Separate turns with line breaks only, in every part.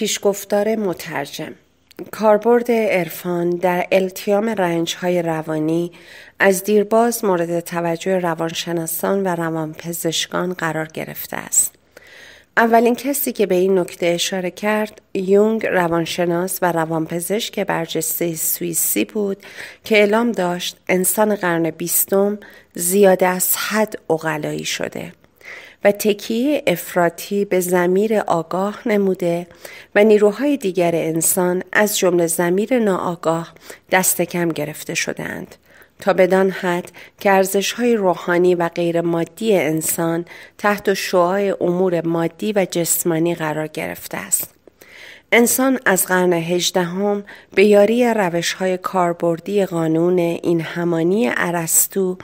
پیشگفتار مترجم کاربرد عرفان در التیام رنجهای روانی از دیرباز مورد توجه روانشناسان و روانپزشکان قرار گرفته است. اولین کسی که به این نکته اشاره کرد یونگ روانشناس و روانپزشک برجسته سوئیسی بود که اعلام داشت انسان قرن بیستم زیاده از حد اقلایی شده و تکیه افراطی به زمیر آگاه نموده و نیروهای دیگر انسان از جمله زمیر ناآگاه دست کم گرفته شدهاند تا بدان حد که ارزش های روحانی و غیر مادی انسان تحت شعاع امور مادی و جسمانی قرار گرفته است. انسان از قرن هجدهم به یاری روش های کاربردی قانون این همانی ارسطو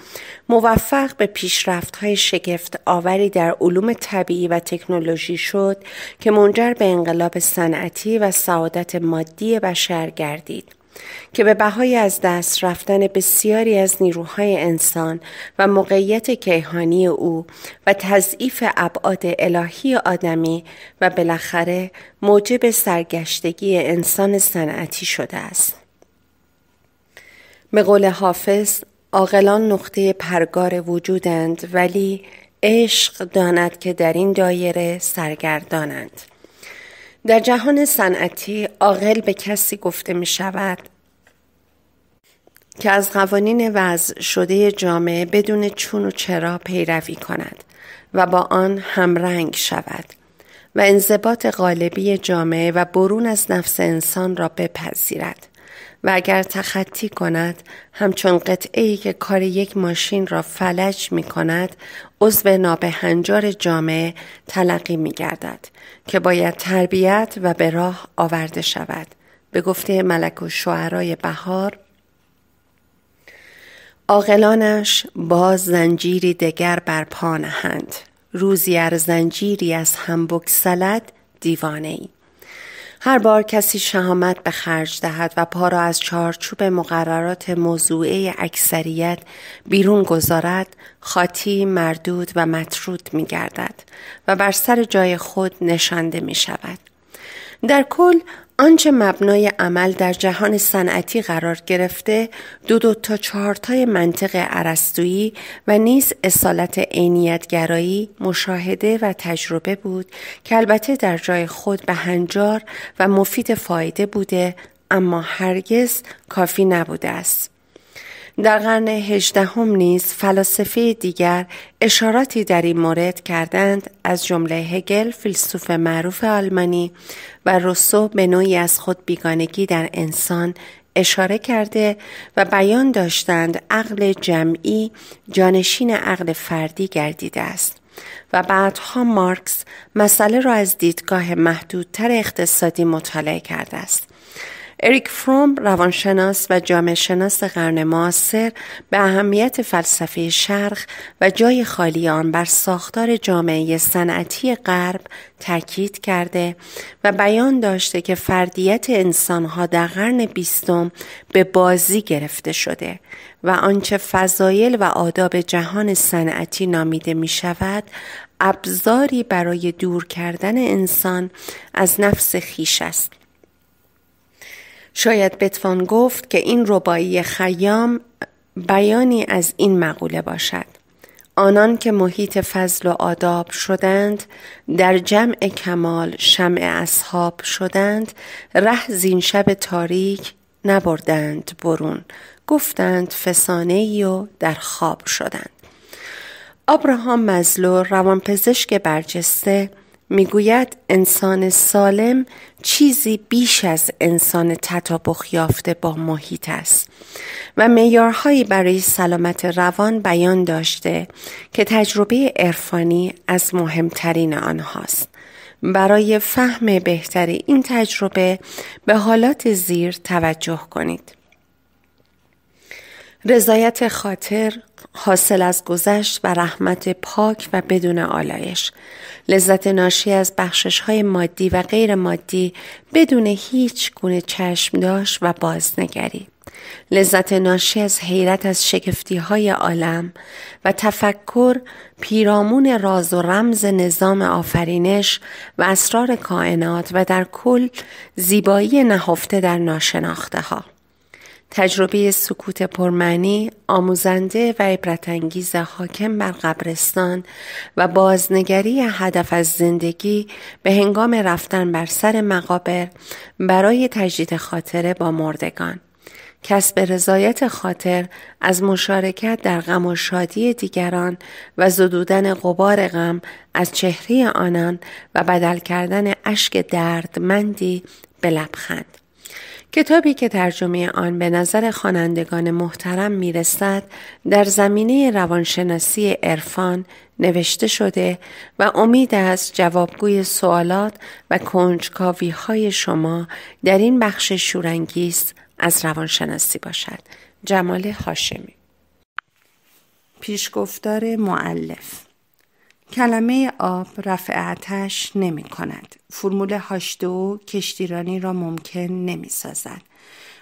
موفق به پیشرفت های شگفت آوری در علوم طبیعی و تکنولوژی شد که منجر به انقلاب صنعتی و سعادت مادی بشر گردید. که به بهای از دست رفتن بسیاری از نیروهای انسان و موقعیت کیهانی او و تضعیف ابعاد الهی آدمی و بالاخره موجب سرگشتگی انسان صنعتی شده است به قول حافظ عاقلان نقطه پرگار وجودند ولی عشق داند که در این دایره سرگردانند در جهان صنعتی عاقل به کسی گفته می شود که از قوانین وضع شده جامعه بدون چون و چرا پیروی کند و با آن همرنگ شود و انضباط غالبی جامعه و برون از نفس انسان را بپذیرد و اگر تخطی کند همچون قطعه که کار یک ماشین را فلج می کند عضو نابهنجار جامعه تلقی می گردد که باید تربیت و به راه آورده شود به گفته ملک و شعرای بهار عاقلانش باز زنجیری دگر بر پا نهند روزی ار زنجیری از هم بگسلد دیوانه ای هر بار کسی شهامت به خرج دهد و پا را از چارچوب مقررات موضوعه اکثریت بیرون گذارد خاطی مردود و مطرود می گردد و بر سر جای خود نشانده می شود. در کل آنچه مبنای عمل در جهان صنعتی قرار گرفته دو دو تا چهارتای منطق عرستویی و نیز اصالت عینیتگرایی مشاهده و تجربه بود که البته در جای خود به هنجار و مفید فایده بوده اما هرگز کافی نبوده است. در قرن هجدهم نیز فلاسفه دیگر اشاراتی در این مورد کردند از جمله هگل فیلسوف معروف آلمانی و روسو به نوعی از خود بیگانگی در انسان اشاره کرده و بیان داشتند عقل جمعی جانشین عقل فردی گردیده است و بعدها مارکس مسئله را از دیدگاه محدودتر اقتصادی مطالعه کرده است اریک فروم روانشناس و جامعه شناس قرن معاصر به اهمیت فلسفه شرق و جای خالی آن بر ساختار جامعه صنعتی غرب تاکید کرده و بیان داشته که فردیت انسانها در قرن بیستم به بازی گرفته شده و آنچه فضایل و آداب جهان صنعتی نامیده می شود ابزاری برای دور کردن انسان از نفس خیش است شاید بتوان گفت که این ربایی خیام بیانی از این مقوله باشد آنان که محیط فضل و آداب شدند در جمع کمال شمع اصحاب شدند ره زین شب تاریک نبردند برون گفتند فسانه و در خواب شدند ابراهام مزلو روانپزشک برجسته میگوید انسان سالم چیزی بیش از انسان تطابق یافته با محیط است و معیارهایی برای سلامت روان بیان داشته که تجربه عرفانی از مهمترین آنهاست برای فهم بهتر این تجربه به حالات زیر توجه کنید رضایت خاطر، حاصل از گذشت و رحمت پاک و بدون آلایش لذت ناشی از بخشش های مادی و غیر مادی بدون هیچ گونه چشم داشت و بازنگری لذت ناشی از حیرت از شگفتی های عالم و تفکر پیرامون راز و رمز نظام آفرینش و اسرار کائنات و در کل زیبایی نهفته در ناشناخته ها تجربه سکوت پرمعنی آموزنده و عبرتانگیز حاکم بر قبرستان و بازنگری هدف از زندگی به هنگام رفتن بر سر مقابر برای تجدید خاطره با مردگان کسب رضایت خاطر از مشارکت در غم و شادی دیگران و زدودن غبار غم از چهره آنان و بدل کردن اشک دردمندی به لبخند کتابی که ترجمه آن به نظر خوانندگان محترم میرسد در زمینه روانشناسی عرفان نوشته شده و امید است جوابگوی سوالات و کنجکاوی های شما در این بخش شورانگیز از روانشناسی باشد جمال هاشمی پیشگفتار معلف کلمه آب رفع آتش نمی کند. فرمول هاشتو کشتیرانی را ممکن نمی سازد.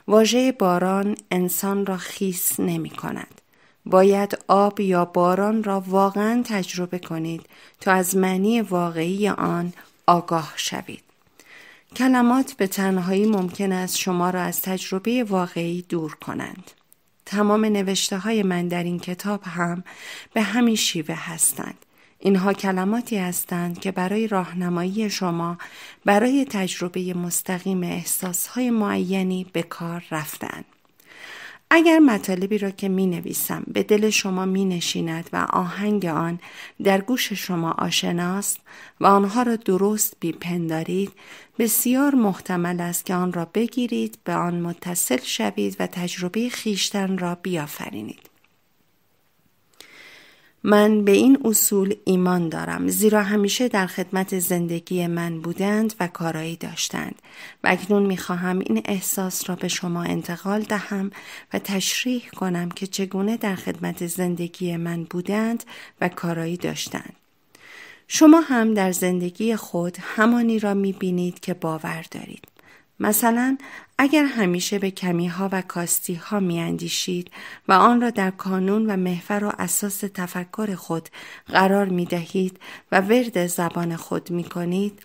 واژه باران انسان را خیس نمی کند. باید آب یا باران را واقعا تجربه کنید تا از معنی واقعی آن آگاه شوید. کلمات به تنهایی ممکن است شما را از تجربه واقعی دور کنند. تمام نوشته های من در این کتاب هم به همین شیوه هستند. اینها کلماتی هستند که برای راهنمایی شما برای تجربه مستقیم احساسهای معینی به کار رفتن. اگر مطالبی را که می نویسم به دل شما می نشیند و آهنگ آن در گوش شما آشناست و آنها را درست بیپندارید بسیار محتمل است که آن را بگیرید به آن متصل شوید و تجربه خیشتن را بیافرینید. من به این اصول ایمان دارم زیرا همیشه در خدمت زندگی من بودند و کارایی داشتند و اکنون میخواهم این احساس را به شما انتقال دهم و تشریح کنم که چگونه در خدمت زندگی من بودند و کارایی داشتند شما هم در زندگی خود همانی را میبینید که باور دارید مثلا اگر همیشه به کمی ها و کاستی ها می و آن را در کانون و محور و اساس تفکر خود قرار می دهید و ورد زبان خود می کنید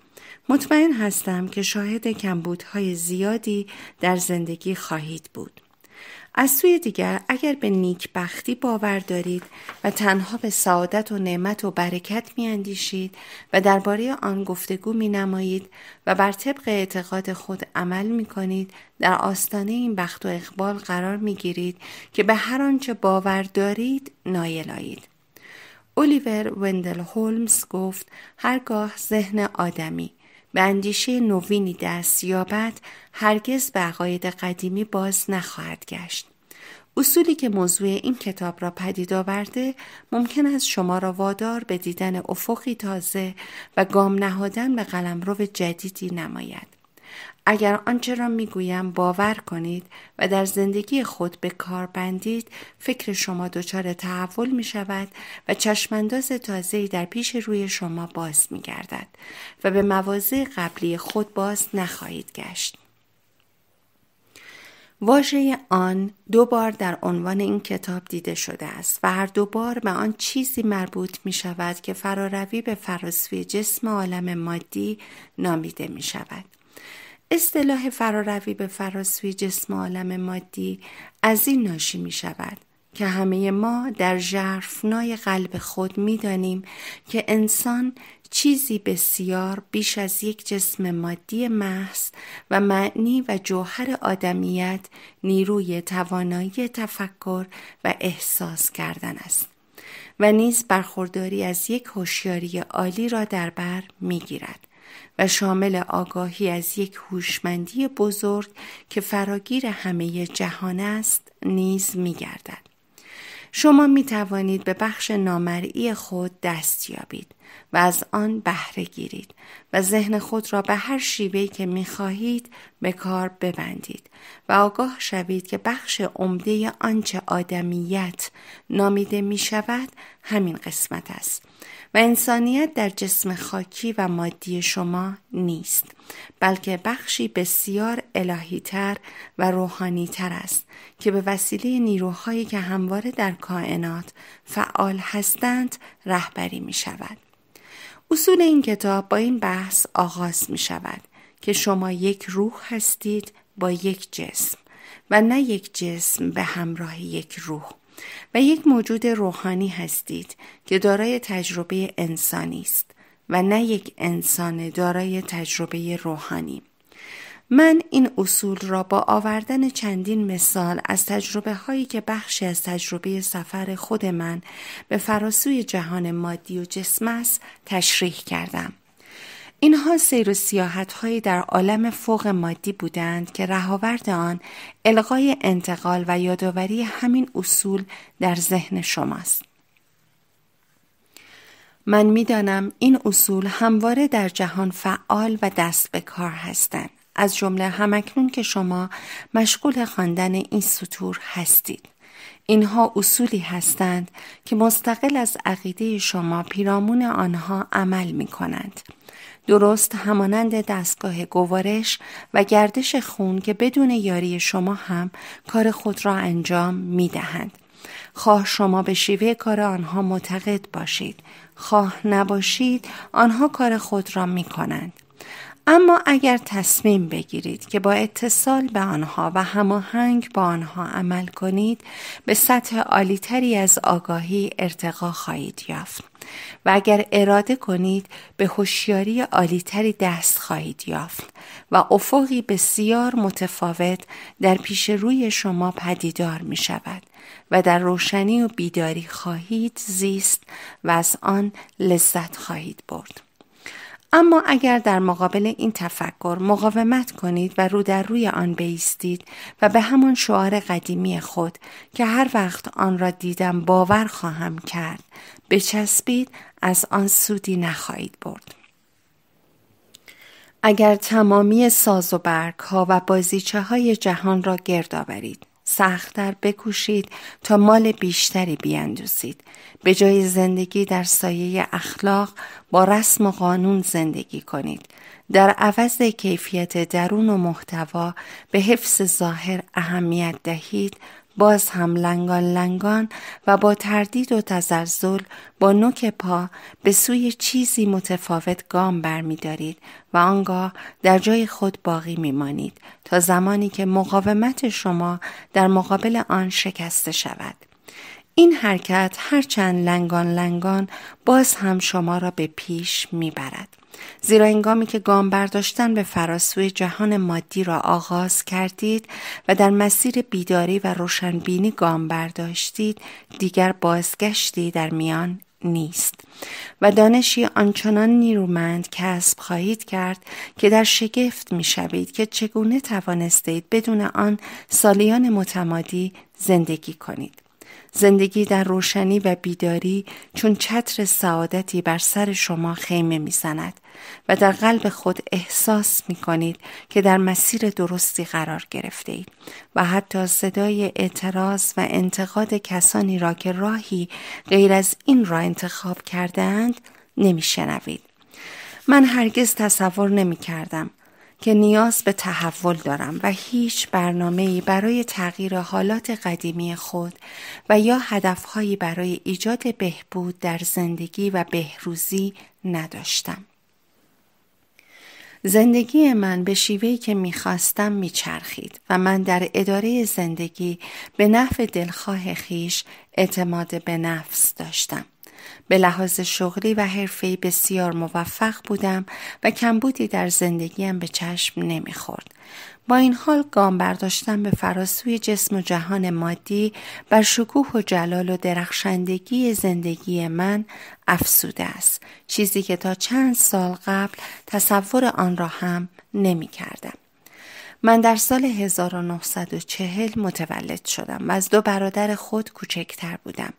مطمئن هستم که شاهد کمبودهای زیادی در زندگی خواهید بود. از سوی دیگر اگر به نیکبختی باور دارید و تنها به سعادت و نعمت و برکت می اندیشید و درباره آن گفتگو می نمایید و بر طبق اعتقاد خود عمل می کنید در آستانه این بخت و اقبال قرار می گیرید که به هر آنچه باور دارید آیید. اولیور وندل هولمز گفت هرگاه ذهن آدمی به اندیشه نوینی دست یابد هرگز به عقاید قدیمی باز نخواهد گشت اصولی که موضوع این کتاب را پدید آورده ممکن است شما را وادار به دیدن افقی تازه و گام نهادن به قلمرو جدیدی نماید اگر آنچه را میگویم باور کنید و در زندگی خود به کار بندید فکر شما دچار تحول می شود و چشمانداز تازه‌ای در پیش روی شما باز می گردد و به موازه قبلی خود باز نخواهید گشت واژه آن دو بار در عنوان این کتاب دیده شده است و هر دو بار به آن چیزی مربوط می شود که فراروی به فراسوی جسم عالم مادی نامیده می شود. اصطلاح فراروی به فراسوی جسم عالم مادی از این ناشی می شود که همه ما در ژرفنای قلب خود دانیم که انسان چیزی بسیار بیش از یک جسم مادی محض و معنی و جوهر آدمیت نیروی توانایی تفکر و احساس کردن است و نیز برخورداری از یک هوشیاری عالی را در بر میگیرد و شامل آگاهی از یک هوشمندی بزرگ که فراگیر همه جهان است نیز میگردد شما می توانید به بخش نامرئی خود دست یابید و از آن بهره گیرید و ذهن خود را به هر شیوهی که میخواهید به کار ببندید و آگاه شوید که بخش عمده آنچه آدمیت نامیده می شود همین قسمت است و انسانیت در جسم خاکی و مادی شما نیست بلکه بخشی بسیار تر و تر است که به وسیله نیروهایی که همواره در کائنات فعال هستند رهبری می شود. اصول این کتاب با این بحث آغاز می شود که شما یک روح هستید با یک جسم و نه یک جسم به همراه یک روح و یک موجود روحانی هستید که دارای تجربه انسانی است و نه یک انسان دارای تجربه روحانی من این اصول را با آوردن چندین مثال از تجربه هایی که بخشی از تجربه سفر خود من به فراسوی جهان مادی و جسم است تشریح کردم. اینها سیر و سیاحت هایی در عالم فوق مادی بودند که رهاورد آن الغای انتقال و یادآوری همین اصول در ذهن شماست. من میدانم این اصول همواره در جهان فعال و دست به کار هستند. از جمله همکنون که شما مشغول خواندن این سطور هستید اینها اصولی هستند که مستقل از عقیده شما پیرامون آنها عمل می کنند. درست همانند دستگاه گوارش و گردش خون که بدون یاری شما هم کار خود را انجام می دهند. خواه شما به شیوه کار آنها معتقد باشید خواه نباشید آنها کار خود را می کنند اما اگر تصمیم بگیرید که با اتصال به آنها و هماهنگ با آنها عمل کنید به سطح عالیتری از آگاهی ارتقا خواهید یافت و اگر اراده کنید به هوشیاری عالیتری دست خواهید یافت و افقی بسیار متفاوت در پیش روی شما پدیدار می شود و در روشنی و بیداری خواهید زیست و از آن لذت خواهید برد. اما اگر در مقابل این تفکر مقاومت کنید و رو در روی آن بیستید و به همان شعار قدیمی خود که هر وقت آن را دیدم باور خواهم کرد بچسبید از آن سودی نخواهید برد. اگر تمامی ساز و برگ ها و بازیچه های جهان را گرد آورید سختتر بکوشید تا مال بیشتری بیاندوزید به جای زندگی در سایه اخلاق با رسم و قانون زندگی کنید در عوض کیفیت درون و محتوا به حفظ ظاهر اهمیت دهید باز هم لنگان لنگان و با تردید و تزلزل با نوک پا به سوی چیزی متفاوت گام برمیدارید و آنگاه در جای خود باقی میمانید تا زمانی که مقاومت شما در مقابل آن شکسته شود این حرکت هرچند لنگان لنگان باز هم شما را به پیش میبرد زیرا انگامی که گام برداشتن به فراسوی جهان مادی را آغاز کردید و در مسیر بیداری و روشنبینی گام برداشتید دیگر بازگشتی در میان نیست و دانشی آنچنان نیرومند کسب خواهید کرد که در شگفت می شوید که چگونه توانستید بدون آن سالیان متمادی زندگی کنید زندگی در روشنی و بیداری چون چتر سعادتی بر سر شما خیمه میزند و در قلب خود احساس می کنید که در مسیر درستی قرار گرفته اید و حتی صدای اعتراض و انتقاد کسانی را که راهی غیر از این را انتخاب کردهاند نمی شنوید. من هرگز تصور نمی کردم که نیاز به تحول دارم و هیچ برنامه‌ای برای تغییر حالات قدیمی خود و یا هدفهایی برای ایجاد بهبود در زندگی و بهروزی نداشتم. زندگی من به شیوهی که میخواستم میچرخید و من در اداره زندگی به نفع دلخواه خیش اعتماد به نفس داشتم. به لحاظ شغلی و حرفی بسیار موفق بودم و کمبودی در زندگیم به چشم نمیخورد. با این حال گام برداشتم به فراسوی جسم و جهان مادی بر شکوه و جلال و درخشندگی زندگی من افسوده است. چیزی که تا چند سال قبل تصور آن را هم نمی کردم. من در سال 1940 متولد شدم و از دو برادر خود کوچکتر بودم.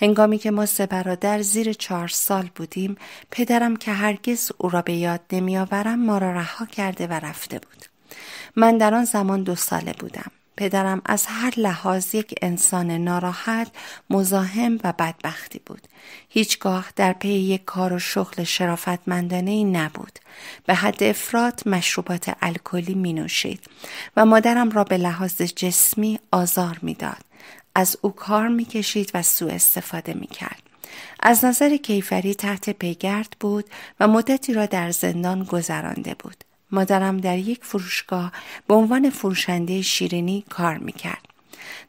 هنگامی که ما سه برادر زیر چهار سال بودیم پدرم که هرگز او را به یاد نمیآورم ما را رها کرده و رفته بود من در آن زمان دو ساله بودم پدرم از هر لحاظ یک انسان ناراحت، مزاحم و بدبختی بود. هیچگاه در پی یک کار و شغل شرافتمندانه ای نبود. به حد افراد مشروبات الکلی می نوشید و مادرم را به لحاظ جسمی آزار میداد. از او کار میکشید و سوء استفاده میکرد از نظر کیفری تحت پیگرد بود و مدتی را در زندان گذرانده بود مادرم در یک فروشگاه به عنوان فروشنده شیرینی کار میکرد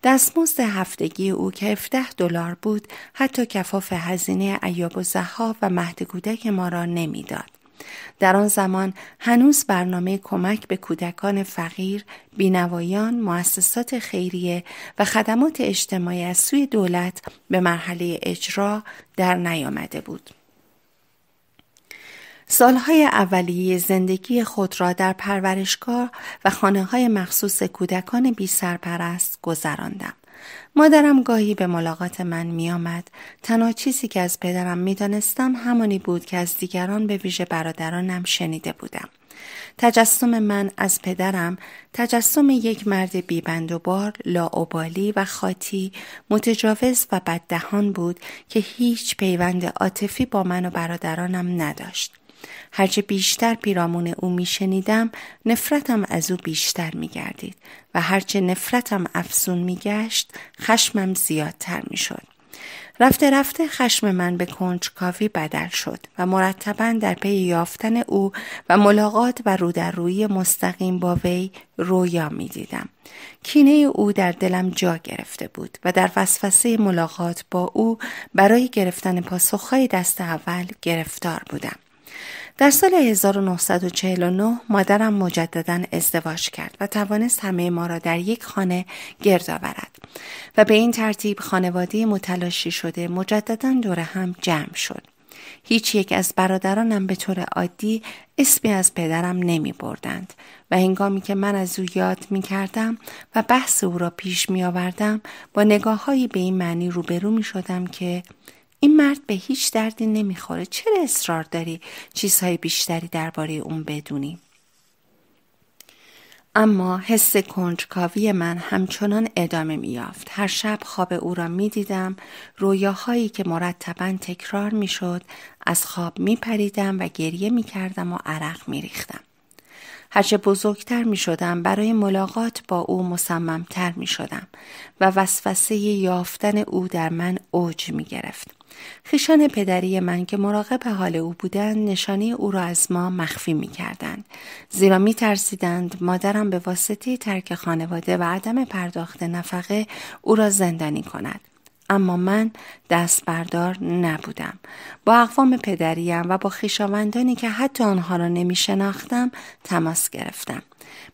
دستمزد هفتگی او که 17 دلار بود حتی کفاف هزینه ایاب و زها و مهد کودک ما را نمیداد در آن زمان هنوز برنامه کمک به کودکان فقیر، بینوایان، مؤسسات خیریه و خدمات اجتماعی از سوی دولت به مرحله اجرا در نیامده بود. سالهای اولیه زندگی خود را در پرورشگاه و خانه های مخصوص کودکان بی سرپرست گذراندم. مادرم گاهی به ملاقات من می آمد. تنها چیزی که از پدرم می دانستم همانی بود که از دیگران به ویژه برادرانم شنیده بودم. تجسم من از پدرم تجسم یک مرد بیبند و بار، لاعبالی و خاطی، متجاوز و بددهان بود که هیچ پیوند عاطفی با من و برادرانم نداشت. هرچه بیشتر پیرامون او میشنیدم نفرتم از او بیشتر میگردید و هرچه نفرتم افزون میگشت خشمم زیادتر میشد رفته رفته خشم من به کنجکاوی بدل شد و مرتبا در پی یافتن او و ملاقات و روی مستقیم با وی رویا می دیدم. کینه او در دلم جا گرفته بود و در وسوسه ملاقات با او برای گرفتن پاسخهای دست اول گرفتار بودم. در سال 1949 مادرم مجددا ازدواج کرد و توانست همه ما را در یک خانه گرد آورد و به این ترتیب خانواده متلاشی شده مجددا دور هم جمع شد. هیچ یک از برادرانم به طور عادی اسمی از پدرم نمی بردند و هنگامی که من از او یاد می کردم و بحث او را پیش می آوردم با نگاه هایی به این معنی روبرو می شدم که این مرد به هیچ دردی نمیخوره چرا اصرار داری چیزهای بیشتری درباره اون بدونی اما حس کنجکاوی من همچنان ادامه میافت هر شب خواب او را میدیدم رویاهایی که مرتبا تکرار میشد از خواب پریدم و گریه میکردم و عرق میریختم هرچه بزرگتر می شدم برای ملاقات با او مصممتر می شدم و وسوسه یافتن او در من اوج می گرفت. خیشان پدری من که مراقب حال او بودند نشانه او را از ما مخفی می کردند. زیرا می ترسیدند مادرم به واسطه ترک خانواده و عدم پرداخت نفقه او را زندانی کند. اما من دست بردار نبودم. با اقوام پدریم و با خیشاوندانی که حتی آنها را نمی شناختم تماس گرفتم.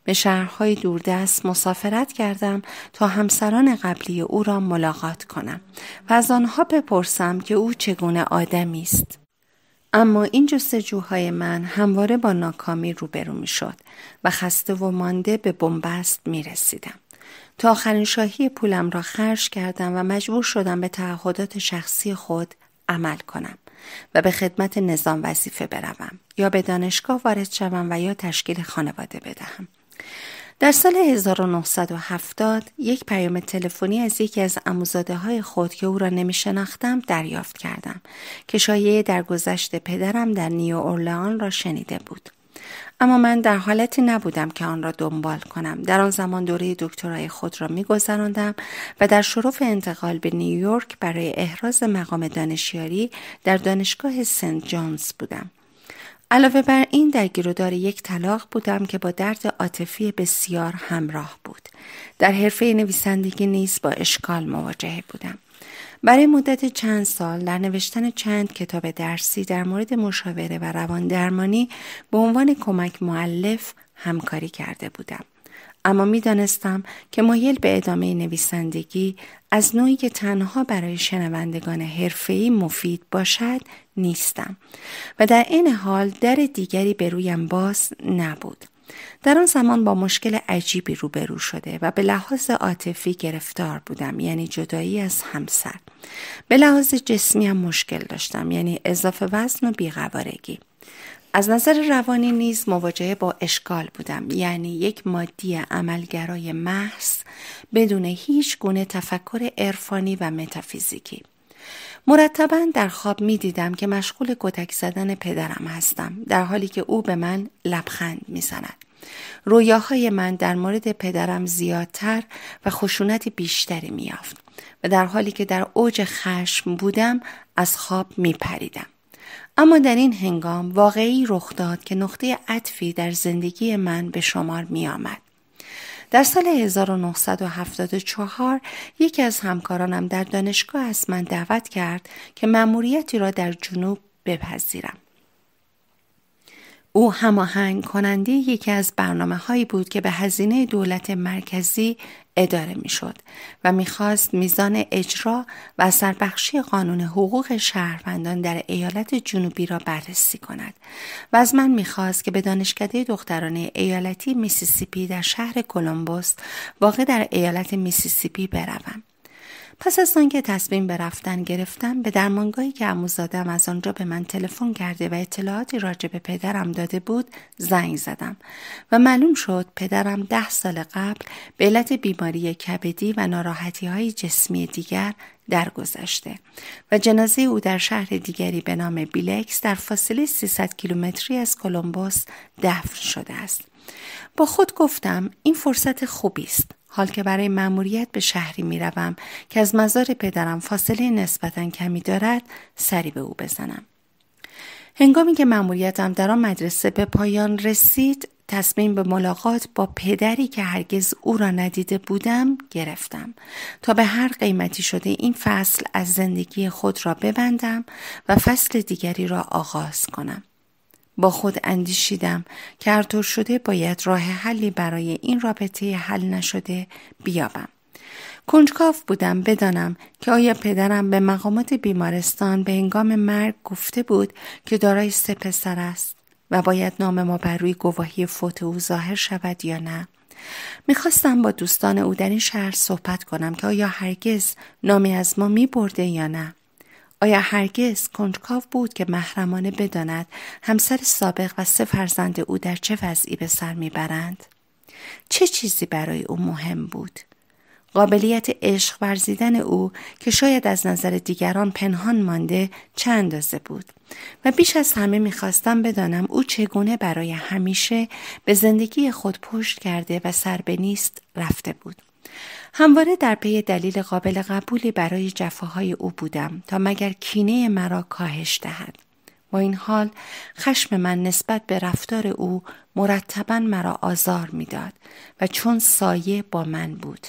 به شهرهای دوردست مسافرت کردم تا همسران قبلی او را ملاقات کنم و از آنها بپرسم که او چگونه آدمی است. اما این جستجوهای من همواره با ناکامی روبرو می شد و خسته و مانده به بنبست می رسیدم. تا آخرین شاهی پولم را خرج کردم و مجبور شدم به تعهدات شخصی خود عمل کنم و به خدمت نظام وظیفه بروم یا به دانشگاه وارد شوم و یا تشکیل خانواده بدهم در سال 1970 یک پیام تلفنی از یکی از اموزاده های خود که او را نمی دریافت کردم که شایعه درگذشت پدرم در نیو اورلان را شنیده بود. اما من در حالتی نبودم که آن را دنبال کنم در آن زمان دوره دکترای خود را میگذراندم و در شرف انتقال به نیویورک برای احراز مقام دانشیاری در دانشگاه سنت جانز بودم علاوه بر این در گیرودار یک طلاق بودم که با درد عاطفی بسیار همراه بود در حرفه نویسندگی نیز با اشکال مواجه بودم برای مدت چند سال در نوشتن چند کتاب درسی در مورد مشاوره و رواندرمانی به عنوان کمک معلف همکاری کرده بودم اما میدانستم که مایل به ادامه نویسندگی از نوعی که تنها برای شنوندگان حرفه‌ای مفید باشد نیستم و در این حال در دیگری به رویم باز نبود در آن زمان با مشکل عجیبی روبرو شده و به لحاظ عاطفی گرفتار بودم یعنی جدایی از همسر به لحاظ جسمی هم مشکل داشتم یعنی اضافه وزن و بیقوارگی از نظر روانی نیز مواجهه با اشکال بودم یعنی یک مادی عملگرای محض بدون هیچ گونه تفکر عرفانی و متافیزیکی مرتبا در خواب می دیدم که مشغول کتک زدن پدرم هستم در حالی که او به من لبخند می زند. رویاهای من در مورد پدرم زیادتر و خشونت بیشتری یافت و در حالی که در اوج خشم بودم از خواب می پریدم. اما در این هنگام واقعی رخ داد که نقطه عطفی در زندگی من به شمار می آمد. در سال 1974 یکی از همکارانم در دانشگاه از من دعوت کرد که مأموریتی را در جنوب بپذیرم. او هماهنگ کننده یکی از برنامه هایی بود که به هزینه دولت مرکزی اداره میشد و میخواست میزان اجرا و سربخشی قانون حقوق شهروندان در ایالت جنوبی را بررسی کند و از من میخواست که به دانشکده دخترانه ایالتی میسیسیپی در شهر کلمبوس واقع در ایالت میسیسیپی بروم پس از آنکه تصمیم به رفتن گرفتم به درمانگاهی که عموزادم از آنجا به من تلفن کرده و اطلاعاتی راجع به پدرم داده بود زنگ زدم و معلوم شد پدرم ده سال قبل به علت بیماری کبدی و ناراحتی های جسمی دیگر درگذشته و جنازه او در شهر دیگری به نام بیلکس در فاصله 300 کیلومتری از کلمبوس دفن شده است با خود گفتم این فرصت خوبی است حال که برای مأموریت به شهری میروم که از مزار پدرم فاصله نسبتا کمی دارد سری به او بزنم هنگامی که مأموریتم در آن مدرسه به پایان رسید تصمیم به ملاقات با پدری که هرگز او را ندیده بودم گرفتم تا به هر قیمتی شده این فصل از زندگی خود را ببندم و فصل دیگری را آغاز کنم با خود اندیشیدم که هر طور شده باید راه حلی برای این رابطه حل نشده بیابم. کنجکاف بودم بدانم که آیا پدرم به مقامات بیمارستان به هنگام مرگ گفته بود که دارای سه پسر است و باید نام ما بر روی گواهی فوت او ظاهر شود یا نه میخواستم با دوستان او در این شهر صحبت کنم که آیا هرگز نامی از ما میبرده یا نه آیا هرگز کنجکاو بود که محرمانه بداند همسر سابق و سه فرزند او در چه وضعی به سر میبرند چه چیزی برای او مهم بود قابلیت عشق ورزیدن او که شاید از نظر دیگران پنهان مانده چه اندازه بود و بیش از همه میخواستم بدانم او چگونه برای همیشه به زندگی خود پشت کرده و سر به نیست رفته بود همواره در پی دلیل قابل قبولی برای جفاهای او بودم تا مگر کینه مرا کاهش دهد. با این حال خشم من نسبت به رفتار او مرتبا مرا آزار میداد و چون سایه با من بود.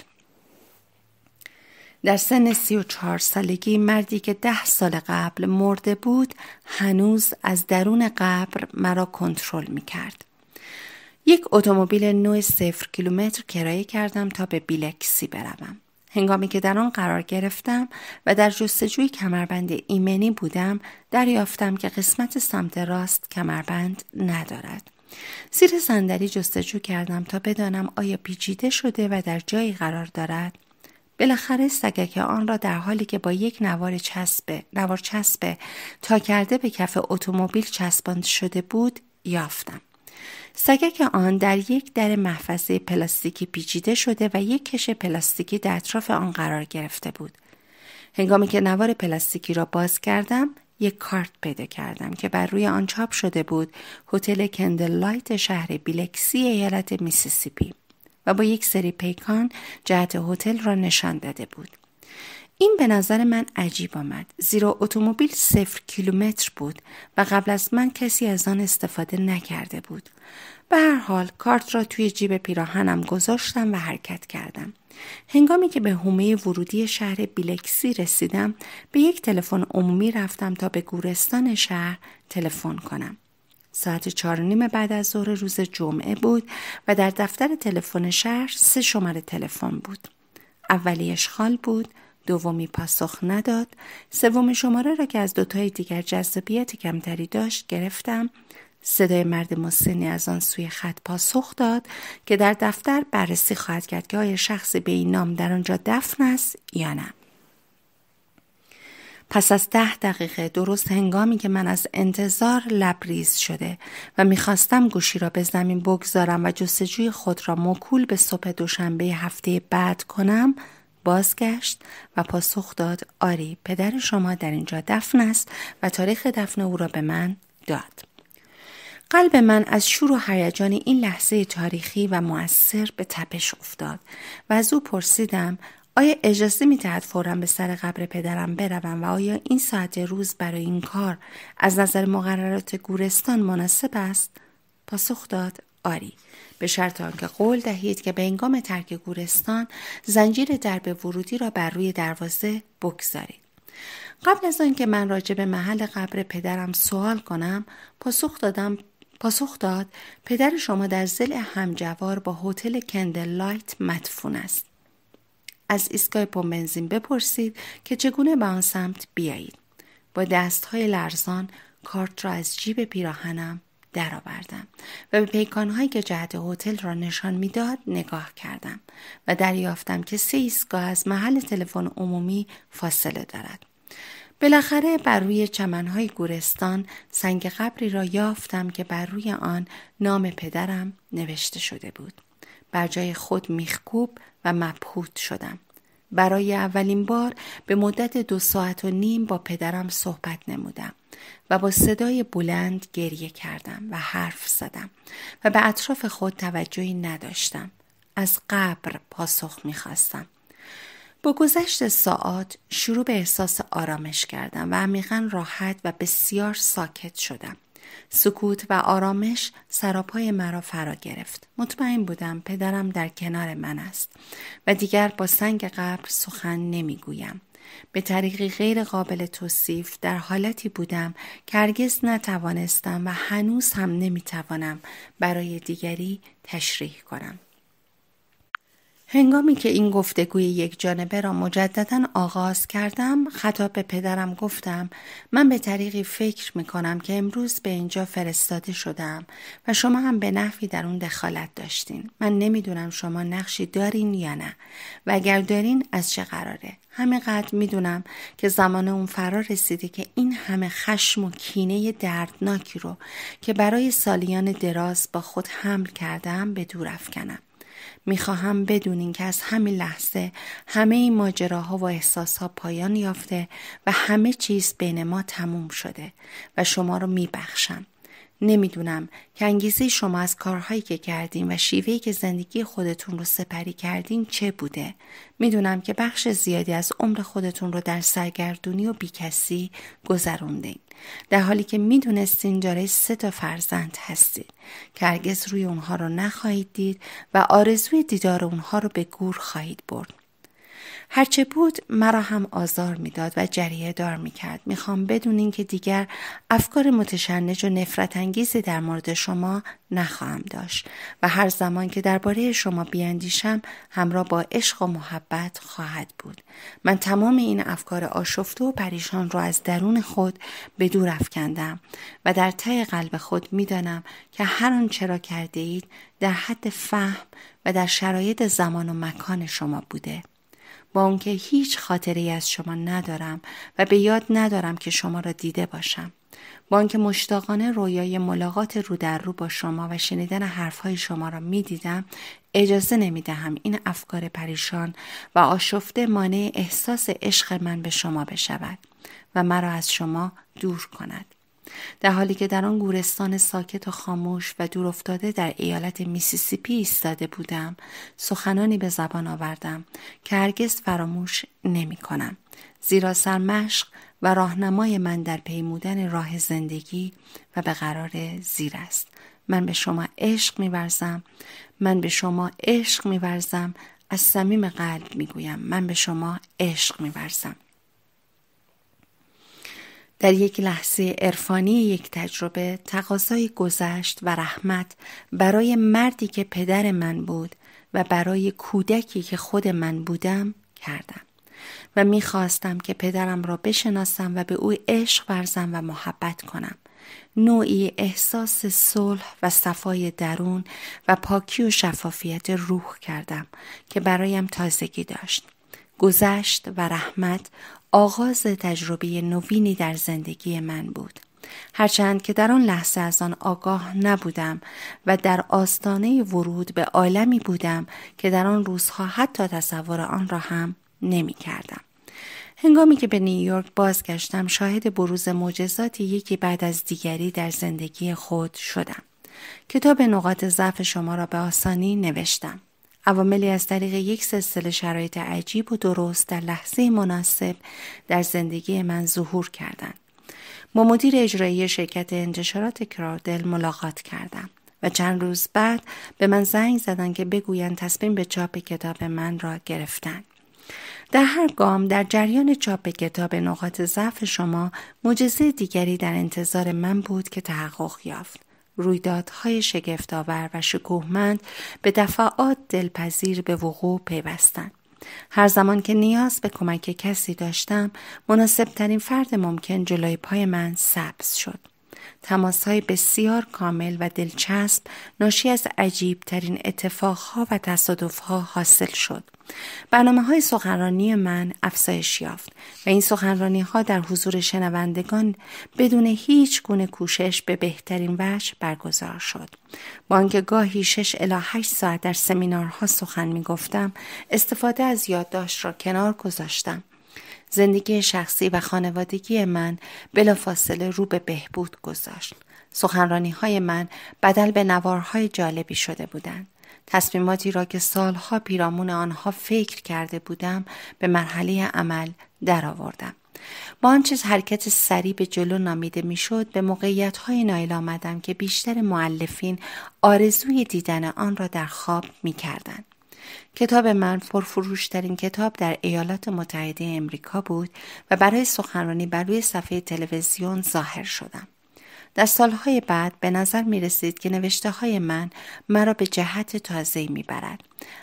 در سن سی و چهار سالگی مردی که ده سال قبل مرده بود هنوز از درون قبر مرا کنترل می کرد. یک اتومبیل نو صفر کیلومتر کرایه کردم تا به بیلکسی بروم. هنگامی که در آن قرار گرفتم و در جستجوی کمربند ایمنی بودم دریافتم که قسمت سمت راست کمربند ندارد. زیر صندلی جستجو کردم تا بدانم آیا پیچیده شده و در جایی قرار دارد بالاخره سگک آن را در حالی که با یک نوار چسبه نوار چسبه، تا کرده به کف اتومبیل چسباند شده بود یافتم سگک آن در یک در محفظه پلاستیکی پیچیده شده و یک کش پلاستیکی در اطراف آن قرار گرفته بود. هنگامی که نوار پلاستیکی را باز کردم، یک کارت پیدا کردم که بر روی آن چاپ شده بود هتل کندل لایت شهر بیلکسی ایالت میسیسیپی و با یک سری پیکان جهت هتل را نشان داده بود. این به نظر من عجیب آمد زیرا اتومبیل صفر کیلومتر بود و قبل از من کسی از آن استفاده نکرده بود به هر حال کارت را توی جیب پیراهنم گذاشتم و حرکت کردم هنگامی که به حومه ورودی شهر بیلکسی رسیدم به یک تلفن عمومی رفتم تا به گورستان شهر تلفن کنم ساعت چهار نیم بعد از ظهر روز جمعه بود و در دفتر تلفن شهر سه شماره تلفن بود اولیش اشغال بود دومی پاسخ نداد سوم شماره را که از دوتای دیگر جذابیت کمتری داشت گرفتم صدای مرد مسنی از آن سوی خط پاسخ داد که در دفتر بررسی خواهد کرد که آیا شخصی به این نام در آنجا دفن است یا نه پس از ده دقیقه درست هنگامی که من از انتظار لبریز شده و میخواستم گوشی را به زمین بگذارم و جستجوی خود را مکول به صبح دوشنبه هفته بعد کنم بازگشت و پاسخ داد آری پدر شما در اینجا دفن است و تاریخ دفن او را به من داد قلب من از شور و هیجان این لحظه تاریخی و موثر به تپش افتاد و از او پرسیدم آیا اجازه می دهد فورا به سر قبر پدرم بروم و آیا این ساعت روز برای این کار از نظر مقررات گورستان مناسب است؟ پاسخ داد آری به شرط آنکه قول دهید که به هنگام ترک گورستان زنجیر درب ورودی را بر روی دروازه بگذارید قبل از اینکه من راجع به محل قبر پدرم سوال کنم پاسخ دادم پاسخ داد پدر شما در زل همجوار با هتل کندل لایت مدفون است از ایستگاه پمپ بنزین بپرسید که چگونه به آن سمت بیایید با دستهای لرزان کارت را از جیب پیراهنم درآوردم و به پیکانهایی که جهت هتل را نشان میداد نگاه کردم و دریافتم که سه ایستگاه از محل تلفن عمومی فاصله دارد بالاخره بر روی چمنهای گورستان سنگ قبری را یافتم که بر روی آن نام پدرم نوشته شده بود بر جای خود میخکوب و مبهوت شدم برای اولین بار به مدت دو ساعت و نیم با پدرم صحبت نمودم و با صدای بلند گریه کردم و حرف زدم و به اطراف خود توجهی نداشتم از قبر پاسخ میخواستم با گذشت ساعات شروع به احساس آرامش کردم و عمیقا راحت و بسیار ساکت شدم سکوت و آرامش سراپای مرا فرا گرفت مطمئن بودم پدرم در کنار من است و دیگر با سنگ قبر سخن نمیگویم به طریقی غیر قابل توصیف در حالتی بودم که هرگز نتوانستم و هنوز هم نمیتوانم برای دیگری تشریح کنم. هنگامی که این گفتگوی یک جانبه را مجددا آغاز کردم خطاب به پدرم گفتم من به طریقی فکر می کنم که امروز به اینجا فرستاده شدم و شما هم به نحوی در اون دخالت داشتین من نمیدونم شما نقشی دارین یا نه و اگر دارین از چه قراره همینقدر میدونم که زمان اون فرا رسیده که این همه خشم و کینه دردناکی رو که برای سالیان دراز با خود حمل کردم به دور افکنم میخواهم بدونین که از همین لحظه همه این ماجراها و احساسها پایان یافته و همه چیز بین ما تموم شده و شما رو میبخشم نمیدونم که انگیزه شما از کارهایی که کردین و شیوهی که زندگی خودتون رو سپری کردین چه بوده. میدونم که بخش زیادی از عمر خودتون رو در سرگردونی و بیکسی گذروندین. در حالی که میدونستین جاره سه تا فرزند هستید که هرگز روی اونها رو نخواهید دید و آرزوی دیدار اونها رو به گور خواهید برد. هرچه بود مرا هم آزار میداد و جریه دار می می خوام بدونین که دیگر افکار متشنج و نفرت انگیز در مورد شما نخواهم داشت و هر زمان که درباره شما بیاندیشم همراه با عشق و محبت خواهد بود من تمام این افکار آشفته و پریشان را از درون خود به دور افکندم و در ته قلب خود میدانم که هر آنچه را کرده اید در حد فهم و در شرایط زمان و مکان شما بوده با که هیچ خاطری از شما ندارم و به یاد ندارم که شما را دیده باشم با که مشتاقانه رویای ملاقات رو در رو با شما و شنیدن حرفهای شما را میدیدم اجازه نمیدهم این افکار پریشان و آشفته مانع احساس عشق من به شما بشود و مرا از شما دور کند در حالی که در آن گورستان ساکت و خاموش و دور افتاده در ایالت میسیسیپی ایستاده بودم سخنانی به زبان آوردم که هرگز فراموش نمی کنم. زیرا سرمشق و راهنمای من در پیمودن راه زندگی و به قرار زیر است من به شما عشق میورزم من به شما عشق میورزم از صمیم قلب میگویم من به شما عشق میورزم در یک لحظه عرفانی یک تجربه تقاضای گذشت و رحمت برای مردی که پدر من بود و برای کودکی که خود من بودم کردم و میخواستم که پدرم را بشناسم و به او عشق ورزم و محبت کنم نوعی احساس صلح و صفای درون و پاکی و شفافیت روح کردم که برایم تازگی داشت گذشت و رحمت آغاز تجربه نوینی در زندگی من بود. هرچند که در آن لحظه از آن آگاه نبودم و در آستانه ورود به عالمی بودم که در آن روزها حتی تصور آن را هم نمی کردم. هنگامی که به نیویورک بازگشتم شاهد بروز معجزاتی یکی بعد از دیگری در زندگی خود شدم. کتاب نقاط ضعف شما را به آسانی نوشتم. عواملی از طریق یک سلسله شرایط عجیب و درست در لحظه مناسب در زندگی من ظهور کردند. با مدیر اجرایی شرکت انتشارات کرادل ملاقات کردم و چند روز بعد به من زنگ زدند که بگویند تصمیم به چاپ کتاب من را گرفتن. در هر گام در جریان چاپ کتاب نقاط ضعف شما معجزه دیگری در انتظار من بود که تحقق یافت رویدادهای شگفتآور و شکوهمند به دفعات دلپذیر به وقوع پیوستند هر زمان که نیاز به کمک کسی داشتم مناسبترین فرد ممکن جلوی پای من سبز شد تماس های بسیار کامل و دلچسب ناشی از عجیب ترین اتفاق و تصادف ها حاصل شد. برنامه های سخنرانی من افزایش یافت و این سخنرانی ها در حضور شنوندگان بدون هیچ گونه کوشش به بهترین وجه برگزار شد. با اینکه گاهی 6 الا 8 ساعت در سمینارها سخن می گفتم استفاده از یادداشت را کنار گذاشتم زندگی شخصی و خانوادگی من بلافاصله رو به بهبود گذاشت. سخنرانی های من بدل به نوارهای جالبی شده بودند. تصمیماتی را که سالها پیرامون آنها فکر کرده بودم به مرحله عمل درآوردم. با آن چیز حرکت سریع به جلو نامیده میشد به موقعیت های نایل آمدم که بیشتر معلفین آرزوی دیدن آن را در خواب می کتاب من پرفروشترین کتاب در ایالات متحده امریکا بود و برای سخنرانی بر روی صفحه تلویزیون ظاهر شدم. در سالهای بعد به نظر می رسید که نوشته های من مرا به جهت تازه می برد.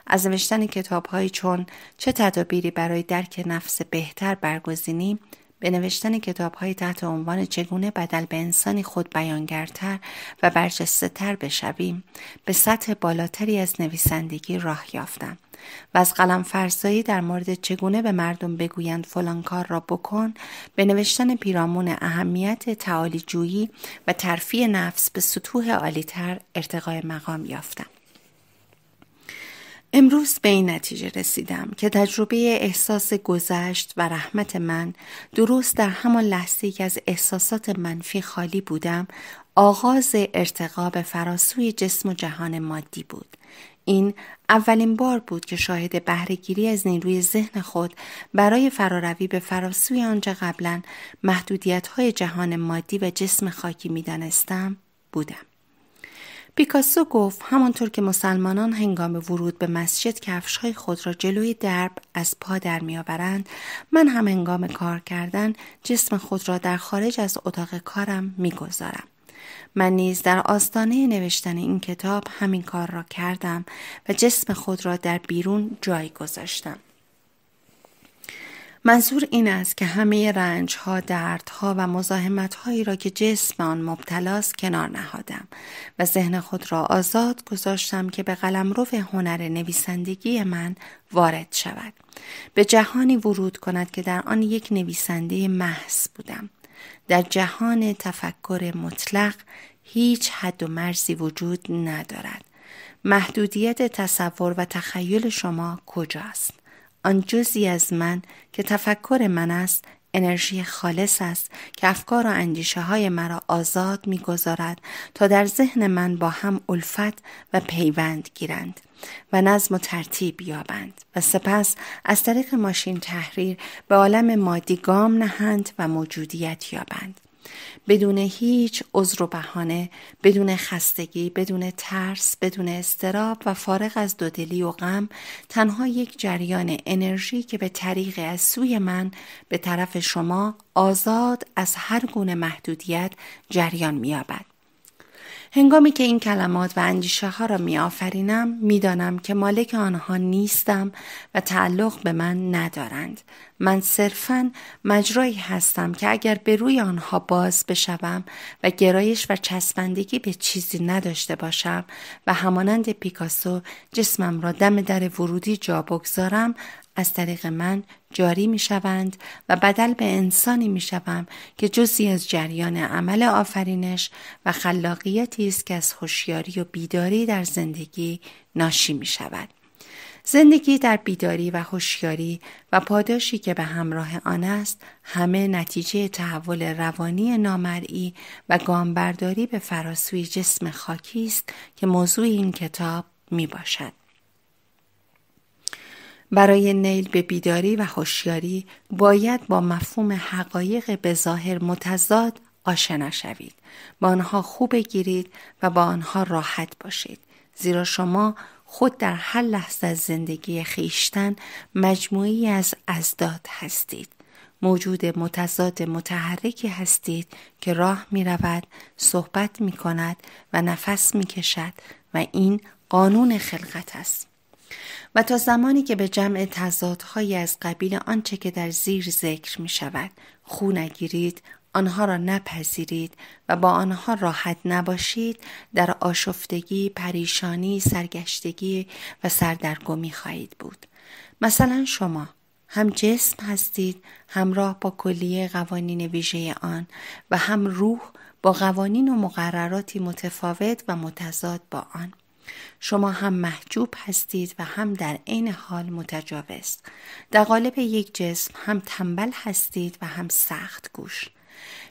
از نوشتن کتاب چون چه تدابیری برای درک نفس بهتر برگزینیم به نوشتن های تحت عنوان چگونه بدل به انسانی خود بیانگرتر و برجسته تر بشویم به سطح بالاتری از نویسندگی راه یافتم و از قلم فرسایی در مورد چگونه به مردم بگویند فلان کار را بکن به نوشتن پیرامون اهمیت تعالی جویی و ترفی نفس به سطوح عالیتر ارتقای مقام یافتم. امروز به این نتیجه رسیدم که تجربه احساس گذشت و رحمت من درست در همان لحظه که از احساسات منفی خالی بودم آغاز به فراسوی جسم و جهان مادی بود. این اولین بار بود که شاهد بهرهگیری از نیروی ذهن خود برای فراروی به فراسوی آنچه قبلا محدودیت های جهان مادی و جسم خاکی می دانستم بودم. پیکاسو گفت همانطور که مسلمانان هنگام ورود به مسجد کفشهای خود را جلوی درب از پا در میآورند من هم هنگام کار کردن جسم خود را در خارج از اتاق کارم میگذارم من نیز در آستانه نوشتن این کتاب همین کار را کردم و جسم خود را در بیرون جای گذاشتم منظور این است که همه درد دردها و هایی را که جسم آن مبتلاست کنار نهادم و ذهن خود را آزاد گذاشتم که به قلمرو هنر نویسندگی من وارد شود به جهانی ورود کند که در آن یک نویسنده محض بودم در جهان تفکر مطلق هیچ حد و مرزی وجود ندارد محدودیت تصور و تخیل شما کجاست آن جزی از من که تفکر من است انرژی خالص است که افکار و اندیشه های مرا آزاد میگذارد تا در ذهن من با هم الفت و پیوند گیرند و نظم و ترتیب یابند و سپس از طریق ماشین تحریر به عالم مادی گام نهند و موجودیت یابند بدون هیچ عذر و بهانه بدون خستگی بدون ترس بدون استراب و فارغ از دودلی و غم تنها یک جریان انرژی که به طریق از سوی من به طرف شما آزاد از هر گونه محدودیت جریان مییابد هنگامی که این کلمات و اندیشه ها را می آفرینم می دانم که مالک آنها نیستم و تعلق به من ندارند. من صرفا مجرایی هستم که اگر به روی آنها باز بشوم و گرایش و چسبندگی به چیزی نداشته باشم و همانند پیکاسو جسمم را دم در ورودی جا بگذارم از طریق من جاری می شوند و بدل به انسانی می شوم که جزی از جریان عمل آفرینش و خلاقیتی است که از هوشیاری و بیداری در زندگی ناشی می شود. زندگی در بیداری و هوشیاری و پاداشی که به همراه آن است همه نتیجه تحول روانی نامرئی و گامبرداری به فراسوی جسم خاکی است که موضوع این کتاب می باشد. برای نیل به بیداری و هوشیاری باید با مفهوم حقایق به ظاهر متضاد آشنا شوید با آنها خوب بگیرید و با آنها راحت باشید زیرا شما خود در هر لحظه از زندگی خیشتن مجموعی از ازداد هستید موجود متضاد متحرکی هستید که راه می رود، صحبت می کند و نفس می کشد و این قانون خلقت است. و تا زمانی که به جمع تضادهایی از قبیل آنچه که در زیر ذکر می شود خو نگیرید آنها را نپذیرید و با آنها راحت نباشید در آشفتگی، پریشانی، سرگشتگی و سردرگمی خواهید بود. مثلا شما هم جسم هستید همراه با کلیه قوانین ویژه آن و هم روح با قوانین و مقرراتی متفاوت و متضاد با آن. شما هم محجوب هستید و هم در عین حال متجاوز در قالب یک جسم هم تنبل هستید و هم سخت گوش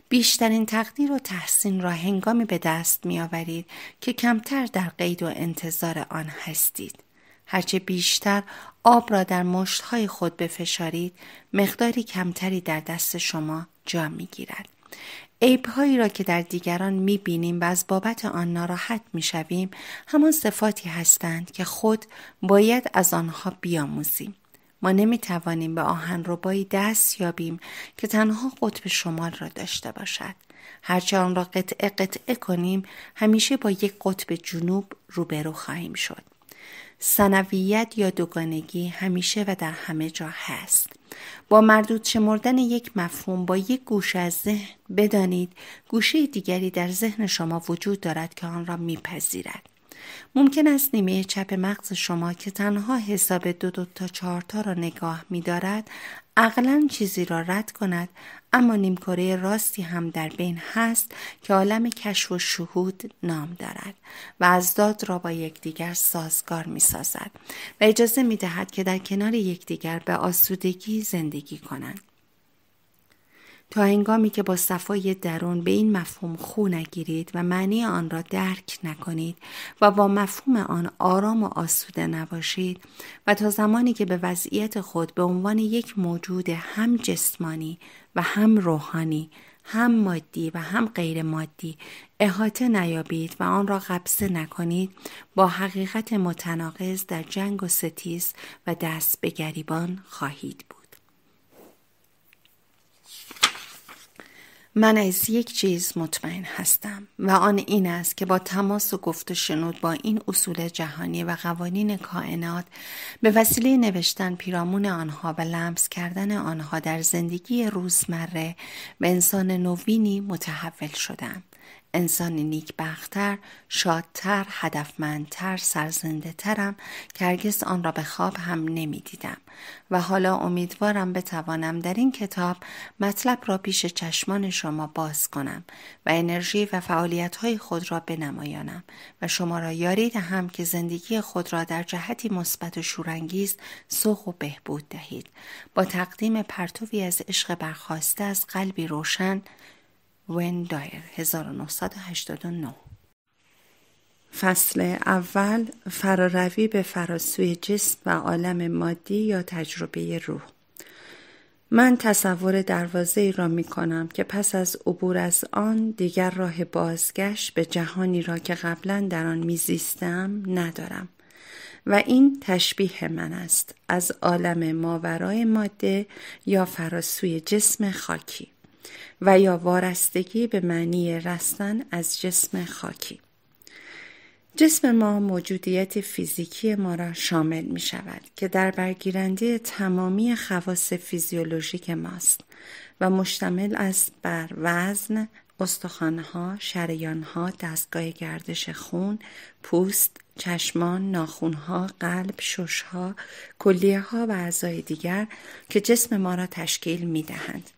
بیشترین تقدیر و تحسین را هنگامی به دست می آورید که کمتر در قید و انتظار آن هستید. هرچه بیشتر آب را در مشتهای خود بفشارید مقداری کمتری در دست شما جا می گیرد. عیبهایی را که در دیگران میبینیم و از بابت آن ناراحت میشویم همان صفاتی هستند که خود باید از آنها بیاموزیم ما نمیتوانیم به آهن ربایی دست یابیم که تنها قطب شمال را داشته باشد هرچه آن را قطعه قطعه کنیم همیشه با یک قطب جنوب روبرو خواهیم شد سنویت یا دوگانگی همیشه و در همه جا هست. با مردود شمردن یک مفهوم با یک گوش از ذهن بدانید گوشه دیگری در ذهن شما وجود دارد که آن را میپذیرد. ممکن است نیمه چپ مغز شما که تنها حساب دو دو تا چهارتا را نگاه می دارد عقلا چیزی را رد کند اما نیمکره راستی هم در بین هست که عالم کشف و شهود نام دارد و از داد را با یکدیگر سازگار می سازد و اجازه می دهد که در کنار یکدیگر به آسودگی زندگی کنند. تا هنگامی که با صفای درون به این مفهوم خو نگیرید و معنی آن را درک نکنید و با مفهوم آن آرام و آسوده نباشید و تا زمانی که به وضعیت خود به عنوان یک موجود هم جسمانی و هم روحانی هم مادی و هم غیر مادی احاطه نیابید و آن را قبضه نکنید با حقیقت متناقض در جنگ و ستیز و دست به گریبان خواهید بود. من از یک چیز مطمئن هستم و آن این است که با تماس و گفت و شنود با این اصول جهانی و قوانین کائنات به وسیله نوشتن پیرامون آنها و لمس کردن آنها در زندگی روزمره به انسان نوینی متحول شدم. انسان نیکبختتر شادتر هدفمندتر سرزنده ترم که هرگز آن را به خواب هم نمیدیدم و حالا امیدوارم بتوانم در این کتاب مطلب را پیش چشمان شما باز کنم و انرژی و فعالیت های خود را بنمایانم و شما را یاری دهم که زندگی خود را در جهتی مثبت و شورانگیز سوق و بهبود دهید با تقدیم پرتوی از عشق برخواسته از قلبی روشن ون دایر 1989 فصل اول فراروی به فراسوی جسم و عالم مادی یا تجربه روح من تصور دروازه ای را می کنم که پس از عبور از آن دیگر راه بازگشت به جهانی را که قبلا در آن می زیستم ندارم و این تشبیه من است از عالم ماورای ماده یا فراسوی جسم خاکی و یا وارستگی به معنی رستن از جسم خاکی جسم ما موجودیت فیزیکی ما را شامل می شود که در برگیرنده تمامی خواص فیزیولوژیک ماست و مشتمل است بر وزن، استخوانها، شریانها، دستگاه گردش خون، پوست، چشمان، ناخونها، قلب، ششها، کلیه ها و اعضای دیگر که جسم ما را تشکیل می دهند.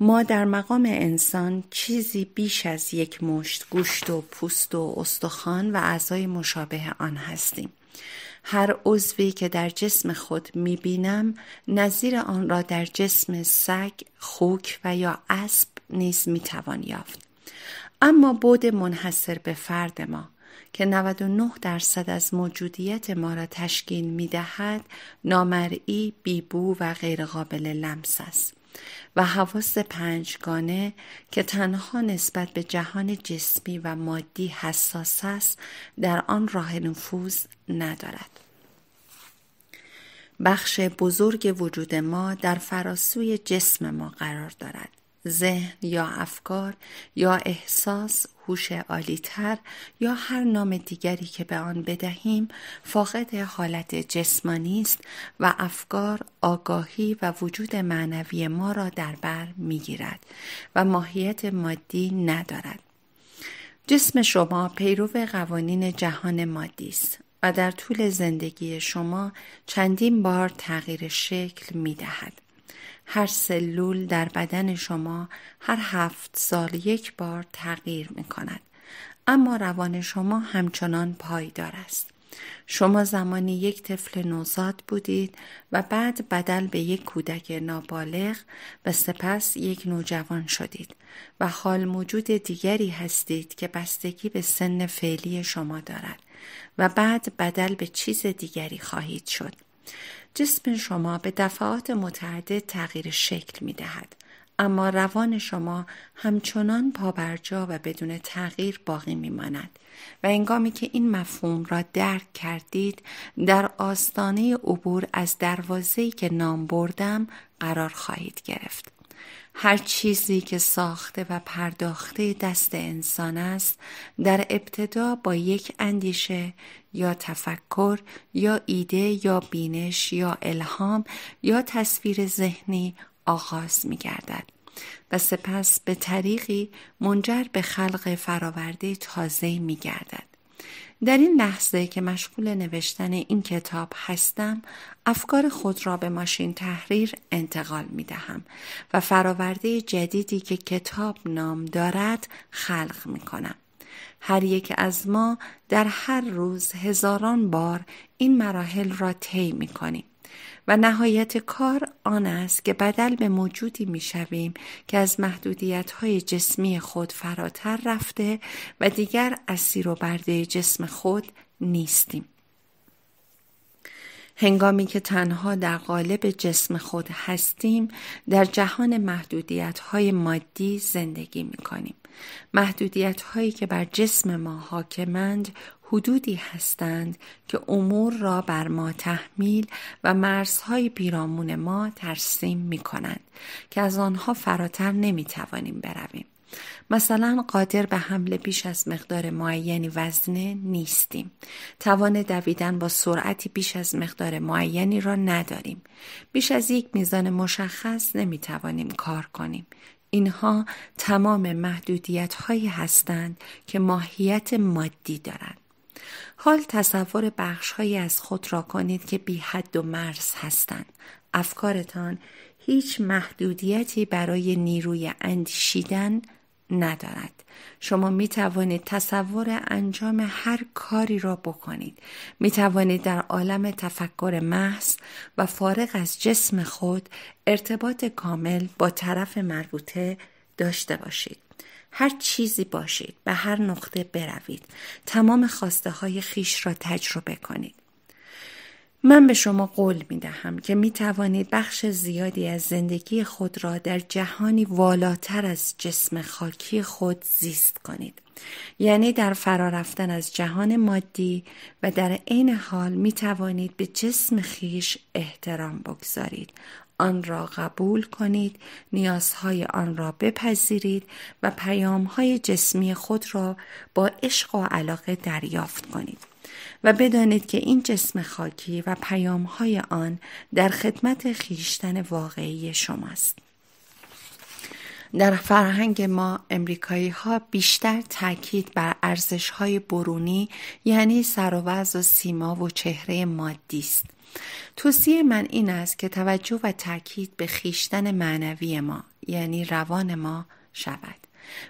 ما در مقام انسان چیزی بیش از یک مشت گوشت و پوست و استخوان و اعضای مشابه آن هستیم هر عضوی که در جسم خود میبینم نظیر آن را در جسم سگ، خوک و یا اسب نیز میتوان یافت اما بود منحصر به فرد ما که 99 درصد از موجودیت ما را تشکیل می دهد نامرئی، بیبو و غیرقابل لمس است. و حواس پنجگانه که تنها نسبت به جهان جسمی و مادی حساس است در آن راه نفوذ ندارد بخش بزرگ وجود ما در فراسوی جسم ما قرار دارد ذهن یا افکار یا احساس هوش عالیتر یا هر نام دیگری که به آن بدهیم فاقد حالت جسمانی است و افکار آگاهی و وجود معنوی ما را در بر میگیرد و ماهیت مادی ندارد جسم شما پیرو قوانین جهان مادی است و در طول زندگی شما چندین بار تغییر شکل می دهد. هر سلول در بدن شما هر هفت سال یک بار تغییر می کند. اما روان شما همچنان پایدار است. شما زمانی یک طفل نوزاد بودید و بعد بدل به یک کودک نابالغ و سپس یک نوجوان شدید و حال موجود دیگری هستید که بستگی به سن فعلی شما دارد و بعد بدل به چیز دیگری خواهید شد. جسم شما به دفعات متعدد تغییر شکل می دهد. اما روان شما همچنان پابرجا و بدون تغییر باقی می و انگامی که این مفهوم را درک کردید در آستانه عبور از دروازه‌ای که نام بردم قرار خواهید گرفت. هر چیزی که ساخته و پرداخته دست انسان است در ابتدا با یک اندیشه یا تفکر یا ایده یا بینش یا الهام یا تصویر ذهنی آغاز می گردد و سپس به طریقی منجر به خلق فراورده تازه می گردد. در این لحظه که مشغول نوشتن این کتاب هستم افکار خود را به ماشین تحریر انتقال می دهم و فراورده جدیدی که کتاب نام دارد خلق می کنم. هر یک از ما در هر روز هزاران بار این مراحل را طی می کنیم. و نهایت کار آن است که بدل به موجودی میشویم که از محدودیت های جسمی خود فراتر رفته و دیگر اسیر و برده جسم خود نیستیم. هنگامی که تنها در قالب جسم خود هستیم در جهان محدودیت های مادی زندگی می کنیم. محدودیت هایی که بر جسم ما حاکمند حدودی هستند که امور را بر ما تحمیل و مرزهای پیرامون ما ترسیم می کنند که از آنها فراتر نمی توانیم برویم. مثلا قادر به حمله بیش از مقدار معینی وزنه نیستیم توان دویدن با سرعتی بیش از مقدار معینی را نداریم بیش از یک میزان مشخص توانیم کار کنیم اینها تمام محدودیت هایی هستند که ماهیت مادی دارند حال تصور بخشهایی از خود را کنید که بی حد و مرز هستند. افکارتان هیچ محدودیتی برای نیروی اندیشیدن ندارد. شما می توانید تصور انجام هر کاری را بکنید. می توانید در عالم تفکر محض و فارغ از جسم خود ارتباط کامل با طرف مربوطه داشته باشید. هر چیزی باشید به هر نقطه بروید تمام خواسته های خیش را تجربه کنید من به شما قول می دهم که می توانید بخش زیادی از زندگی خود را در جهانی والاتر از جسم خاکی خود زیست کنید. یعنی در فرارفتن از جهان مادی و در عین حال می توانید به جسم خیش احترام بگذارید. آن را قبول کنید نیازهای آن را بپذیرید و پیامهای جسمی خود را با عشق و علاقه دریافت کنید و بدانید که این جسم خاکی و پیامهای آن در خدمت خیشتن واقعی شماست در فرهنگ ما امریکایی ها بیشتر تاکید بر ارزش های برونی یعنی سر و و سیما و چهره مادی است توصیه من این است که توجه و تاکید به خیشتن معنوی ما یعنی روان ما شود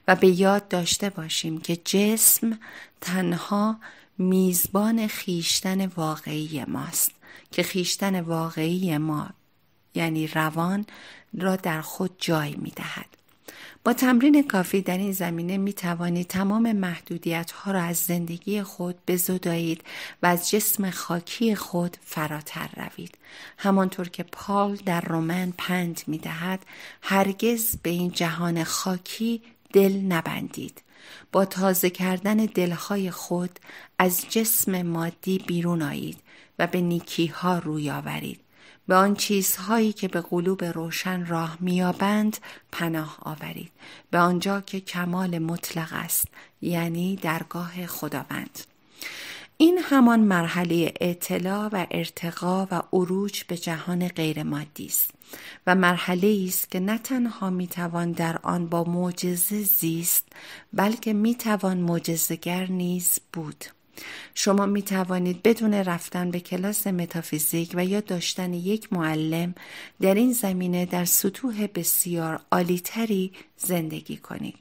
و به یاد داشته باشیم که جسم تنها میزبان خیشتن واقعی ماست که خیشتن واقعی ما یعنی روان را در خود جای می دهد با تمرین کافی در این زمینه می توانید تمام محدودیت ها را از زندگی خود بزدایید و از جسم خاکی خود فراتر روید. همانطور که پال در رومن پند می دهد هرگز به این جهان خاکی دل نبندید. با تازه کردن دلهای خود از جسم مادی بیرون آیید و به نیکی ها روی آورید. به آن چیزهایی که به قلوب روشن راه میابند پناه آورید به آنجا که کمال مطلق است یعنی درگاه خداوند این همان مرحله اطلاع و ارتقا و عروج به جهان غیرمادی است و مرحله است که نه تنها می توان در آن با معجزه زیست بلکه می توان معجزه‌گر نیز بود شما می توانید بدون رفتن به کلاس متافیزیک و یا داشتن یک معلم در این زمینه در سطوح بسیار عالیتری زندگی کنید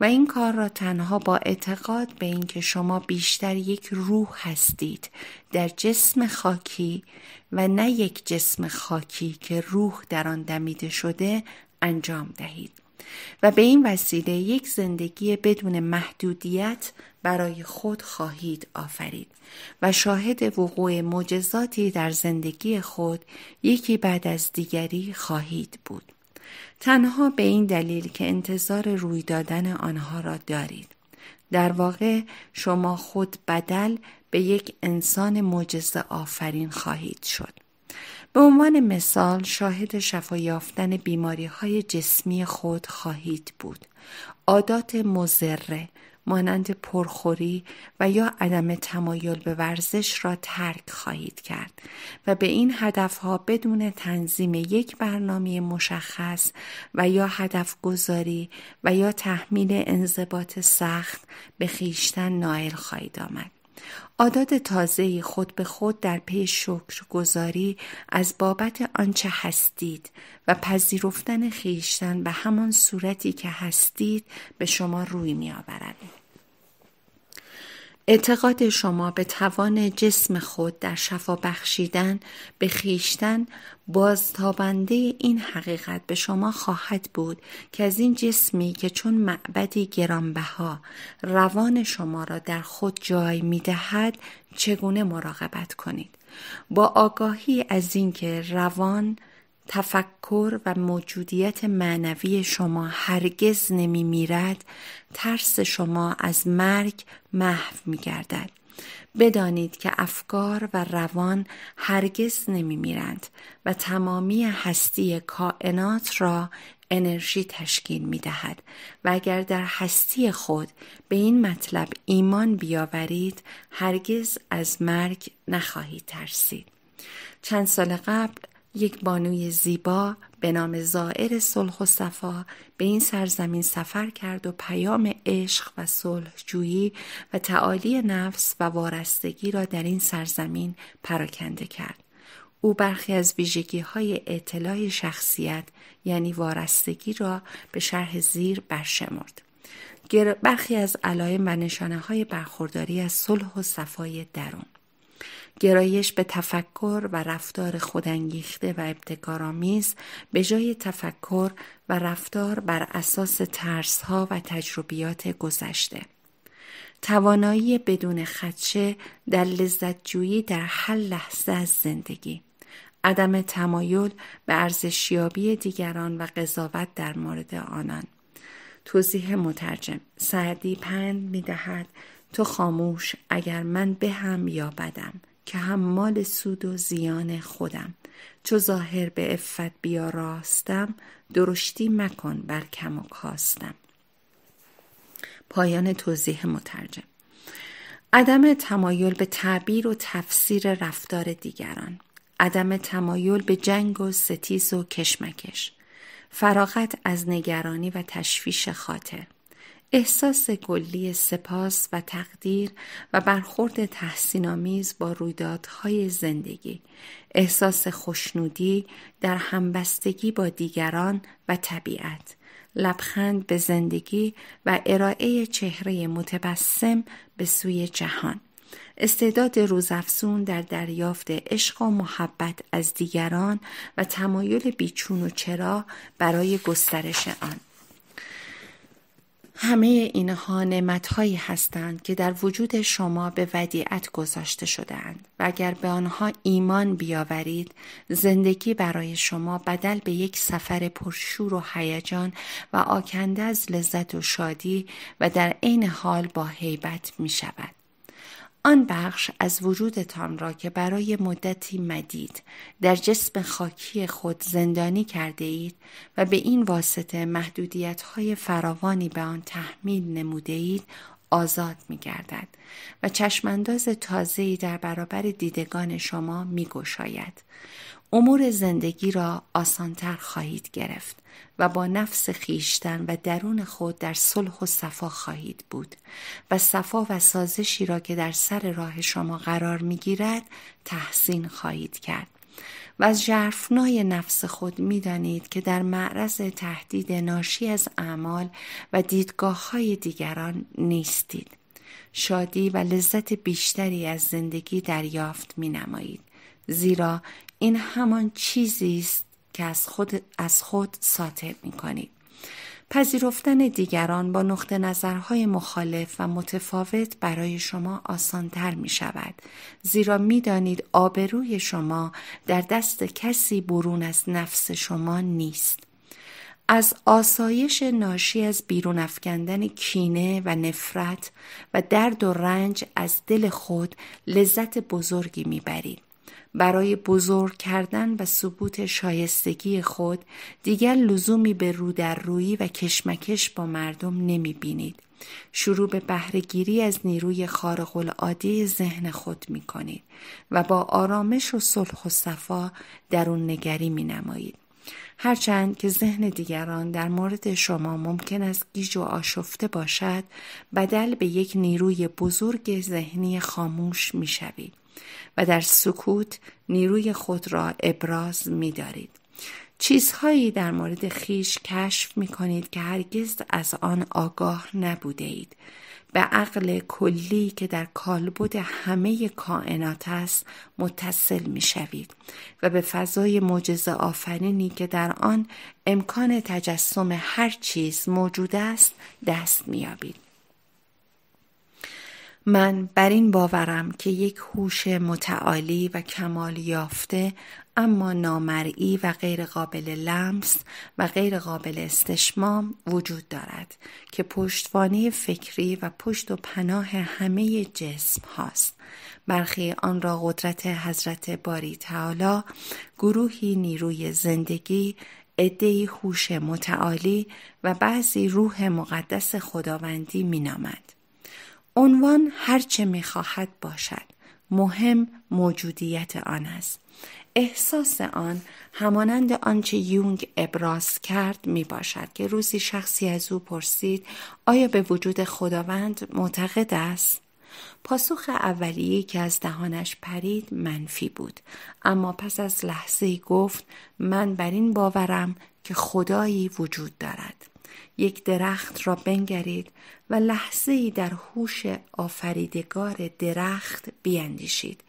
و این کار را تنها با اعتقاد به اینکه شما بیشتر یک روح هستید در جسم خاکی و نه یک جسم خاکی که روح در آن دمیده شده انجام دهید و به این وسیله یک زندگی بدون محدودیت برای خود خواهید آفرید و شاهد وقوع معجزاتی در زندگی خود یکی بعد از دیگری خواهید بود تنها به این دلیل که انتظار روی دادن آنها را دارید در واقع شما خود بدل به یک انسان معجزه آفرین خواهید شد به عنوان مثال شاهد شفا یافتن بیماری های جسمی خود خواهید بود. عادات مزره، مانند پرخوری و یا عدم تمایل به ورزش را ترک خواهید کرد و به این هدفها بدون تنظیم یک برنامه مشخص و یا هدف گذاری و یا تحمیل انضباط سخت به خیشتن نائل خواهید آمد. عادات تازه خود به خود در پی گذاری از بابت آنچه هستید و پذیرفتن خیشتن به همان صورتی که هستید به شما روی میآورد. اعتقاد شما به توان جسم خود در شفا بخشیدن به خیشتن بازتابنده این حقیقت به شما خواهد بود که از این جسمی که چون معبدی گرانبها روان شما را در خود جای می دهد چگونه مراقبت کنید با آگاهی از اینکه روان تفکر و موجودیت معنوی شما هرگز نمی میرد ترس شما از مرگ محو میگردد بدانید که افکار و روان هرگز نمی میرند و تمامی هستی کائنات را انرژی تشکیل می دهد و اگر در هستی خود به این مطلب ایمان بیاورید هرگز از مرگ نخواهید ترسید. چند سال قبل یک بانوی زیبا به نام زائر صلح و صفا به این سرزمین سفر کرد و پیام عشق و صلح جویی و تعالی نفس و وارستگی را در این سرزمین پراکنده کرد. او برخی از ویژگی های اطلاع شخصیت یعنی وارستگی را به شرح زیر برشمرد. برخی از علائم و نشانه های برخورداری از صلح و صفای درون گرایش به تفکر و رفتار خودانگیخته و ابتکارآمیز به جای تفکر و رفتار بر اساس ترسها و تجربیات گذشته توانایی بدون خدشه در جویی در هر لحظه از زندگی عدم تمایل به ارزشیابی دیگران و قضاوت در مورد آنان توضیح مترجم سعدی پند می تو خاموش اگر من هم یا بدم که مال سود و زیان خودم چو ظاهر به افت بیا راستم درشتی مکن بر کم و کاستم پایان توضیح مترجم عدم تمایل به تعبیر و تفسیر رفتار دیگران عدم تمایل به جنگ و ستیز و کشمکش فراغت از نگرانی و تشویش خاطر احساس کلی سپاس و تقدیر و برخورد تحسینآمیز با رویدادهای زندگی احساس خوشنودی در همبستگی با دیگران و طبیعت لبخند به زندگی و ارائه چهره متبسم به سوی جهان استعداد روزافزون در دریافت عشق و محبت از دیگران و تمایل بیچون و چرا برای گسترش آن همه اینها نعمتهایی هستند که در وجود شما به ودیعت گذاشته شدهاند و اگر به آنها ایمان بیاورید زندگی برای شما بدل به یک سفر پرشور و هیجان و آکنده از لذت و شادی و در عین حال با هیبت می شود. آن بخش از وجودتان را که برای مدتی مدید در جسم خاکی خود زندانی کرده اید و به این واسطه محدودیت های فراوانی به آن تحمیل نموده اید آزاد می گردد و چشمانداز تازه‌ای در برابر دیدگان شما می گوشاید. امور زندگی را آسانتر خواهید گرفت و با نفس خیشتن و درون خود در صلح و صفا خواهید بود و صفا و سازشی را که در سر راه شما قرار میگیرد تحسین خواهید کرد و از جرفنای نفس خود میدانید که در معرض تهدید ناشی از اعمال و دیدگاه های دیگران نیستید شادی و لذت بیشتری از زندگی دریافت می نمایید زیرا این همان چیزی است که از خود, از خود می کنید. پذیرفتن دیگران با نقطه نظرهای مخالف و متفاوت برای شما آسانتر می شود زیرا می دانید آبروی شما در دست کسی برون از نفس شما نیست از آسایش ناشی از بیرون افکندن کینه و نفرت و درد و رنج از دل خود لذت بزرگی میبرید برای بزرگ کردن و ثبوت شایستگی خود دیگر لزومی به رو در روی و کشمکش با مردم نمی بینید. شروع به بهرهگیری از نیروی خارق العاده ذهن خود می کنید و با آرامش و صلح و صفا درون نگری می نمایید. هرچند که ذهن دیگران در مورد شما ممکن است گیج و آشفته باشد بدل به یک نیروی بزرگ ذهنی خاموش می شوید. و در سکوت نیروی خود را ابراز می دارید. چیزهایی در مورد خیش کشف می کنید که هرگز از آن آگاه نبوده اید. به عقل کلی که در کالبد همه کائنات است متصل می شوید و به فضای معجزه آفرینی که در آن امکان تجسم هر چیز موجود است دست می من بر این باورم که یک هوش متعالی و کمال یافته اما نامرئی و غیر قابل لمس و غیر قابل استشمام وجود دارد که پشتوانه فکری و پشت و پناه همه جسم هاست برخی آن را قدرت حضرت باری تعالی گروهی نیروی زندگی عدهای هوش متعالی و بعضی روح مقدس خداوندی نامد عنوان هرچه میخواهد باشد مهم موجودیت آن است احساس آن همانند آنچه یونگ ابراز کرد می باشد که روزی شخصی از او پرسید آیا به وجود خداوند معتقد است؟ پاسخ اولیه که از دهانش پرید منفی بود اما پس از لحظه گفت من بر این باورم که خدایی وجود دارد یک درخت را بنگرید و لحظه ای در هوش آفریدگار درخت بیاندیشید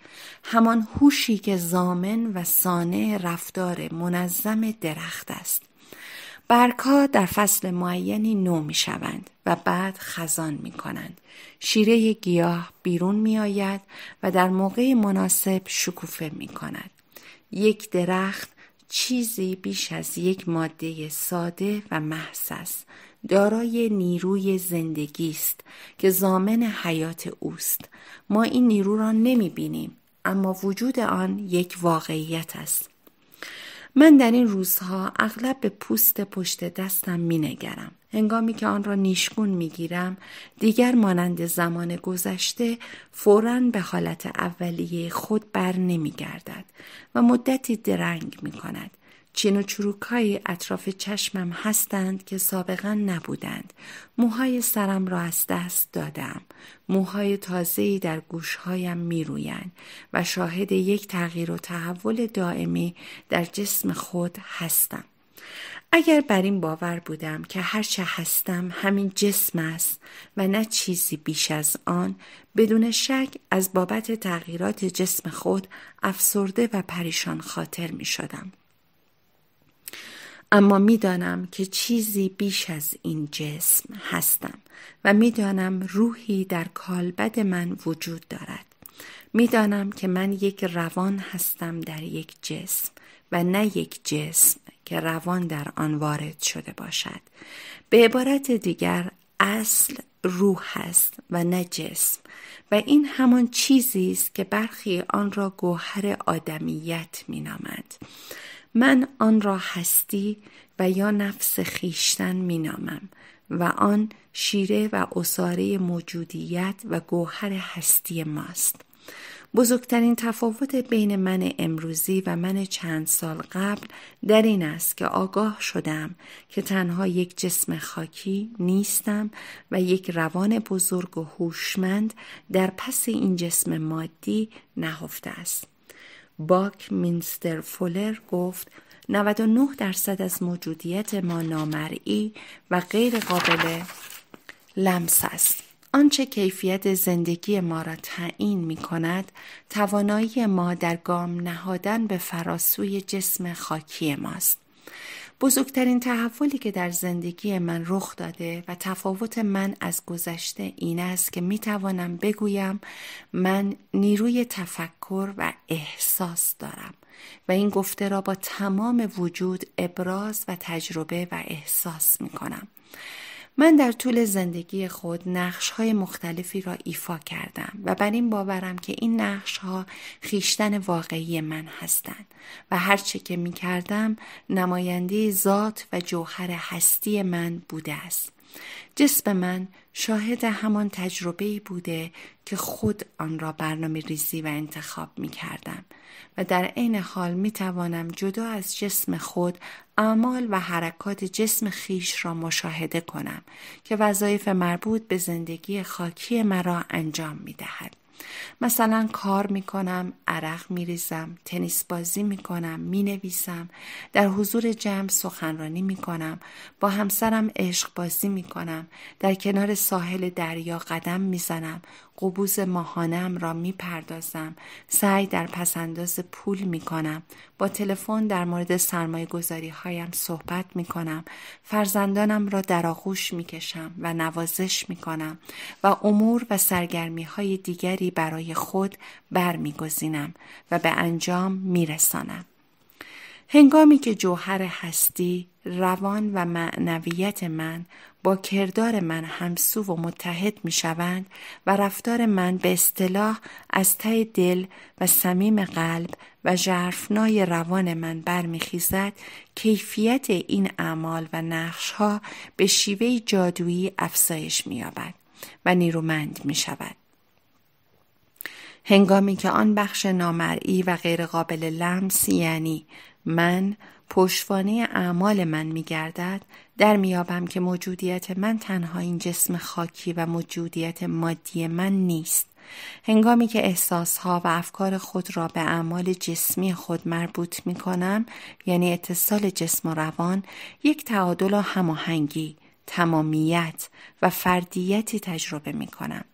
همان هوشی که زامن و سانه رفتار منظم درخت است برکا در فصل معینی نو می شوند و بعد خزان می کنند. شیره گیاه بیرون می آید و در موقع مناسب شکوفه می کند. یک درخت چیزی بیش از یک ماده ساده و محس است دارای نیروی زندگی است که زامن حیات اوست ما این نیرو را نمی بینیم اما وجود آن یک واقعیت است من در این روزها اغلب به پوست پشت دستم می نگرم هنگامی که آن را نیشگون میگیرم دیگر مانند زمان گذشته فورا به حالت اولیه خود بر نمیگردد و مدتی درنگ می کند. چین و چروک های اطراف چشمم هستند که سابقا نبودند. موهای سرم را از دست دادم. موهای تازه‌ای در گوشهایم می و شاهد یک تغییر و تحول دائمی در جسم خود هستم. اگر بر این باور بودم که هرچه هستم همین جسم است و نه چیزی بیش از آن بدون شک از بابت تغییرات جسم خود افسرده و پریشان خاطر می شدم. اما میدانم که چیزی بیش از این جسم هستم و میدانم روحی در کالبد من وجود دارد میدانم که من یک روان هستم در یک جسم و نه یک جسم که روان در آن وارد شده باشد به عبارت دیگر اصل روح است و نه جسم و این همان چیزی است که برخی آن را گوهر آدمیت مینامند من آن را هستی و یا نفس خیشتن مینامم و آن شیره و اصاره موجودیت و گوهر هستی ماست بزرگترین تفاوت بین من امروزی و من چند سال قبل در این است که آگاه شدم که تنها یک جسم خاکی نیستم و یک روان بزرگ و هوشمند در پس این جسم مادی نهفته است. باک مینستر فولر گفت 99 درصد از موجودیت ما نامرئی و غیر قابل لمس است. آنچه کیفیت زندگی ما را تعیین می کند توانایی ما در گام نهادن به فراسوی جسم خاکی ماست. بزرگترین تحولی که در زندگی من رخ داده و تفاوت من از گذشته این است که می توانم بگویم من نیروی تفکر و احساس دارم و این گفته را با تمام وجود ابراز و تجربه و احساس می کنم. من در طول زندگی خود نقش های مختلفی را ایفا کردم و بر این باورم که این نقش ها خیشتن واقعی من هستند و هرچه که می کردم نماینده ذات و جوهر هستی من بوده است. جسم من شاهد همان تجربه بوده که خود آن را برنامه ریزی و انتخاب می کردم و در عین حال می توانم جدا از جسم خود اعمال و حرکات جسم خیش را مشاهده کنم که وظایف مربوط به زندگی خاکی مرا انجام می دهد. مثلا کار می کنم، عرق می ریزم، تنیس بازی می کنم، می نویسم، در حضور جمع سخنرانی می کنم، با همسرم عشق بازی می کنم، در کنار ساحل دریا قدم می زنم، قبوز ماهانم را می پردازم. سعی در پسنداز پول می کنم. با تلفن در مورد سرمایه گذاری هایم صحبت می کنم. فرزندانم را در آغوش می کشم و نوازش می کنم و امور و سرگرمی های دیگری برای خود برمیگزینم و به انجام می رسانم. هنگامی که جوهر هستی، روان و معنویت من با کردار من همسو و متحد می شوند و رفتار من به اصطلاح از تای دل و صمیم قلب و ژرفنای روان من برمیخیزد کیفیت این اعمال و ها به شیوه جادویی افزایش مییابد و نیرومند می شود. هنگامی که آن بخش نامرئی و غیرقابل لمس یعنی من پشوانه اعمال من می گردد در میابم که موجودیت من تنها این جسم خاکی و موجودیت مادی من نیست هنگامی که احساسها و افکار خود را به اعمال جسمی خود مربوط می کنم یعنی اتصال جسم و روان یک تعادل و هماهنگی تمامیت و فردیتی تجربه می کنم.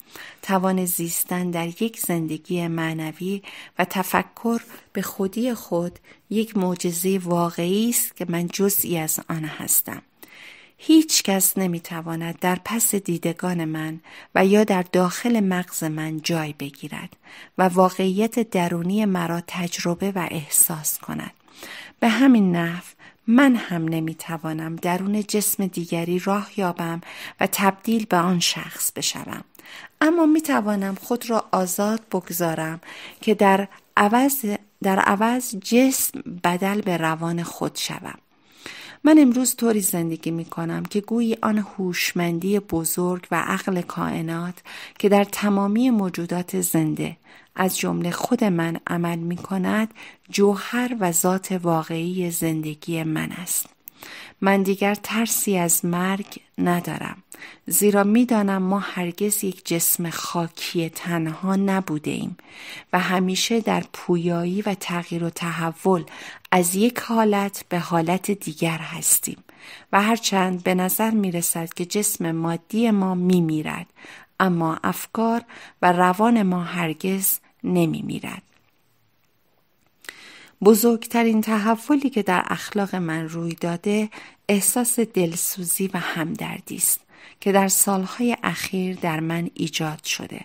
توان زیستن در یک زندگی معنوی و تفکر به خودی خود یک معجزه واقعی است که من جزئی از آن هستم. هیچ کس نمیتواند در پس دیدگان من و یا در داخل مغز من جای بگیرد و واقعیت درونی مرا تجربه و احساس کند. به همین نحو من هم نمیتوانم درون جسم دیگری راه یابم و تبدیل به آن شخص بشوم. اما می توانم خود را آزاد بگذارم که در عوض در عوض جسم بدل به روان خود شوم من امروز طوری زندگی می کنم که گویی آن هوشمندی بزرگ و عقل کائنات که در تمامی موجودات زنده از جمله خود من عمل می کند جوهر و ذات واقعی زندگی من است. من دیگر ترسی از مرگ ندارم زیرا میدانم ما هرگز یک جسم خاکی تنها نبوده ایم و همیشه در پویایی و تغییر و تحول از یک حالت به حالت دیگر هستیم و هرچند به نظر می رسد که جسم مادی ما می میرد اما افکار و روان ما هرگز نمی میرد بزرگترین تحولی که در اخلاق من روی داده احساس دلسوزی و همدردی است که در سالهای اخیر در من ایجاد شده.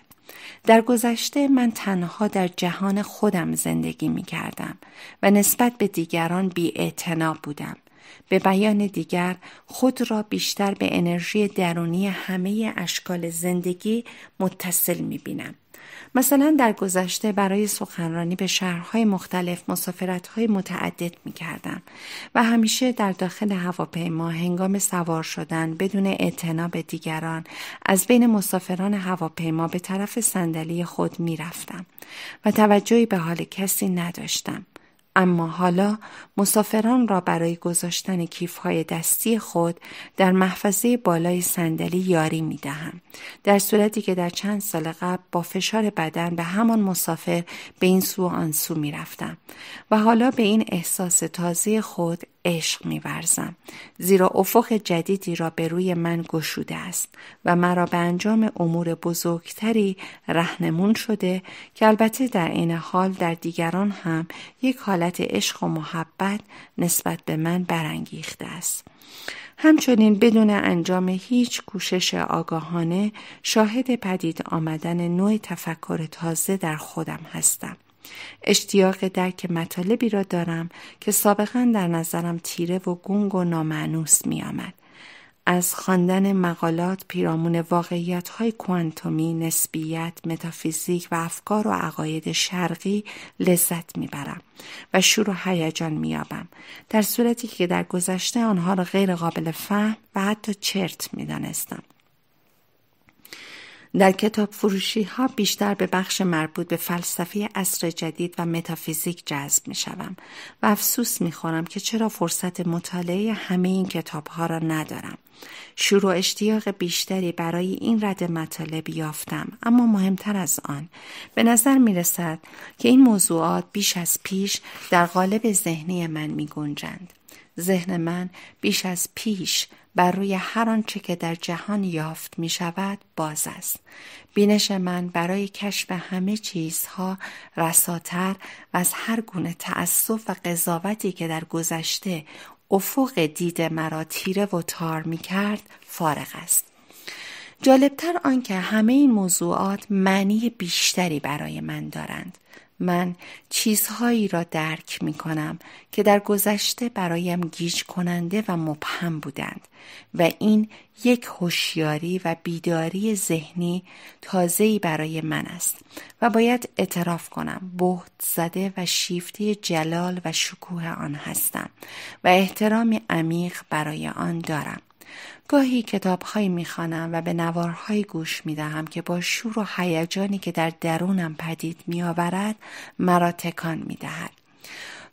در گذشته من تنها در جهان خودم زندگی می کردم و نسبت به دیگران بی بودم. به بیان دیگر خود را بیشتر به انرژی درونی همه اشکال زندگی متصل می بینم. مثلا در گذشته برای سخنرانی به شهرهای مختلف مسافرتهای متعدد می کردم و همیشه در داخل هواپیما هنگام سوار شدن بدون اعتنا به دیگران از بین مسافران هواپیما به طرف صندلی خود می رفتم و توجهی به حال کسی نداشتم. اما حالا مسافران را برای گذاشتن کیفهای دستی خود در محفظه بالای صندلی یاری می دهم. در صورتی که در چند سال قبل با فشار بدن به همان مسافر به این سو و آن سو می رفتم. و حالا به این احساس تازه خود عشق میورزم زیرا افق جدیدی را به روی من گشوده است و مرا به انجام امور بزرگتری رهنمون شده که البته در این حال در دیگران هم یک حالت عشق و محبت نسبت به من برانگیخته است همچنین بدون انجام هیچ کوشش آگاهانه شاهد پدید آمدن نوع تفکر تازه در خودم هستم اشتیاق درک مطالبی را دارم که سابقا در نظرم تیره و گنگ و نامعنوس می آمد. از خواندن مقالات پیرامون واقعیت های کوانتومی، نسبیت، متافیزیک و افکار و عقاید شرقی لذت میبرم و شور و هیجان مییابم در صورتی که در گذشته آنها را غیر قابل فهم و حتی چرت میدانستم. در کتاب فروشی ها بیشتر به بخش مربوط به فلسفه اصر جدید و متافیزیک جذب می شوم و افسوس می خورم که چرا فرصت مطالعه همه این کتاب ها را ندارم. شروع اشتیاق بیشتری برای این رد مطالب یافتم اما مهمتر از آن به نظر می رسد که این موضوعات بیش از پیش در قالب ذهنی من می گنجند. ذهن من بیش از پیش بر روی هر آنچه که در جهان یافت می شود باز است. بینش من برای کشف همه چیزها رساتر و از هر گونه تأسف و قضاوتی که در گذشته افق دید مرا تیره و تار می کرد فارغ است. جالبتر آنکه همه این موضوعات معنی بیشتری برای من دارند. من چیزهایی را درک می کنم که در گذشته برایم گیج کننده و مبهم بودند و این یک هوشیاری و بیداری ذهنی تازه‌ای برای من است و باید اعتراف کنم بهت زده و شیفته جلال و شکوه آن هستم و احترامی عمیق برای آن دارم گاهی کتابهایی میخوانم و به نوارهایی گوش میدهم که با شور و هیجانی که در درونم پدید میآورد مرا تکان میدهد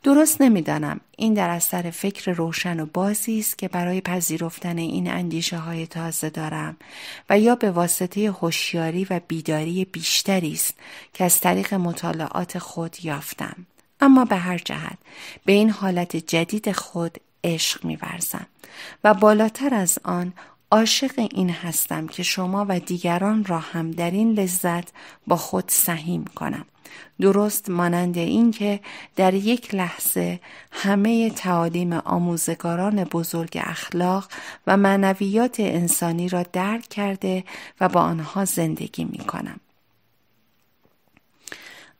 درست نمیدانم این در اثر فکر روشن و بازی است که برای پذیرفتن این اندیشه های تازه دارم و یا به واسطه هوشیاری و بیداری بیشتری است که از طریق مطالعات خود یافتم اما به هر جهت به این حالت جدید خود عشق میورزم و بالاتر از آن عاشق این هستم که شما و دیگران را هم در این لذت با خود سهیم کنم درست مانند اینکه در یک لحظه همه تعالیم آموزگاران بزرگ اخلاق و معنویات انسانی را درک کرده و با آنها زندگی می کنم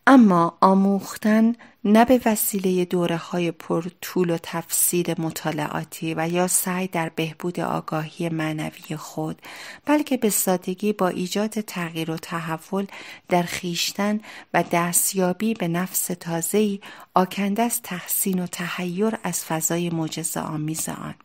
اما آموختن نه به وسیله دوره های پر طول و تفسیر مطالعاتی و یا سعی در بهبود آگاهی معنوی خود بلکه به سادگی با ایجاد تغییر و تحول در خیشتن و دستیابی به نفس تازه‌ای آکنده از تحسین و تحیر از فضای معجزه آمیز آن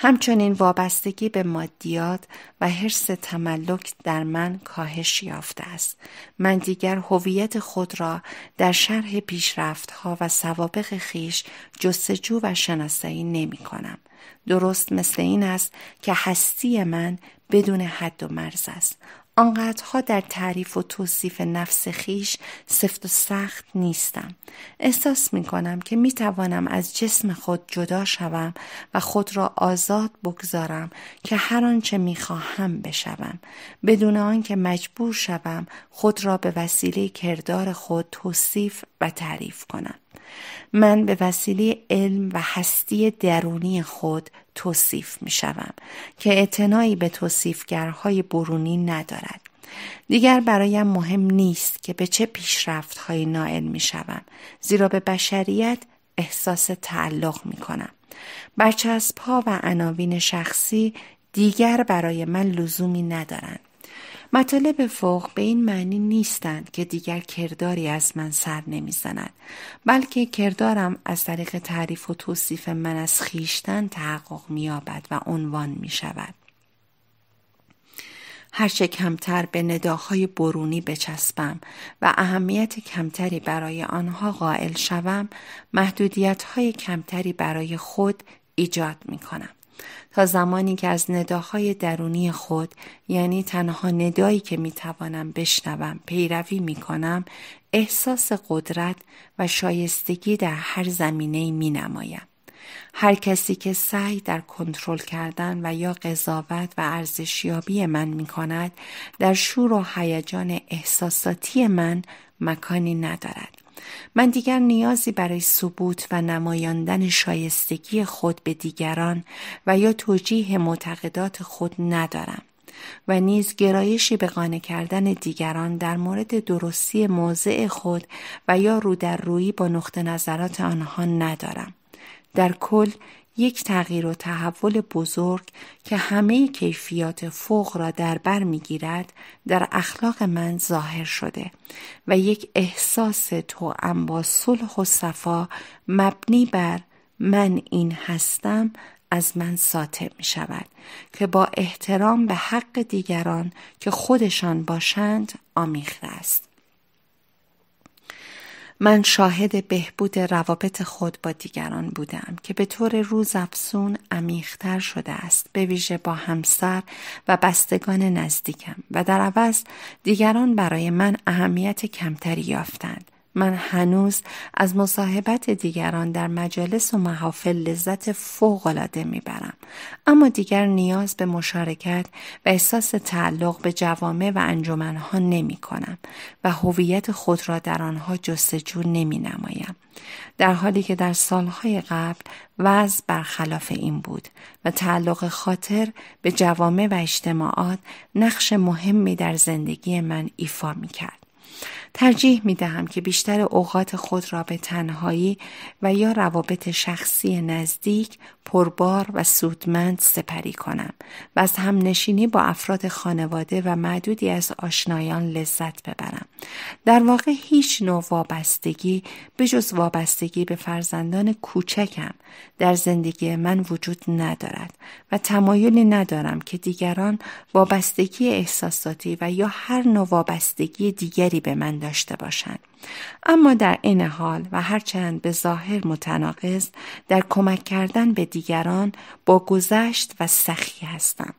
همچنین وابستگی به مادیات و حرس تملک در من کاهش یافته است. من دیگر هویت خود را در شرح پیشرفتها و سوابق خیش جستجو و شناسایی نمی درست مثل این است که هستی من بدون حد و مرز است آنقدرها در تعریف و توصیف نفس خیش سفت و سخت نیستم. احساس می کنم که می توانم از جسم خود جدا شوم و خود را آزاد بگذارم که هر آنچه می خواهم بشوم بدون آنکه مجبور شوم خود را به وسیله کردار خود توصیف و تعریف کنم. من به وسیله علم و هستی درونی خود توصیف می شوم که اعتنایی به توصیفگرهای برونی ندارد. دیگر برایم مهم نیست که به چه پیشرفتهایی نائل می شوم زیرا به بشریت احساس تعلق می کنم. برچسب ها و عناوین شخصی دیگر برای من لزومی ندارند. مطالب فوق به این معنی نیستند که دیگر کرداری از من سر نمیزند بلکه کردارم از طریق تعریف و توصیف من از خیشتن تحقق مییابد و عنوان می شود. هرچه کمتر به نداهای برونی بچسبم و اهمیت کمتری برای آنها قائل شوم محدودیت های کمتری برای خود ایجاد می تا زمانی که از نداهای درونی خود یعنی تنها ندایی که توانم بشنوم پیروی کنم احساس قدرت و شایستگی در هر زمینه می نمایم. هر کسی که سعی در کنترل کردن و یا قضاوت و ارزشیابی من می کند در شور و هیجان احساساتی من مکانی ندارد. من دیگر نیازی برای ثبوت و نمایاندن شایستگی خود به دیگران و یا توجیه معتقدات خود ندارم و نیز گرایشی به قانع کردن دیگران در مورد درستی موضع خود و یا رو در روی با نقطه نظرات آنها ندارم. در کل یک تغییر و تحول بزرگ که همه کیفیات فوق را در بر میگیرد در اخلاق من ظاهر شده و یک احساس ام با صلح و صفا مبنی بر من این هستم از من ساطع می شود که با احترام به حق دیگران که خودشان باشند آمیخته است من شاهد بهبود روابط خود با دیگران بودم که به طور روزافزون عمیقتر شده است به ویژه با همسر و بستگان نزدیکم و در عوض دیگران برای من اهمیت کمتری یافتند من هنوز از مصاحبت دیگران در مجالس و محافل لذت فوق العاده میبرم اما دیگر نیاز به مشارکت و احساس تعلق به جوامع و انجمنها نمی کنم و هویت خود را در آنها جستجو نمی نمایم. در حالی که در سالهای قبل وضع برخلاف این بود و تعلق خاطر به جوامع و اجتماعات نقش مهمی در زندگی من ایفا می کرد. ترجیح می دهم که بیشتر اوقات خود را به تنهایی و یا روابط شخصی نزدیک پربار و سودمند سپری کنم و از هم نشینی با افراد خانواده و معدودی از آشنایان لذت ببرم. در واقع هیچ نوع وابستگی به جز وابستگی به فرزندان کوچکم در زندگی من وجود ندارد و تمایلی ندارم که دیگران وابستگی احساساتی و یا هر نوع وابستگی دیگری به من داشته باشند. اما در عین حال و هرچند به ظاهر متناقض در کمک کردن به دیگران با گذشت و سخی هستم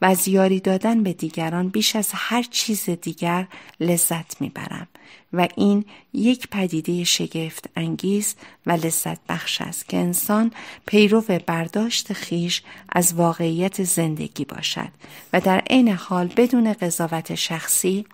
و از یاری دادن به دیگران بیش از هر چیز دیگر لذت میبرم و این یک پدیده شگفت انگیز و لذت بخش است که انسان پیرو برداشت خیش از واقعیت زندگی باشد و در عین حال بدون قضاوت شخصی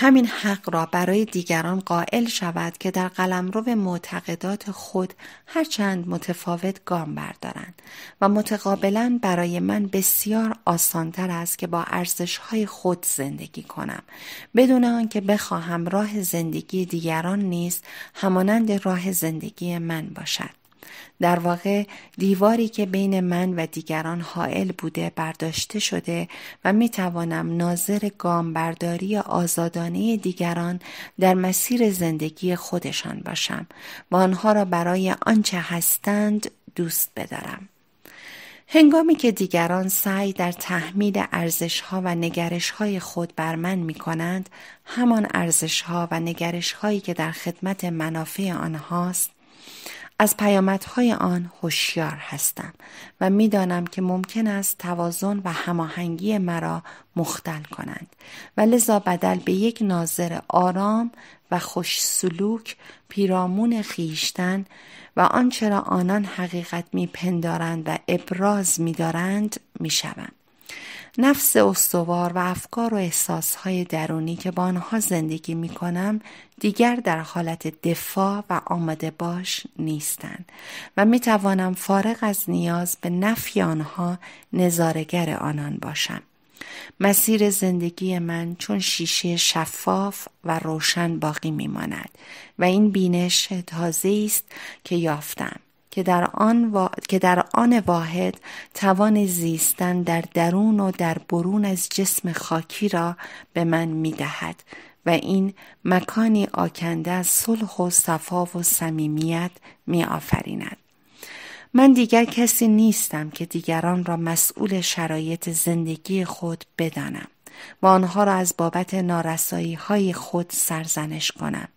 همین حق را برای دیگران قائل شود که در قلمرو معتقدات خود هرچند متفاوت گام بردارند و متقابلا برای من بسیار آسانتر است که با ارزشهای خود زندگی کنم بدون آنکه بخواهم راه زندگی دیگران نیست همانند راه زندگی من باشد در واقع دیواری که بین من و دیگران حائل بوده برداشته شده و می توانم ناظر گام برداری آزادانه دیگران در مسیر زندگی خودشان باشم و آنها را برای آنچه هستند دوست بدارم. هنگامی که دیگران سعی در تحمیل ارزشها و نگرش های خود بر من می کنند، همان ارزشها و نگرش هایی که در خدمت منافع آنهاست، از پیامدهای آن هوشیار هستم و میدانم که ممکن است توازن و هماهنگی مرا مختل کنند و لذا بدل به یک ناظر آرام و خوش سلوک پیرامون خیشتن و آنچه را آنان حقیقت میپندارند و ابراز میدارند میشوم نفس استوار و افکار و احساسهای درونی که با آنها زندگی می کنم دیگر در حالت دفاع و آمده باش نیستند و می توانم فارغ از نیاز به نفی آنها نظارگر آنان باشم. مسیر زندگی من چون شیشه شفاف و روشن باقی می ماند و این بینش تازه است که یافتم. که در آن, که در آن واحد توان زیستن در درون و در برون از جسم خاکی را به من می دهد و این مکانی آکنده از صلح و صفا و صمیمیت می آفریند. من دیگر کسی نیستم که دیگران را مسئول شرایط زندگی خود بدانم و آنها را از بابت نارسایی های خود سرزنش کنم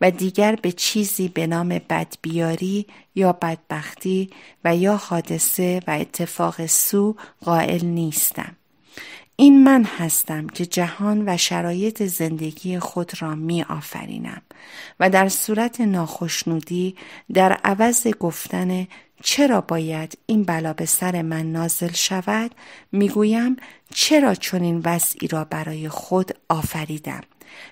و دیگر به چیزی به نام بدبیاری یا بدبختی و یا حادثه و اتفاق سو قائل نیستم. این من هستم که جهان و شرایط زندگی خود را می آفرینم و در صورت ناخشنودی در عوض گفتن چرا باید این بلا به سر من نازل شود میگویم چرا چنین وضعی را برای خود آفریدم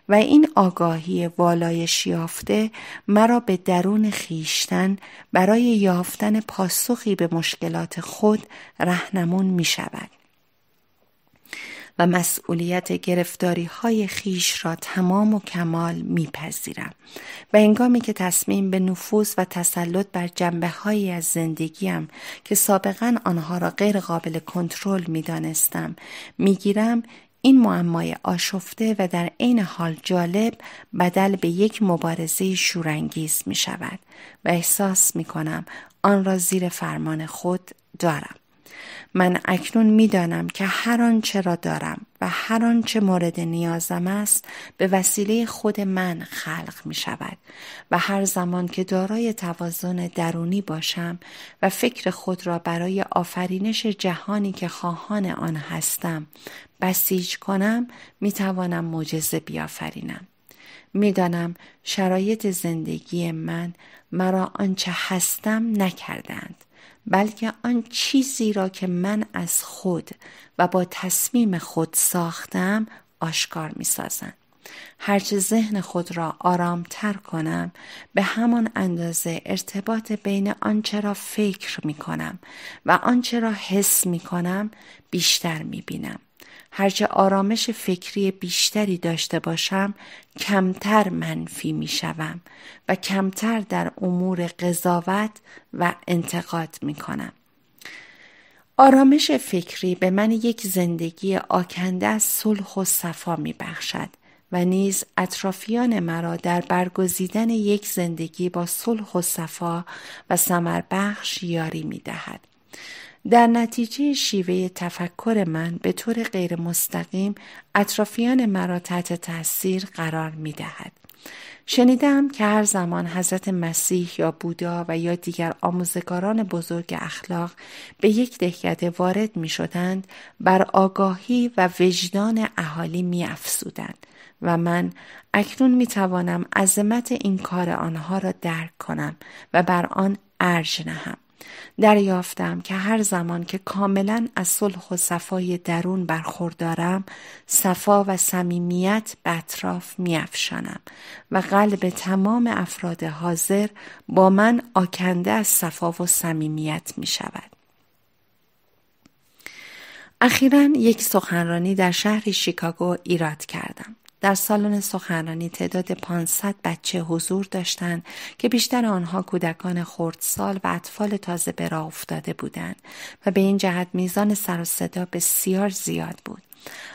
و این آگاهی والایش یافته مرا به درون خیشتن برای یافتن پاسخی به مشکلات خود رهنمون می شود. و مسئولیت گرفتاری های خیش را تمام و کمال میپذیرم و انگامی که تصمیم به نفوذ و تسلط بر جنبه هایی از زندگیم که سابقا آنها را غیر قابل کنترل میدانستم میگیرم این معمای آشفته و در عین حال جالب بدل به یک مبارزه شورانگیز می شود و احساس می کنم آن را زیر فرمان خود دارم. من اکنون میدانم که هر آنچه را دارم و هر آنچه مورد نیازم است به وسیله خود من خلق می شود و هر زمان که دارای توازن درونی باشم و فکر خود را برای آفرینش جهانی که خواهان آن هستم بسیج کنم می توانم معجزه بیافرینم میدانم شرایط زندگی من مرا آنچه هستم نکردند بلکه آن چیزی را که من از خود و با تصمیم خود ساختم آشکار می سازم. هرچه ذهن خود را آرامتر کنم به همان اندازه ارتباط بین آنچه را فکر می کنم و آنچه را حس می کنم بیشتر می بینم. هرچه آرامش فکری بیشتری داشته باشم کمتر منفی می شوم و کمتر در امور قضاوت و انتقاد می کنم. آرامش فکری به من یک زندگی آکنده از صلح و صفا می بخشد و نیز اطرافیان مرا در برگزیدن یک زندگی با صلح و صفا و سمر بخش یاری می دهد. در نتیجه شیوه تفکر من به طور غیر مستقیم اطرافیان مرا تحت تاثیر قرار می دهد. شنیدم که هر زمان حضرت مسیح یا بودا و یا دیگر آموزگاران بزرگ اخلاق به یک دهکده وارد می شدند بر آگاهی و وجدان اهالی می افسودند و من اکنون می توانم عظمت این کار آنها را درک کنم و بر آن ارج نهم. دریافتم که هر زمان که کاملا از صلح و صفای درون برخوردارم صفا و صمیمیت به اطراف میافشانم و قلب تمام افراد حاضر با من آکنده از صفا و صمیمیت می شود. اخیرا یک سخنرانی در شهر شیکاگو ایراد کردم در سالن سخنرانی تعداد 500 بچه حضور داشتند که بیشتر آنها کودکان خردسال و اطفال تازه به راه افتاده بودند و به این جهت میزان سر و صدا بسیار زیاد بود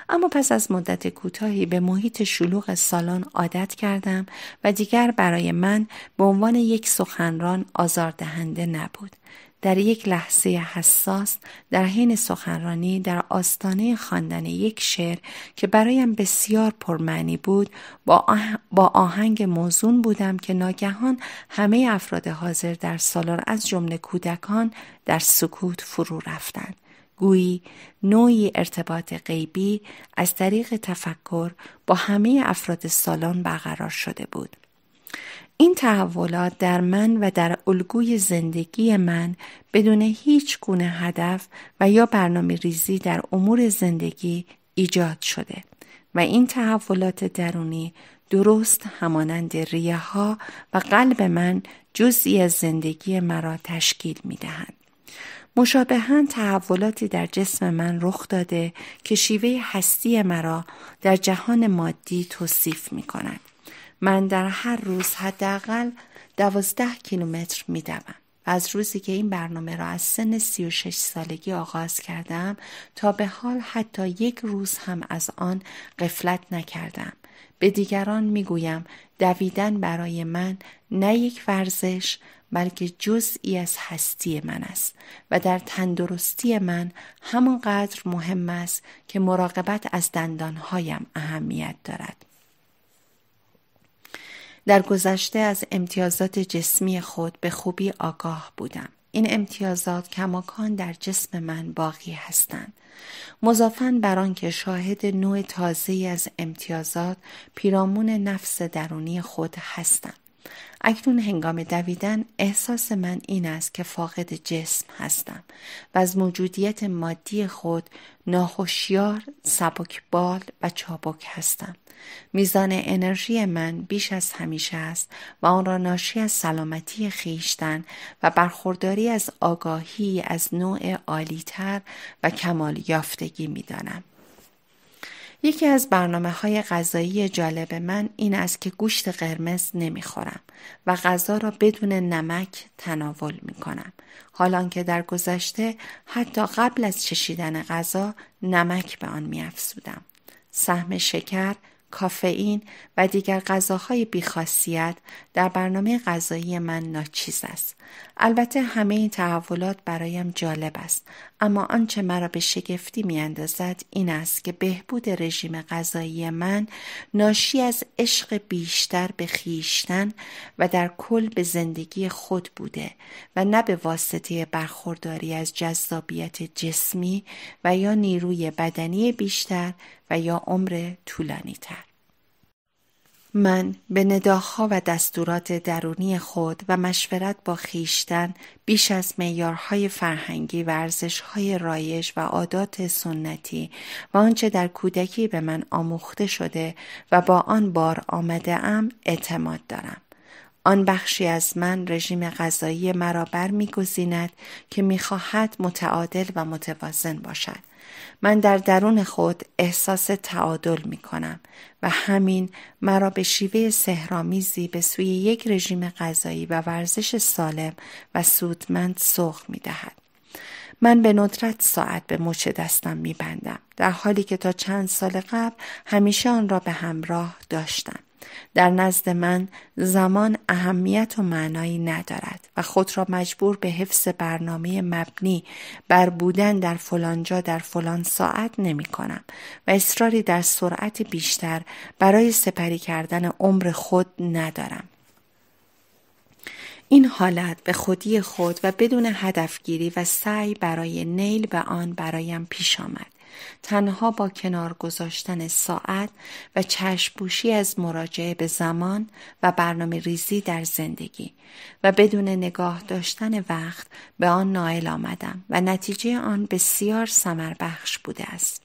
اما پس از مدت کوتاهی به محیط شلوغ سالن عادت کردم و دیگر برای من به عنوان یک سخنران آزاردهنده نبود در یک لحظه حساس در حین سخنرانی در آستانه خواندن یک شعر که برایم بسیار پرمعنی بود با, با آهنگ موزون بودم که ناگهان همه افراد حاضر در سالن از جمله کودکان در سکوت فرو رفتند گویی نوعی ارتباط غیبی از طریق تفکر با همه افراد سالن برقرار شده بود این تحولات در من و در الگوی زندگی من بدون هیچ گونه هدف و یا برنامه ریزی در امور زندگی ایجاد شده و این تحولات درونی درست همانند ریه ها و قلب من جزئی از زندگی مرا تشکیل می دهند. مشابهن تحولاتی در جسم من رخ داده که شیوه هستی مرا در جهان مادی توصیف می کند. من در هر روز حداقل دوازده کیلومتر میدوم و از روزی که این برنامه را از سن 36 سالگی آغاز کردم تا به حال حتی یک روز هم از آن قفلت نکردم به دیگران میگویم دویدن برای من نه یک ورزش بلکه جزئی از هستی من است و در تندرستی من همانقدر مهم است که مراقبت از دندانهایم اهمیت دارد در گذشته از امتیازات جسمی خود به خوبی آگاه بودم. این امتیازات کماکان در جسم من باقی هستند. مزافن بر آنکه شاهد نوع تازه از امتیازات پیرامون نفس درونی خود هستم. اکنون هنگام دویدن احساس من این است که فاقد جسم هستم و از موجودیت مادی خود ناخوشیار، بال و چابک هستم. میزان انرژی من بیش از همیشه است و آن را ناشی از سلامتی خیشتن و برخورداری از آگاهی از نوع عالیتر و کمال یافتگی میدانم. یکی از برنامه های غذایی جالب من این است که گوشت قرمز نمیخورم و غذا را بدون نمک تناول می کنم. حالان که در گذشته حتی قبل از چشیدن غذا نمک به آن می سهم شکر، کافئین و دیگر غذاهای بیخاصیت در برنامه غذایی من ناچیز است البته همه این تحولات برایم جالب است اما آنچه مرا به شگفتی میاندازد این است که بهبود رژیم غذایی من ناشی از عشق بیشتر به خیشتن و در کل به زندگی خود بوده و نه به واسطه برخورداری از جذابیت جسمی و یا نیروی بدنی بیشتر و یا عمر طولانی تر. من به نداخها و دستورات درونی خود و مشورت با خیشتن بیش از میارهای فرهنگی و ارزشهای رایش و عادات سنتی و آنچه در کودکی به من آموخته شده و با آن بار آمده ام اعتماد دارم. آن بخشی از من رژیم غذایی مرا برمیگزیند که میخواهد متعادل و متوازن باشد من در درون خود احساس تعادل می کنم و همین مرا به شیوه سهرامیزی به سوی یک رژیم غذایی و ورزش سالم و سودمند سوق می دهد. من به ندرت ساعت به مچ دستم می بندم در حالی که تا چند سال قبل همیشه آن را به همراه داشتم. در نزد من زمان اهمیت و معنایی ندارد و خود را مجبور به حفظ برنامه مبنی بر بودن در فلان جا در فلان ساعت نمی کنم و اصراری در سرعت بیشتر برای سپری کردن عمر خود ندارم. این حالت به خودی خود و بدون هدفگیری و سعی برای نیل به آن برایم پیش آمد. تنها با کنار گذاشتن ساعت و چشمپوشی از مراجعه به زمان و برنامه ریزی در زندگی و بدون نگاه داشتن وقت به آن نائل آمدم و نتیجه آن بسیار سمر بخش بوده است.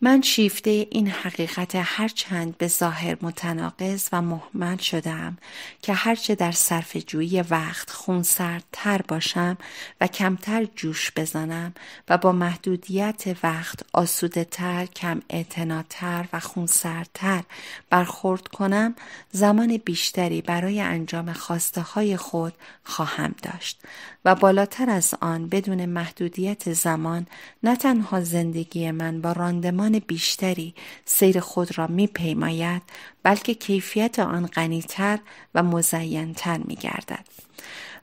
من شیفته این حقیقت هرچند به ظاهر متناقض و محمل شدم که هرچه در صرف جویی وقت خونسردتر باشم و کمتر جوش بزنم و با محدودیت وقت آسوده تر، کم اعتناتر و خونسردتر برخورد کنم زمان بیشتری برای انجام خواسته های خود خواهم داشت و بالاتر از آن بدون محدودیت زمان نه تنها زندگی من با راندمان بیشتری سیر خود را میپیماید بلکه کیفیت آن غنیتر و مزینتر میگردد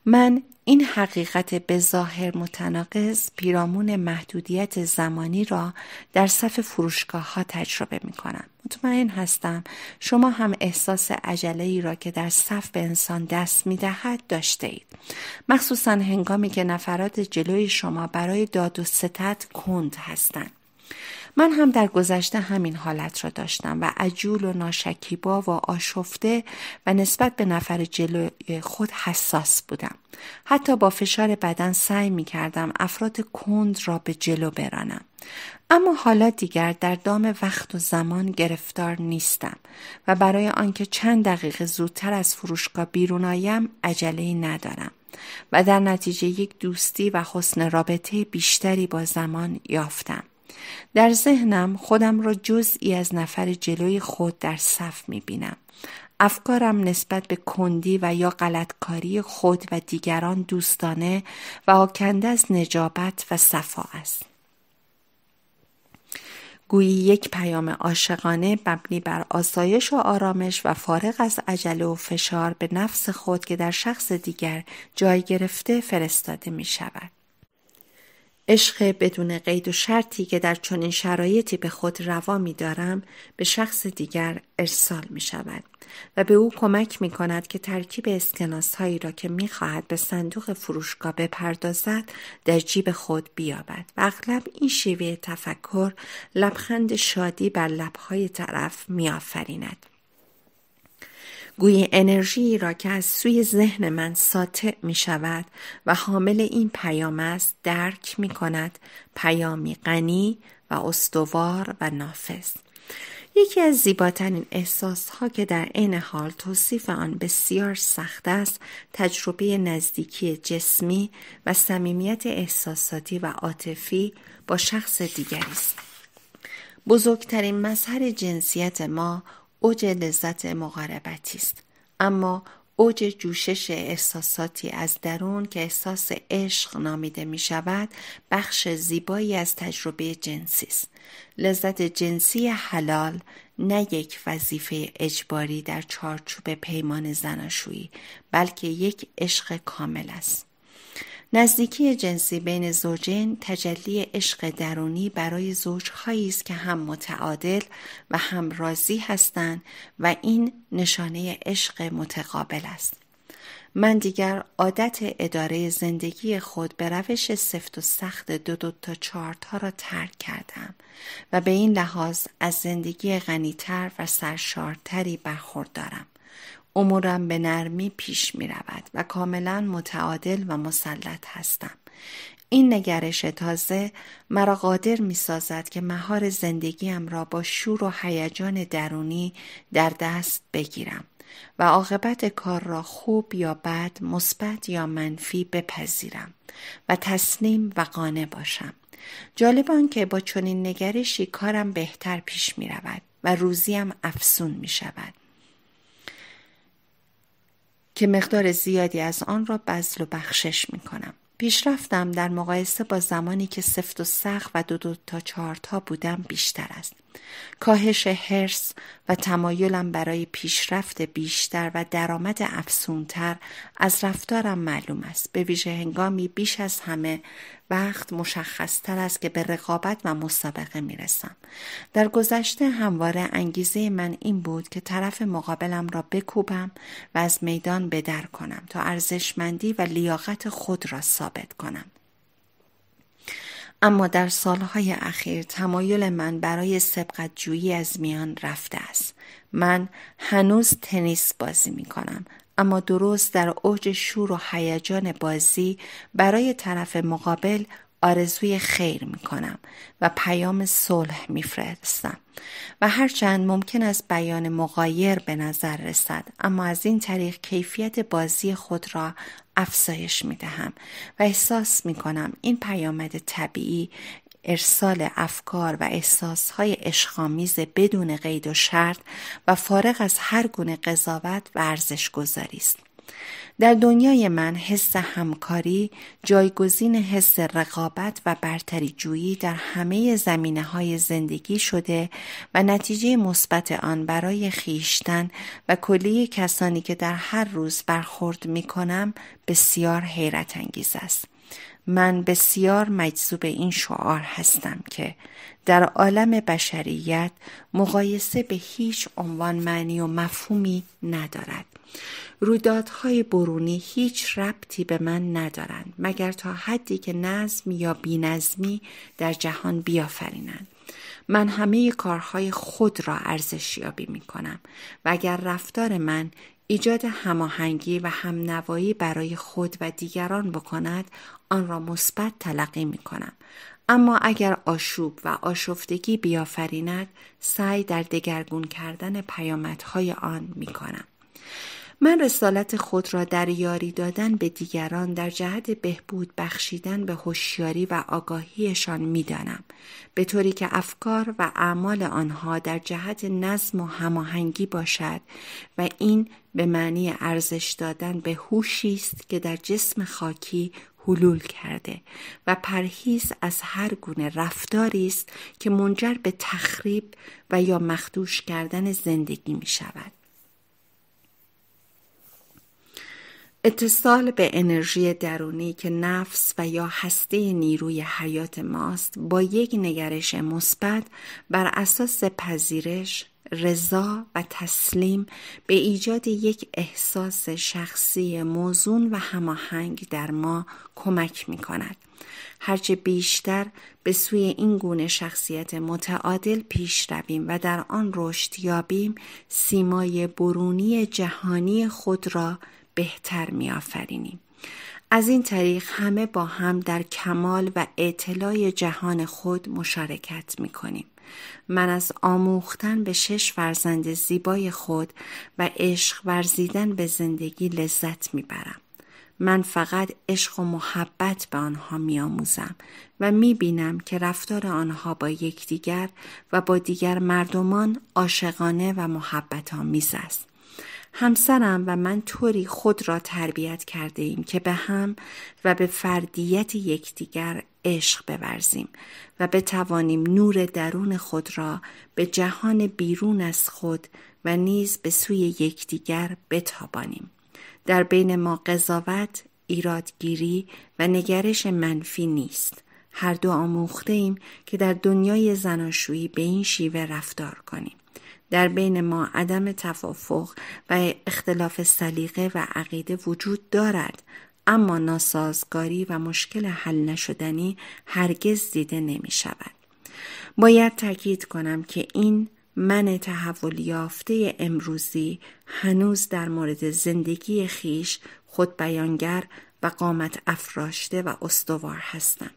من این حقیقت به ظاهر متناقض پیرامون محدودیت زمانی را در صف فروشگاه ها تجربه می مطمئن هستم شما هم احساس عجله ای را که در صف به انسان دست می دهد داشته اید. مخصوصا هنگامی که نفرات جلوی شما برای داد و ستت کند هستند. من هم در گذشته همین حالت را داشتم و عجول و ناشکیبا و آشفته و نسبت به نفر جلو خود حساس بودم. حتی با فشار بدن سعی می کردم افراد کند را به جلو برانم. اما حالا دیگر در دام وقت و زمان گرفتار نیستم و برای آنکه چند دقیقه زودتر از فروشگاه بیرون آیم عجله ندارم و در نتیجه یک دوستی و حسن رابطه بیشتری با زمان یافتم. در ذهنم خودم را جزئی از نفر جلوی خود در صف می بینم. افکارم نسبت به کندی و یا غلطکاری خود و دیگران دوستانه و آکنده از نجابت و صفا است. گویی یک پیام عاشقانه مبنی بر آسایش و آرامش و فارغ از عجله و فشار به نفس خود که در شخص دیگر جای گرفته فرستاده می شود. عشق بدون قید و شرطی که در چنین شرایطی به خود روا می دارم به شخص دیگر ارسال می شود و به او کمک می کند که ترکیب اسکناس هایی را که می خواهد به صندوق فروشگاه بپردازد در جیب خود بیابد و اغلب این شیوه تفکر لبخند شادی بر لبهای طرف می آفریند. گوی انرژی را که از سوی ذهن من ساطع می شود و حامل این پیام است درک می کند پیامی غنی و استوار و نافذ یکی از زیباترین احساس ها که در عین حال توصیف آن بسیار سخت است تجربه نزدیکی جسمی و صمیمیت احساساتی و عاطفی با شخص دیگری است بزرگترین مظهر جنسیت ما اوج لذت مغاربتی است اما اوج جوشش احساساتی از درون که احساس عشق نامیده می شود بخش زیبایی از تجربه جنسی است لذت جنسی حلال نه یک وظیفه اجباری در چارچوب پیمان زناشویی بلکه یک عشق کامل است نزدیکی جنسی بین زوجین تجلی عشق درونی برای زوجهایی است که هم متعادل و هم راضی هستند و این نشانه عشق متقابل است. من دیگر عادت اداره زندگی خود به روش سفت و سخت دو دو تا چارت را ترک کردم و به این لحاظ از زندگی غنیتر و سرشارتری برخوردارم. امورم به نرمی پیش می رود و کاملا متعادل و مسلط هستم. این نگرش تازه مرا قادر می سازد که مهار زندگیم را با شور و هیجان درونی در دست بگیرم و عاقبت کار را خوب یا بد، مثبت یا منفی بپذیرم و تسلیم و قانع باشم. جالب آنکه با چنین نگرشی کارم بهتر پیش می رود و روزیم افسون می شود. که مقدار زیادی از آن را بذل و بخشش می کنم. پیشرفتم در مقایسه با زمانی که سفت و سخت و دو دو تا چهارتا بودم بیشتر است. کاهش هرس و تمایلم برای پیشرفت بیشتر و درآمد افسونتر از رفتارم معلوم است. به ویژه هنگامی بیش از همه وقت تر است که به رقابت و مسابقه میرسم در گذشته همواره انگیزه من این بود که طرف مقابلم را بکوبم و از میدان بدر کنم تا ارزشمندی و لیاقت خود را ثابت کنم اما در سالهای اخیر تمایل من برای سبقت جویی از میان رفته است. من هنوز تنیس بازی می کنم اما درست در اوج شور و هیجان بازی برای طرف مقابل آرزوی خیر می کنم و پیام صلح می فرستم و هرچند ممکن است بیان مغایر به نظر رسد اما از این طریق کیفیت بازی خود را افزایش می دهم و احساس می کنم این پیامد طبیعی ارسال افکار و احساسهای اشخامیز بدون قید و شرط و فارغ از هر گونه قضاوت و ارزش گذاری است. در دنیای من حس همکاری جایگزین حس رقابت و برتری جویی در همه زمینه های زندگی شده و نتیجه مثبت آن برای خیشتن و کلیه کسانی که در هر روز برخورد می کنم بسیار حیرت انگیز است. من بسیار مجذوب این شعار هستم که در عالم بشریت مقایسه به هیچ عنوان معنی و مفهومی ندارد رویدادهای برونی هیچ ربطی به من ندارند مگر تا حدی که نظم یا بینظمی در جهان بیافرینند من همه کارهای خود را ارزشیابی می کنم و اگر رفتار من ایجاد هماهنگی و همنوایی برای خود و دیگران بکند آن را مثبت تلقی می کنم. اما اگر آشوب و آشفتگی بیافریند سعی در دگرگون کردن پیامدهای آن می کنم. من رسالت خود را در یاری دادن به دیگران در جهت بهبود بخشیدن به هوشیاری و آگاهیشان دانم به طوری که افکار و اعمال آنها در جهت نظم و هماهنگی باشد و این به معنی ارزش دادن به هوشی است که در جسم خاکی حلول کرده و پرهیز از هر گونه رفتاری است که منجر به تخریب و یا مخدوش کردن زندگی می شود. اتصال به انرژی درونی که نفس و یا هسته نیروی حیات ماست با یک نگرش مثبت بر اساس پذیرش، رضا و تسلیم به ایجاد یک احساس شخصی موزون و هماهنگ در ما کمک می کند. هرچه بیشتر به سوی این گونه شخصیت متعادل پیش رویم و در آن رشد یابیم سیمای برونی جهانی خود را بهتر می آفرینیم. از این طریق همه با هم در کمال و اطلاع جهان خود مشارکت می کنیم. من از آموختن به شش فرزند زیبای خود و عشق ورزیدن به زندگی لذت میبرم. من فقط عشق و محبت به آنها میآموزم و میبینم که رفتار آنها با یکدیگر و با دیگر مردمان عاشقانه و محبت آمیز است. همسرم و من طوری خود را تربیت کرده ایم که به هم و به فردیت یکدیگر عشق بورزیم و بتوانیم نور درون خود را به جهان بیرون از خود و نیز به سوی یکدیگر بتابانیم در بین ما قضاوت ایرادگیری و نگرش منفی نیست هر دو آموخته ایم که در دنیای زناشویی به این شیوه رفتار کنیم در بین ما عدم توافق و اختلاف سلیقه و عقیده وجود دارد اما ناسازگاری و مشکل حل نشدنی هرگز دیده نمی شود. باید تاکید کنم که این من تحول یافته امروزی هنوز در مورد زندگی خیش خود بیانگر و قامت افراشته و استوار هستم.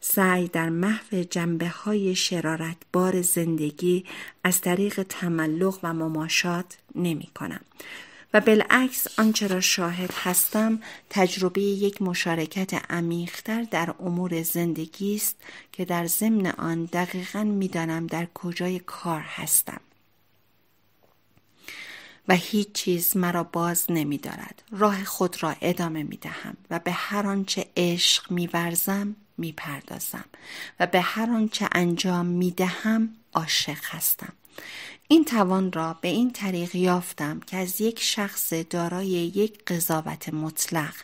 سعی در محو جنبه های شرارت بار زندگی از طریق تملق و مماشات نمی کنم. و بالعکس آنچه را شاهد هستم تجربه یک مشارکت عمیقتر در امور زندگی است که در ضمن آن دقیقا میدانم در کجای کار هستم و هیچ چیز مرا باز نمی دارد. راه خود را ادامه می دهم و به هر آنچه عشق می ورزم می پردازم و به هر آنچه انجام می دهم عاشق هستم. این توان را به این طریق یافتم که از یک شخص دارای یک قضاوت مطلق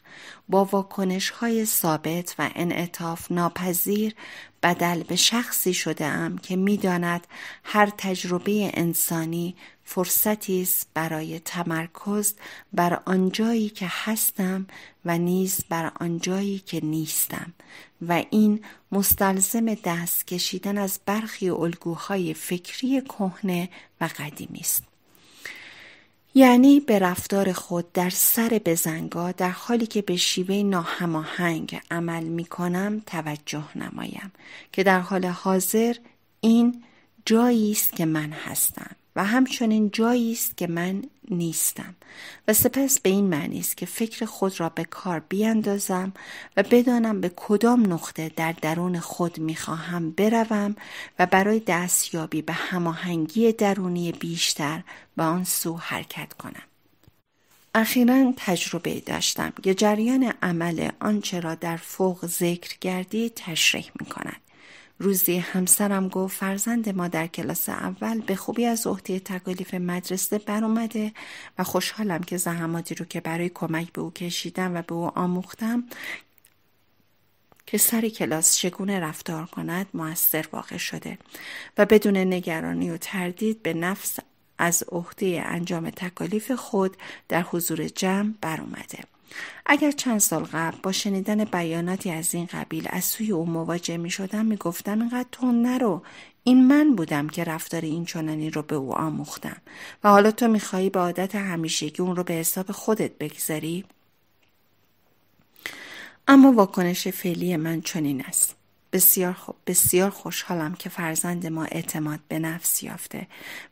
با واکنش های ثابت و انعطاف ناپذیر بدل به شخصی شده ام که میداند هر تجربه انسانی فرصتی است برای تمرکز بر آنجایی که هستم و نیز بر آنجایی که نیستم و این مستلزم دست کشیدن از برخی الگوهای فکری کهنه و قدیمی است یعنی به رفتار خود در سر بزنگا در حالی که به شیوه ناهماهنگ عمل می کنم توجه نمایم که در حال حاضر این جایی است که من هستم و همچنین جایی است که من نیستم و سپس به این معنی است که فکر خود را به کار بیاندازم و بدانم به کدام نقطه در درون خود میخواهم بروم و برای دستیابی به هماهنگی درونی بیشتر به آن سو حرکت کنم اخیرا تجربه داشتم که جریان عمل آنچه را در فوق ذکر گردی تشریح می کند. روزی همسرم گفت فرزند ما در کلاس اول به خوبی از عهده تکالیف مدرسه بر اومده و خوشحالم که زحماتی رو که برای کمک به او کشیدم و به او آموختم که سر کلاس چگونه رفتار کند موثر واقع شده و بدون نگرانی و تردید به نفس از عهده انجام تکالیف خود در حضور جمع اومده. اگر چند سال قبل با شنیدن بیاناتی از این قبیل از سوی او مواجه می شدم می گفتم اینقدر تون نرو این من بودم که رفتار این چنانی رو به او آموختم و حالا تو میخواهی به عادت همیشگی اون رو به حساب خودت بگذاری؟ اما واکنش فعلی من چنین است. بسیار خوب بسیار خوشحالم که فرزند ما اعتماد به نفس یافته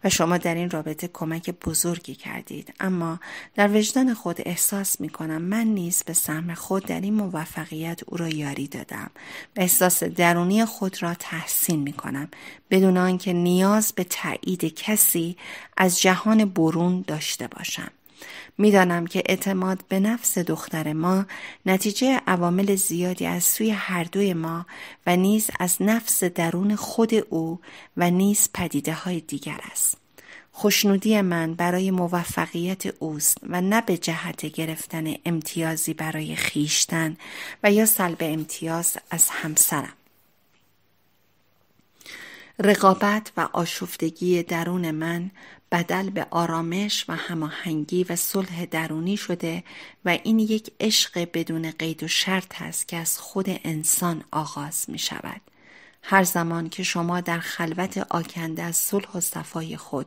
و شما در این رابطه کمک بزرگی کردید اما در وجدان خود احساس می کنم من نیز به سهم خود در این موفقیت او را یاری دادم و احساس درونی خود را تحسین می کنم بدون آنکه نیاز به تایید کسی از جهان برون داشته باشم میدانم که اعتماد به نفس دختر ما نتیجه عوامل زیادی از سوی هر دوی ما و نیز از نفس درون خود او و نیز پدیده های دیگر است. خوشنودی من برای موفقیت اوست و نه به جهت گرفتن امتیازی برای خیشتن و یا سلب امتیاز از همسرم. رقابت و آشفتگی درون من بدل به آرامش و هماهنگی و صلح درونی شده و این یک عشق بدون قید و شرط است که از خود انسان آغاز می شود. هر زمان که شما در خلوت آکنده از صلح و صفای خود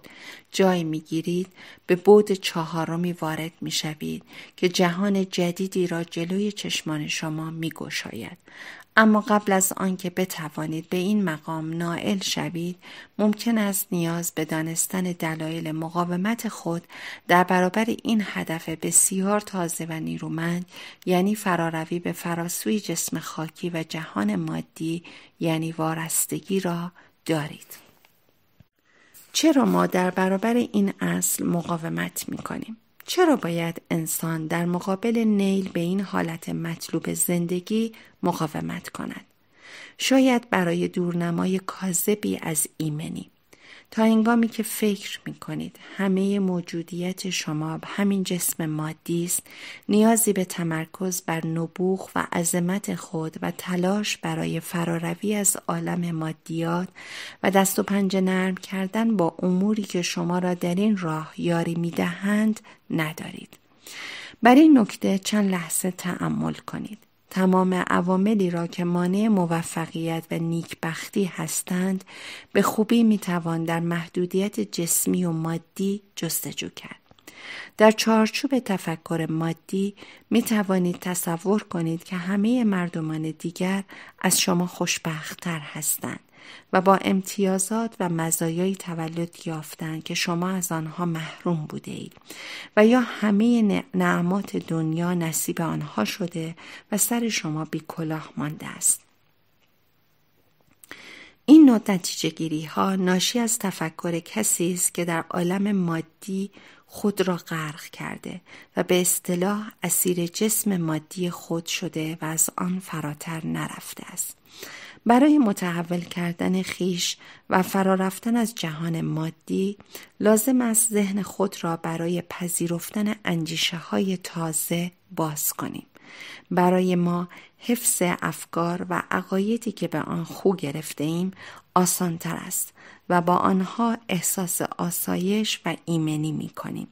جای گیرید به بود چهارمی وارد شوید که جهان جدیدی را جلوی چشمان شما می میگشاید اما قبل از آنکه بتوانید به این مقام نائل شوید ممکن است نیاز به دانستن دلایل مقاومت خود در برابر این هدف بسیار تازه و نیرومند یعنی فراروی به فراسوی جسم خاکی و جهان مادی یعنی وارستگی را دارید چرا ما در برابر این اصل مقاومت می کنیم؟ چرا باید انسان در مقابل نیل به این حالت مطلوب زندگی مقاومت کند؟ شاید برای دورنمای کاذبی از ایمنی تا هنگامی که فکر می کنید همه موجودیت شما همین جسم مادی است نیازی به تمرکز بر نبوخ و عظمت خود و تلاش برای فراروی از عالم مادیات و دست و پنجه نرم کردن با اموری که شما را در این راه یاری می دهند ندارید. بر این نکته چند لحظه تعمل کنید. تمام عواملی را که مانع موفقیت و نیکبختی هستند به خوبی میتوان در محدودیت جسمی و مادی جستجو کرد. در چارچوب تفکر مادی می توانید تصور کنید که همه مردمان دیگر از شما خوشبختتر هستند و با امتیازات و مزایایی تولد یافتن که شما از آنها محروم بوده اید و یا همه نعمات دنیا نصیب آنها شده و سر شما بیکلاه مانده است این نوع نتیجه گیری ها ناشی از تفکر کسی است که در عالم مادی خود را غرق کرده و به اصطلاح اسیر جسم مادی خود شده و از آن فراتر نرفته است. برای متحول کردن خیش و فرارفتن از جهان مادی لازم است ذهن خود را برای پذیرفتن اندیشه های تازه باز کنیم. برای ما حفظ افکار و عقایدی که به آن خو گرفته ایم آسانتر است و با آنها احساس آسایش و ایمنی می کنیم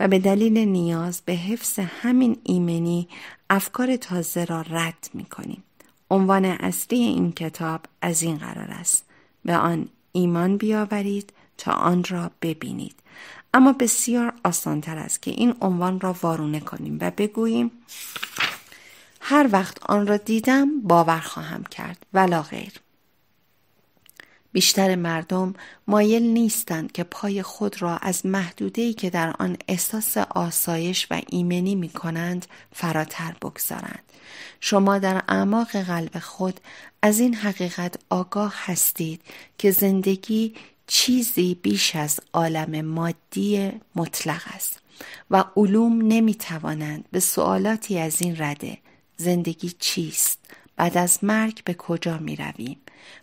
و به دلیل نیاز به حفظ همین ایمنی افکار تازه را رد می کنیم. عنوان اصلی این کتاب از این قرار است به آن ایمان بیاورید تا آن را ببینید اما بسیار تر است که این عنوان را وارونه کنیم و بگوییم هر وقت آن را دیدم باور خواهم کرد ولا غیر بیشتر مردم مایل نیستند که پای خود را از محدوده‌ای که در آن احساس آسایش و ایمنی می کنند فراتر بگذارند. شما در اعماق قلب خود از این حقیقت آگاه هستید که زندگی چیزی بیش از عالم مادی مطلق است و علوم نمی توانند به سوالاتی از این رده زندگی چیست؟ بعد از مرگ به کجا می رویم؟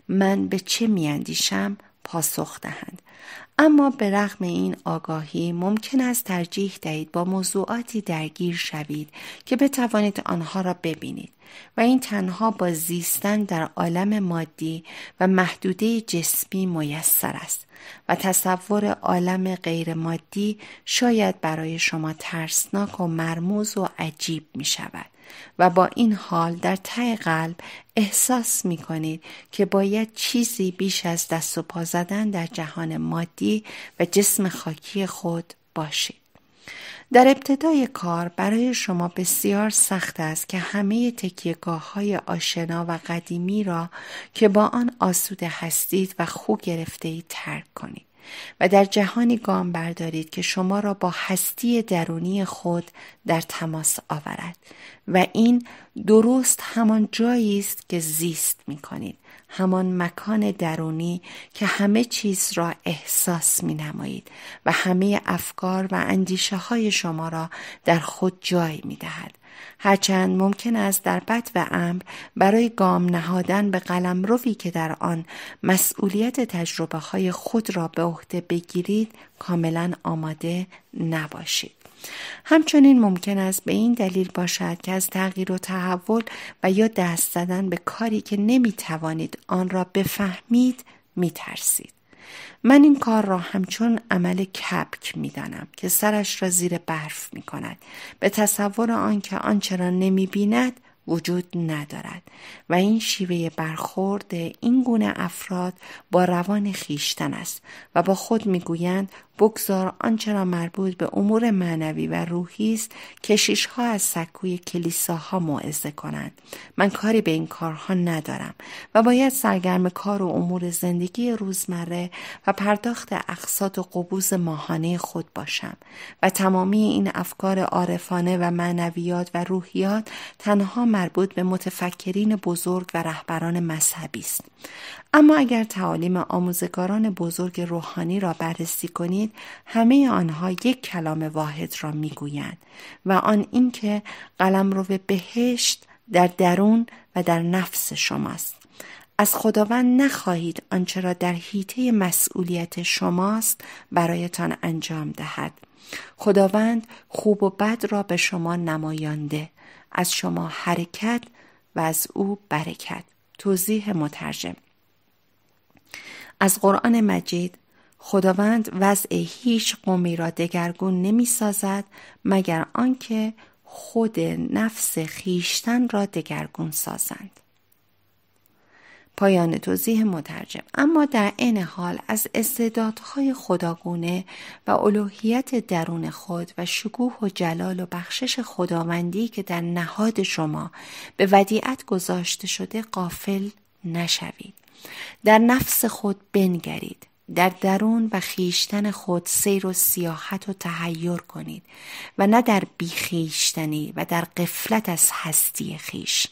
من به چه میاندیشم پاسخ دهند اما به رغم این آگاهی ممکن است ترجیح دهید با موضوعاتی درگیر شوید که بتوانید آنها را ببینید و این تنها با زیستن در عالم مادی و محدوده جسمی میسر است و تصور عالم غیر مادی شاید برای شما ترسناک و مرموز و عجیب می شود. و با این حال در ته قلب احساس می کنید که باید چیزی بیش از دست و پا زدن در جهان مادی و جسم خاکی خود باشید. در ابتدای کار برای شما بسیار سخت است که همه تکیگاه های آشنا و قدیمی را که با آن آسوده هستید و خوب گرفته ای ترک کنید و در جهانی گام بردارید که شما را با هستی درونی خود در تماس آورد و این درست همان جایی است که زیست می کنید همان مکان درونی که همه چیز را احساس می نمایید و همه افکار و اندیشه های شما را در خود جای می دهد. هرچند ممکن است در بد امر برای گام نهادن به قلم روی که در آن مسئولیت تجربه های خود را به عهده بگیرید کاملا آماده نباشید. همچنین ممکن است به این دلیل باشد که از تغییر و تحول و یا دست زدن به کاری که نمی توانید آن را بفهمید می ترسید. من این کار را همچون عمل کپک می دانم که سرش را زیر برف می کند به تصور آنکه آنچه را نمی بیند وجود ندارد و این شیوه برخورد این گونه افراد با روان خیشتن است و با خود میگویند بگذار آنچه را مربوط به امور معنوی و روحی است کشیش ها از سکوی کلیساها موعظه کنند من کاری به این کارها ندارم و باید سرگرم کار و امور زندگی روزمره و پرداخت اقساط و قبوز ماهانه خود باشم و تمامی این افکار عارفانه و معنویات و روحیات تنها مربوط به متفکرین بزرگ و رهبران مذهبی است اما اگر تعالیم آموزگاران بزرگ روحانی را بررسی کنید همه آنها یک کلام واحد را میگویند و آن اینکه به بهشت در درون و در نفس شماست از خداوند نخواهید آنچه را در حیطه مسئولیت شماست برایتان انجام دهد خداوند خوب و بد را به شما نماینده از شما حرکت و از او برکت توضیح مترجم از قرآن مجید خداوند وضع هیچ قومی را دگرگون نمی سازد مگر آنکه خود نفس خیشتن را دگرگون سازند پایان توضیح مترجم اما در عین حال از استعدادهای خداگونه و الوهیت درون خود و شکوه و جلال و بخشش خداوندی که در نهاد شما به ودیعت گذاشته شده قافل نشوید در نفس خود بنگرید در درون و خیشتن خود سیر و سیاحت و تهیر کنید و نه در بیخیشتنی و در قفلت از هستی خیش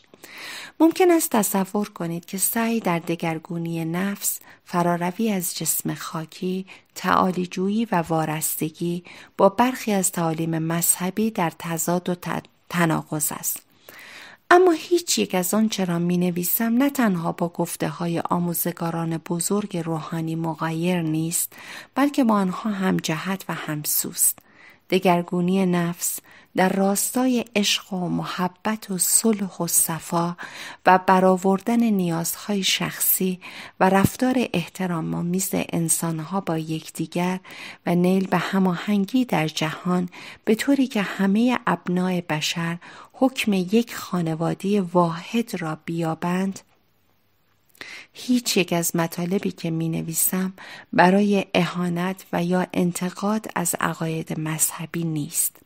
ممکن است تصور کنید که سعی در دگرگونی نفس، فراروی از جسم خاکی، تعالیجویی و وارستگی با برخی از تعالیم مذهبی در تضاد و تناقض است. اما هیچ یک از آن چرا می نویسم نه تنها با گفته های آموزگاران بزرگ روحانی مغایر نیست بلکه با آنها هم جهت و همسوست. دگرگونی نفس در راستای عشق و محبت و صلح و صفا و برآوردن نیازهای شخصی و رفتار احترامآمیز انسانها با یکدیگر و نیل به هماهنگی در جهان به طوری که همه ابنای بشر حکم یک خانواده واحد را بیابند هیچ یک از مطالبی که می نویسم برای اهانت و یا انتقاد از عقاید مذهبی نیست.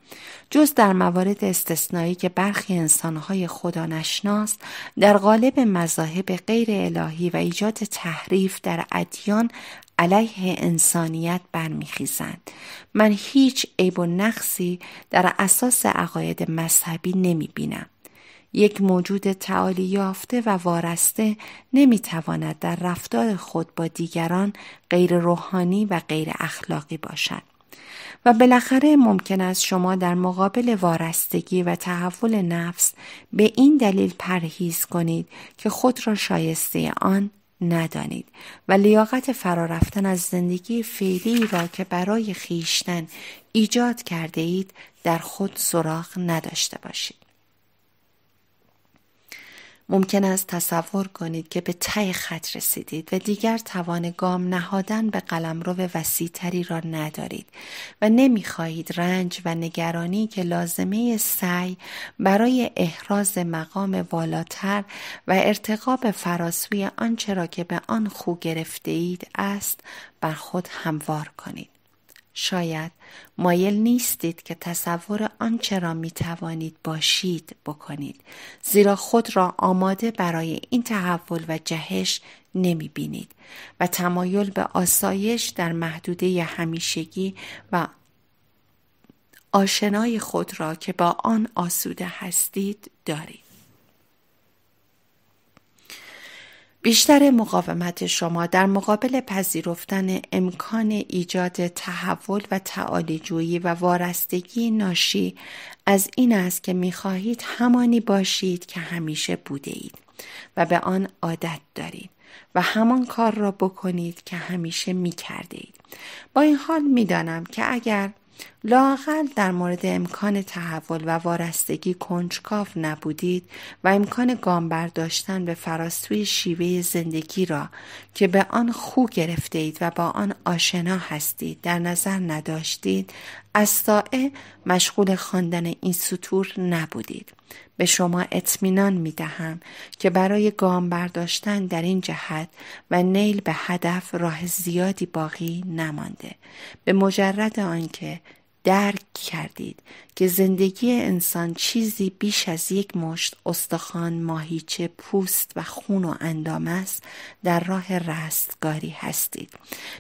جز در موارد استثنایی که برخی انسانهای خدا نشناس در قالب مذاهب غیر الهی و ایجاد تحریف در ادیان علیه انسانیت برمیخیزند من هیچ عیب و نقصی در اساس عقاید مذهبی نمی بینم یک موجود تعالی یافته و وارسته نمیتواند در رفتار خود با دیگران غیر روحانی و غیر اخلاقی باشد. و بالاخره ممکن است شما در مقابل وارستگی و تحول نفس به این دلیل پرهیز کنید که خود را شایسته آن ندانید و لیاقت فرارفتن از زندگی فعلی را که برای خیشتن ایجاد کرده اید در خود سراغ نداشته باشید. ممکن است تصور کنید که به تی خط رسیدید و دیگر توان گام نهادن به قلمرو وسیعتری را ندارید و نمیخواهید رنج و نگرانی که لازمه سعی برای احراز مقام والاتر و ارتقا به فراسوی آنچه را که به آن خو گرفته اید است بر خود هموار کنید شاید مایل نیستید که تصور آنچه را می توانید باشید بکنید زیرا خود را آماده برای این تحول و جهش نمی بینید و تمایل به آسایش در محدوده همیشگی و آشنای خود را که با آن آسوده هستید دارید. بیشتر مقاومت شما در مقابل پذیرفتن امکان ایجاد تحول و تعالیجویی و وارستگی ناشی از این است که میخواهید همانی باشید که همیشه بوده اید و به آن عادت دارید و همان کار را بکنید که همیشه می کرده اید. با این حال میدانم که اگر لاقل در مورد امکان تحول و وارستگی کنجکاف نبودید و امکان گام برداشتن به فراسوی شیوه زندگی را که به آن خو گرفته اید و با آن آشنا هستید در نظر نداشتید از مشغول خواندن این سطور نبودید. به شما اطمینان می دهم که برای گام برداشتن در این جهت و نیل به هدف راه زیادی باقی نمانده. به مجرد آنکه درک کردید که زندگی انسان چیزی بیش از یک مشت استخوان، ماهیچه، پوست و خون و اندام است در راه رستگاری هستید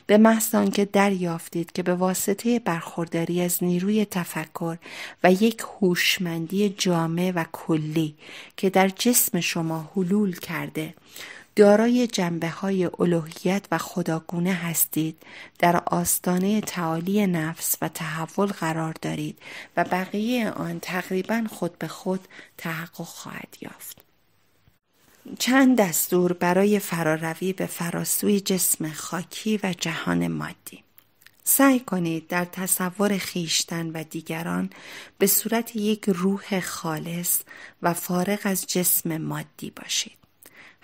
به محض آنکه دریافتید که به واسطه برخورداری از نیروی تفکر و یک هوشمندی جامع و کلی که در جسم شما حلول کرده دارای جنبه های الوهیت و خداگونه هستید در آستانه تعالی نفس و تحول قرار دارید و بقیه آن تقریبا خود به خود تحقق خواهد یافت چند دستور برای فراروی به فراسوی جسم خاکی و جهان مادی سعی کنید در تصور خیشتن و دیگران به صورت یک روح خالص و فارغ از جسم مادی باشید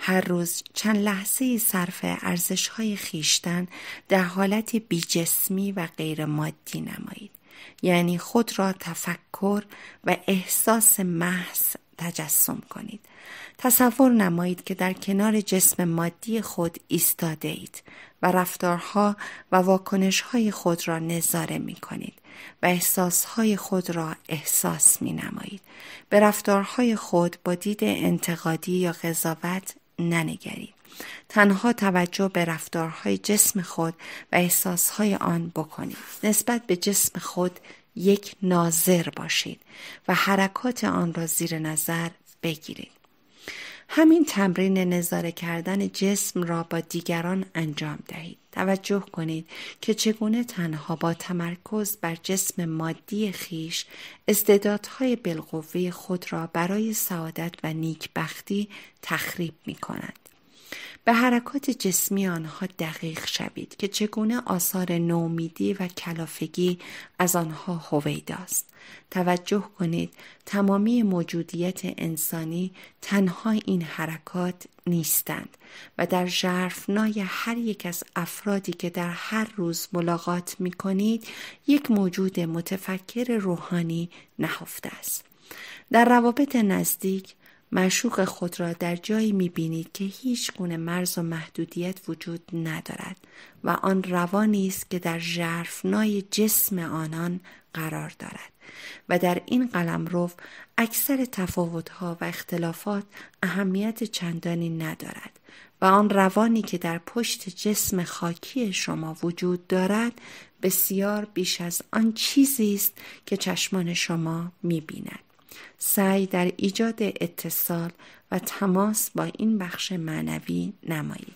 هر روز چند لحظه صرف ارزش های خیشتن در حالت بیجسمی و غیر مادی نمایید. یعنی خود را تفکر و احساس محض تجسم کنید. تصور نمایید که در کنار جسم مادی خود ایستاده اید و رفتارها و واکنش های خود را نظاره می کنید و احساس خود را احساس می نمایید. به رفتارهای خود با دید انتقادی یا قضاوت ننگرید تنها توجه به رفتارهای جسم خود و احساسهای آن بکنید نسبت به جسم خود یک ناظر باشید و حرکات آن را زیر نظر بگیرید همین تمرین نظاره کردن جسم را با دیگران انجام دهید. توجه کنید که چگونه تنها با تمرکز بر جسم مادی خیش استعدادهای بالقوه خود را برای سعادت و نیکبختی تخریب می به حرکات جسمی آنها دقیق شوید که چگونه آثار نومیدی و کلافگی از آنها هویداست توجه کنید تمامی موجودیت انسانی تنها این حرکات نیستند و در ژرفنای هر یک از افرادی که در هر روز ملاقات می کنید یک موجود متفکر روحانی نهفته است در روابط نزدیک مشوق خود را در جایی می بینید که هیچ گونه مرز و محدودیت وجود ندارد و آن روانی است که در ژرفنای جسم آنان قرار دارد و در این قلمرو اکثر تفاوتها و اختلافات اهمیت چندانی ندارد و آن روانی که در پشت جسم خاکی شما وجود دارد بسیار بیش از آن چیزی است که چشمان شما می بیند. سعی در ایجاد اتصال و تماس با این بخش معنوی نمایید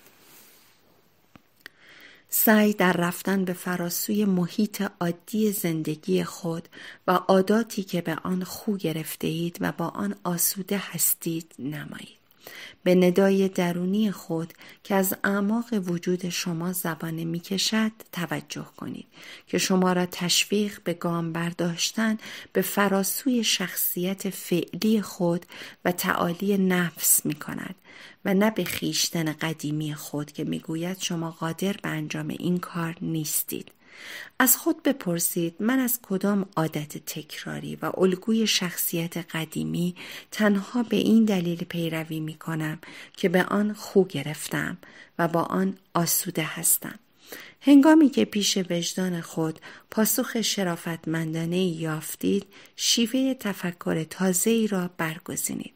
سعی در رفتن به فراسوی محیط عادی زندگی خود و عاداتی که به آن خو گرفته اید و با آن آسوده هستید نمایید به ندای درونی خود که از اعماق وجود شما زبانه میکشد توجه کنید که شما را تشویق به گام برداشتن به فراسوی شخصیت فعلی خود و تعالی نفس می کند و نه به خیشتن قدیمی خود که گوید شما قادر به انجام این کار نیستید از خود بپرسید من از کدام عادت تکراری و الگوی شخصیت قدیمی تنها به این دلیل پیروی می کنم که به آن خو گرفتم و با آن آسوده هستم. هنگامی که پیش وجدان خود پاسخ شرافتمندانه یافتید شیوه تفکر تازه ای را برگزینید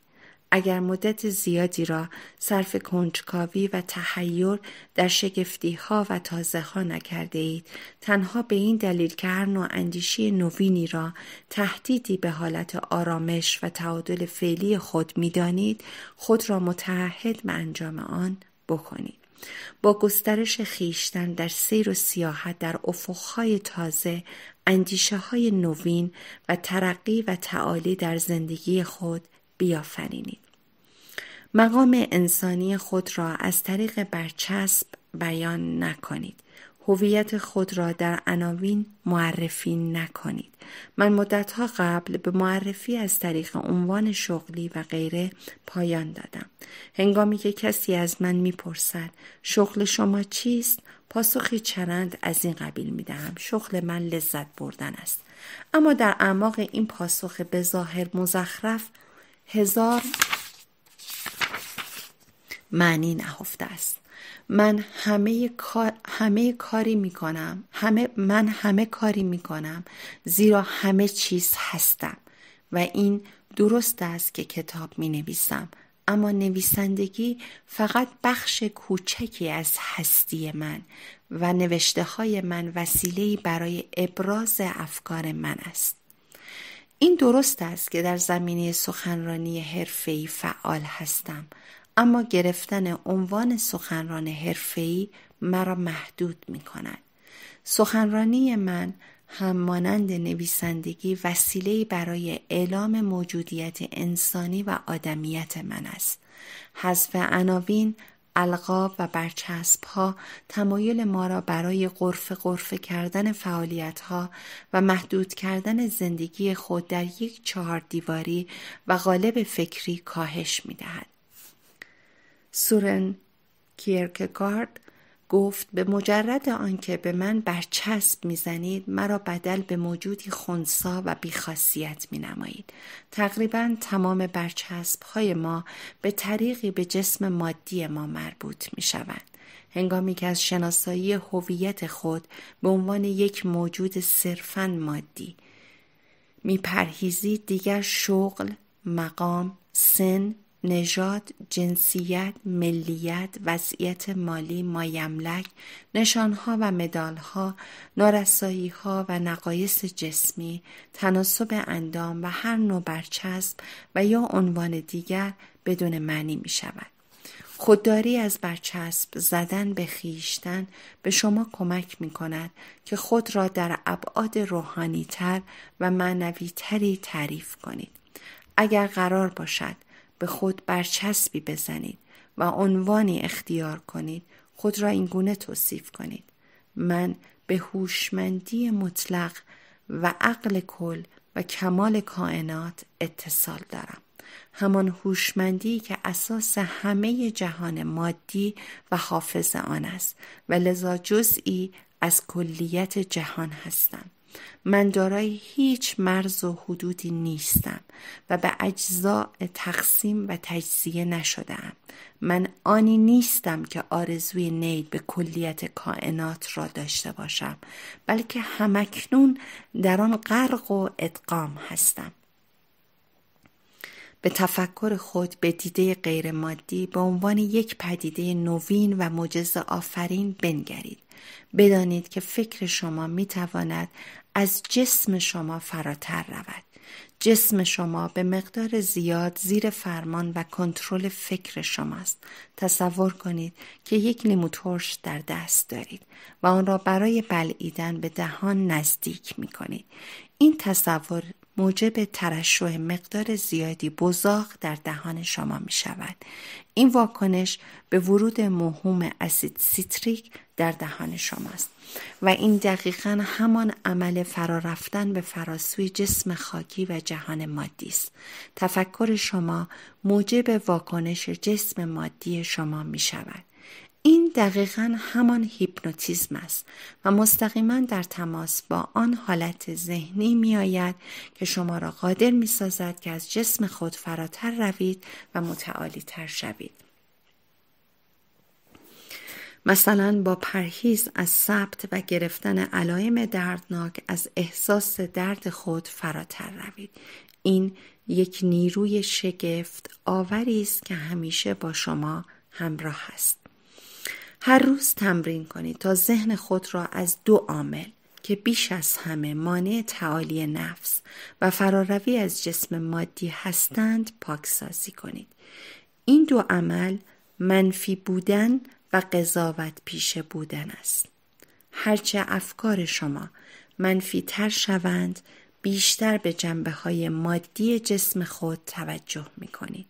اگر مدت زیادی را صرف کنجکاوی و تحیر در شگفتی ها و تازه ها نکرده اید تنها به این دلیل که هر نوع اندیشی نوینی را تهدیدی به حالت آرامش و تعادل فعلی خود میدانید خود را متعهد به انجام آن بکنید با گسترش خیشتن در سیر و سیاحت در افقهای تازه اندیشه های نوین و ترقی و تعالی در زندگی خود بیافرینید. مقام انسانی خود را از طریق برچسب بیان نکنید. هویت خود را در عناوین معرفی نکنید. من مدتها قبل به معرفی از طریق عنوان شغلی و غیره پایان دادم. هنگامی که کسی از من میپرسد شغل شما چیست؟ پاسخی چرند از این قبیل میدهم. شغل من لذت بردن است. اما در اعماق این پاسخ به ظاهر مزخرف هزار معنی نهفته است من همه, همه کاری می کنم همه من همه کاری می زیرا همه چیز هستم و این درست است که کتاب می نویسم اما نویسندگی فقط بخش کوچکی از هستی من و نوشته های من وسیله برای ابراز افکار من است این درست است که در زمینه سخنرانی حرفه‌ای فعال هستم اما گرفتن عنوان سخنران حرفه‌ای مرا محدود می کند. سخنرانی من هم مانند نویسندگی وسیله برای اعلام موجودیت انسانی و آدمیت من است. حذف عناوین القاب و برچسب ها تمایل ما را برای قرف قرف کردن فعالیت ها و محدود کردن زندگی خود در یک چهار دیواری و غالب فکری کاهش می دهد. سورن کیرکگارد گفت به مجرد آنکه به من برچسب میزنید مرا بدل به موجودی خونسا و بیخاصیت می نمایید. تقریبا تمام برچسب های ما به طریقی به جسم مادی ما مربوط می شوند. هنگامی که از شناسایی هویت خود به عنوان یک موجود صرفا مادی میپرهیزید دیگر شغل، مقام، سن نژاد، جنسیت، ملیت، وضعیت مالی، مایملک، نشانها و مدالها، نارساییها و نقایص جسمی، تناسب اندام و هر نوع برچسب و یا عنوان دیگر بدون معنی می شود. خودداری از برچسب زدن به خیشتن به شما کمک می کند که خود را در ابعاد روحانیتر و معنویتری تعریف کنید. اگر قرار باشد به خود برچسبی بزنید و عنوانی اختیار کنید خود را این گونه توصیف کنید من به هوشمندی مطلق و عقل کل و کمال کائنات اتصال دارم همان هوشمندی که اساس همه جهان مادی و حافظ آن است و لذا جزئی از کلیت جهان هستم من دارای هیچ مرز و حدودی نیستم و به اجزاء تقسیم و تجزیه نشدم من آنی نیستم که آرزوی نید به کلیت کائنات را داشته باشم بلکه همکنون در آن غرق و ادغام هستم به تفکر خود به دیده غیر مادی به عنوان یک پدیده نوین و مجز آفرین بنگرید. بدانید که فکر شما می تواند از جسم شما فراتر رود جسم شما به مقدار زیاد زیر فرمان و کنترل فکر شماست. تصور کنید که یک لیمو در دست دارید و آن را برای بلعیدن به دهان نزدیک می کنید. این تصور موجب ترشح مقدار زیادی بزاق در دهان شما می شود. این واکنش به ورود مهم اسید سیتریک در دهان شماست و این دقیقا همان عمل فرارفتن به فراسوی جسم خاکی و جهان مادی است تفکر شما موجب واکنش جسم مادی شما می شود این دقیقا همان هیپنوتیزم است و مستقیما در تماس با آن حالت ذهنی می آید که شما را قادر می سازد که از جسم خود فراتر روید و متعالی تر شوید. مثلا با پرهیز از ثبت و گرفتن علائم دردناک از احساس درد خود فراتر روید. این یک نیروی شگفت آوری است که همیشه با شما همراه است. هر روز تمرین کنید تا ذهن خود را از دو عامل که بیش از همه مانع تعالی نفس و فراروی از جسم مادی هستند پاکسازی کنید این دو عمل منفی بودن و قضاوت پیشه بودن است هرچه افکار شما منفی تر شوند بیشتر به جنبه های مادی جسم خود توجه می کنید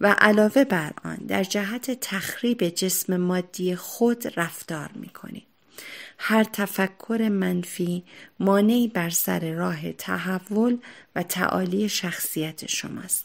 و علاوه بر آن در جهت تخریب جسم مادی خود رفتار می کنید. هر تفکر منفی مانعی بر سر راه تحول و تعالی شخصیت شماست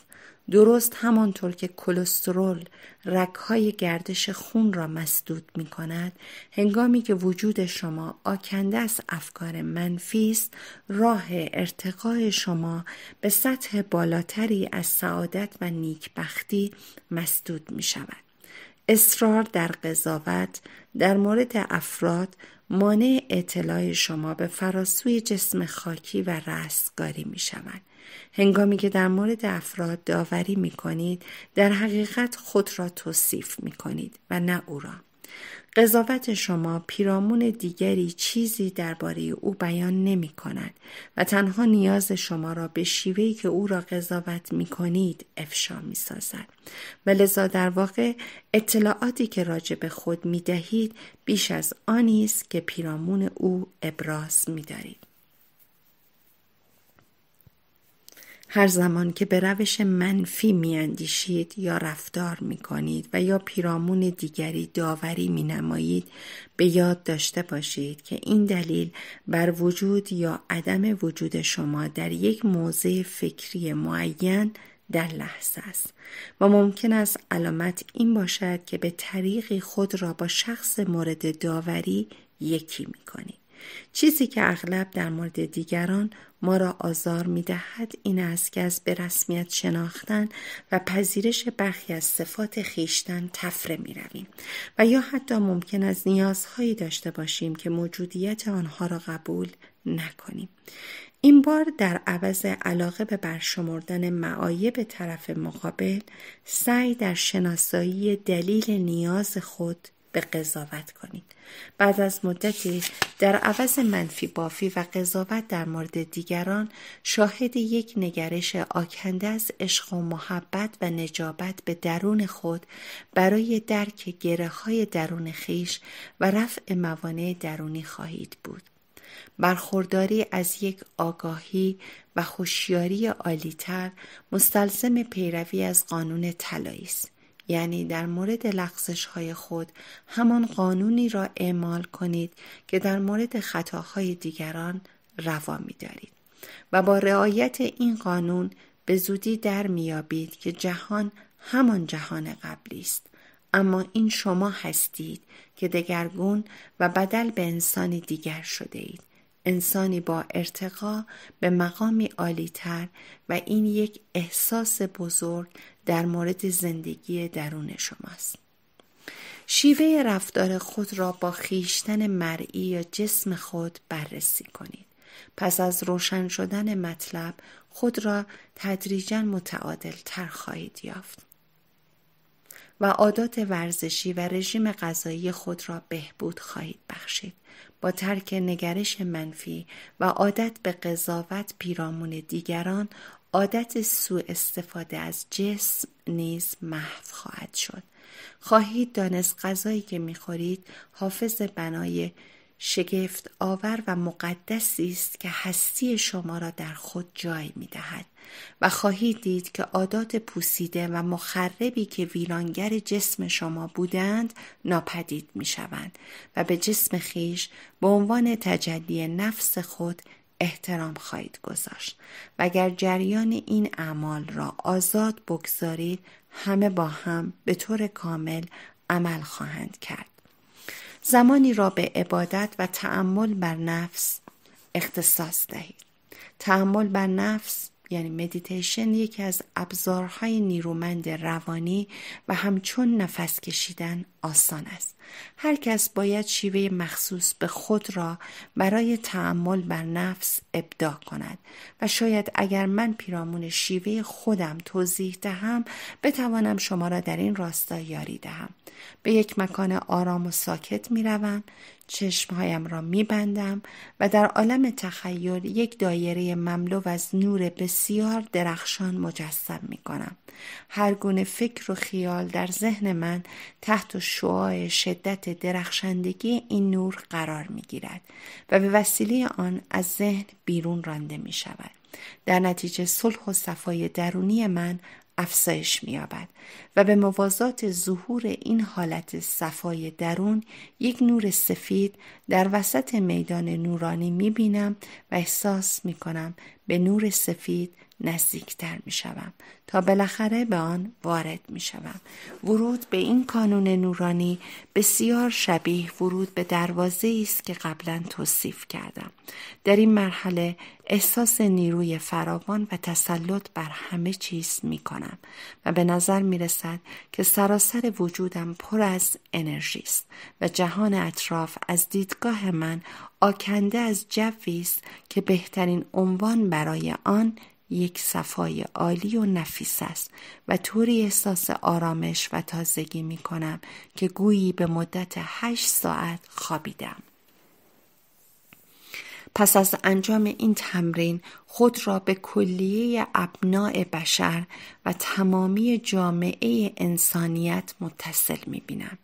درست همانطور که کلسترول رکهای گردش خون را مسدود می کند هنگامی که وجود شما آکنده از افکار منفی است راه ارتقای شما به سطح بالاتری از سعادت و نیکبختی مسدود می شود اصرار در قضاوت در مورد افراد مانع اطلاع شما به فراسوی جسم خاکی و رستگاری می شود هنگامی که در مورد افراد داوری می کنید در حقیقت خود را توصیف می کنید و نه او را. قضاوت شما پیرامون دیگری چیزی درباره او بیان نمی کند و تنها نیاز شما را به شیوهی که او را قضاوت می کنید افشا می سازد و لذا در واقع اطلاعاتی که راجع به خود می دهید بیش از آنی است که پیرامون او ابراز می دارید. هر زمان که به روش منفی میاندیشید یا رفتار می کنید و یا پیرامون دیگری داوری می نمایید به یاد داشته باشید که این دلیل بر وجود یا عدم وجود شما در یک موضع فکری معین در لحظه است و ممکن است علامت این باشد که به طریقی خود را با شخص مورد داوری یکی می کنید. چیزی که اغلب در مورد دیگران ما را آزار می دهد این است که از به رسمیت شناختن و پذیرش برخی از صفات خیشتن تفره می رویم و یا حتی ممکن است نیازهایی داشته باشیم که موجودیت آنها را قبول نکنیم. این بار در عوض علاقه به برشمردن معایب طرف مقابل سعی در شناسایی دلیل نیاز خود به قضاوت کنید بعد از مدتی در عوض منفی بافی و قضاوت در مورد دیگران شاهد یک نگرش آکنده از عشق و محبت و نجابت به درون خود برای درک گره های درون خیش و رفع موانع درونی خواهید بود. برخورداری از یک آگاهی و هوشیاری عالیتر مستلزم پیروی از قانون طلایی است یعنی در مورد لغزش های خود همان قانونی را اعمال کنید که در مورد خطاهای دیگران روا می دارید. و با رعایت این قانون به زودی در میابید که جهان همان جهان قبلی است اما این شما هستید که دگرگون و بدل به انسان دیگر شده اید انسانی با ارتقا به مقامی عالیتر و این یک احساس بزرگ در مورد زندگی درون شماست. شیوه رفتار خود را با خیشتن مرئی یا جسم خود بررسی کنید. پس از روشن شدن مطلب خود را تدریجا متعادل تر خواهید یافت و عادات ورزشی و رژیم غذایی خود را بهبود خواهید بخشید. با ترک نگرش منفی و عادت به قضاوت پیرامون دیگران عادت سوء استفاده از جسم نیز محو خواهد شد خواهید دانست غذایی که میخورید حافظ بنای شگفت آور و مقدسی است که هستی شما را در خود جای می دهد و خواهید دید که عادات پوسیده و مخربی که ویرانگر جسم شما بودند ناپدید می شوند و به جسم خیش به عنوان تجلی نفس خود احترام خواهید گذاشت و اگر جریان این اعمال را آزاد بگذارید همه با هم به طور کامل عمل خواهند کرد زمانی را به عبادت و تعمل بر نفس اختصاص دهید تعمل بر نفس یعنی مدیتیشن یکی از ابزارهای نیرومند روانی و همچون نفس کشیدن آسان است هر کس باید شیوه مخصوص به خود را برای تعمل بر نفس ابداع کند و شاید اگر من پیرامون شیوه خودم توضیح دهم بتوانم شما را در این راستا یاری دهم به یک مکان آرام و ساکت می روم چشمهایم را میبندم و در عالم تخیل یک دایره مملو از نور بسیار درخشان مجسم میکنم هر گونه فکر و خیال در ذهن من تحت شعاع شدت درخشندگی این نور قرار میگیرد و به وسیله آن از ذهن بیرون رانده می در نتیجه صلح و صفای درونی من افزایش مییابد و به موازات ظهور این حالت صفای درون یک نور سفید در وسط میدان نورانی میبینم و احساس میکنم به نور سفید نزدیکتر می شوم تا بالاخره به آن وارد می شوم. ورود به این کانون نورانی بسیار شبیه ورود به دروازه است که قبلا توصیف کردم. در این مرحله احساس نیروی فراوان و تسلط بر همه چیز می کنم و به نظر می رسد که سراسر وجودم پر از انرژی است و جهان اطراف از دیدگاه من آکنده از جوی است که بهترین عنوان برای آن یک صفای عالی و نفیس است و طوری احساس آرامش و تازگی می کنم که گویی به مدت هشت ساعت خوابیدم. پس از انجام این تمرین خود را به کلیه ابناع بشر و تمامی جامعه انسانیت متصل می بینم.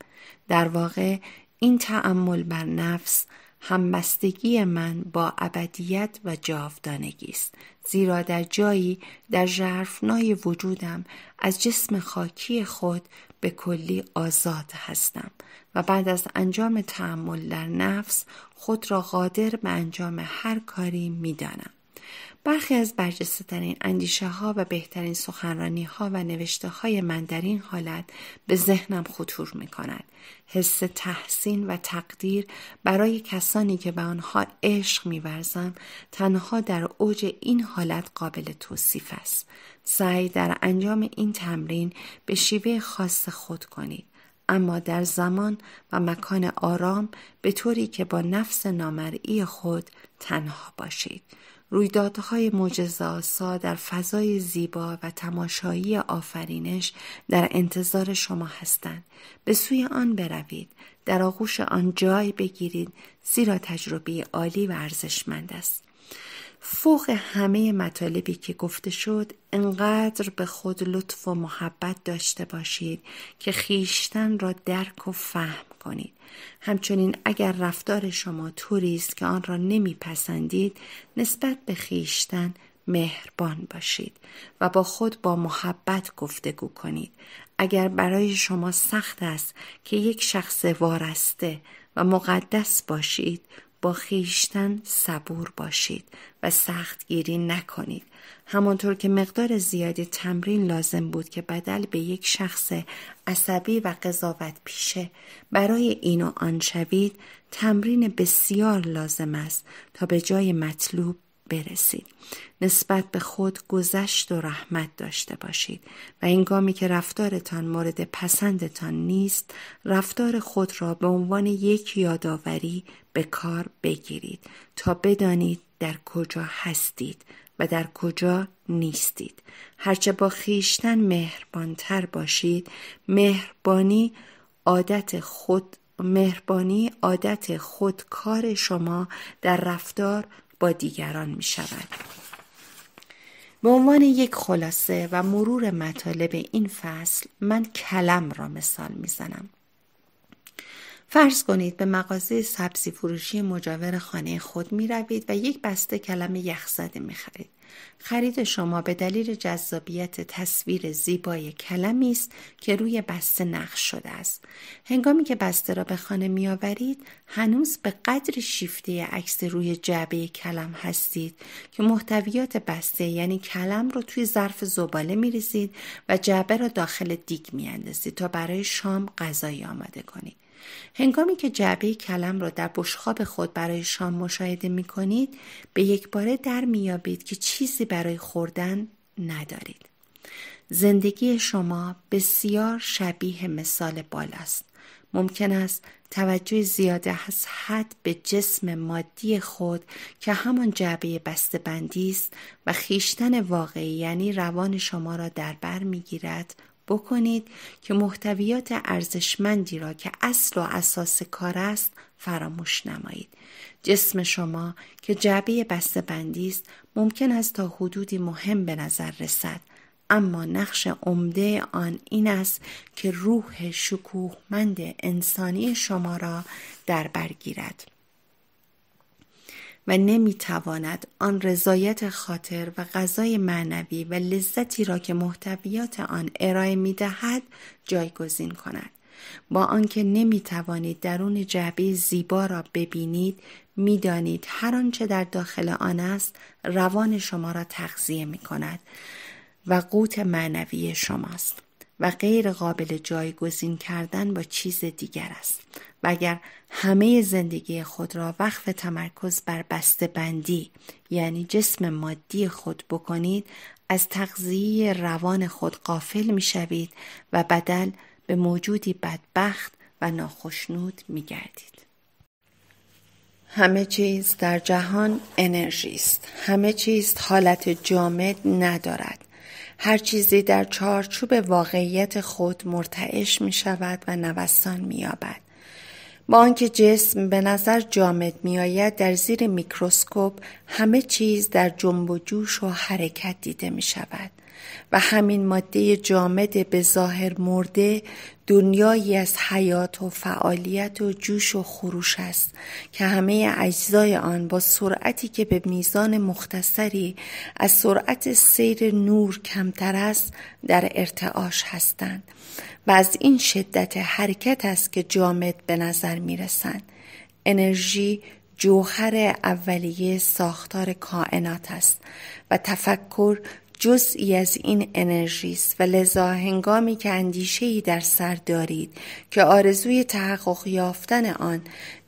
در واقع این تعمل بر نفس همبستگی من با ابدیت و جاودانگی است زیرا در جایی در ژرفنای وجودم از جسم خاکی خود به کلی آزاد هستم و بعد از انجام تعمل در نفس خود را قادر به انجام هر کاری میدانم برخی از برجسته ترین اندیشه ها و بهترین سخنرانی ها و نوشته های من در این حالت به ذهنم خطور می کند. حس تحسین و تقدیر برای کسانی که به آنها عشق میورزم تنها در اوج این حالت قابل توصیف است. سعی در انجام این تمرین به شیوه خاص خود کنید. اما در زمان و مکان آرام به طوری که با نفس نامرئی خود تنها باشید. رویدادهای معجزه‌آسا در فضای زیبا و تماشایی آفرینش در انتظار شما هستند به سوی آن بروید در آغوش آن جای بگیرید زیرا تجربه عالی و ارزشمند است فوق همه مطالبی که گفته شد انقدر به خود لطف و محبت داشته باشید که خیشتن را درک و فهم کنید همچنین اگر رفتار شما طوری است که آن را نمیپسندید نسبت به خیشتن مهربان باشید و با خود با محبت گفتگو کنید اگر برای شما سخت است که یک شخص وارسته و مقدس باشید با خیشتن صبور باشید و سخت گیری نکنید. همانطور که مقدار زیادی تمرین لازم بود که بدل به یک شخص عصبی و قضاوت پیشه برای این و آن شوید تمرین بسیار لازم است تا به جای مطلوب برسید نسبت به خود گذشت و رحمت داشته باشید و هنگامی که رفتارتان مورد پسندتان نیست رفتار خود را به عنوان یک یادآوری به کار بگیرید تا بدانید در کجا هستید و در کجا نیستید هرچه با خیشتن مهربانتر باشید مهربانی عادت خود مهربانی عادت خودکار شما در رفتار با دیگران می شود. به عنوان یک خلاصه و مرور مطالب این فصل من کلم را مثال میزنم. فرض کنید به مغازه سبزی فروشی مجاور خانه خود می روید و یک بسته کلم یخ زده می خرید. خرید شما به دلیل جذابیت تصویر زیبای کلمی است که روی بسته نقش شده است هنگامی که بسته را به خانه آورید هنوز به قدر شیفته عکس روی جعبه کلم هستید که محتویات بسته یعنی کلم را توی ظرف زباله میریزید و جعبه را داخل دیگ میاندازید تا برای شام غذایی آماده کنید هنگامی که جعبه کلم را در بشخاب خود برای شام مشاهده می کنید به یک باره در میابید که چیزی برای خوردن ندارید. زندگی شما بسیار شبیه مثال بالاست. ممکن است توجه زیاده از حد به جسم مادی خود که همان جعبه بسته است و خیشتن واقعی یعنی روان شما را در بر میگیرد بکنید که محتویات ارزشمندی را که اصل و اساس کار است فراموش نمایید. جسم شما که جعبه بسته بندی است ممکن است تا حدودی مهم به نظر رسد اما نقش عمده آن این است که روح شکوهمند انسانی شما را در برگیرد. و نمیتواند آن رضایت خاطر و غذای معنوی و لذتی را که محتویات آن ارائه دهد جایگزین کند با آنکه نمی توانید درون جعبه زیبا را ببینید میدانید هر آنچه در داخل آن است روان شما را تغذیه می کند و قوت معنوی شماست و غیر قابل جایگزین کردن با چیز دیگر است و اگر همه زندگی خود را وقف تمرکز بر بسته بندی یعنی جسم مادی خود بکنید از تغذیه روان خود قافل می شوید و بدل به موجودی بدبخت و ناخشنود می گردید. همه چیز در جهان انرژی است. همه چیز حالت جامد ندارد. هر چیزی در چارچوب واقعیت خود مرتعش می شود و نوسان می یابد. با آنکه جسم به نظر جامد میآید در زیر میکروسکوپ همه چیز در جنب و جوش و حرکت دیده می شود و همین ماده جامد به ظاهر مرده دنیایی از حیات و فعالیت و جوش و خروش است که همه اجزای آن با سرعتی که به میزان مختصری از سرعت سیر نور کمتر است در ارتعاش هستند و از این شدت حرکت است که جامد به نظر می رسند. انرژی جوهر اولیه ساختار کائنات است و تفکر جزئی از این انرژی است و لذا هنگامی که اندیشه ای در سر دارید که آرزوی تحقق یافتن آن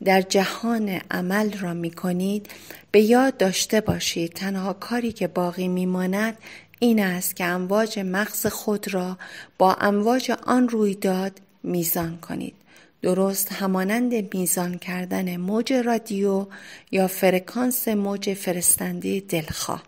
در جهان عمل را می کنید به یاد داشته باشید تنها کاری که باقی می ماند این است که امواج مغز خود را با امواج آن رویداد میزان کنید درست همانند میزان کردن موج رادیو یا فرکانس موج فرستنده دلخواه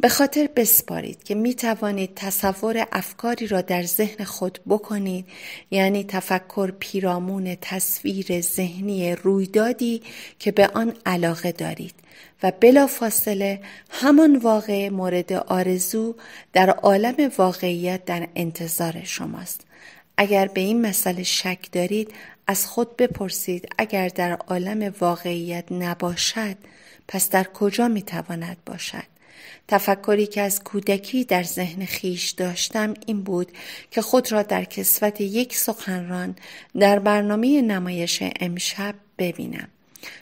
به خاطر بسپارید که می توانید تصور افکاری را در ذهن خود بکنید یعنی تفکر پیرامون تصویر ذهنی رویدادی که به آن علاقه دارید و بلا فاصله همان واقع مورد آرزو در عالم واقعیت در انتظار شماست اگر به این مسئله شک دارید از خود بپرسید اگر در عالم واقعیت نباشد پس در کجا میتواند باشد تفکری که از کودکی در ذهن خیش داشتم این بود که خود را در کسوت یک سخنران در برنامه نمایش امشب ببینم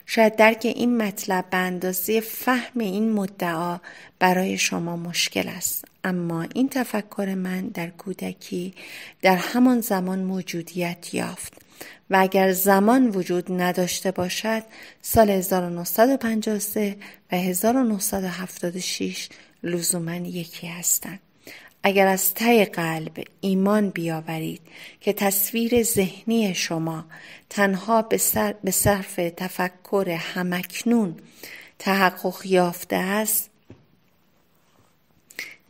شاید درک این مطلب به اندازه فهم این مدعا برای شما مشکل است اما این تفکر من در کودکی در همان زمان موجودیت یافت و اگر زمان وجود نداشته باشد سال 1953 و 1976 لزوما یکی هستند اگر از ته قلب ایمان بیاورید که تصویر ذهنی شما تنها به, صرف تفکر همکنون تحقق یافته است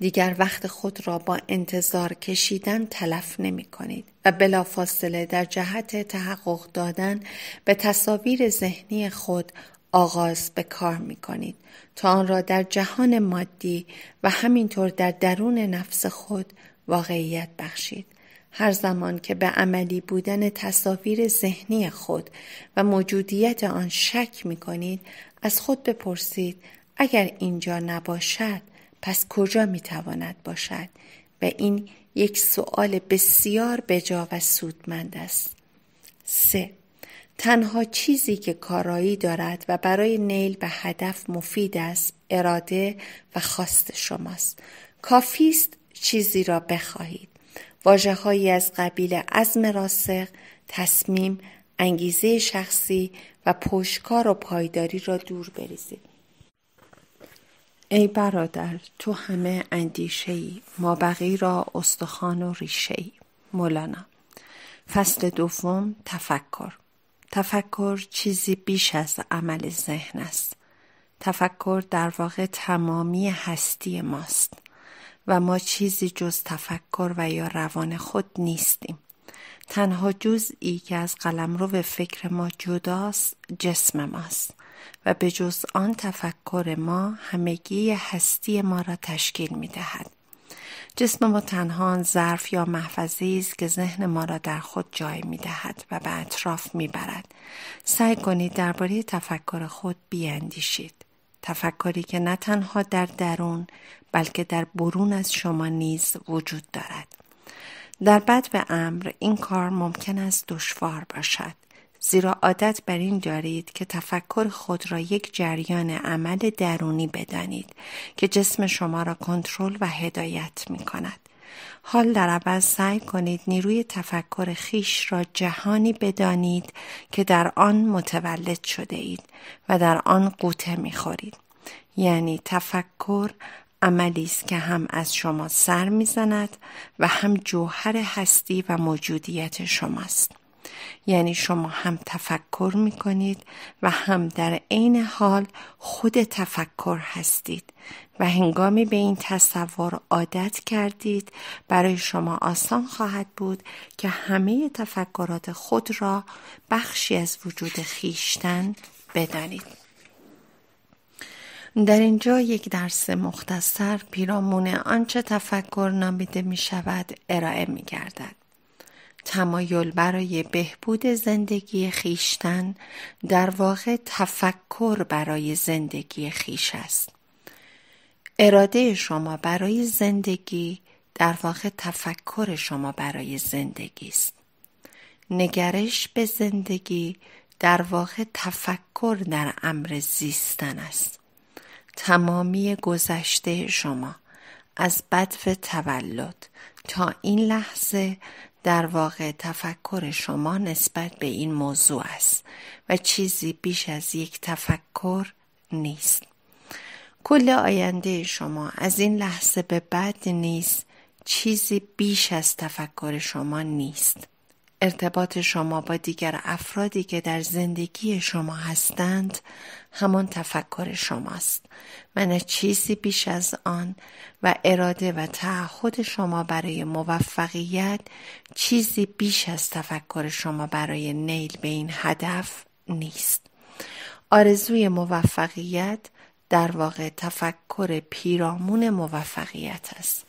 دیگر وقت خود را با انتظار کشیدن تلف نمی کنید و بلافاصله در جهت تحقق دادن به تصاویر ذهنی خود آغاز به کار می کنید تا آن را در جهان مادی و همینطور در درون نفس خود واقعیت بخشید. هر زمان که به عملی بودن تصاویر ذهنی خود و موجودیت آن شک می کنید از خود بپرسید اگر اینجا نباشد پس کجا می تواند باشد و این یک سؤال بسیار بجا و سودمند است. 3. تنها چیزی که کارایی دارد و برای نیل به هدف مفید است اراده و خواست شماست کافی است چیزی را بخواهید واجه از قبیل عزم راسق، تصمیم انگیزه شخصی و پشکار و پایداری را دور بریزید ای برادر تو همه اندیشه ای ما بقی را استخوان و ریشه ای مولانا فصل دوم تفکر تفکر چیزی بیش از عمل ذهن است تفکر در واقع تمامی هستی ماست و ما چیزی جز تفکر و یا روان خود نیستیم تنها جزئی که از قلم رو به فکر ما جداست جسم ماست و به جز آن تفکر ما همگی هستی ما را تشکیل می دهد. جسم ما تنها ظرف یا محفظه است که ذهن ما را در خود جای می دهد و به اطراف می برد. سعی کنید درباره تفکر خود بیاندیشید. تفکری که نه تنها در درون بلکه در برون از شما نیز وجود دارد. در بد به امر این کار ممکن است دشوار باشد زیرا عادت بر این دارید که تفکر خود را یک جریان عمل درونی بدانید که جسم شما را کنترل و هدایت می کند. حال در عوض سعی کنید نیروی تفکر خیش را جهانی بدانید که در آن متولد شده اید و در آن قوطه می خورید. یعنی تفکر عملی است که هم از شما سر میزند و هم جوهر هستی و موجودیت شماست. یعنی شما هم تفکر می کنید و هم در عین حال خود تفکر هستید و هنگامی به این تصور عادت کردید برای شما آسان خواهد بود که همه تفکرات خود را بخشی از وجود خیشتن بدانید. در اینجا یک درس مختصر پیرامون آنچه تفکر نامیده می شود ارائه می گردد. تمایل برای بهبود زندگی خیشتن در واقع تفکر برای زندگی خیش است. اراده شما برای زندگی در واقع تفکر شما برای زندگی است. نگرش به زندگی در واقع تفکر در امر زیستن است. تمامی گذشته شما از بدو تولد تا این لحظه در واقع تفکر شما نسبت به این موضوع است و چیزی بیش از یک تفکر نیست کل آینده شما از این لحظه به بعد نیست چیزی بیش از تفکر شما نیست ارتباط شما با دیگر افرادی که در زندگی شما هستند همان تفکر شماست و نه چیزی بیش از آن و اراده و تعهد شما برای موفقیت چیزی بیش از تفکر شما برای نیل به این هدف نیست آرزوی موفقیت در واقع تفکر پیرامون موفقیت است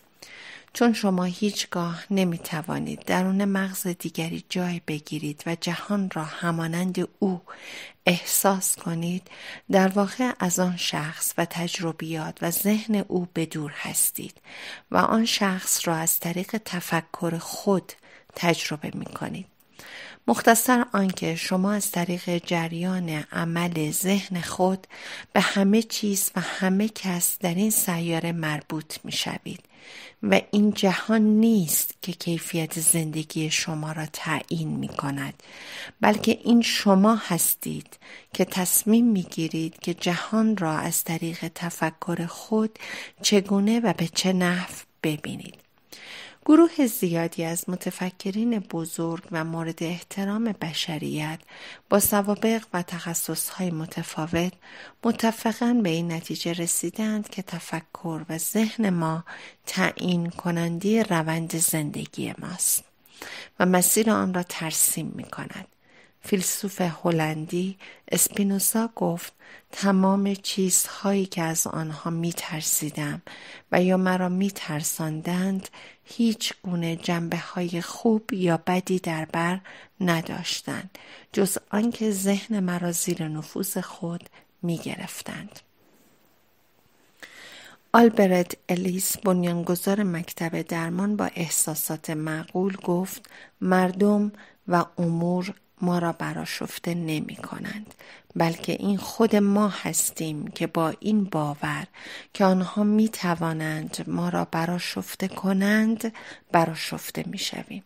چون شما هیچگاه نمی توانید درون مغز دیگری جای بگیرید و جهان را همانند او احساس کنید در واقع از آن شخص و تجربیات و ذهن او بدور هستید و آن شخص را از طریق تفکر خود تجربه می کنید. مختصر آنکه شما از طریق جریان عمل ذهن خود به همه چیز و همه کس در این سیاره مربوط می شوید و این جهان نیست که کیفیت زندگی شما را تعیین می کند بلکه این شما هستید که تصمیم می گیرید که جهان را از طریق تفکر خود چگونه و به چه نحو ببینید گروه زیادی از متفکرین بزرگ و مورد احترام بشریت با سوابق و تخصصهای متفاوت متفقا به این نتیجه رسیدند که تفکر و ذهن ما تعیین کننده روند زندگی ماست و مسیر آن را ترسیم می کند. فیلسوف هلندی اسپینوزا گفت تمام چیزهایی که از آنها می ترسیدم و یا مرا می ترساندند هیچ گونه جنبه های خوب یا بدی در بر نداشتند جز آنکه ذهن مرا زیر نفوذ خود می گرفتند. آلبرت الیس بنیانگذار مکتب درمان با احساسات معقول گفت مردم و امور ما را براشفته نمی کنند بلکه این خود ما هستیم که با این باور که آنها می توانند ما را براشفته کنند براشفته می شویم.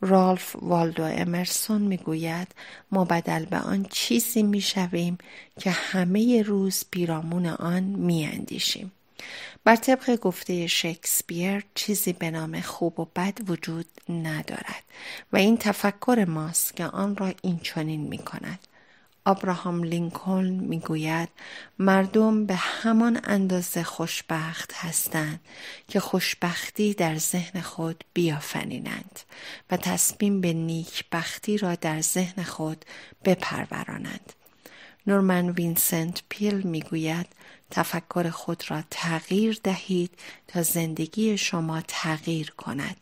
رالف والدو امرسون گوید ما بدل به آن چیزی میشویم که همه روز پیرامون آن اندیشیم بر طبق گفته شکسپیر چیزی به نام خوب و بد وجود ندارد و این تفکر ماست که آن را این چنین می کند. آبراهام لینکلن میگوید مردم به همان اندازه خوشبخت هستند که خوشبختی در ذهن خود بیافنینند و تصمیم به نیکبختی را در ذهن خود بپرورانند. نورمن وینسنت پیل میگوید تفکر خود را تغییر دهید تا زندگی شما تغییر کند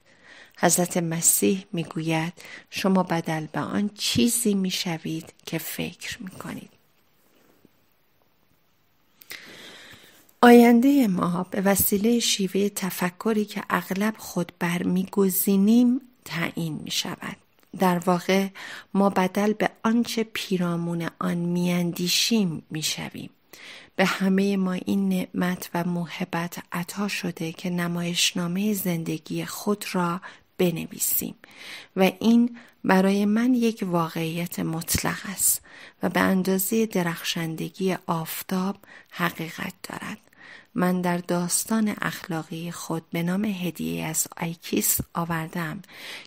حضرت مسیح میگوید شما بدل به آن چیزی میشوید که فکر میکنید آینده ما به وسیله شیوه تفکری که اغلب خود برمیگزینیم تعیین می شود. در واقع ما بدل به آنچه پیرامون آن میاندیشیم میشویم به همه ما این نعمت و محبت عطا شده که نمایشنامه زندگی خود را بنویسیم و این برای من یک واقعیت مطلق است و به اندازه درخشندگی آفتاب حقیقت دارد من در داستان اخلاقی خود به نام هدیه از آیکیس آوردم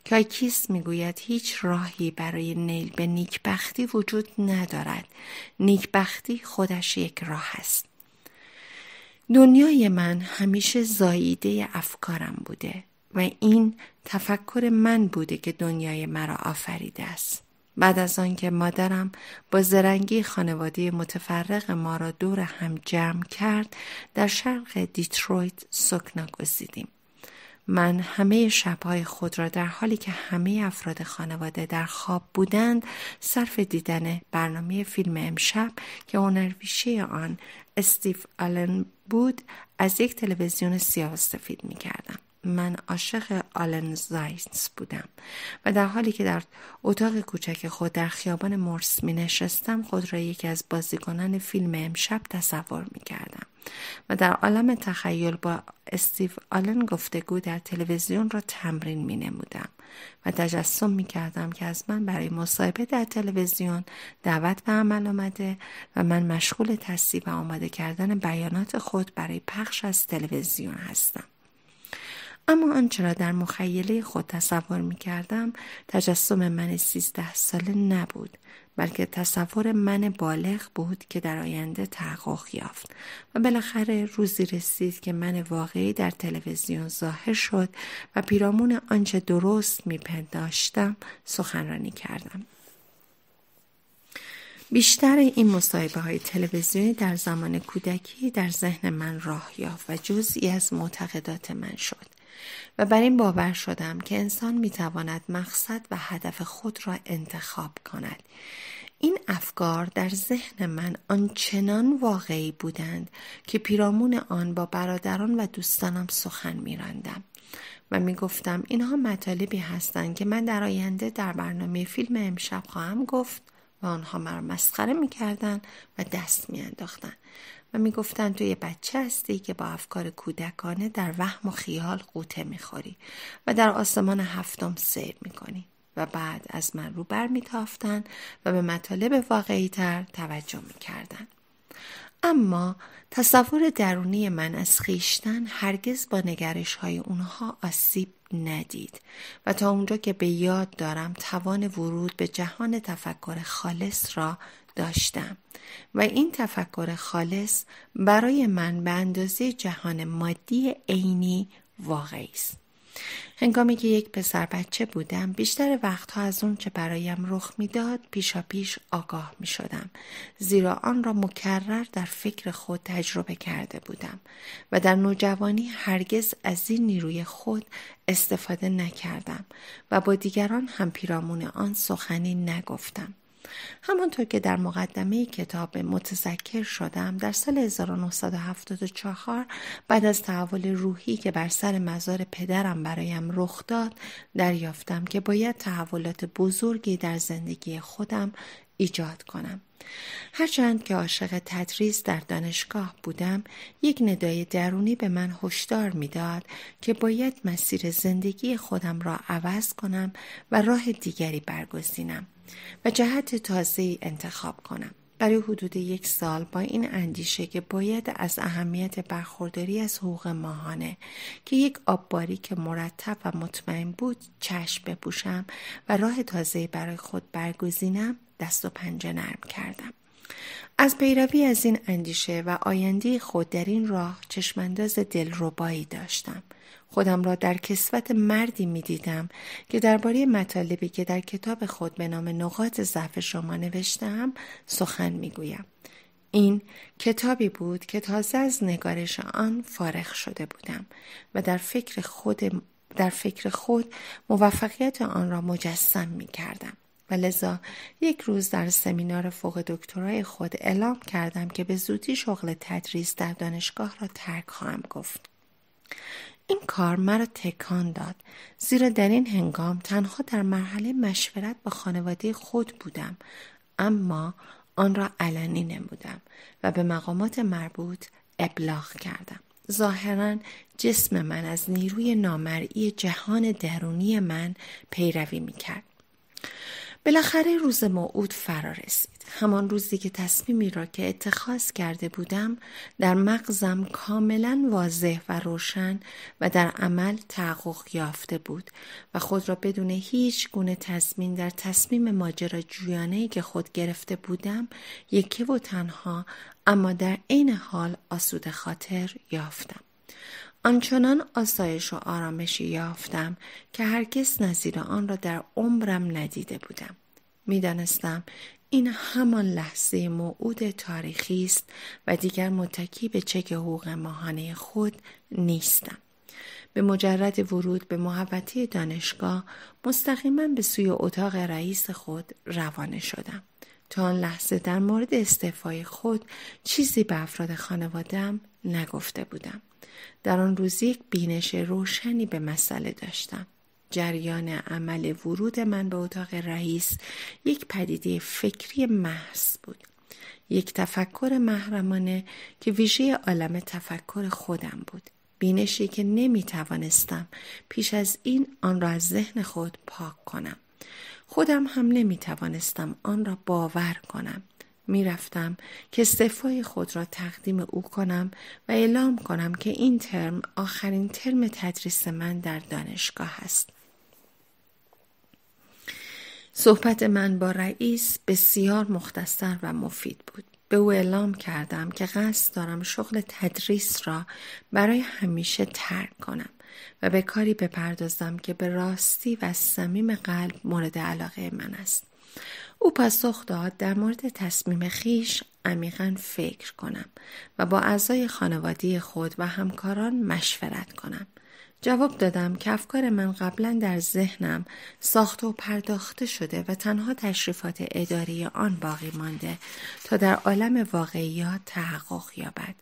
که آیکیس میگوید هیچ راهی برای نیل به نیکبختی وجود ندارد نیکبختی خودش یک راه است دنیای من همیشه زاییده افکارم بوده و این تفکر من بوده که دنیای مرا آفریده است بعد از آنکه مادرم با زرنگی خانواده متفرق ما را دور هم جمع کرد در شرق دیترویت سکنا گزیدیم من همه شبهای خود را در حالی که همه افراد خانواده در خواب بودند صرف دیدن برنامه فیلم امشب که هنرویشه آن استیف آلن بود از یک تلویزیون می میکردم من عاشق آلن زاینس بودم و در حالی که در اتاق کوچک خود در خیابان مرس می نشستم خود را یکی از بازیکنان فیلم امشب تصور می کردم و در عالم تخیل با استیو آلن گفتگو در تلویزیون را تمرین می نمودم و تجسم می کردم که از من برای مصاحبه در تلویزیون دعوت به عمل آمده و من مشغول تصیب و آماده کردن بیانات خود برای پخش از تلویزیون هستم. اما آنچه را در مخیله خود تصور می کردم تجسم من سیزده ساله نبود بلکه تصور من بالغ بود که در آینده تحقق یافت و بالاخره روزی رسید که من واقعی در تلویزیون ظاهر شد و پیرامون آنچه درست میپنداشتم سخنرانی کردم بیشتر این مصاحبه های تلویزیونی در زمان کودکی در ذهن من راه یافت و جزئی از معتقدات من شد و بر این باور شدم که انسان میتواند مقصد و هدف خود را انتخاب کند این افکار در ذهن من آنچنان واقعی بودند که پیرامون آن با برادران و دوستانم سخن رندم و میگفتم اینها مطالبی هستند که من در آینده در برنامه فیلم امشب خواهم گفت و آنها مرا مسخره میکردند و دست میانداختند و میگفتن تو یه بچه هستی که با افکار کودکانه در وهم و خیال قوطه میخوری و در آسمان هفتم سیر میکنی و بعد از من رو بر میتافتن و به مطالب واقعی تر توجه میکردن اما تصور درونی من از خیشتن هرگز با نگرش های اونها آسیب ندید و تا اونجا که به یاد دارم توان ورود به جهان تفکر خالص را داشتم و این تفکر خالص برای من به اندازه جهان مادی عینی واقعی است هنگامی که یک پسر بچه بودم بیشتر وقتها از اون که برایم رخ میداد پیشا پیش آگاه می شدم زیرا آن را مکرر در فکر خود تجربه کرده بودم و در نوجوانی هرگز از این نیروی خود استفاده نکردم و با دیگران هم پیرامون آن سخنی نگفتم همانطور که در مقدمه کتاب متذکر شدم در سال 1974 بعد از تحول روحی که بر سر مزار پدرم برایم رخ داد دریافتم که باید تحولات بزرگی در زندگی خودم ایجاد کنم هرچند که عاشق تدریس در دانشگاه بودم یک ندای درونی به من هشدار میداد که باید مسیر زندگی خودم را عوض کنم و راه دیگری برگزینم و جهت تازه انتخاب کنم. برای حدود یک سال با این اندیشه که باید از اهمیت برخورداری از حقوق ماهانه که یک آبباری که مرتب و مطمئن بود چشم بپوشم و راه تازه برای خود برگزینم دست و پنجه نرم کردم. از پیروی از این اندیشه و آینده خود در این راه چشمانداز دلربایی داشتم خودم را در کسوت مردی می دیدم که درباره مطالبی که در کتاب خود به نام نقاط ضعف شما نوشتم سخن می گویم. این کتابی بود که تازه از نگارش آن فارغ شده بودم و در فکر خود در فکر خود موفقیت آن را مجسم می کردم. و لذا یک روز در سمینار فوق دکترای خود اعلام کردم که به زودی شغل تدریس در دانشگاه را ترک خواهم گفت. این کار مرا تکان داد زیرا در این هنگام تنها در مرحله مشورت با خانواده خود بودم اما آن را علنی نمودم و به مقامات مربوط ابلاغ کردم ظاهرا جسم من از نیروی نامرئی جهان درونی من پیروی میکرد. بالاخره روز موعود فرا رسید همان روزی که تصمیمی را که اتخاذ کرده بودم در مغزم کاملا واضح و روشن و در عمل تحقق یافته بود و خود را بدون هیچ گونه تصمیم در تصمیم ماجرا ای که خود گرفته بودم یکی و تنها اما در عین حال آسود خاطر یافتم آنچنان آسایش و آرامشی یافتم که هرگز نظیر آن را در عمرم ندیده بودم میدانستم این همان لحظه موعود تاریخی است و دیگر متکی به چک حقوق ماهانه خود نیستم به مجرد ورود به محوطه دانشگاه مستقیما به سوی اتاق رئیس خود روانه شدم تا آن لحظه در مورد استعفای خود چیزی به افراد خانوادم نگفته بودم در آن روز یک بینش روشنی به مسئله داشتم. جریان عمل ورود من به اتاق رئیس یک پدیده فکری محض بود. یک تفکر محرمانه که ویژه عالم تفکر خودم بود. بینشی که نمی توانستم پیش از این آن را از ذهن خود پاک کنم. خودم هم نمی توانستم آن را باور کنم. می رفتم که استعفای خود را تقدیم او کنم و اعلام کنم که این ترم آخرین ترم تدریس من در دانشگاه است. صحبت من با رئیس بسیار مختصر و مفید بود. به او اعلام کردم که قصد دارم شغل تدریس را برای همیشه ترک کنم و به کاری بپردازم که به راستی و صمیم قلب مورد علاقه من است. او پاسخ داد در مورد تصمیم خیش عمیقا فکر کنم و با اعضای خانواده خود و همکاران مشورت کنم. جواب دادم که افکار من قبلا در ذهنم ساخته و پرداخته شده و تنها تشریفات اداری آن باقی مانده تا در عالم واقعیات تحقق یابد.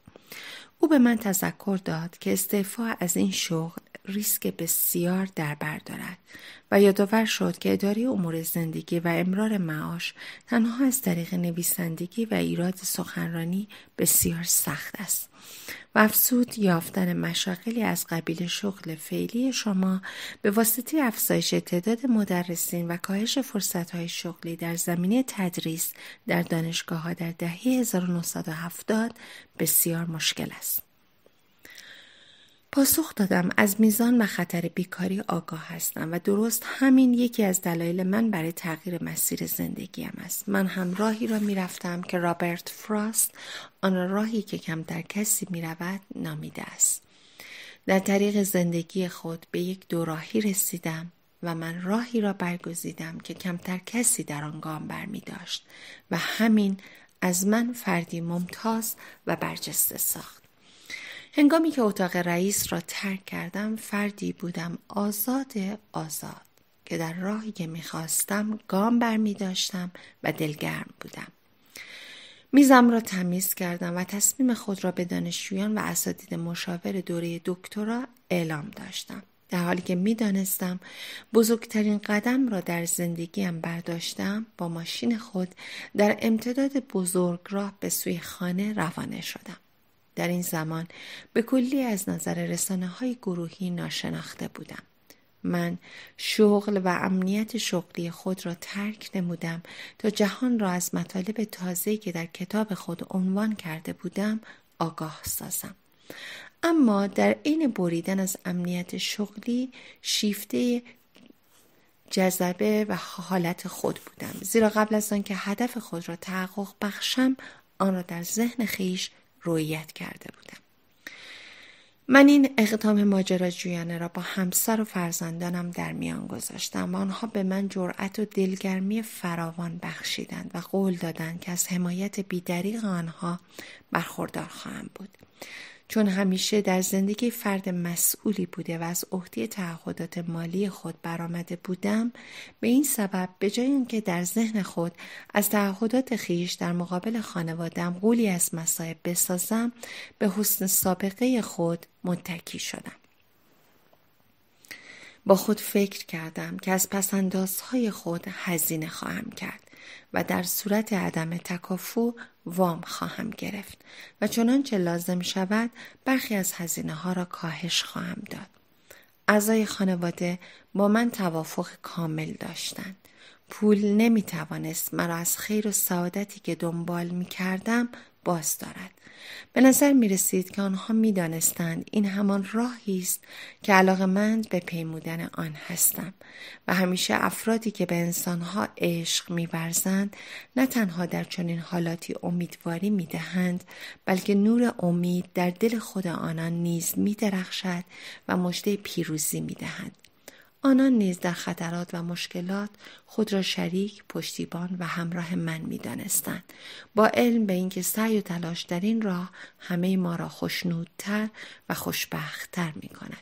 او به من تذکر داد که استعفا از این شغل ریسک بسیار بر دارد و یادآور شد که اداره امور زندگی و امرار معاش تنها از طریق نویسندگی و ایراد سخنرانی بسیار سخت است و یافتن مشاقلی از قبیل شغل فعلی شما به واسطه افزایش تعداد مدرسین و کاهش فرصتهای شغلی در زمینه تدریس در دانشگاه ها در دهه 1970 بسیار مشکل است. پاسخ دادم از میزان و خطر بیکاری آگاه هستم و درست همین یکی از دلایل من برای تغییر مسیر زندگیم است من هم راهی را میرفتم که رابرت فراست آن راهی که کمتر کسی میرود نامیده است در طریق زندگی خود به یک دوراهی رسیدم و من راهی را برگزیدم که کمتر کسی در آن گام برمی و همین از من فردی ممتاز و برجسته ساخت هنگامی که اتاق رئیس را ترک کردم فردی بودم آزاد آزاد که در راهی که میخواستم گام بر می و دلگرم بودم. میزم را تمیز کردم و تصمیم خود را به دانشجویان و اساتید مشاور دوره دکترا اعلام داشتم. در حالی که میدانستم بزرگترین قدم را در زندگیم برداشتم با ماشین خود در امتداد بزرگ راه به سوی خانه روانه شدم. در این زمان به کلی از نظر رسانه های گروهی ناشناخته بودم. من شغل و امنیت شغلی خود را ترک نمودم تا جهان را از مطالب تازه که در کتاب خود عنوان کرده بودم آگاه سازم. اما در عین بریدن از امنیت شغلی شیفته جذبه و حالت خود بودم زیرا قبل از آنکه هدف خود را تحقق بخشم آن را در ذهن خیش رویت کرده بودم. من این اقدام ماجراجویانه را با همسر و فرزندانم در میان گذاشتم و آنها به من جرأت و دلگرمی فراوان بخشیدند و قول دادند که از حمایت بیدریق آنها برخوردار خواهم بود چون همیشه در زندگی فرد مسئولی بوده و از عهده تعهدات مالی خود برآمده بودم به این سبب به جای اینکه در ذهن خود از تعهدات خیش در مقابل خانوادم قولی از مصائب بسازم به حسن سابقه خود متکی شدم با خود فکر کردم که از پسندازهای خود هزینه خواهم کرد و در صورت عدم تکافو وام خواهم گرفت و چنانچه لازم شود برخی از هزینه ها را کاهش خواهم داد. اعضای خانواده با من توافق کامل داشتند. پول نمی توانست مرا از خیر و سعادتی که دنبال می کردم باز دارد. به نظر می رسید که آنها می دانستند این همان راهی است که علاقمند به پیمودن آن هستم و همیشه افرادی که به انسانها عشق می برزند نه تنها در چنین حالاتی امیدواری می دهند بلکه نور امید در دل خود آنان نیز می درخشد و مشته پیروزی می دهند آنان نیز در خطرات و مشکلات خود را شریک پشتیبان و همراه من میدانستند با علم به اینکه سعی و تلاش در این راه همه ما را خوشنودتر و خوشبختتر می کند.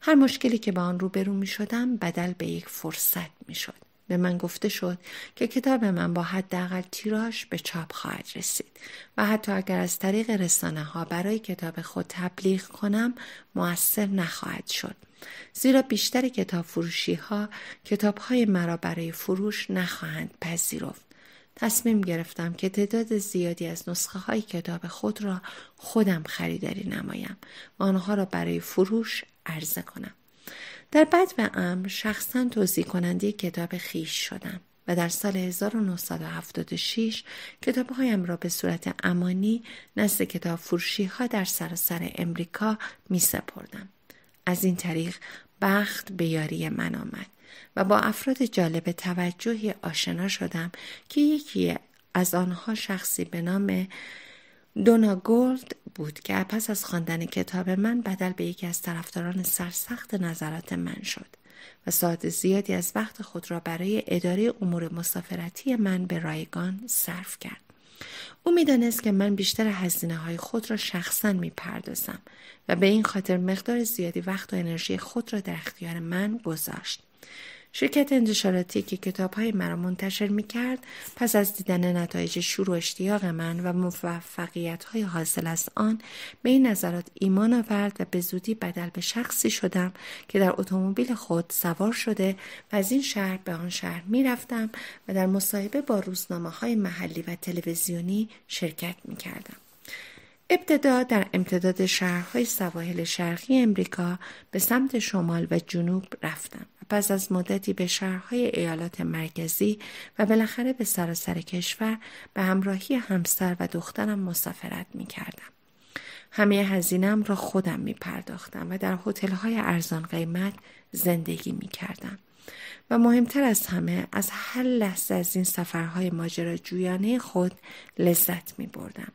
هر مشکلی که با آن روبرو می شدم بدل به یک فرصت می شد. به من گفته شد که کتاب من با حداقل تیراش به چاپ خواهد رسید و حتی اگر از طریق رسانه ها برای کتاب خود تبلیغ کنم موثر نخواهد شد زیرا بیشتر کتاب فروشی ها کتاب های مرا برای فروش نخواهند پذیرفت. تصمیم گرفتم که تعداد زیادی از نسخه های کتاب خود را خودم خریداری نمایم و آنها را برای فروش عرضه کنم. در بعد و امر شخصا توضیح کننده کتاب خیش شدم. و در سال 1976 کتابهایم را به صورت امانی نزد کتاب فروشی ها در سراسر امریکا می سپردم. از این طریق بخت به یاری من آمد و با افراد جالب توجهی آشنا شدم که یکی از آنها شخصی به نام دونا گولد بود که پس از خواندن کتاب من بدل به یکی از طرفداران سرسخت نظرات من شد و ساعت زیادی از وقت خود را برای اداره امور مسافرتی من به رایگان صرف کرد. او میدانست که من بیشتر هزینه های خود را شخصا میپردازم و به این خاطر مقدار زیادی وقت و انرژی خود را در اختیار من گذاشت شرکت انتشاراتی که کتاب های مرا منتشر می کرد پس از دیدن نتایج شور و اشتیاق من و موفقیت های حاصل از آن به این نظرات ایمان آورد و به زودی بدل به شخصی شدم که در اتومبیل خود سوار شده و از این شهر به آن شهر می رفتم و در مصاحبه با روزنامه های محلی و تلویزیونی شرکت می کردم. ابتدا در امتداد شهرهای سواحل شرقی امریکا به سمت شمال و جنوب رفتم پس از مدتی به شهرهای ایالات مرکزی و بالاخره به سراسر کشور به همراهی همسر و دخترم مسافرت می کردم. همه هزینم را خودم می پرداختم و در هتل‌های ارزان قیمت زندگی می کردم. و مهمتر از همه از هر لحظه از این سفرهای ماجراجویانه خود لذت می بردم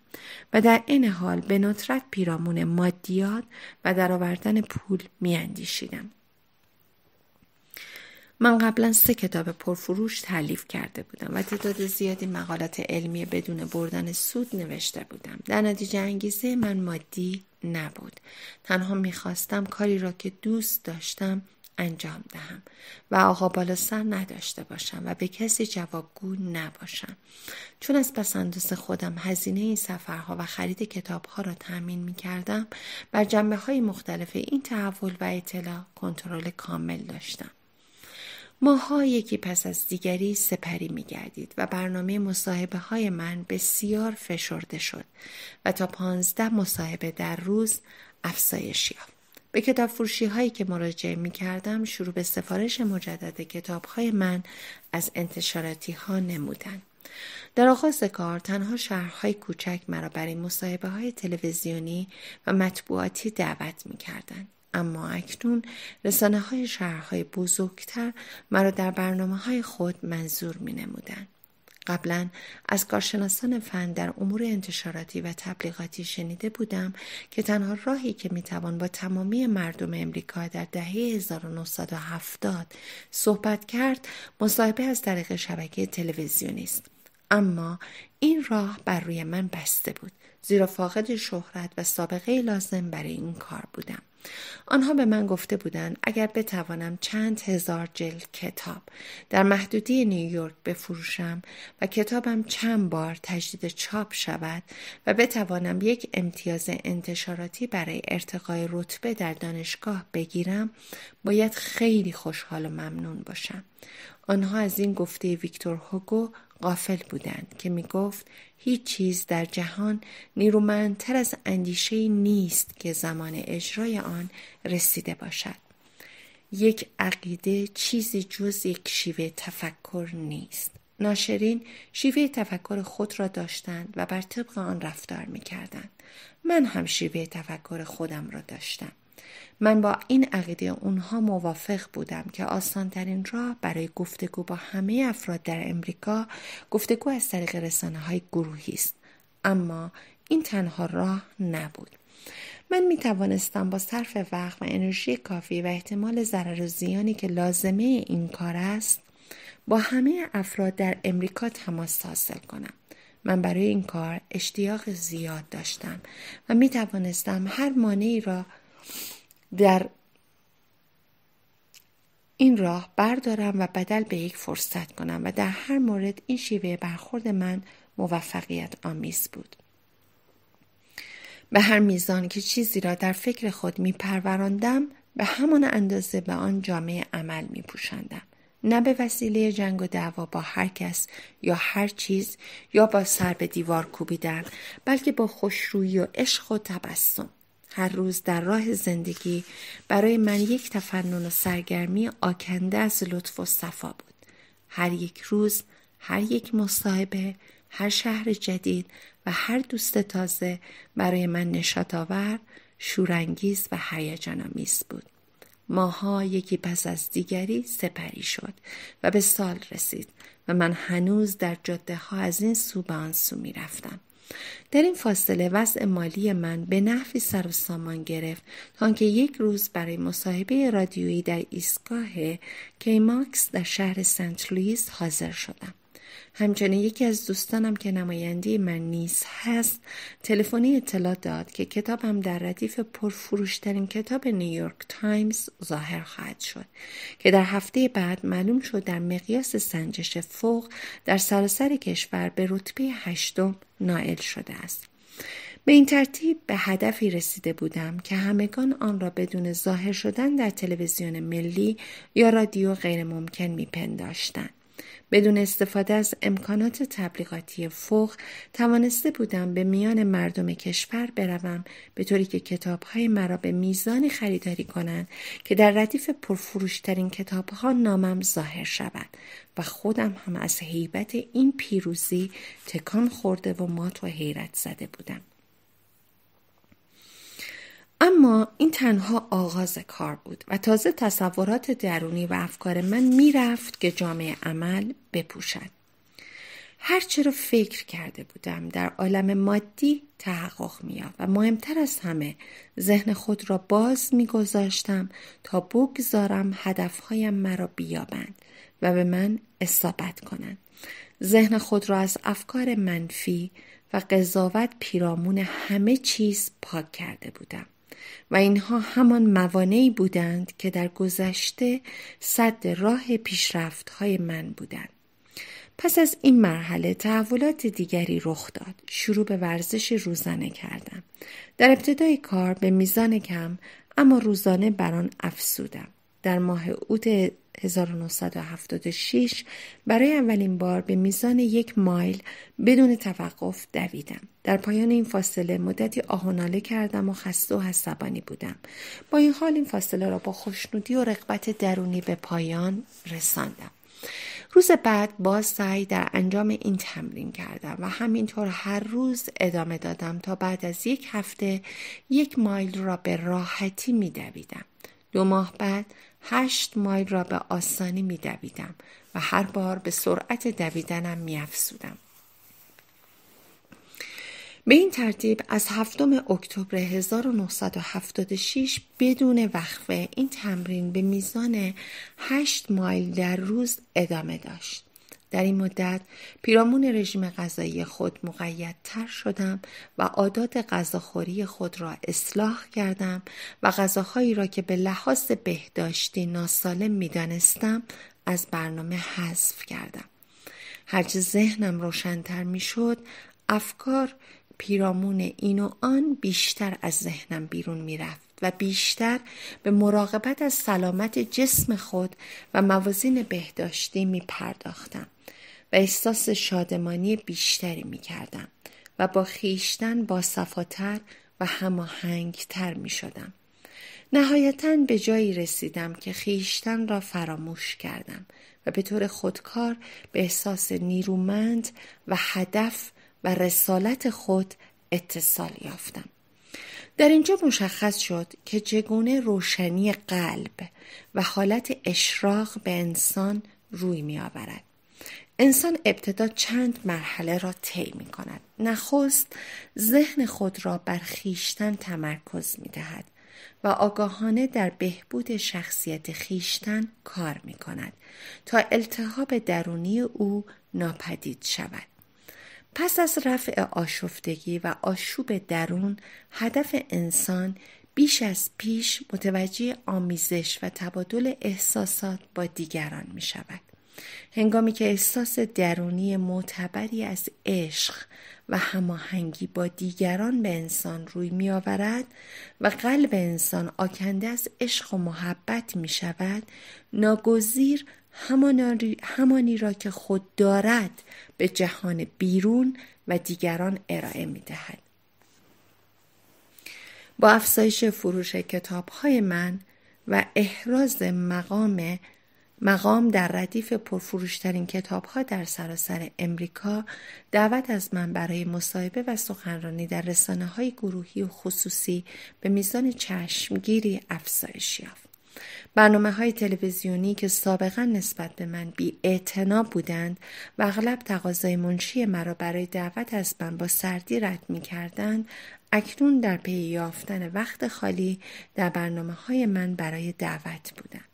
و در این حال به نطرت پیرامون مادیات و درآوردن پول می اندیشیدم. من قبلا سه کتاب پرفروش تعلیف کرده بودم و تعداد زیادی مقالات علمی بدون بردن سود نوشته بودم در نتیجه انگیزه من مادی نبود تنها میخواستم کاری را که دوست داشتم انجام دهم و آقا بالا سر نداشته باشم و به کسی جوابگو نباشم چون از پس خودم هزینه این سفرها و خرید کتابها را تأمین می کردم بر جنبه های مختلف این تحول و اطلاع کنترل کامل داشتم ماها یکی پس از دیگری سپری می گردید و برنامه مصاحبه های من بسیار فشرده شد و تا پانزده مصاحبه در روز افزایش یافت. به کتاب فروشی هایی که مراجعه می کردم شروع به سفارش مجدد کتاب های من از انتشاراتی ها نمودن. در آغاز کار تنها شهرهای کوچک مرا برای مصاحبه های تلویزیونی و مطبوعاتی دعوت می کردن. اما اکنون رسانه های شهرهای بزرگتر مرا در برنامه های خود منظور می نمودن. قبلا از کارشناسان فن در امور انتشاراتی و تبلیغاتی شنیده بودم که تنها راهی که توان با تمامی مردم امریکا در دهه 1970 صحبت کرد مصاحبه از طریق شبکه تلویزیونی است اما این راه بر روی من بسته بود زیرا فاقد شهرت و سابقه لازم برای این کار بودم آنها به من گفته بودند اگر بتوانم چند هزار جلد کتاب در محدودی نیویورک بفروشم و کتابم چند بار تجدید چاپ شود و بتوانم یک امتیاز انتشاراتی برای ارتقای رتبه در دانشگاه بگیرم باید خیلی خوشحال و ممنون باشم آنها از این گفته ویکتور هوگو غافل بودند که می گفت هیچ چیز در جهان نیرومندتر از اندیشه نیست که زمان اجرای آن رسیده باشد. یک عقیده چیزی جز یک شیوه تفکر نیست. ناشرین شیوه تفکر خود را داشتند و بر طبق آن رفتار می کردند. من هم شیوه تفکر خودم را داشتم. من با این عقیده اونها موافق بودم که آسانترین راه برای گفتگو با همه افراد در امریکا گفتگو از طریق رسانه های گروهی است اما این تنها راه نبود من می توانستم با صرف وقت و انرژی کافی و احتمال ضرر و زیانی که لازمه این کار است با همه افراد در امریکا تماس حاصل کنم من برای این کار اشتیاق زیاد داشتم و می توانستم هر مانعی را در این راه بردارم و بدل به یک فرصت کنم و در هر مورد این شیوه برخورد من موفقیت آمیز بود. به هر میزان که چیزی را در فکر خود می به همان اندازه به آن جامعه عمل می نه به وسیله جنگ و دعوا با هر کس یا هر چیز یا با سر به دیوار کوبیدن بلکه با خوشرویی و عشق و تبسم هر روز در راه زندگی برای من یک تفنن و سرگرمی آکنده از لطف و صفا بود. هر یک روز، هر یک مصاحبه، هر شهر جدید و هر دوست تازه برای من نشات آور، شورانگیز و هیجان آمیز بود. ماها یکی پس از دیگری سپری شد و به سال رسید و من هنوز در جاده ها از این سو به آن سو می رفتم. در این فاصله وضع مالی من به نحوی سر و سامان گرفت تا آنکه یک روز برای مصاحبه رادیویی در ایستگاه کیماکس در شهر سنت لوئیس حاضر شدم همچنین یکی از دوستانم که نماینده من نیز هست تلفنی اطلاع داد که کتابم در ردیف پرفروشترین کتاب نیویورک تایمز ظاهر خواهد شد که در هفته بعد معلوم شد در مقیاس سنجش فوق در سراسر کشور به رتبه هشتم نائل شده است به این ترتیب به هدفی رسیده بودم که همگان آن را بدون ظاهر شدن در تلویزیون ملی یا رادیو غیر ممکن میپنداشتند. بدون استفاده از امکانات تبلیغاتی فوق توانسته بودم به میان مردم کشور بروم به طوری که کتابهای مرا به میزانی خریداری کنند که در ردیف پرفروشترین کتابها نامم ظاهر شود و خودم هم از هیبت این پیروزی تکان خورده و مات و حیرت زده بودم. اما این تنها آغاز کار بود و تازه تصورات درونی و افکار من میرفت که جامعه عمل بپوشد. هرچه را فکر کرده بودم در عالم مادی تحقق میاد و مهمتر از همه ذهن خود را باز میگذاشتم تا بگذارم هدفهایم مرا بیابند و به من اصابت کنند ذهن خود را از افکار منفی و قضاوت پیرامون همه چیز پاک کرده بودم و اینها همان موانعی بودند که در گذشته صد راه پیشرفت های من بودند. پس از این مرحله تحولات دیگری رخ داد. شروع به ورزش روزانه کردم. در ابتدای کار به میزان کم اما روزانه بران آن افسودم. در ماه اوت 1976 برای اولین بار به میزان یک مایل بدون توقف دویدم. در پایان این فاصله مدتی آهناله کردم و خسته و حسبانی بودم. با این حال این فاصله را با خوشنودی و رقبت درونی به پایان رساندم. روز بعد باز سعی در انجام این تمرین کردم و همینطور هر روز ادامه دادم تا بعد از یک هفته یک مایل را به راحتی می دویدم. دو ماه بعد هشت مایل را به آسانی می دویدم و هر بار به سرعت دویدنم می افسودم. به این ترتیب از هفتم اکتبر 1976 بدون وقفه این تمرین به میزان 8 مایل در روز ادامه داشت. در این مدت پیرامون رژیم غذایی خود مقیدتر شدم و عادات غذاخوری خود را اصلاح کردم و غذاهایی را که به لحاظ بهداشتی ناسالم میدانستم از برنامه حذف کردم هرچه ذهنم روشنتر میشد افکار پیرامون این و آن بیشتر از ذهنم بیرون میرفت و بیشتر به مراقبت از سلامت جسم خود و موازین بهداشتی می پرداختم و احساس شادمانی بیشتری می کردم و با خیشتن با صفاتر و هماهنگتر می شدم. نهایتا به جایی رسیدم که خیشتن را فراموش کردم و به طور خودکار به احساس نیرومند و هدف و رسالت خود اتصال یافتم. در اینجا مشخص شد که چگونه روشنی قلب و حالت اشراق به انسان روی می آورد. انسان ابتدا چند مرحله را طی می کند. نخست ذهن خود را بر خیشتن تمرکز می دهد و آگاهانه در بهبود شخصیت خیشتن کار می کند تا التهاب درونی او ناپدید شود. پس از رفع آشفتگی و آشوب درون هدف انسان بیش از پیش متوجه آمیزش و تبادل احساسات با دیگران می شود. هنگامی که احساس درونی معتبری از عشق و هماهنگی با دیگران به انسان روی می آورد و قلب انسان آکنده از عشق و محبت می شود ناگزیر همانی را که خود دارد به جهان بیرون و دیگران ارائه می دهد. با افزایش فروش کتاب های من و احراز مقام مقام در ردیف پرفروشترین کتاب ها در سراسر امریکا دعوت از من برای مصاحبه و سخنرانی در رسانه های گروهی و خصوصی به میزان چشمگیری افزایش یافت. برنامه های تلویزیونی که سابقا نسبت به من بی بودند و اغلب تقاضای منشی مرا برای دعوت از من با سردی رد می کردن، اکنون در پی یافتن وقت خالی در برنامه های من برای دعوت بودند.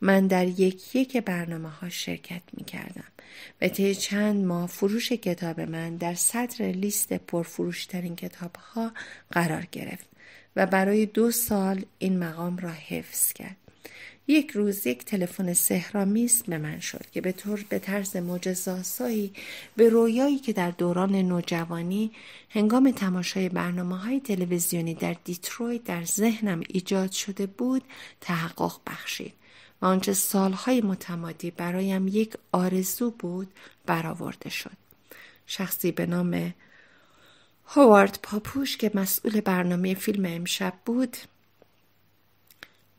من در یک یک برنامه ها شرکت می کردم و طی چند ماه فروش کتاب من در صدر لیست پرفروشترین کتاب ها قرار گرفت و برای دو سال این مقام را حفظ کرد یک روز یک تلفن سهرامیست به من شد که به طور به طرز مجزاسایی به رویایی که در دوران نوجوانی هنگام تماشای برنامه های تلویزیونی در دیترویت در ذهنم ایجاد شده بود تحقق بخشید و آنچه سالهای متمادی برایم یک آرزو بود برآورده شد شخصی به نام هوارد پاپوش که مسئول برنامه فیلم امشب بود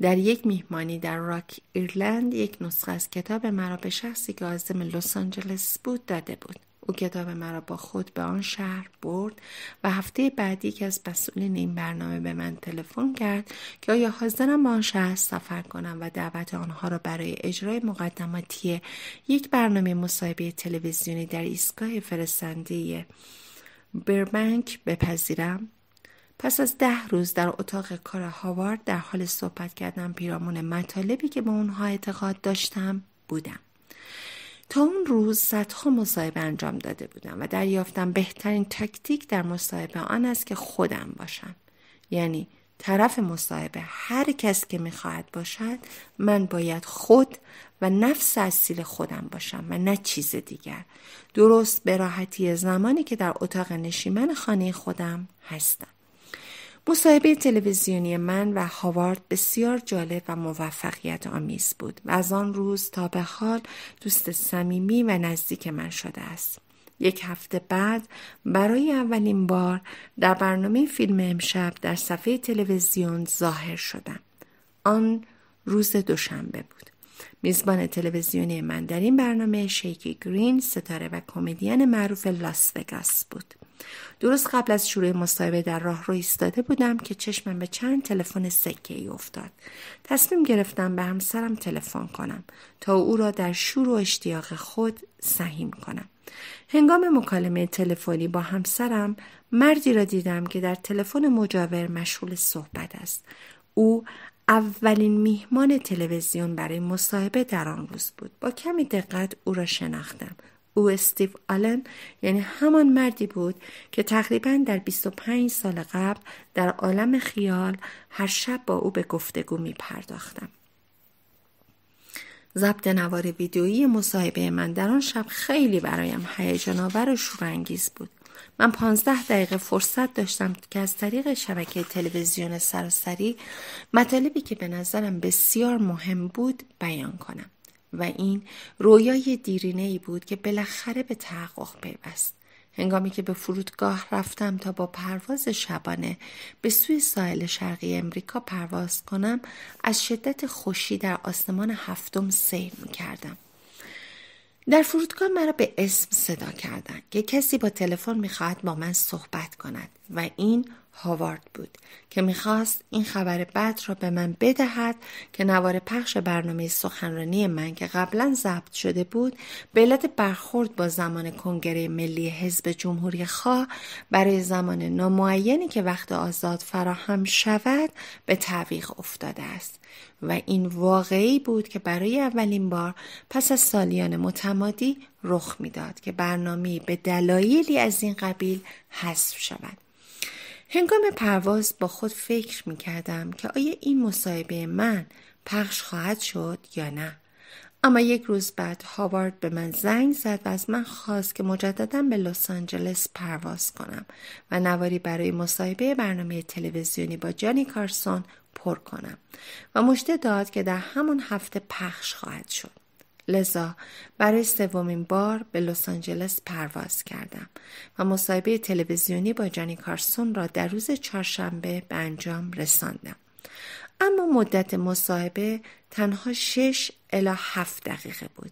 در یک میهمانی در راک ایرلند یک نسخه از کتاب مرا به شخصی که آزم لس آنجلس بود داده بود او کتاب مرا با خود به آن شهر برد و هفته بعدی که از مسئولین این برنامه به من تلفن کرد که آیا حاضرم به آن شهر سفر کنم و دعوت آنها را برای اجرای مقدماتی یک برنامه مصاحبه تلویزیونی در ایستگاه فرستنده بربنک بپذیرم پس از ده روز در اتاق کار هاوارد در حال صحبت کردن پیرامون مطالبی که به اونها اعتقاد داشتم بودم تا اون روز صدها مصاحبه انجام داده بودم و دریافتم بهترین تکتیک در مصاحبه آن است که خودم باشم یعنی طرف مصاحبه هر کس که میخواهد باشد من باید خود و نفس اصیل خودم باشم و نه چیز دیگر درست به راحتی زمانی که در اتاق نشیمن خانه خودم هستم مصاحبه تلویزیونی من و هاوارد بسیار جالب و موفقیت آمیز بود و از آن روز تا به حال دوست صمیمی و نزدیک من شده است. یک هفته بعد برای اولین بار در برنامه فیلم امشب در صفحه تلویزیون ظاهر شدم. آن روز دوشنبه بود. میزبان تلویزیونی من در این برنامه شیکی گرین ستاره و کمدین معروف لاس وگاس بود درست قبل از شروع مصاحبه در راه رو ایستاده بودم که چشمم به چند تلفن سکه ای افتاد تصمیم گرفتم به همسرم تلفن کنم تا او را در شور و اشتیاق خود سهیم کنم هنگام مکالمه تلفنی با همسرم مردی را دیدم که در تلفن مجاور مشغول صحبت است او اولین میهمان تلویزیون برای مصاحبه در آن روز بود با کمی دقت او را شناختم او استیو آلن یعنی همان مردی بود که تقریبا در 25 سال قبل در عالم خیال هر شب با او به گفتگو می پرداختم. ضبط نوار ویدیویی مصاحبه من در آن شب خیلی برایم هیجان آور و شورانگیز بود من پانزده دقیقه فرصت داشتم که از طریق شبکه تلویزیون سراسری مطالبی که به نظرم بسیار مهم بود بیان کنم و این رویای دیرینه ای بود که بالاخره به تحقق پیوست هنگامی که به فرودگاه رفتم تا با پرواز شبانه به سوی ساحل شرقی امریکا پرواز کنم از شدت خوشی در آسمان هفتم سیر می کردم. در فرودگاه مرا به اسم صدا کردند که کسی با تلفن میخواهد با من صحبت کند و این هاوارد بود که میخواست این خبر بد را به من بدهد که نوار پخش برنامه سخنرانی من که قبلا ضبط شده بود به علت برخورد با زمان کنگره ملی حزب جمهوری خواه برای زمان نامعینی که وقت آزاد فراهم شود به تعویق افتاده است و این واقعی بود که برای اولین بار پس از سالیان متمادی رخ میداد که برنامه به دلایلی از این قبیل حذف شود هنگام پرواز با خود فکر می کردم که آیا این مصاحبه من پخش خواهد شد یا نه. اما یک روز بعد هاوارد به من زنگ زد و از من خواست که مجددا به لس آنجلس پرواز کنم و نواری برای مصاحبه برنامه تلویزیونی با جانی کارسون پر کنم و مشته داد که در همون هفته پخش خواهد شد. لذا برای سومین بار به لس آنجلس پرواز کردم و مصاحبه تلویزیونی با جانی کارسون را در روز چهارشنبه به انجام رساندم اما مدت مصاحبه تنها شش الی هفت دقیقه بود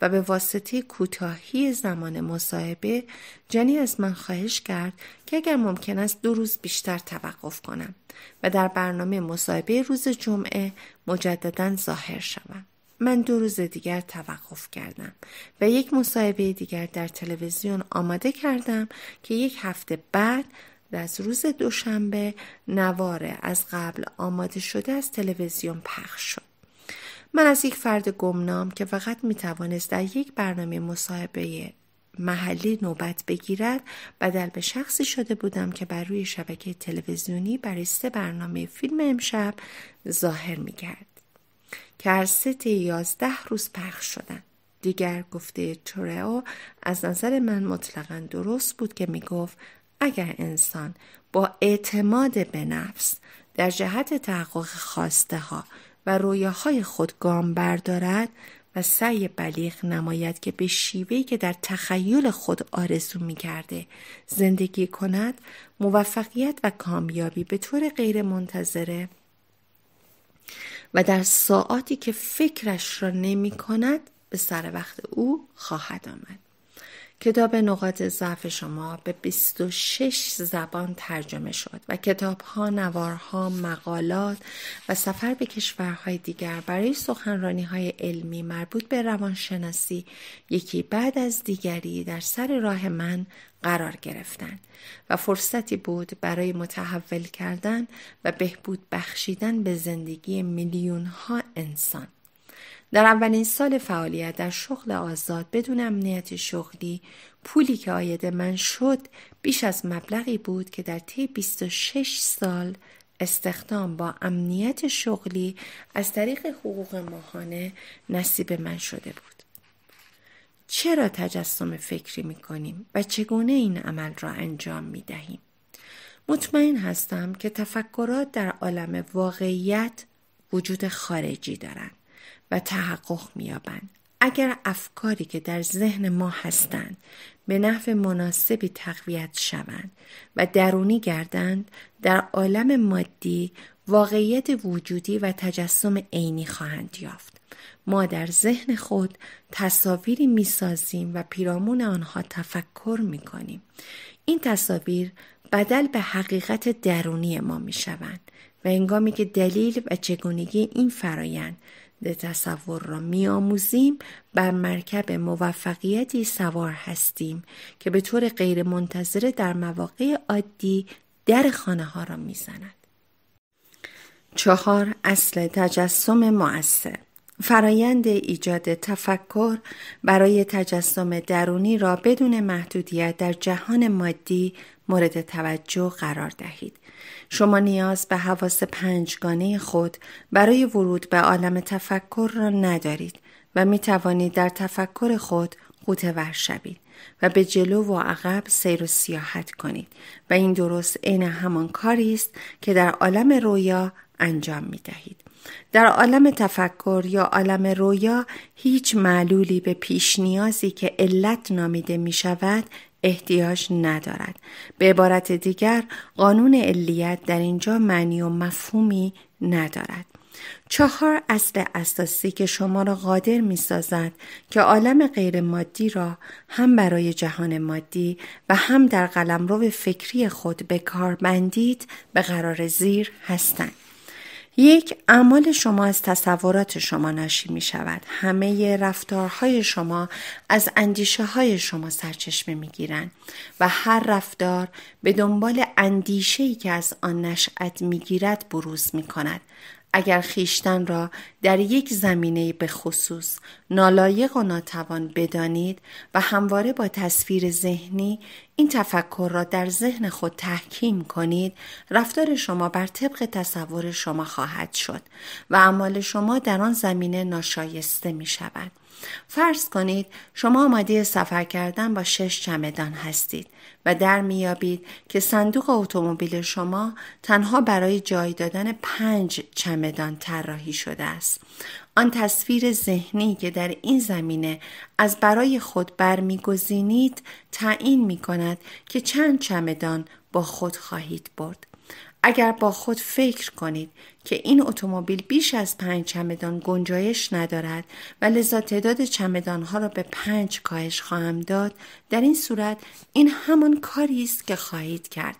و به واسطه کوتاهی زمان مصاحبه جنی از من خواهش کرد که اگر ممکن است دو روز بیشتر توقف کنم و در برنامه مصاحبه روز جمعه مجددا ظاهر شوم من دو روز دیگر توقف کردم و یک مصاحبه دیگر در تلویزیون آماده کردم که یک هفته بعد از روز دوشنبه نواره از قبل آماده شده از تلویزیون پخش شد. من از یک فرد گمنام که فقط می توانست در یک برنامه مصاحبه محلی نوبت بگیرد بدل به شخصی شده بودم که بر روی شبکه تلویزیونی برای سه برنامه فیلم امشب ظاهر می گرد. که هر سه یازده روز پخش شدن دیگر گفته تورئو از نظر من مطلقا درست بود که میگفت اگر انسان با اعتماد به نفس در جهت تحقق خواسته ها و رویاهای خود گام بردارد و سعی بلیغ نماید که به شیوهی که در تخیل خود آرزو می کرده زندگی کند موفقیت و کامیابی به طور غیر منتظره و در ساعاتی که فکرش را نمی کند به سر وقت او خواهد آمد. کتاب نقاط ضعف شما به 26 زبان ترجمه شد و کتابها، نوارها، مقالات و سفر به کشورهای دیگر برای سخنرانی های علمی مربوط به روانشناسی یکی بعد از دیگری در سر راه من قرار گرفتند و فرصتی بود برای متحول کردن و بهبود بخشیدن به زندگی میلیون ها انسان در اولین سال فعالیت در شغل آزاد بدون امنیت شغلی پولی که آید من شد بیش از مبلغی بود که در طی 26 سال استخدام با امنیت شغلی از طریق حقوق ماهانه نصیب من شده بود. چرا تجسم فکری می کنیم و چگونه این عمل را انجام می دهیم؟ مطمئن هستم که تفکرات در عالم واقعیت وجود خارجی دارند. و تحقق مییابند اگر افکاری که در ذهن ما هستند به نحو مناسبی تقویت شوند و درونی گردند در عالم مادی واقعیت وجودی و تجسم عینی خواهند یافت ما در ذهن خود تصاویری میسازیم و پیرامون آنها تفکر میکنیم این تصاویر بدل به حقیقت درونی ما میشوند و انگامی که دلیل و چگونگی این فرایند تصور را میآموزیم بر مرکب موفقیتی سوار هستیم که به طور غیرمنتظره در مواقع عادی در خانه ها را میزند چهار اصل تجسم مؤثر فرایند ایجاد تفکر برای تجسم درونی را بدون محدودیت در جهان مادی مورد توجه قرار دهید شما نیاز به حواس پنجگانه خود برای ورود به عالم تفکر را ندارید و می توانید در تفکر خود قوته ور شوید و به جلو و عقب سیر و سیاحت کنید و این درست عین همان کاری است که در عالم رویا انجام می دهید. در عالم تفکر یا عالم رویا هیچ معلولی به پیش نیازی که علت نامیده می شود احتیاج ندارد. به عبارت دیگر قانون علیت در اینجا معنی و مفهومی ندارد. چهار اصل اساسی که شما را قادر می سازد که عالم غیر مادی را هم برای جهان مادی و هم در قلمرو فکری خود به کار بندید به قرار زیر هستند. یک اعمال شما از تصورات شما ناشی می شود. همه رفتارهای شما از اندیشه های شما سرچشمه می گیرند و هر رفتار به دنبال اندیشه ای که از آن نشأت می گیرد بروز می کند اگر خیشتن را در یک زمینه به خصوص نالایق و ناتوان بدانید و همواره با تصویر ذهنی این تفکر را در ذهن خود تحکیم کنید رفتار شما بر طبق تصور شما خواهد شد و اعمال شما در آن زمینه ناشایسته می شود. فرض کنید شما آماده سفر کردن با شش چمدان هستید و در میابید که صندوق اتومبیل شما تنها برای جای دادن پنج چمدان طراحی شده است آن تصویر ذهنی که در این زمینه از برای خود برمیگزینید تعیین می کند که چند چمدان با خود خواهید برد اگر با خود فکر کنید که این اتومبیل بیش از پنج چمدان گنجایش ندارد و لذا تعداد چمدانها را به پنج کاهش خواهم داد در این صورت این همان کاری است که خواهید کرد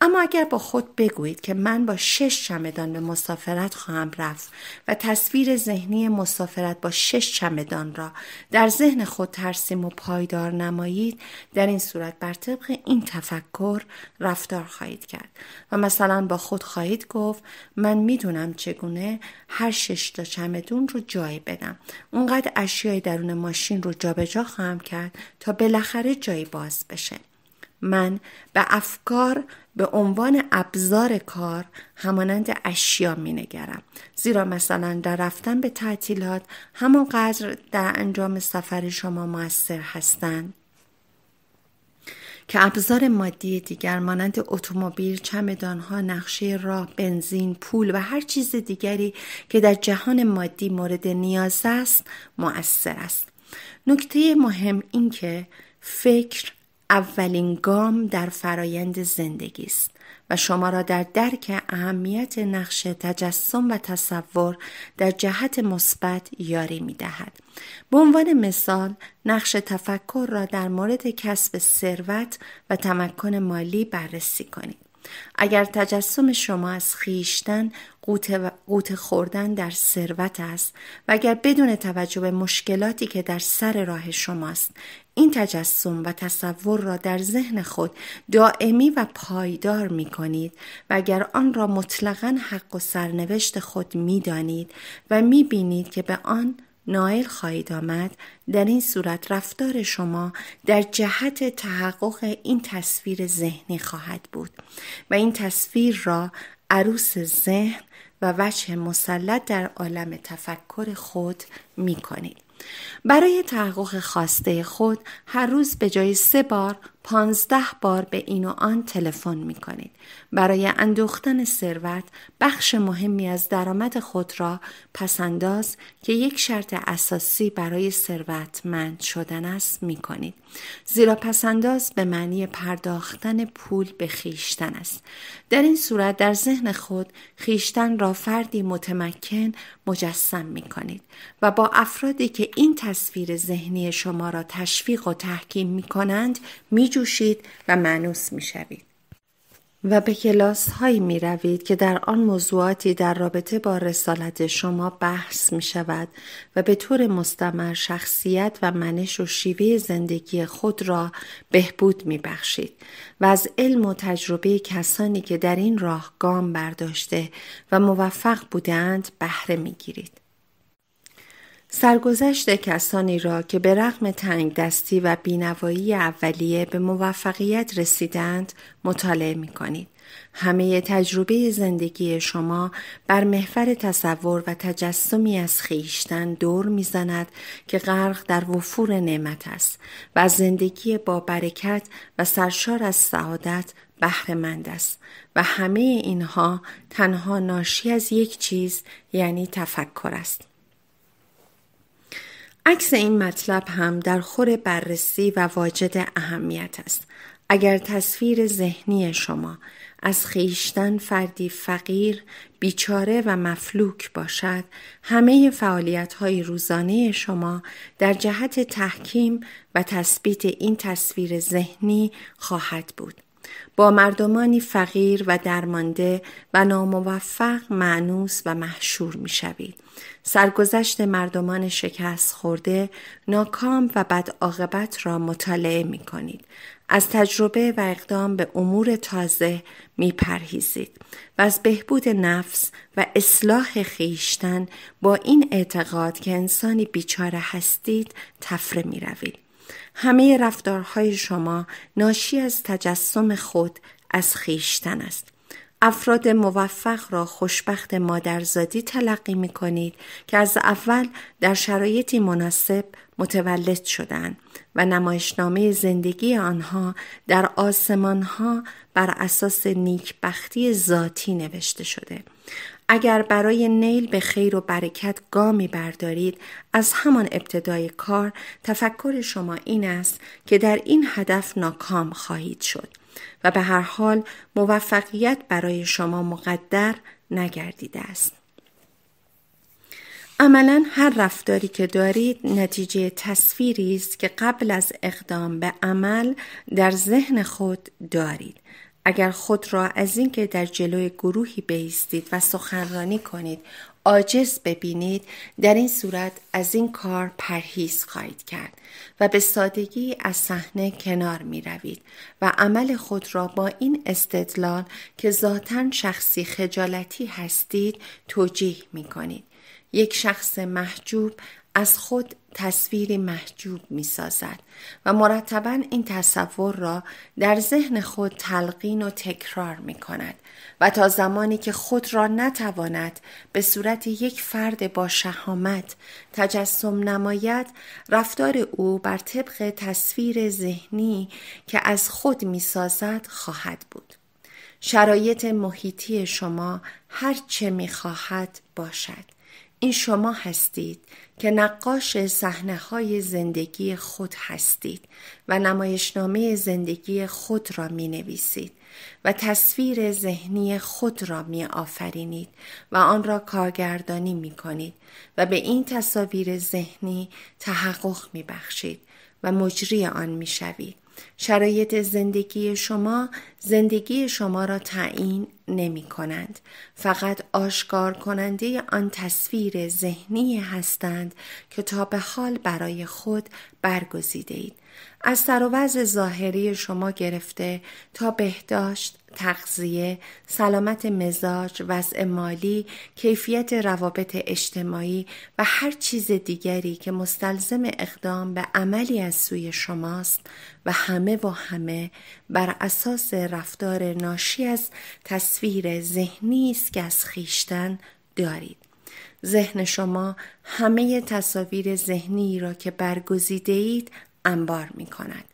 اما اگر با خود بگویید که من با شش چمدان به مسافرت خواهم رفت و تصویر ذهنی مسافرت با شش چمدان را در ذهن خود ترسیم و پایدار نمایید در این صورت بر طبق این تفکر رفتار خواهید کرد و مثلا با خود خواهید گفت من میدونم چگونه هر شش تا چمدون رو جای بدم اونقدر اشیای درون ماشین رو جابجا جا خواهم کرد تا بالاخره جایی باز بشه من به افکار به عنوان ابزار کار همانند اشیا می نگرم. زیرا مثلا در رفتن به تعطیلات همانقدر در انجام سفر شما موثر هستند که ابزار مادی دیگر مانند اتومبیل، چمدانها، نقشه راه، بنزین، پول و هر چیز دیگری که در جهان مادی مورد نیاز است، مؤثر است. نکته مهم این که فکر اولین گام در فرایند زندگی است و شما را در درک اهمیت نقش تجسم و تصور در جهت مثبت یاری می دهد. به عنوان مثال نقش تفکر را در مورد کسب ثروت و تمکن مالی بررسی کنید. اگر تجسم شما از خیشتن قوت خوردن در ثروت است و اگر بدون توجه به مشکلاتی که در سر راه شماست این تجسم و تصور را در ذهن خود دائمی و پایدار می کنید و اگر آن را مطلقا حق و سرنوشت خود می دانید و می بینید که به آن نائل خواهید آمد در این صورت رفتار شما در جهت تحقق این تصویر ذهنی خواهد بود و این تصویر را عروس ذهن و وجه مسلط در عالم تفکر خود می کنید. برای تحقق خواسته خود هر روز به جای سه بار پانزده بار به این و آن تلفن می کنید. برای اندوختن ثروت بخش مهمی از درآمد خود را پسنداز که یک شرط اساسی برای ثروتمند شدن است می کنید. زیرا پسنداز به معنی پرداختن پول به خیشتن است. در این صورت در ذهن خود خیشتن را فردی متمکن مجسم می کنید و با افرادی که این تصویر ذهنی شما را تشویق و تحکیم می کنند می جوشید و معنوس میشوید و به کلاس هایی می روید که در آن موضوعاتی در رابطه با رسالت شما بحث می شود و به طور مستمر شخصیت و منش و شیوه زندگی خود را بهبود می بخشید و از علم و تجربه کسانی که در این راه گام برداشته و موفق بودند بهره می گیرید. سرگذشت کسانی را که به رغم تنگ دستی و بینوایی اولیه به موفقیت رسیدند مطالعه می کنید. همه تجربه زندگی شما بر محور تصور و تجسمی از خیشتن دور میزند که غرق در وفور نعمت است و زندگی با برکت و سرشار از سعادت بهرهمند است و همه اینها تنها ناشی از یک چیز یعنی تفکر است عکس این مطلب هم در خور بررسی و واجد اهمیت است. اگر تصویر ذهنی شما از خیشتن فردی فقیر، بیچاره و مفلوک باشد، همه فعالیت های روزانه شما در جهت تحکیم و تثبیت این تصویر ذهنی خواهد بود. با مردمانی فقیر و درمانده و ناموفق معنوس و محشور می شوید. سرگذشت مردمان شکست خورده ناکام و بد عاقبت را مطالعه می کنید. از تجربه و اقدام به امور تازه می پرهیزید و از بهبود نفس و اصلاح خیشتن با این اعتقاد که انسانی بیچاره هستید تفره می روید. همه رفتارهای شما ناشی از تجسم خود از خیشتن است افراد موفق را خوشبخت مادرزادی تلقی می کنید که از اول در شرایطی مناسب متولد شدند و نمایشنامه زندگی آنها در آسمانها بر اساس نیکبختی ذاتی نوشته شده. اگر برای نیل به خیر و برکت گامی بردارید از همان ابتدای کار تفکر شما این است که در این هدف ناکام خواهید شد و به هر حال موفقیت برای شما مقدر نگردیده است. عملا هر رفتاری که دارید نتیجه تصویری است که قبل از اقدام به عمل در ذهن خود دارید اگر خود را از اینکه در جلوی گروهی بیستید و سخنرانی کنید عاجز ببینید در این صورت از این کار پرهیز خواهید کرد و به سادگی از صحنه کنار می روید و عمل خود را با این استدلال که ذاتا شخصی خجالتی هستید توجیه می کنید. یک شخص محجوب از خود تصویری محجوب می سازد و مرتبا این تصور را در ذهن خود تلقین و تکرار می کند و تا زمانی که خود را نتواند به صورت یک فرد با شهامت تجسم نماید رفتار او بر طبق تصویر ذهنی که از خود می سازد خواهد بود. شرایط محیطی شما هر چه می خواهد باشد. این شما هستید که نقاش صحنه های زندگی خود هستید و نمایشنامه زندگی خود را می نویسید و تصویر ذهنی خود را می آفرینید و آن را کارگردانی می کنید و به این تصاویر ذهنی تحقق می بخشید و مجری آن می شوید شرایط زندگی شما زندگی شما را تعیین نمی کنند. فقط آشکار کننده آن تصویر ذهنی هستند که تا به حال برای خود برگزیده از سر و ظاهری شما گرفته تا بهداشت، تغذیه، سلامت مزاج، وضع مالی، کیفیت روابط اجتماعی و هر چیز دیگری که مستلزم اقدام به عملی از سوی شماست و همه و همه بر اساس رفتار ناشی از تصویر ذهنی است که از خیشتن دارید. ذهن شما همه تصاویر ذهنی را که برگزیده اید انبار می کند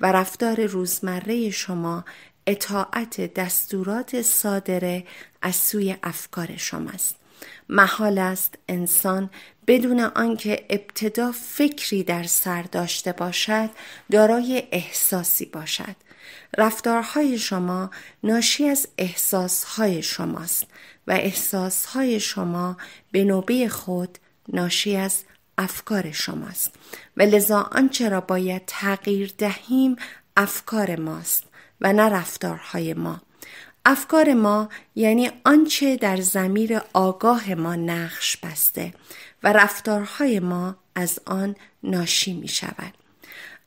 و رفتار روزمره شما اطاعت دستورات صادره از سوی افکار شماست محال است انسان بدون آنکه ابتدا فکری در سر داشته باشد دارای احساسی باشد رفتارهای شما ناشی از احساسهای شماست و احساسهای شما به نوبه خود ناشی از افکار شماست و لذا آنچه را باید تغییر دهیم افکار ماست و نه رفتارهای ما افکار ما یعنی آنچه در زمیر آگاه ما نقش بسته و رفتارهای ما از آن ناشی می شود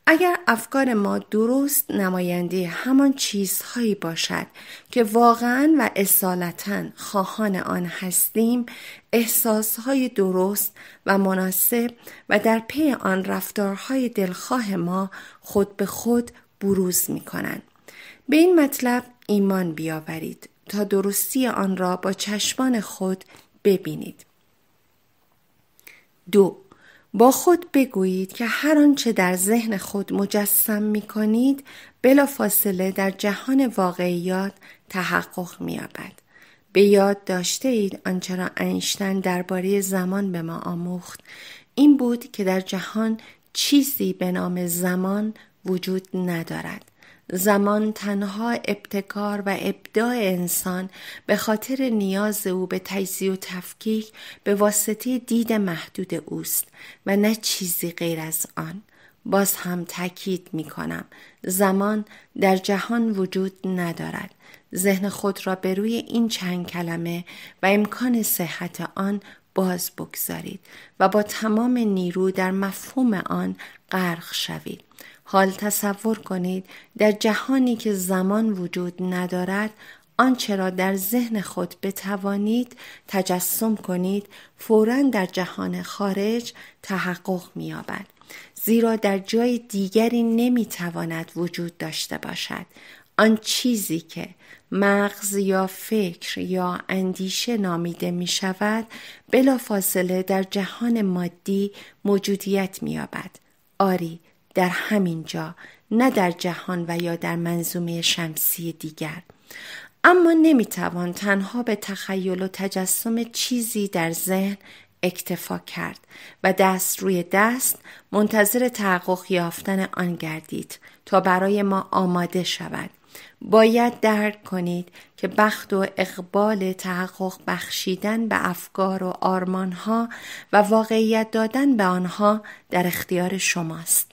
اگر افکار ما درست نماینده همان چیزهایی باشد که واقعا و اصالتا خواهان آن هستیم احساسهای درست و مناسب و در پی آن رفتارهای دلخواه ما خود به خود بروز می کنند. به این مطلب ایمان بیاورید تا درستی آن را با چشمان خود ببینید. دو با خود بگویید که هر آنچه در ذهن خود مجسم می کنید بلا فاصله در جهان واقعیات تحقق می آبد. به یاد داشته اید آنچه را انشتن درباره زمان به ما آموخت این بود که در جهان چیزی به نام زمان وجود ندارد زمان تنها ابتکار و ابداع انسان به خاطر نیاز او به تجزیه و تفکیک به واسطه دید محدود اوست و نه چیزی غیر از آن باز هم تاکید می کنم زمان در جهان وجود ندارد ذهن خود را به روی این چند کلمه و امکان صحت آن باز بگذارید و با تمام نیرو در مفهوم آن غرق شوید حال تصور کنید در جهانی که زمان وجود ندارد آنچه را در ذهن خود بتوانید تجسم کنید فورا در جهان خارج تحقق می‌یابد زیرا در جای دیگری نمیتواند وجود داشته باشد آن چیزی که مغز یا فکر یا اندیشه نامیده می شود فاصله در جهان مادی موجودیت می آری در همین جا نه در جهان و یا در منظومه شمسی دیگر اما نمیتوان تنها به تخیل و تجسم چیزی در ذهن اکتفا کرد و دست روی دست منتظر تحقق یافتن آن گردید تا برای ما آماده شود باید درک کنید که بخت و اقبال تحقق بخشیدن به افکار و آرمانها و واقعیت دادن به آنها در اختیار شماست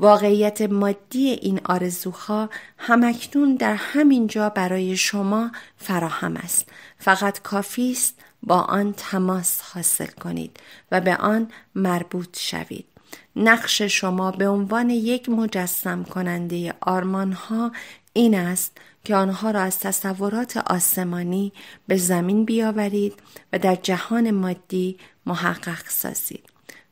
واقعیت مادی این آرزوها همکنون در همین جا برای شما فراهم است. فقط کافی است با آن تماس حاصل کنید و به آن مربوط شوید. نقش شما به عنوان یک مجسم کننده آرمان ها این است که آنها را از تصورات آسمانی به زمین بیاورید و در جهان مادی محقق سازید.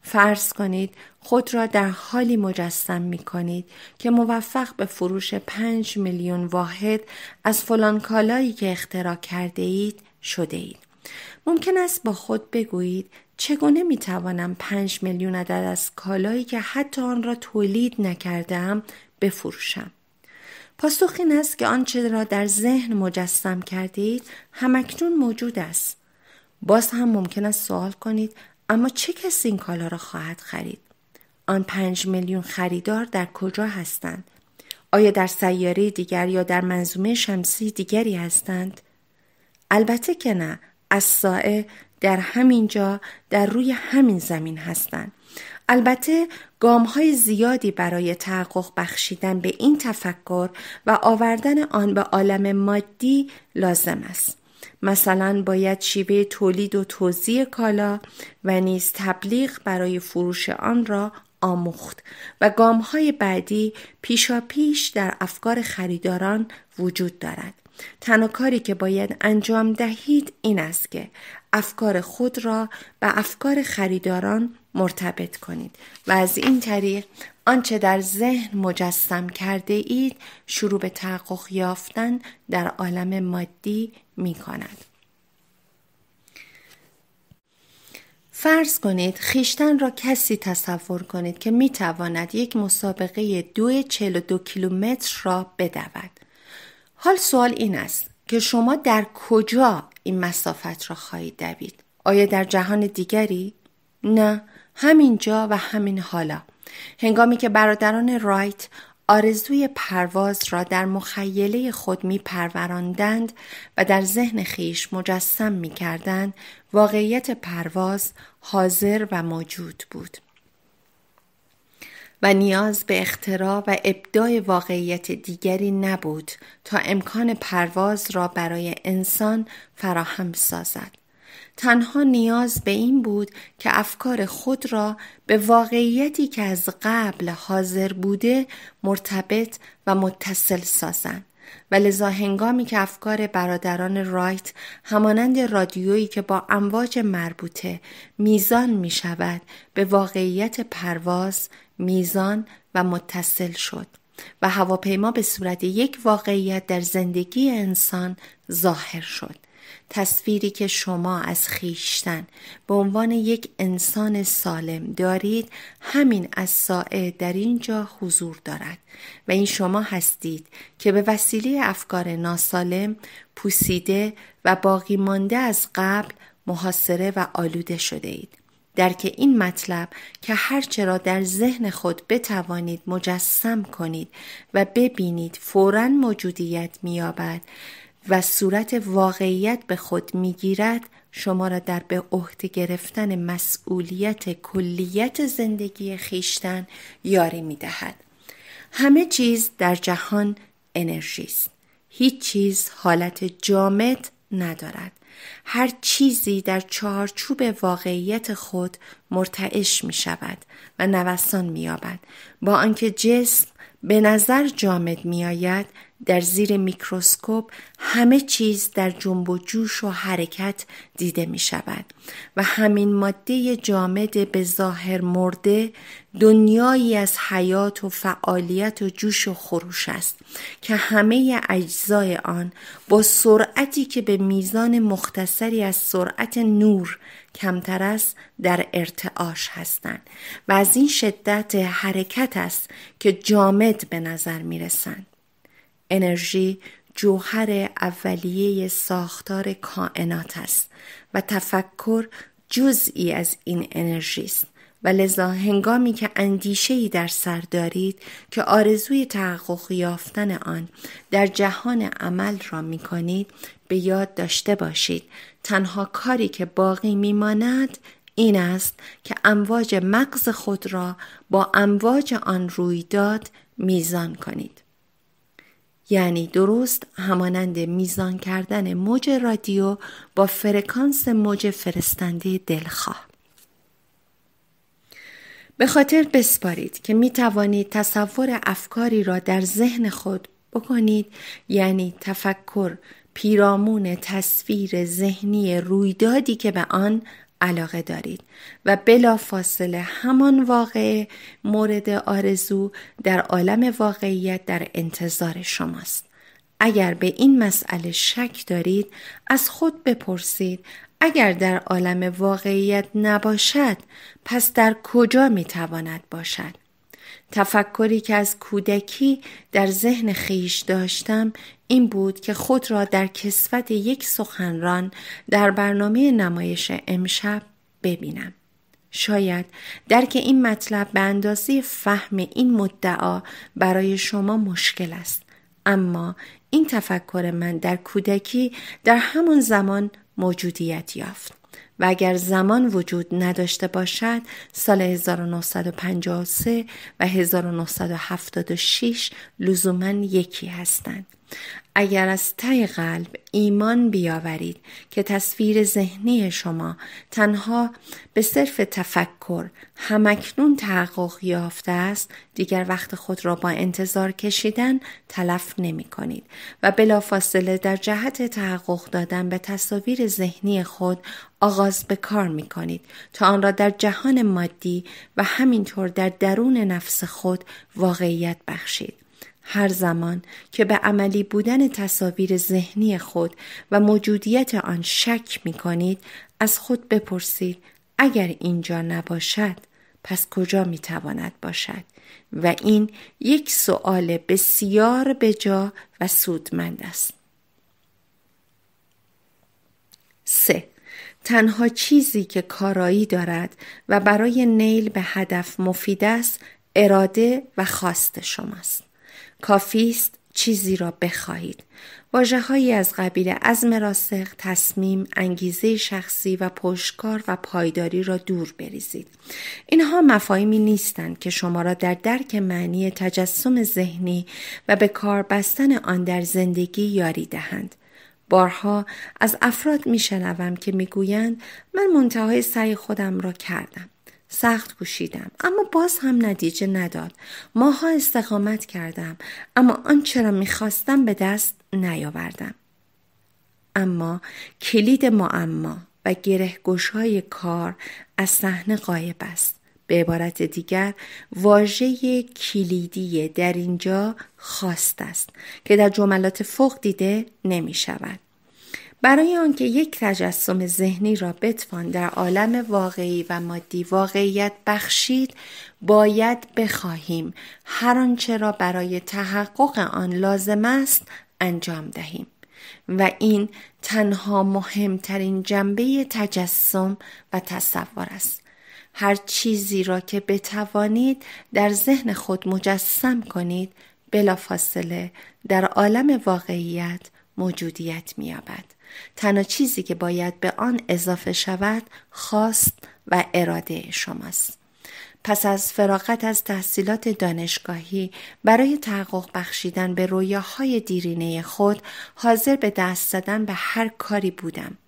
فرض کنید خود را در حالی مجسم می کنید که موفق به فروش 5 میلیون واحد از فلان کالایی که اختراع کرده اید شده اید. ممکن است با خود بگویید چگونه می توانم 5 میلیون عدد از کالایی که حتی آن را تولید نکردم بفروشم. پاسخ این است که آنچه را در ذهن مجسم کرده اید همکنون موجود است. باز هم ممکن است سوال کنید اما چه کسی این کالا را خواهد خرید؟ آن پنج میلیون خریدار در کجا هستند؟ آیا در سیاره دیگر یا در منظومه شمسی دیگری هستند؟ البته که نه از در همین جا در روی همین زمین هستند. البته گام های زیادی برای تحقق بخشیدن به این تفکر و آوردن آن به عالم مادی لازم است. مثلا باید شیوه تولید و توزیع کالا و نیز تبلیغ برای فروش آن را آموخت و گام های بعدی پیشا پیش در افکار خریداران وجود دارد. تنها کاری که باید انجام دهید این است که افکار خود را به افکار خریداران مرتبط کنید و از این طریق آنچه در ذهن مجسم کرده اید شروع به تحقق یافتن در عالم مادی می کند. فرض کنید خیشتن را کسی تصور کنید که می تواند یک مسابقه دو دو کیلومتر را بدود. حال سوال این است که شما در کجا این مسافت را خواهید دوید؟ آیا در جهان دیگری؟ نه همینجا و همین حالا. هنگامی که برادران رایت آرزوی پرواز را در مخیله خود می و در ذهن خیش مجسم می کردند واقعیت پرواز حاضر و موجود بود. و نیاز به اختراع و ابداع واقعیت دیگری نبود تا امکان پرواز را برای انسان فراهم سازد. تنها نیاز به این بود که افکار خود را به واقعیتی که از قبل حاضر بوده مرتبط و متصل سازند و لذا هنگامی که افکار برادران رایت همانند رادیویی که با امواج مربوطه میزان می شود به واقعیت پرواز میزان و متصل شد و هواپیما به صورت یک واقعیت در زندگی انسان ظاهر شد تصویری که شما از خیشتن به عنوان یک انسان سالم دارید همین از سائه در اینجا حضور دارد و این شما هستید که به وسیله افکار ناسالم پوسیده و باقی مانده از قبل محاصره و آلوده شده اید. که این مطلب که هرچه را در ذهن خود بتوانید مجسم کنید و ببینید فورا موجودیت مییابد و صورت واقعیت به خود میگیرد شما را در به عهده گرفتن مسئولیت کلیت زندگی خیشتن یاری می دهد. همه چیز در جهان انرژی است. هیچ چیز حالت جامد ندارد. هر چیزی در چارچوب واقعیت خود مرتعش می شود و نوسان می یابد با آنکه جسم به نظر جامد می آید در زیر میکروسکوپ همه چیز در جنب و جوش و حرکت دیده می شود و همین ماده جامد به ظاهر مرده دنیایی از حیات و فعالیت و جوش و خروش است که همه اجزای آن با سرعتی که به میزان مختصری از سرعت نور کمتر است در ارتعاش هستند و از این شدت حرکت است که جامد به نظر می رسند. انرژی جوهر اولیه ساختار کائنات است و تفکر جزئی از این انرژی است و لذا هنگامی که ای در سر دارید که آرزوی تحقق یافتن آن در جهان عمل را می کنید به یاد داشته باشید تنها کاری که باقی می ماند این است که امواج مغز خود را با امواج آن رویداد میزان کنید یعنی درست همانند میزان کردن موج رادیو با فرکانس موج فرستنده دلخواه به خاطر بسپارید که می توانید تصور افکاری را در ذهن خود بکنید یعنی تفکر پیرامون تصویر ذهنی رویدادی که به آن علاقه دارید و بلا فاصله همان واقع مورد آرزو در عالم واقعیت در انتظار شماست. اگر به این مسئله شک دارید از خود بپرسید اگر در عالم واقعیت نباشد پس در کجا می تواند باشد؟ تفکری که از کودکی در ذهن خیش داشتم این بود که خود را در کسوت یک سخنران در برنامه نمایش امشب ببینم. شاید در که این مطلب به اندازه فهم این مدعا برای شما مشکل است. اما این تفکر من در کودکی در همان زمان موجودیت یافت. و اگر زمان وجود نداشته باشد سال 1953 و 1976 لزوما یکی هستند اگر از تای قلب ایمان بیاورید که تصویر ذهنی شما تنها به صرف تفکر همکنون تحقق یافته است دیگر وقت خود را با انتظار کشیدن تلف نمی کنید و بلافاصله در جهت تحقق دادن به تصاویر ذهنی خود آغاز به کار می کنید تا آن را در جهان مادی و همینطور در درون نفس خود واقعیت بخشید. هر زمان که به عملی بودن تصاویر ذهنی خود و موجودیت آن شک می کنید از خود بپرسید اگر اینجا نباشد پس کجا می تواند باشد و این یک سؤال بسیار بجا و سودمند است. 3. تنها چیزی که کارایی دارد و برای نیل به هدف مفید است اراده و خواست شماست. کافی است چیزی را بخواهید واجه هایی از قبیل عزم راسخ، تصمیم، انگیزه شخصی و پشتکار و پایداری را دور بریزید. اینها مفاهیمی نیستند که شما را در درک معنی تجسم ذهنی و به کار بستن آن در زندگی یاری دهند. بارها از افراد میشنوم که میگویند من منتهای سعی خودم را کردم. سخت کوشیدم اما باز هم نتیجه نداد ماها استقامت کردم اما آنچه را میخواستم به دست نیاوردم اما کلید معما و گرهگوش های کار از صحنه غایب است به عبارت دیگر واژه کلیدی در اینجا خواست است که در جملات فوق دیده نمی شود برای آنکه یک تجسم ذهنی را بتوان در عالم واقعی و مادی واقعیت بخشید باید بخواهیم هر آنچه را برای تحقق آن لازم است انجام دهیم و این تنها مهمترین جنبه تجسم و تصور است هر چیزی را که بتوانید در ذهن خود مجسم کنید بلافاصله در عالم واقعیت موجودیت مییابد تنها چیزی که باید به آن اضافه شود خواست و اراده شماست پس از فراغت از تحصیلات دانشگاهی برای تحقق بخشیدن به رویاهای دیرینه خود حاضر به دست زدن به هر کاری بودم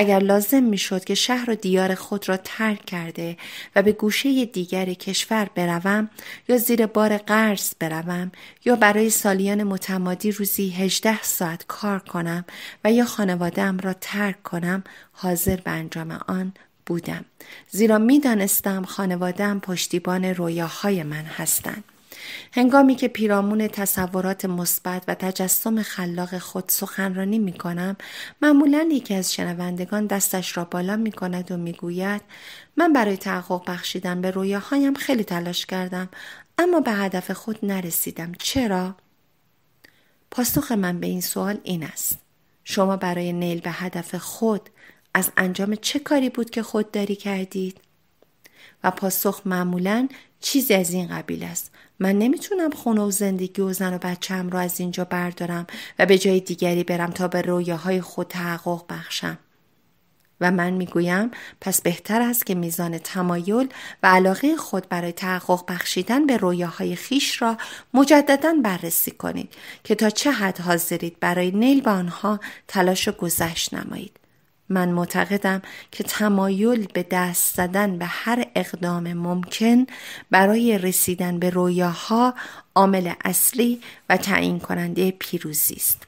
اگر لازم میشد که شهر و دیار خود را ترک کرده و به گوشه دیگر کشور بروم یا زیر بار قرض بروم یا برای سالیان متمادی روزی 18 ساعت کار کنم و یا خانوادم را ترک کنم حاضر به انجام آن بودم زیرا میدانستم خانوادم پشتیبان رویاهای من هستند هنگامی که پیرامون تصورات مثبت و تجسم خلاق خود سخنرانی می کنم معمولا یکی از شنوندگان دستش را بالا می کند و می گوید من برای تحقق بخشیدن به هایم خیلی تلاش کردم اما به هدف خود نرسیدم چرا؟ پاسخ من به این سوال این است شما برای نیل به هدف خود از انجام چه کاری بود که خودداری کردید؟ و پاسخ معمولا چیزی از این قبیل است من نمیتونم خونه و زندگی و زن و بچم رو از اینجا بردارم و به جای دیگری برم تا به رویاهای خود تحقق بخشم و من میگویم پس بهتر است که میزان تمایل و علاقه خود برای تحقق بخشیدن به رویاهای خیش را مجددا بررسی کنید که تا چه حد حاضرید برای نیل به آنها تلاش و گذشت نمایید من معتقدم که تمایل به دست زدن به هر اقدام ممکن برای رسیدن به رویاها عامل اصلی و تعیین کننده پیروزی است.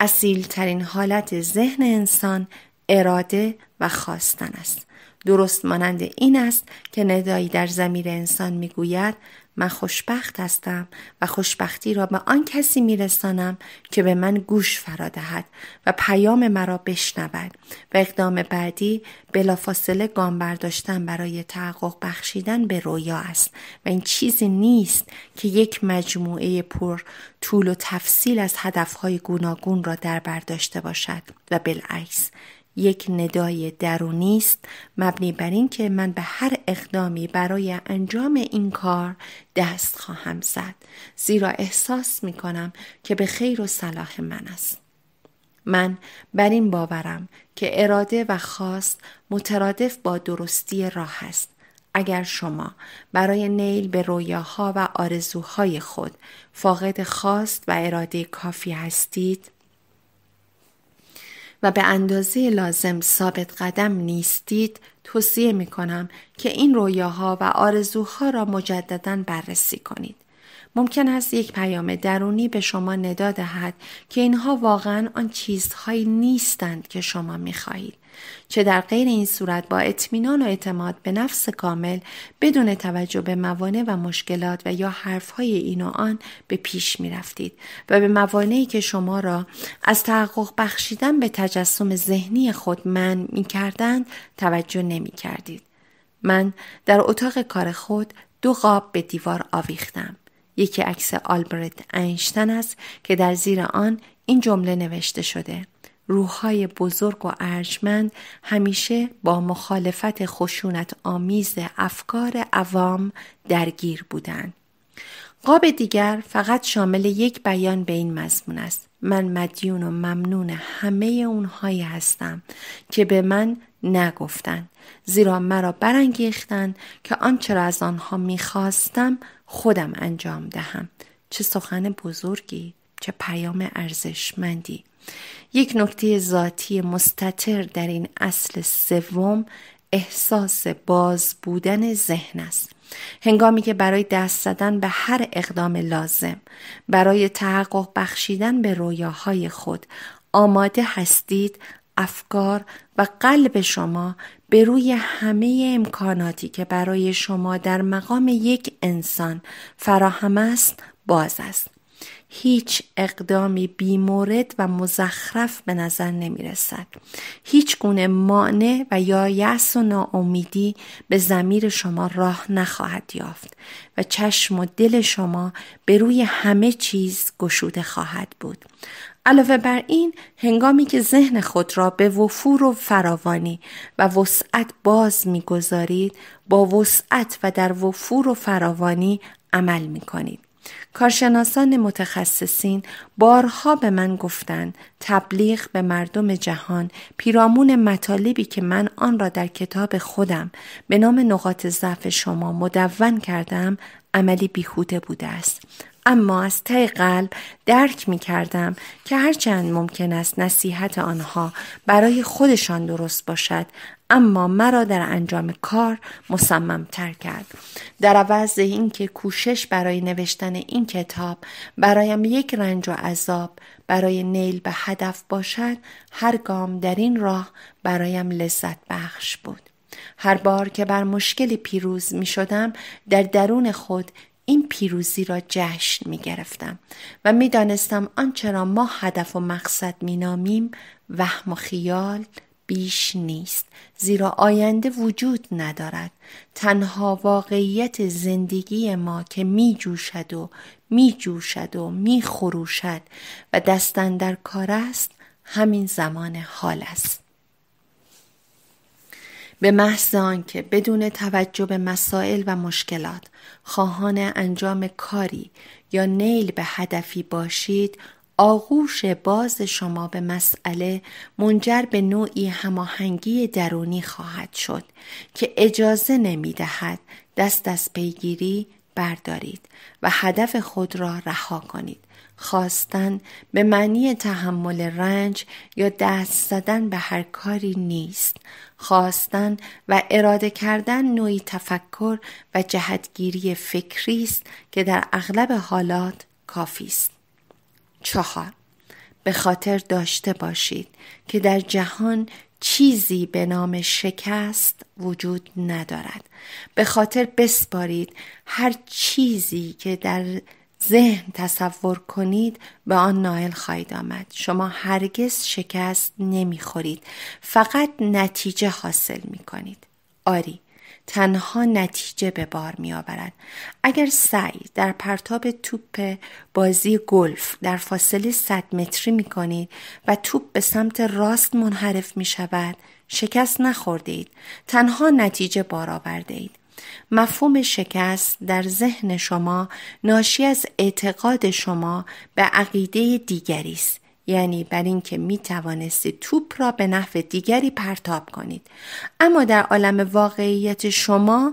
اصیل ترین حالت ذهن انسان اراده و خواستن است. درست مانند این است که ندایی در زمیر انسان میگوید من خوشبخت هستم و خوشبختی را به آن کسی میرسانم که به من گوش فرا دهد و پیام مرا بشنود و اقدام بعدی بلافاصله گام برداشتن برای تحقق بخشیدن به رویا است و این چیزی نیست که یک مجموعه پر طول و تفصیل از هدفهای گوناگون را در برداشته باشد و بالعکس یک ندای درونی است مبنی بر اینکه من به هر اقدامی برای انجام این کار دست خواهم زد زیرا احساس می کنم که به خیر و صلاح من است من بر این باورم که اراده و خواست مترادف با درستی راه است اگر شما برای نیل به رویاها و آرزوهای خود فاقد خواست و اراده کافی هستید و به اندازه لازم ثابت قدم نیستید توصیه می کنم که این رویاها و آرزوها را مجددا بررسی کنید. ممکن است یک پیام درونی به شما ندا دهد که اینها واقعا آن چیزهایی نیستند که شما می خواهید. چه در غیر این صورت با اطمینان و اعتماد به نفس کامل بدون توجه به موانع و مشکلات و یا حرفهای این و آن به پیش می رفتید و به موانعی که شما را از تحقق بخشیدن به تجسم ذهنی خود من می کردند توجه نمی کردید. من در اتاق کار خود دو قاب به دیوار آویختم. یکی عکس آلبرت اینشتن است که در زیر آن این جمله نوشته شده روحهای بزرگ و ارجمند همیشه با مخالفت خشونت آمیز افکار عوام درگیر بودند. قاب دیگر فقط شامل یک بیان به این مضمون است. من مدیون و ممنون همه اونهایی هستم که به من نگفتند زیرا مرا برانگیختند که آنچه را از آنها میخواستم خودم انجام دهم چه سخن بزرگی چه پیام ارزشمندی یک نکته ذاتی مستطر در این اصل سوم احساس باز بودن ذهن است هنگامی که برای دست زدن به هر اقدام لازم برای تحقق بخشیدن به رویاهای خود آماده هستید افکار و قلب شما به روی همه امکاناتی که برای شما در مقام یک انسان فراهم است باز است هیچ اقدامی بیمورد و مزخرف به نظر نمی رسد. هیچ گونه مانع و یا یأس و ناامیدی به زمیر شما راه نخواهد یافت و چشم و دل شما به روی همه چیز گشوده خواهد بود. علاوه بر این هنگامی که ذهن خود را به وفور و فراوانی و وسعت باز میگذارید با وسعت و در وفور و فراوانی عمل می کنید. کارشناسان متخصصین بارها به من گفتند تبلیغ به مردم جهان پیرامون مطالبی که من آن را در کتاب خودم به نام نقاط ضعف شما مدون کردم عملی بیهوده بوده است اما از ته قلب درک می کردم که هرچند ممکن است نصیحت آنها برای خودشان درست باشد اما مرا در انجام کار تر کرد در عوض اینکه کوشش برای نوشتن این کتاب برایم یک رنج و عذاب برای نیل به هدف باشد هر گام در این راه برایم لذت بخش بود هر بار که بر مشکلی پیروز می شدم در درون خود این پیروزی را جشن می گرفتم و می دانستم آنچه را ما هدف و مقصد می نامیم وهم و خیال بیش نیست زیرا آینده وجود ندارد تنها واقعیت زندگی ما که می جوشد و می جوشد و می خروشد و دستن در کار است همین زمان حال است به محض آنکه بدون توجه به مسائل و مشکلات خواهان انجام کاری یا نیل به هدفی باشید آغوش باز شما به مسئله منجر به نوعی هماهنگی درونی خواهد شد که اجازه نمی دهد دست از پیگیری بردارید و هدف خود را رها کنید. خواستن به معنی تحمل رنج یا دست زدن به هر کاری نیست. خواستن و اراده کردن نوعی تفکر و جهتگیری فکری است که در اغلب حالات کافی است. چهار به خاطر داشته باشید که در جهان چیزی به نام شکست وجود ندارد به خاطر بسپارید هر چیزی که در ذهن تصور کنید به آن نائل خواهید آمد شما هرگز شکست نمیخورید فقط نتیجه حاصل می کنید آری تنها نتیجه به بار می آورد. اگر سعی در پرتاب توپ بازی گلف در فاصله 100 متری می کنید و توپ به سمت راست منحرف می شود شکست نخوردید، تنها نتیجه بار آورده اید. مفهوم شکست در ذهن شما ناشی از اعتقاد شما به عقیده دیگری است یعنی بر اینکه می توانستید توپ را به نحو دیگری پرتاب کنید اما در عالم واقعیت شما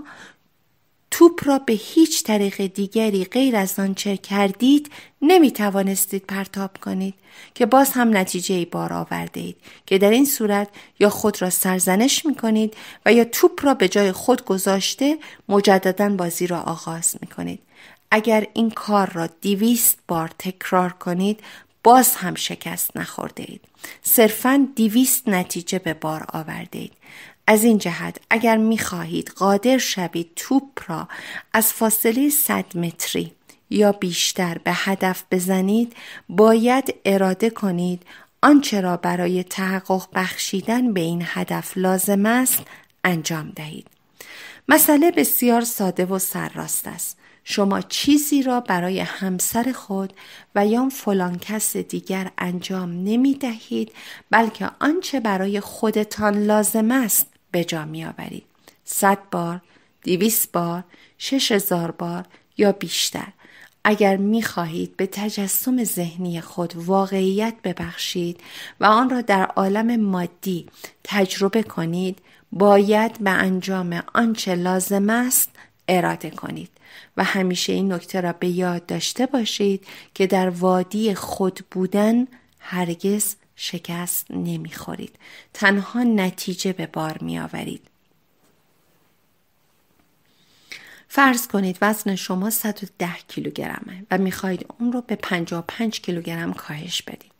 توپ را به هیچ طریق دیگری غیر از آنچه کردید نمی توانستید پرتاب کنید که باز هم نتیجه ای بار آورده اید که در این صورت یا خود را سرزنش می کنید و یا توپ را به جای خود گذاشته مجددا بازی را آغاز می کنید. اگر این کار را دیویست بار تکرار کنید باز هم شکست نخورده اید صرفا دیویست نتیجه به بار آورده اید از این جهت اگر می خواهید قادر شوید توپ را از فاصله 100 متری یا بیشتر به هدف بزنید باید اراده کنید آنچه را برای تحقق بخشیدن به این هدف لازم است انجام دهید مسئله بسیار ساده و سرراست است شما چیزی را برای همسر خود و یا فلان کس دیگر انجام نمی دهید بلکه آنچه برای خودتان لازم است به جا می آورید. صد بار، دیویس بار، شش هزار بار یا بیشتر. اگر می خواهید به تجسم ذهنی خود واقعیت ببخشید و آن را در عالم مادی تجربه کنید باید به انجام آنچه لازم است اراده کنید و همیشه این نکته را به یاد داشته باشید که در وادی خود بودن هرگز شکست نمیخورید تنها نتیجه به بار می آورید فرض کنید وزن شما 110 کیلوگرمه و میخواهید اون رو به 55 کیلوگرم کاهش بدید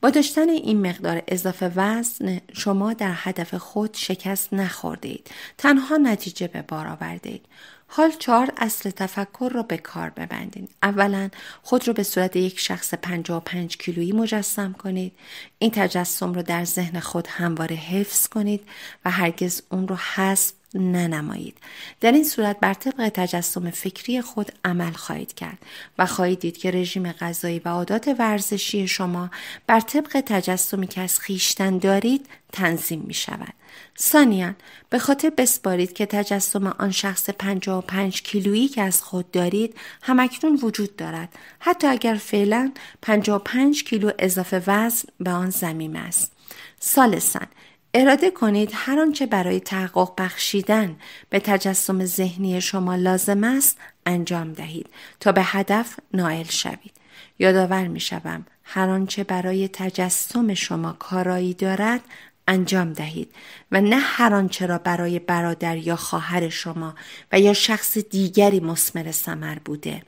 با داشتن این مقدار اضافه وزن شما در هدف خود شکست نخورده تنها نتیجه به بار آورده اید. حال چهار اصل تفکر را به کار ببندید. اولا خود را به صورت یک شخص 55 کیلویی مجسم کنید. این تجسم را در ذهن خود همواره حفظ کنید و هرگز اون را حذف ننمایید در این صورت بر طبق تجسم فکری خود عمل خواهید کرد و خواهید دید که رژیم غذایی و عادات ورزشی شما بر طبق تجسمی که از خیشتن دارید تنظیم می شود سانیان به خاطر بسپارید که تجسم آن شخص 55 کیلویی که از خود دارید همکنون وجود دارد حتی اگر فعلا 55 کیلو اضافه وزن به آن زمین است سالسن اراده کنید هر آنچه برای تحقق بخشیدن به تجسم ذهنی شما لازم است انجام دهید تا به هدف نائل شوید یادآور می شوم هر آنچه برای تجسم شما کارایی دارد انجام دهید و نه هر آنچه را برای برادر یا خواهر شما و یا شخص دیگری مسمر ثمر بوده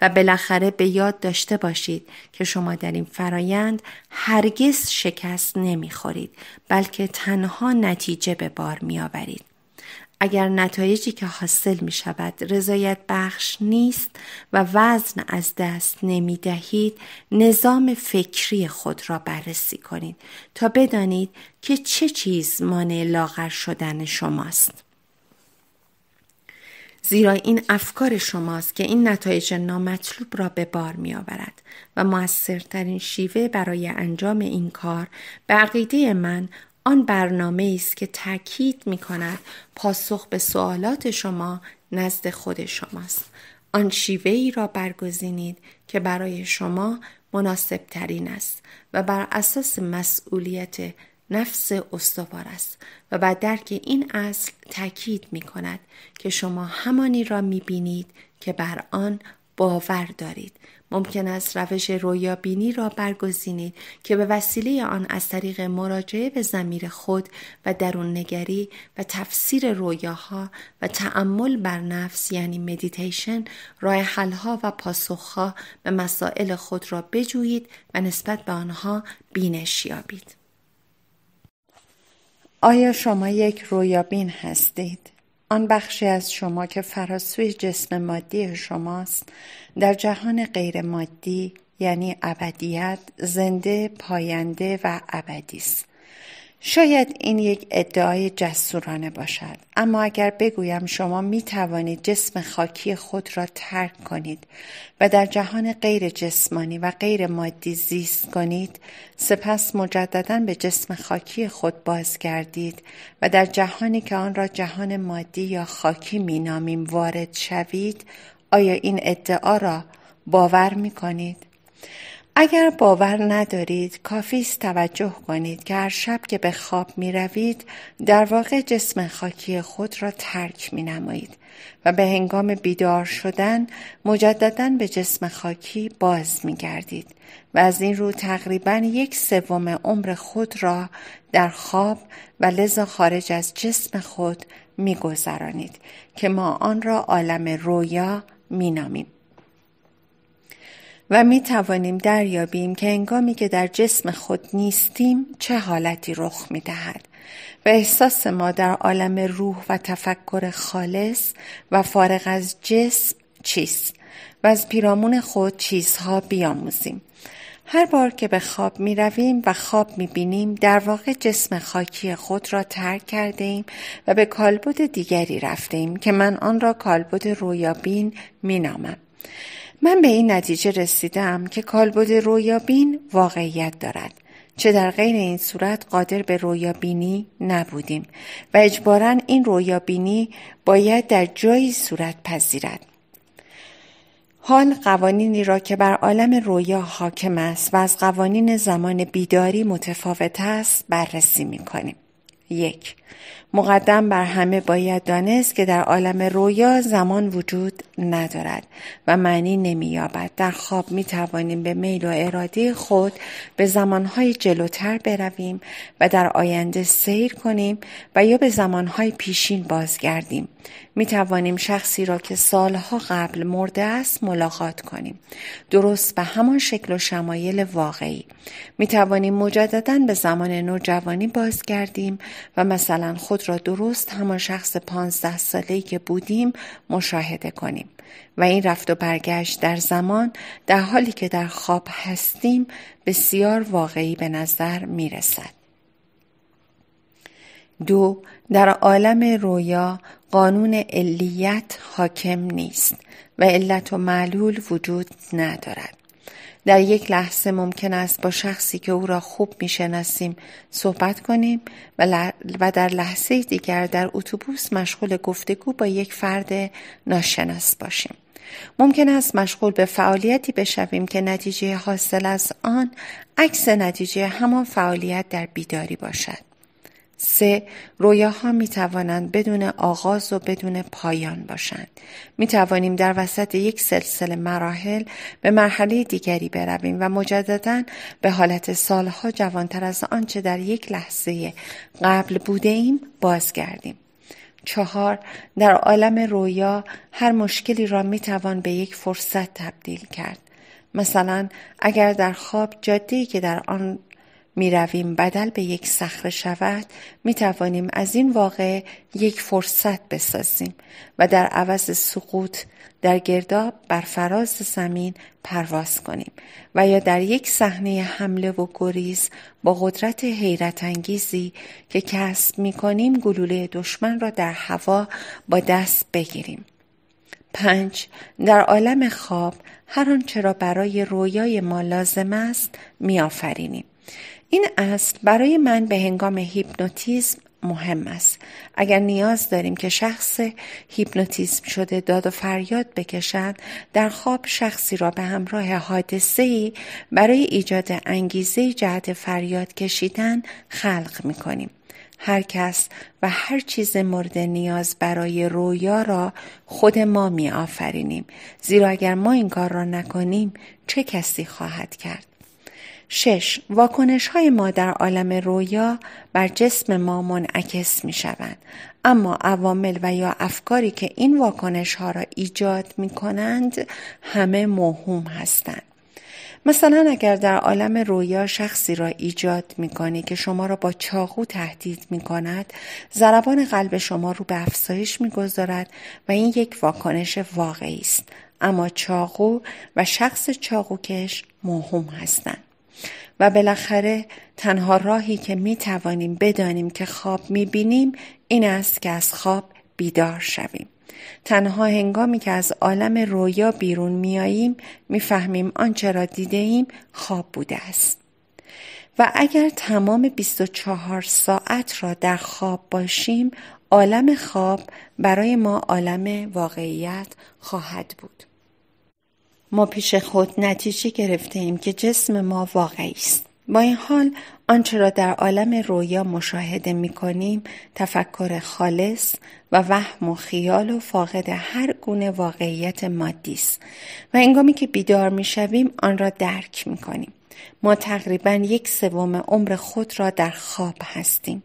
و بالاخره به یاد داشته باشید که شما در این فرایند هرگز شکست نمیخورید بلکه تنها نتیجه به بار میآورید اگر نتایجی که حاصل می شود رضایت بخش نیست و وزن از دست نمی دهید نظام فکری خود را بررسی کنید تا بدانید که چه چیز مانع لاغر شدن شماست. زیرا این افکار شماست که این نتایج نامطلوب را به بار می آورد و موثرترین شیوه برای انجام این کار به عقیده من آن برنامه است که تاکید می کند پاسخ به سوالات شما نزد خود شماست. آن شیوه ای را برگزینید که برای شما مناسب ترین است و بر اساس مسئولیت نفس استوار است و بعد درک این اصل تاکید می کند که شما همانی را می بینید که بر آن باور دارید ممکن است روش رویابینی را برگزینید که به وسیله آن از طریق مراجعه به زمیر خود و درون نگری و تفسیر رویاها و تعمل بر نفس یعنی مدیتیشن راه حلها و پاسخها به مسائل خود را بجویید و نسبت به آنها بینش یابید. آیا شما یک رویابین هستید؟ آن بخشی از شما که فراسوی جسم مادی شماست در جهان غیر مادی یعنی ابدیت زنده پاینده و ابدی است شاید این یک ادعای جسورانه باشد اما اگر بگویم شما می توانید جسم خاکی خود را ترک کنید و در جهان غیر جسمانی و غیر مادی زیست کنید سپس مجددا به جسم خاکی خود بازگردید و در جهانی که آن را جهان مادی یا خاکی می نامیم وارد شوید آیا این ادعا را باور می کنید؟ اگر باور ندارید کافی است توجه کنید که هر شب که به خواب می روید در واقع جسم خاکی خود را ترک می نمایید و به هنگام بیدار شدن مجددا به جسم خاکی باز می گردید و از این رو تقریبا یک سوم عمر خود را در خواب و لذا خارج از جسم خود می گذرانید که ما آن را عالم رویا می نامیم. و می توانیم دریابیم که انگامی که در جسم خود نیستیم چه حالتی رخ می دهد و احساس ما در عالم روح و تفکر خالص و فارغ از جسم چیست و از پیرامون خود چیزها بیاموزیم هر بار که به خواب می رویم و خواب می بینیم در واقع جسم خاکی خود را ترک کرده ایم و به کالبد دیگری رفته ایم که من آن را کالبد رویابین می نامم. من به این نتیجه رسیدم که کالبد رویابین واقعیت دارد چه در غیر این صورت قادر به رویابینی نبودیم و اجبارا این رویابینی باید در جایی صورت پذیرد حال قوانینی را که بر عالم رویا حاکم است و از قوانین زمان بیداری متفاوت است بررسی می کنیم. یک مقدم بر همه باید دانست که در عالم رویا زمان وجود ندارد و معنی نمییابد در خواب می توانیم به میل و اراده خود به زمانهای جلوتر برویم و در آینده سیر کنیم و یا به زمانهای پیشین بازگردیم می توانیم شخصی را که سالها قبل مرده است ملاقات کنیم درست به همان شکل و شمایل واقعی می توانیم مجددا به زمان نوجوانی بازگردیم و مثلا خود را درست همان شخص پانزده ساله‌ای که بودیم مشاهده کنیم و این رفت و برگشت در زمان در حالی که در خواب هستیم بسیار واقعی به نظر می رسد. دو در عالم رویا قانون علیت حاکم نیست و علت و معلول وجود ندارد در یک لحظه ممکن است با شخصی که او را خوب میشناسیم صحبت کنیم و, در لحظه دیگر در اتوبوس مشغول گفتگو با یک فرد ناشناس باشیم ممکن است مشغول به فعالیتی بشویم که نتیجه حاصل از آن عکس نتیجه همان فعالیت در بیداری باشد سه رویاها می توانند بدون آغاز و بدون پایان باشند. می توانیم در وسط یک سلسله مراحل به مرحله دیگری برویم و مجددا به حالت سالها جوانتر از آنچه در یک لحظه قبل بوده ایم بازگردیم. چهار در عالم رویا هر مشکلی را می توان به یک فرصت تبدیل کرد. مثلا اگر در خواب جاده که در آن می رویم بدل به یک صخره شود می توانیم از این واقع یک فرصت بسازیم و در عوض سقوط در گرداب بر فراز زمین پرواز کنیم و یا در یک صحنه حمله و گریز با قدرت حیرت انگیزی که کسب می کنیم گلوله دشمن را در هوا با دست بگیریم. پنج در عالم خواب هر آنچه را برای رویای ما لازم است میآفرینیم این اصل برای من به هنگام هیپنوتیزم مهم است اگر نیاز داریم که شخص هیپنوتیزم شده داد و فریاد بکشد در خواب شخصی را به همراه حادثه برای ایجاد انگیزه جهت فریاد کشیدن خلق می کنیم هر کس و هر چیز مورد نیاز برای رویا را خود ما می آفرینیم زیرا اگر ما این کار را نکنیم چه کسی خواهد کرد 6. واکنش های ما در عالم رویا بر جسم ما منعکس می شوند. اما عوامل و یا افکاری که این واکنش ها را ایجاد می کنند همه موهوم هستند. مثلا اگر در عالم رویا شخصی را ایجاد می کنی که شما را با چاقو تهدید می کند ضربان قلب شما رو به افزایش می گذارد و این یک واکنش واقعی است اما چاقو و شخص چاقوکش مهم هستند و بالاخره تنها راهی که می توانیم بدانیم که خواب می بینیم این است که از خواب بیدار شویم. تنها هنگامی که از عالم رویا بیرون میاییم میفهمیم آنچه را دیده ایم خواب بوده است و اگر تمام 24 ساعت را در خواب باشیم عالم خواب برای ما عالم واقعیت خواهد بود ما پیش خود نتیجه گرفته ایم که جسم ما واقعی است. با این حال آنچه را در عالم رویا مشاهده می کنیم تفکر خالص و وهم و خیال و فاقد هر گونه واقعیت مادی است و انگامی که بیدار می شویم آن را درک می کنیم. ما تقریبا یک سوم عمر خود را در خواب هستیم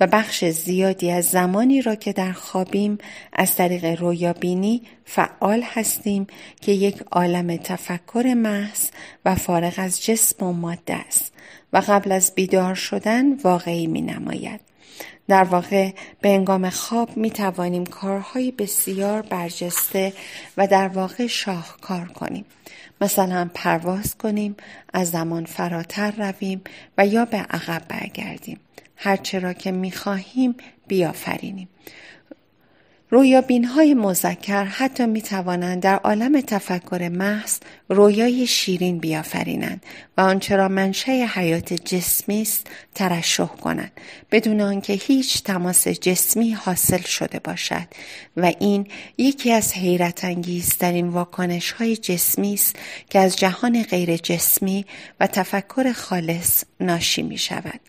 و بخش زیادی از زمانی را که در خوابیم از طریق رویابینی فعال هستیم که یک عالم تفکر محض و فارغ از جسم و ماده است و قبل از بیدار شدن واقعی می نماید. در واقع به انگام خواب می توانیم کارهای بسیار برجسته و در واقع شاهکار کنیم. مثلا پرواز کنیم از زمان فراتر رویم و یا به عقب برگردیم هرچه را که میخواهیم بیافرینیم رویابین های مذکر حتی می توانند در عالم تفکر محض رویای شیرین بیافرینند و آنچه را منشه حیات جسمی است ترشح کنند بدون آنکه هیچ تماس جسمی حاصل شده باشد و این یکی از حیرت انگیزترین واکنش های جسمی است که از جهان غیر جسمی و تفکر خالص ناشی می شود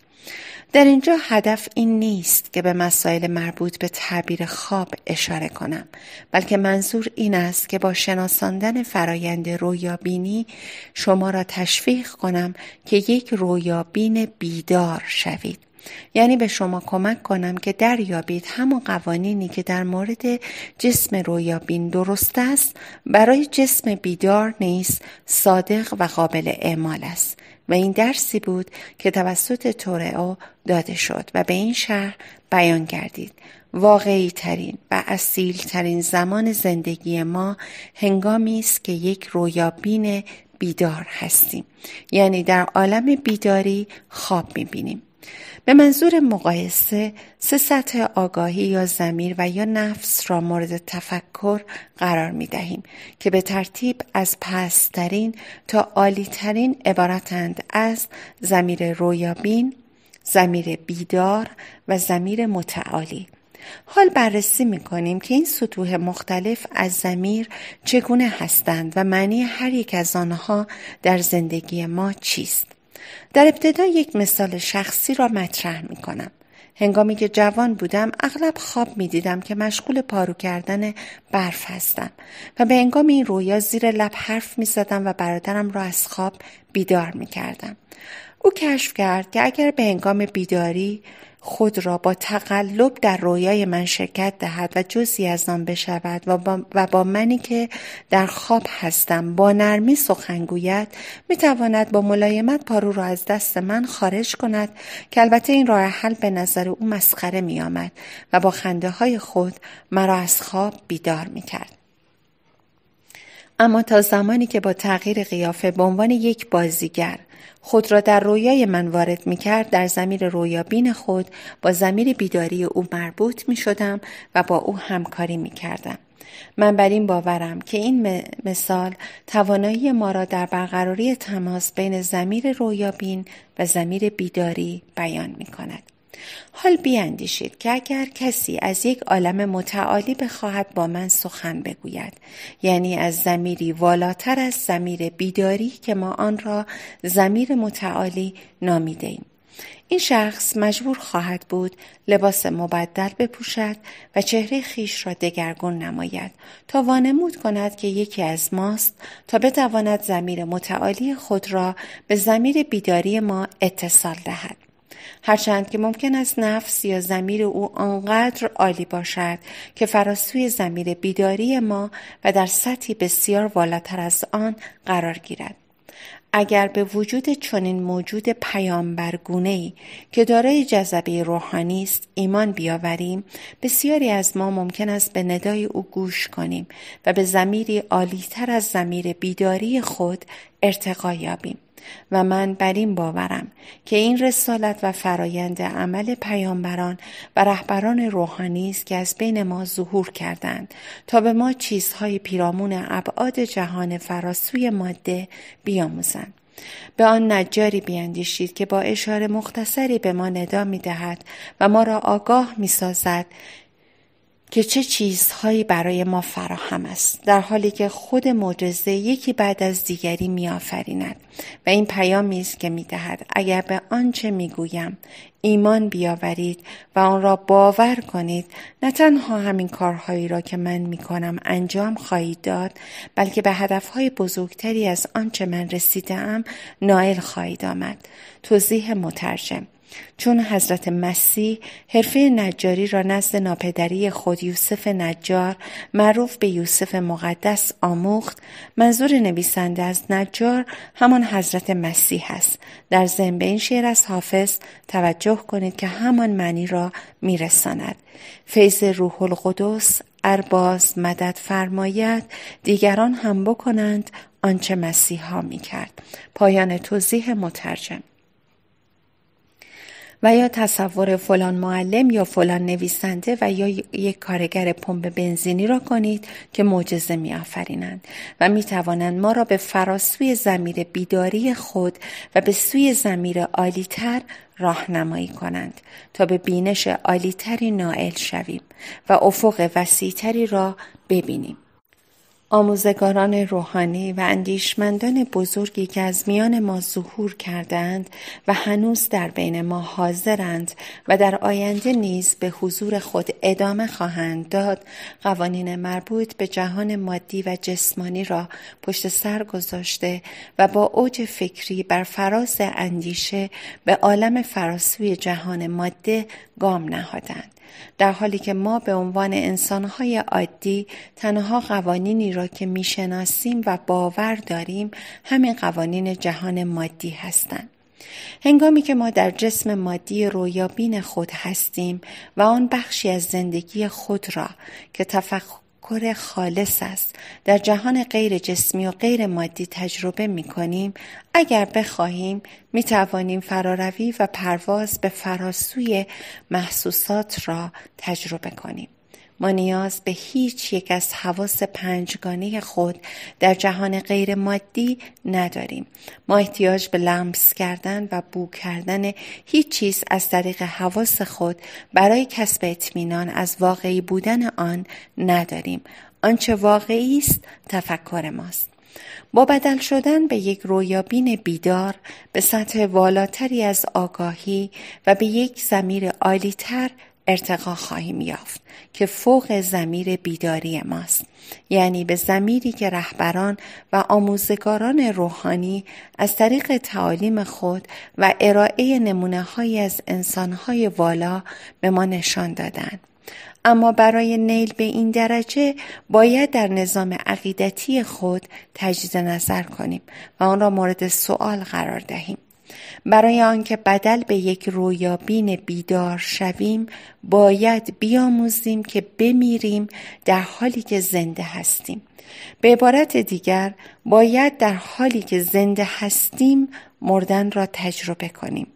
در اینجا هدف این نیست که به مسائل مربوط به تعبیر خواب اشاره کنم بلکه منظور این است که با شناساندن فرایند رویابینی شما را تشویق کنم که یک رویابین بیدار شوید یعنی به شما کمک کنم که دریابید همون قوانینی که در مورد جسم رویابین درست است برای جسم بیدار نیست صادق و قابل اعمال است و این درسی بود که توسط تورئو داده شد و به این شهر بیان گردید واقعی ترین و اصیل ترین زمان زندگی ما هنگامی است که یک رویابین بیدار هستیم یعنی در عالم بیداری خواب میبینیم به منظور مقایسه سه سطح آگاهی یا زمیر و یا نفس را مورد تفکر قرار می دهیم که به ترتیب از پسترین تا عالیترین عبارتند از زمیر رویابین، زمیر بیدار و زمیر متعالی. حال بررسی می کنیم که این سطوح مختلف از زمیر چگونه هستند و معنی هر یک از آنها در زندگی ما چیست. در ابتدا یک مثال شخصی را مطرح می کنم. هنگامی که جوان بودم اغلب خواب می دیدم که مشغول پارو کردن برف هستم و به هنگام این رویا زیر لب حرف می زدم و برادرم را از خواب بیدار می کردم. او کشف کرد که اگر به هنگام بیداری خود را با تقلب در رویای من شرکت دهد و جزی از آن بشود و با, منی که در خواب هستم با نرمی سخنگوید می میتواند با ملایمت پارو را از دست من خارج کند که البته این راه حل به نظر او مسخره میآمد و با خنده های خود مرا از خواب بیدار می کرد اما تا زمانی که با تغییر قیافه به عنوان یک بازیگر خود را در رویای من وارد می کرد در زمیر رویابین خود با زمیر بیداری او مربوط می شدم و با او همکاری می کردم. من بر این باورم که این مثال توانایی ما را در برقراری تماس بین زمیر رویابین و زمیر بیداری بیان می کند. حال بیاندیشید که اگر کسی از یک عالم متعالی بخواهد با من سخن بگوید یعنی از زمیری والاتر از زمیر بیداری که ما آن را زمیر متعالی نامیده ایم. این شخص مجبور خواهد بود لباس مبدل بپوشد و چهره خیش را دگرگون نماید تا وانمود کند که یکی از ماست تا بتواند زمیر متعالی خود را به زمیر بیداری ما اتصال دهد. هرچند که ممکن است نفس یا زمیر او آنقدر عالی باشد که فراسوی زمیر بیداری ما و در سطحی بسیار والاتر از آن قرار گیرد اگر به وجود چنین موجود پیامبرگونه ای که دارای جذبه روحانی است ایمان بیاوریم بسیاری از ما ممکن است به ندای او گوش کنیم و به زمیری عالیتر از زمیر بیداری خود ارتقا یابیم و من بر این باورم که این رسالت و فرایند عمل پیامبران و رهبران روحانی است که از بین ما ظهور کردند تا به ما چیزهای پیرامون ابعاد جهان فراسوی ماده بیاموزند به آن نجاری بیاندیشید که با اشاره مختصری به ما ندا می دهد و ما را آگاه می سازد که چه چیزهایی برای ما فراهم است در حالی که خود معجزه یکی بعد از دیگری میآفریند و این پیامی است که میدهد اگر به آنچه میگویم ایمان بیاورید و آن را باور کنید نه تنها همین کارهایی را که من میکنم انجام خواهید داد بلکه به هدفهای بزرگتری از آنچه من رسیدهام نائل خواهید آمد توضیح مترجم چون حضرت مسیح حرفه نجاری را نزد ناپدری خود یوسف نجار معروف به یوسف مقدس آموخت منظور نویسنده از نجار همان حضرت مسیح است در ضمن این شعر از حافظ توجه کنید که همان معنی را میرساند فیض روح القدس ارباز مدد فرماید دیگران هم بکنند آنچه مسیحا میکرد پایان توضیح مترجم و یا تصور فلان معلم یا فلان نویسنده و یا یک کارگر پمپ بنزینی را کنید که معجزه می و می توانند ما را به فراسوی زمیر بیداری خود و به سوی زمیر عالیتر راهنمایی کنند تا به بینش عالیتری نائل شویم و افق وسیعتری را ببینیم آموزگاران روحانی و اندیشمندان بزرگی که از میان ما ظهور کردند و هنوز در بین ما حاضرند و در آینده نیز به حضور خود ادامه خواهند داد قوانین مربوط به جهان مادی و جسمانی را پشت سر گذاشته و با اوج فکری بر فراز اندیشه به عالم فراسوی جهان ماده گام نهادند در حالی که ما به عنوان انسانهای عادی تنها قوانینی را که میشناسیم و باور داریم همین قوانین جهان مادی هستند. هنگامی که ما در جسم مادی رویابین خود هستیم و آن بخشی از زندگی خود را که تفکر تفکر خالص است در جهان غیر جسمی و غیر مادی تجربه می کنیم اگر بخواهیم می توانیم فراروی و پرواز به فراسوی محسوسات را تجربه کنیم ما نیاز به هیچ یک از حواس پنجگانه خود در جهان غیر مادی نداریم. ما احتیاج به لمس کردن و بو کردن هیچ چیز از طریق حواس خود برای کسب اطمینان از واقعی بودن آن نداریم. آنچه واقعی است تفکر ماست. با بدل شدن به یک رویابین بیدار به سطح والاتری از آگاهی و به یک زمیر عالیتر ارتقا خواهیم یافت که فوق زمیر بیداری ماست یعنی به زمیری که رهبران و آموزگاران روحانی از طریق تعالیم خود و ارائه نمونه های از انسانهای والا به ما نشان دادند. اما برای نیل به این درجه باید در نظام عقیدتی خود تجدید نظر کنیم و آن را مورد سوال قرار دهیم برای آنکه بدل به یک رویابین بیدار شویم باید بیاموزیم که بمیریم در حالی که زنده هستیم به عبارت دیگر باید در حالی که زنده هستیم مردن را تجربه کنیم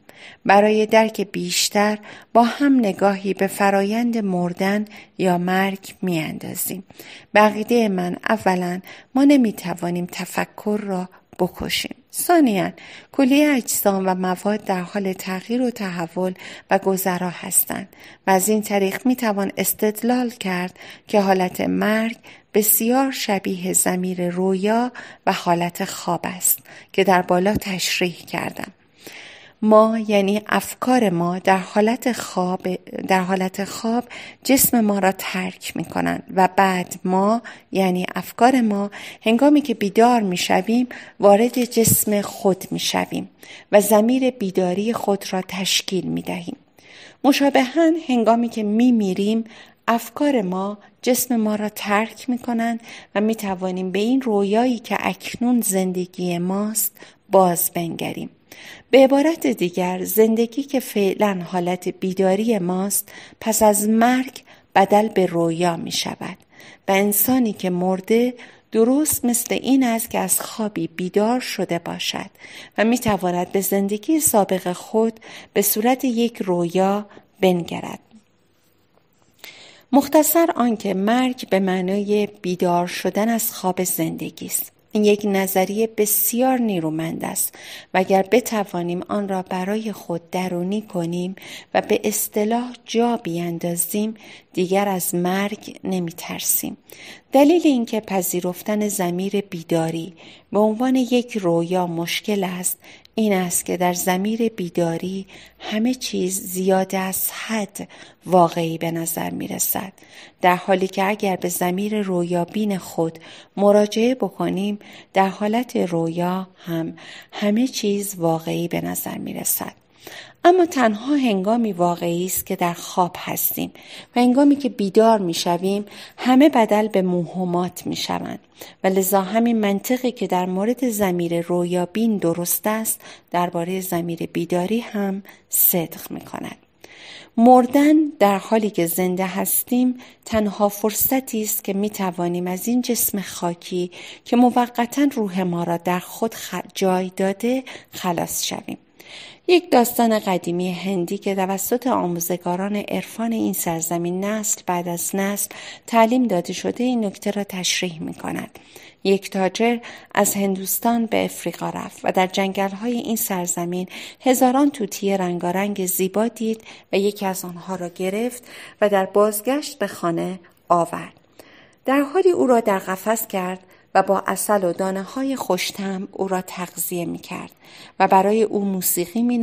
برای درک بیشتر با هم نگاهی به فرایند مردن یا مرگ میاندازیم بقیده من اولا ما نمیتوانیم تفکر را بکشیم ثانیا کلیه اجسام و مواد در حال تغییر و تحول و گذرا هستند و از این طریق می استدلال کرد که حالت مرگ بسیار شبیه زمیر رویا و حالت خواب است که در بالا تشریح کردم ما یعنی افکار ما در حالت خواب, در حالت خواب جسم ما را ترک می کنند و بعد ما یعنی افکار ما هنگامی که بیدار می شویم وارد جسم خود می شویم و زمیر بیداری خود را تشکیل می دهیم. مشابهاً هنگامی که می میریم افکار ما جسم ما را ترک می کنند و می توانیم به این رویایی که اکنون زندگی ماست باز بنگریم به عبارت دیگر زندگی که فعلا حالت بیداری ماست پس از مرگ بدل به رویا می شود و انسانی که مرده درست مثل این است که از خوابی بیدار شده باشد و می تواند به زندگی سابق خود به صورت یک رویا بنگرد. مختصر آنکه مرگ به معنای بیدار شدن از خواب زندگی است این یک نظریه بسیار نیرومند است و اگر بتوانیم آن را برای خود درونی کنیم و به اصطلاح جا بیاندازیم دیگر از مرگ نمی ترسیم. دلیل اینکه پذیرفتن زمیر بیداری به عنوان یک رویا مشکل است این است که در زمیر بیداری همه چیز زیاد از حد واقعی به نظر می رسد. در حالی که اگر به زمیر بین خود مراجعه بکنیم در حالت رویا هم همه چیز واقعی به نظر می رسد. اما تنها هنگامی واقعی است که در خواب هستیم و هنگامی که بیدار می شویم همه بدل به موهومات می شوند و لذا همین منطقی که در مورد زمیر رویابین درست است درباره زمیر بیداری هم صدق می کند. مردن در حالی که زنده هستیم تنها فرصتی است که می توانیم از این جسم خاکی که موقتا روح ما را در خود جای داده خلاص شویم. یک داستان قدیمی هندی که توسط آموزگاران عرفان این سرزمین نسل بعد از نسل تعلیم داده شده این نکته را تشریح می کند. یک تاجر از هندوستان به افریقا رفت و در جنگل های این سرزمین هزاران توتی رنگارنگ زیبا دید و یکی از آنها را گرفت و در بازگشت به خانه آورد. در حالی او را در قفس کرد و با اصل و دانه های خوشتم او را تغذیه می کرد و برای او موسیقی می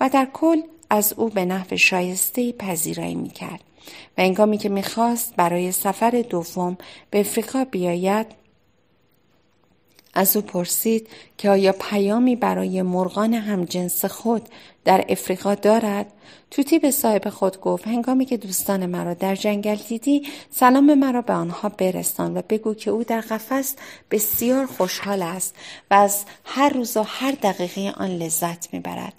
و در کل از او به نحو شایسته پذیرایی می کرد. و انگامی که میخواست برای سفر دوم به افریقا بیاید از او پرسید که آیا پیامی برای مرغان همجنس خود در افریقا دارد توتی به صاحب خود گفت هنگامی که دوستان مرا در جنگل دیدی سلام مرا به آنها برسان و بگو که او در قفس بسیار خوشحال است و از هر روز و هر دقیقه آن لذت میبرد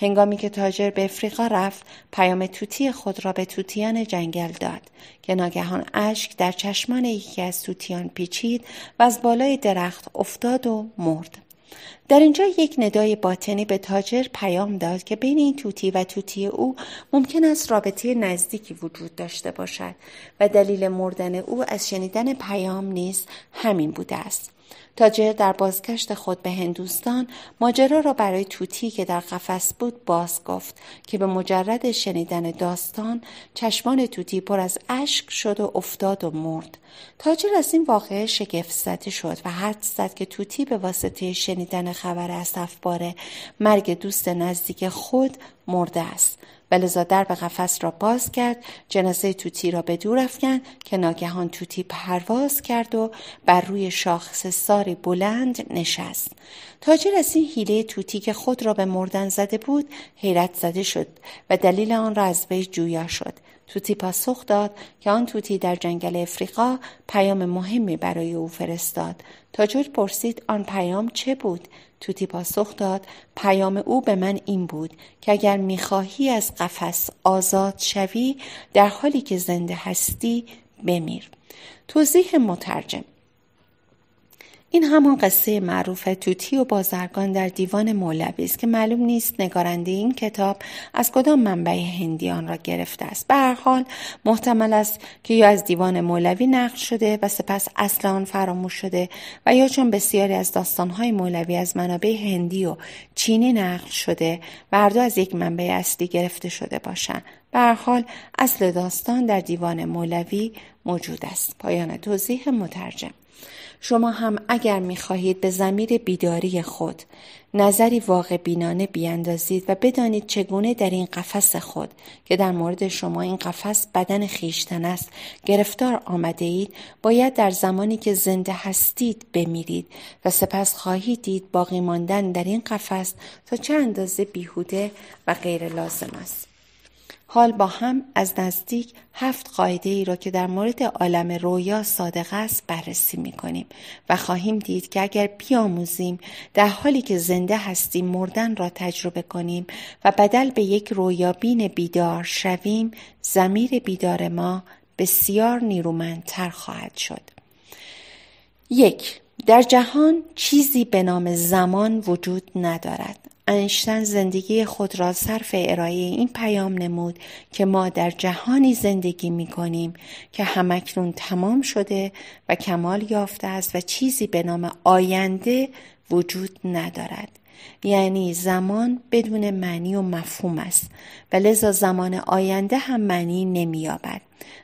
هنگامی که تاجر به افریقا رفت پیام توتی خود را به توتیان جنگل داد که ناگهان اشک در چشمان یکی از توتیان پیچید و از بالای درخت افتاد و مرد در اینجا یک ندای باطنی به تاجر پیام داد که بین این توتی و توتی او ممکن است رابطه نزدیکی وجود داشته باشد و دلیل مردن او از شنیدن پیام نیز همین بوده است تاجر در بازگشت خود به هندوستان ماجرا را برای توتی که در قفس بود باز گفت که به مجرد شنیدن داستان چشمان توتی پر از اشک شد و افتاد و مرد تاجر از این واقعه شگفت زده شد و حد زد که توتی به واسطه شنیدن خبر از مرگ دوست نزدیک خود مرده است ولذا در به قفس را باز کرد جنازه توتی را به دور افکند که ناگهان توتی پرواز کرد و بر روی شاخص ساری بلند نشست تاجر از این حیله توتی که خود را به مردن زده بود حیرت زده شد و دلیل آن را از وی جویا شد توتی پاسخ داد که آن توتی در جنگل افریقا پیام مهمی برای او فرستاد تاجور پرسید آن پیام چه بود؟ توتی پاسخ داد پیام او به من این بود که اگر میخواهی از قفس آزاد شوی در حالی که زنده هستی بمیر توضیح مترجم این همان قصه معروف توتی و بازرگان در دیوان مولوی است که معلوم نیست نگارنده این کتاب از کدام منبع هندی آن را گرفته است به هر حال محتمل است که یا از دیوان مولوی نقل شده و سپس اصل آن فراموش شده و یا چون بسیاری از داستانهای مولوی از منابع هندی و چینی نقل شده و از یک منبع اصلی گرفته شده باشند به حال اصل داستان در دیوان مولوی موجود است پایان توضیح مترجم شما هم اگر میخواهید به زمیر بیداری خود نظری واقع بینانه بیاندازید و بدانید چگونه در این قفس خود که در مورد شما این قفس بدن خیشتن است گرفتار آمده اید باید در زمانی که زنده هستید بمیرید و سپس خواهید دید باقی ماندن در این قفس تا چه اندازه بیهوده و غیر لازم است حال با هم از نزدیک هفت قاعده ای را که در مورد عالم رویا صادق است بررسی می کنیم و خواهیم دید که اگر بیاموزیم در حالی که زنده هستیم مردن را تجربه کنیم و بدل به یک رویابین بیدار شویم زمیر بیدار ما بسیار نیرومندتر خواهد شد. یک در جهان چیزی به نام زمان وجود ندارد انشتن زندگی خود را صرف ارائه این پیام نمود که ما در جهانی زندگی می کنیم که همکنون تمام شده و کمال یافته است و چیزی به نام آینده وجود ندارد. یعنی زمان بدون معنی و مفهوم است و لذا زمان آینده هم معنی نمییابد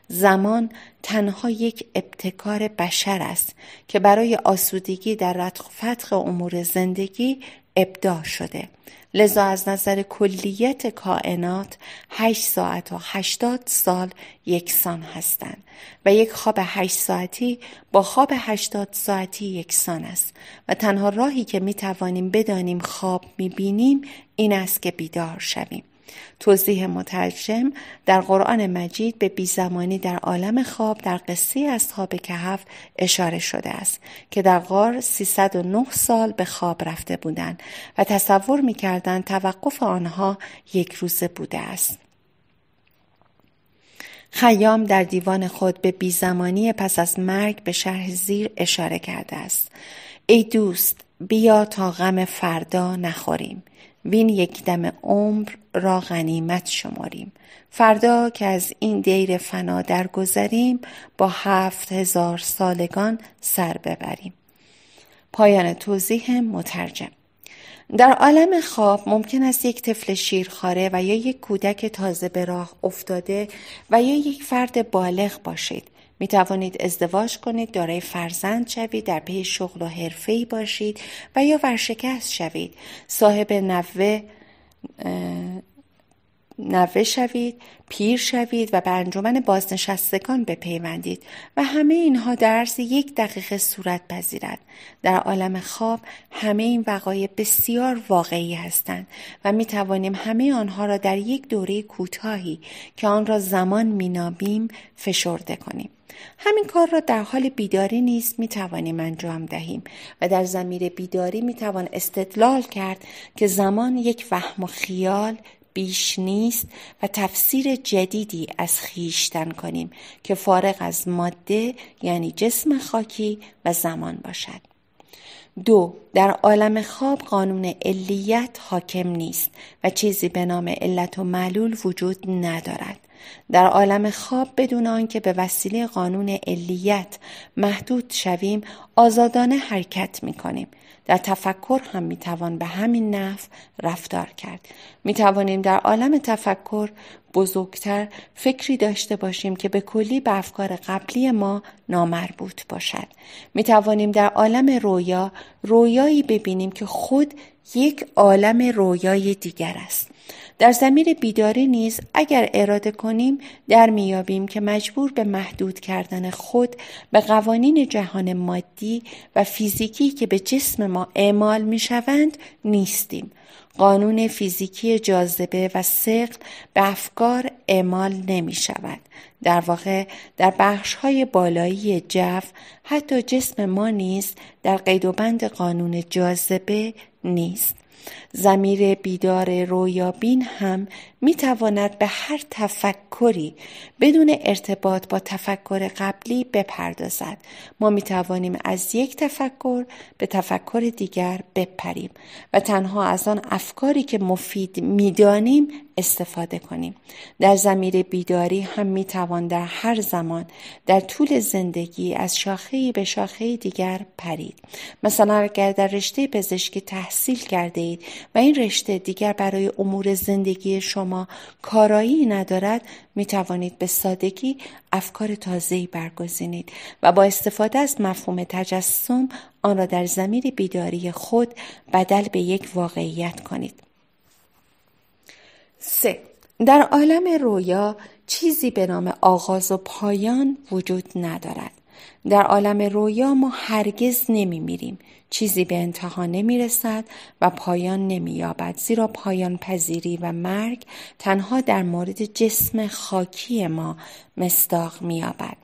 زمان تنها یک ابتکار بشر است که برای آسودگی در فتق امور زندگی ابداع شده لذا از نظر کلیت کائنات 8 ساعت و 80 سال یکسان هستند و یک خواب 8 ساعتی با خواب 80 ساعتی یکسان است و تنها راهی که می توانیم بدانیم خواب می بینیم این است که بیدار شویم توضیح مترجم در قرآن مجید به بیزمانی در عالم خواب در قصه اصحاب کهف اشاره شده است که در غار 309 سال به خواب رفته بودند و تصور میکردند توقف آنها یک روزه بوده است. خیام در دیوان خود به بیزمانی پس از مرگ به شرح زیر اشاره کرده است. ای دوست بیا تا غم فردا نخوریم وین یک دم عمر را غنیمت شماریم فردا که از این دیر فنا درگذریم با هفت هزار سالگان سر ببریم پایان توضیح مترجم در عالم خواب ممکن است یک طفل شیرخواره و یا یک کودک تازه به راه افتاده و یا یک فرد بالغ باشید می توانید ازدواج کنید، دارای فرزند شوید، در پی شغل و حرفه‌ای باشید و یا ورشکست شوید، صاحب نوه نوه شوید، پیر شوید و به انجمن بازنشستگان بپیوندید و همه اینها در یک دقیقه صورت پذیرد. در عالم خواب همه این وقایع بسیار واقعی هستند و می توانیم همه آنها را در یک دوره کوتاهی که آن را زمان مینابیم فشرده کنیم. همین کار را در حال بیداری نیست می توانیم انجام دهیم و در زمیر بیداری می توان استدلال کرد که زمان یک وهم و خیال بیش نیست و تفسیر جدیدی از خیشتن کنیم که فارغ از ماده یعنی جسم خاکی و زمان باشد. دو در عالم خواب قانون علیت حاکم نیست و چیزی به نام علت و معلول وجود ندارد. در عالم خواب بدون آنکه به وسیله قانون علیت محدود شویم آزادانه حرکت می کنیم. در تفکر هم می توان به همین نف رفتار کرد. می توانیم در عالم تفکر بزرگتر فکری داشته باشیم که به کلی به افکار قبلی ما نامربوط باشد. می توانیم در عالم رویا رویایی ببینیم که خود یک عالم رویای دیگر است. در زمین بیداری نیز اگر اراده کنیم در میابیم که مجبور به محدود کردن خود به قوانین جهان مادی و فیزیکی که به جسم ما اعمال میشوند نیستیم قانون فیزیکی جاذبه و سقل به افکار اعمال نمی شود. در واقع در بخش های بالایی جف حتی جسم ما نیز در قید و بند قانون جاذبه نیست. زمیر بیدار رویابین هم می تواند به هر تفکری بدون ارتباط با تفکر قبلی بپردازد. ما می توانیم از یک تفکر به تفکر دیگر بپریم و تنها از آن افکاری که مفید دانیم استفاده کنیم. در زمیر بیداری هم می توان در هر زمان در طول زندگی از شاخهی به شاخه دیگر پرید. مثلا اگر در رشته پزشکی تحصیل کرده و این رشته دیگر برای امور زندگی شما کارایی ندارد می توانید به سادگی افکار تازه‌ای برگزینید و با استفاده از مفهوم تجسم آن را در زمین بیداری خود بدل به یک واقعیت کنید. 3. در عالم رویا چیزی به نام آغاز و پایان وجود ندارد. در عالم رویا ما هرگز نمی میریم چیزی به انتها نمی رسد و پایان نمی یابد زیرا پایان پذیری و مرگ تنها در مورد جسم خاکی ما مستاق می یابد.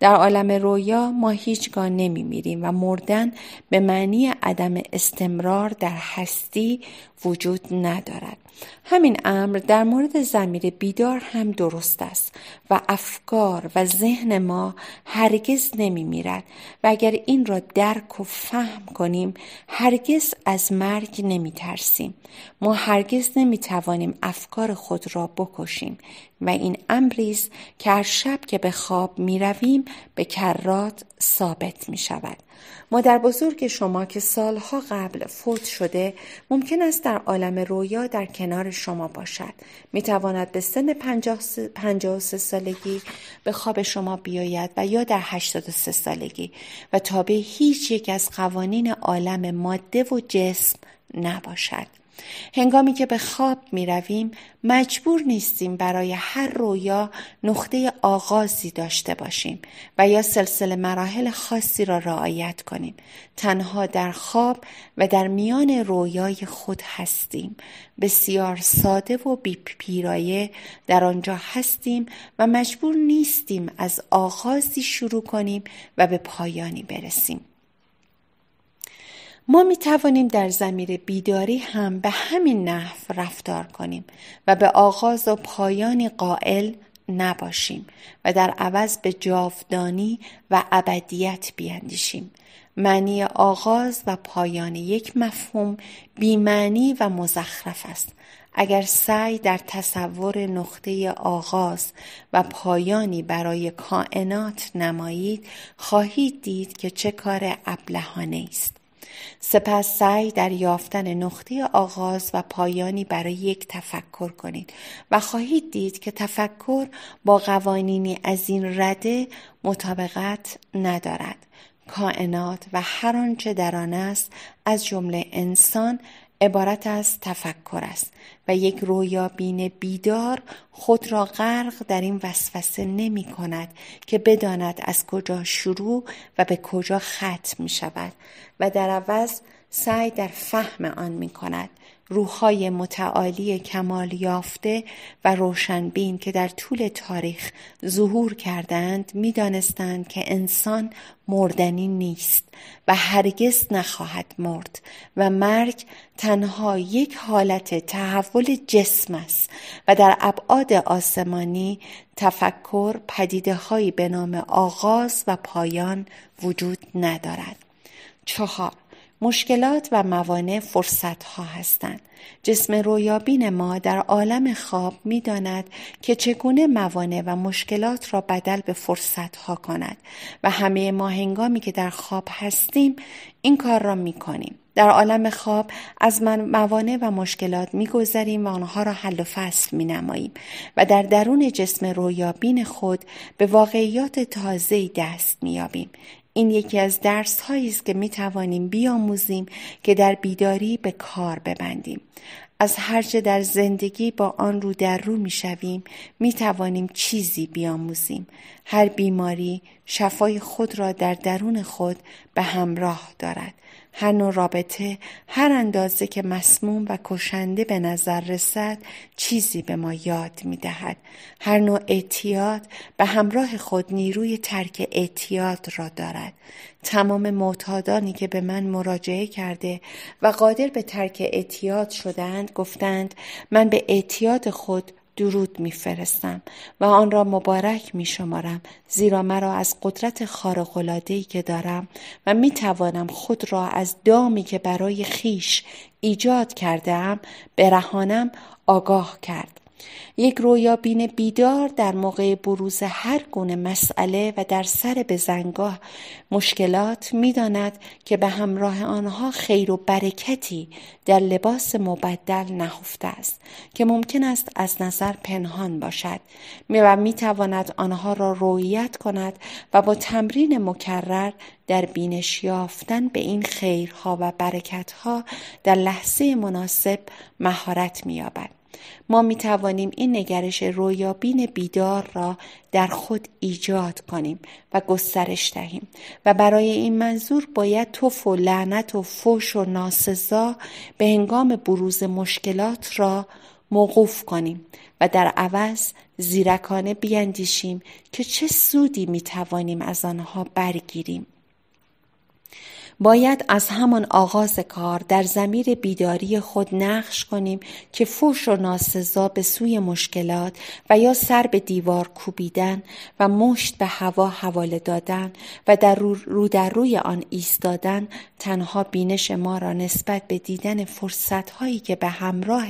در عالم رویا ما هیچگاه نمی میریم و مردن به معنی عدم استمرار در هستی وجود ندارد همین امر در مورد زمیر بیدار هم درست است و افکار و ذهن ما هرگز نمی میرد و اگر این را درک و فهم کنیم هرگز از مرگ نمی ترسیم ما هرگز نمی توانیم افکار خود را بکشیم و این امری است که هر شب که به خواب می رویم به کرات ثابت می شود مادر بزرگ شما که سالها قبل فوت شده ممکن است در عالم رویا در کنار شما باشد می تواند به سن 53 سالگی به خواب شما بیاید و یا در 83 سالگی و تابع هیچ یک از قوانین عالم ماده و جسم نباشد هنگامی که به خواب می رویم مجبور نیستیم برای هر رویا نقطه آغازی داشته باشیم و یا سلسله مراحل خاصی را رعایت کنیم تنها در خواب و در میان رویای خود هستیم بسیار ساده و بیپیرایه در آنجا هستیم و مجبور نیستیم از آغازی شروع کنیم و به پایانی برسیم ما می توانیم در زمیر بیداری هم به همین نحو رفتار کنیم و به آغاز و پایانی قائل نباشیم و در عوض به جاودانی و ابدیت بیاندیشیم معنی آغاز و پایان یک مفهوم بیمعنی و مزخرف است اگر سعی در تصور نقطه آغاز و پایانی برای کائنات نمایید خواهید دید که چه کار ابلهانه است سپس سعی در یافتن نقطه آغاز و پایانی برای یک تفکر کنید و خواهید دید که تفکر با قوانینی از این رده مطابقت ندارد کائنات و هر آنچه در آن است از جمله انسان عبارت از تفکر است و یک رویابین بیدار خود را غرق در این وسوسه نمی کند که بداند از کجا شروع و به کجا ختم می شود و در عوض سعی در فهم آن می کند روحهای متعالی کمال یافته و روشنبین که در طول تاریخ ظهور کردند میدانستند که انسان مردنی نیست و هرگز نخواهد مرد و مرگ تنها یک حالت تحول جسم است و در ابعاد آسمانی تفکر پدیده به نام آغاز و پایان وجود ندارد. چهار مشکلات و موانع فرصت ها هستند. جسم رویابین ما در عالم خواب می داند که چگونه موانع و مشکلات را بدل به فرصت ها کند و همه ما هنگامی که در خواب هستیم این کار را می کنیم. در عالم خواب از من موانع و مشکلات می میگذریم و آنها را حل و فصل می نماییم و در درون جسم رویابین خود به واقعیات تازه دست مییابیم این یکی از درس هایی است که می توانیم بیاموزیم که در بیداری به کار ببندیم از هر هرچه در زندگی با آن رو در رو می شویم می توانیم چیزی بیاموزیم هر بیماری شفای خود را در درون خود به همراه دارد هر نوع رابطه هر اندازه که مسموم و کشنده به نظر رسد چیزی به ما یاد می دهد. هر نوع اعتیاد به همراه خود نیروی ترک اعتیاد را دارد. تمام معتادانی که به من مراجعه کرده و قادر به ترک اعتیاد شدند گفتند من به اعتیاد خود درود میفرستم و آن را مبارک می شمارم زیرا مرا از قدرت ای که دارم و می توانم خود را از دامی که برای خیش ایجاد کرده ام برهانم آگاه کرد یک رویابین بیدار در موقع بروز هر گونه مسئله و در سر به زنگاه مشکلات میداند که به همراه آنها خیر و برکتی در لباس مبدل نهفته است که ممکن است از نظر پنهان باشد و میتواند آنها را رویت کند و با تمرین مکرر در بینش یافتن به این خیرها و برکتها در لحظه مناسب مهارت مییابد ما می توانیم این نگرش رویابین بیدار را در خود ایجاد کنیم و گسترش دهیم و برای این منظور باید توف و لعنت و فوش و ناسزا به هنگام بروز مشکلات را موقوف کنیم و در عوض زیرکانه بیندیشیم که چه سودی می توانیم از آنها برگیریم. باید از همان آغاز کار در زمیر بیداری خود نقش کنیم که فوش و ناسزا به سوی مشکلات و یا سر به دیوار کوبیدن و مشت به هوا حواله دادن و در رو, رو در روی آن ایستادن تنها بینش ما را نسبت به دیدن فرصت هایی که به همراه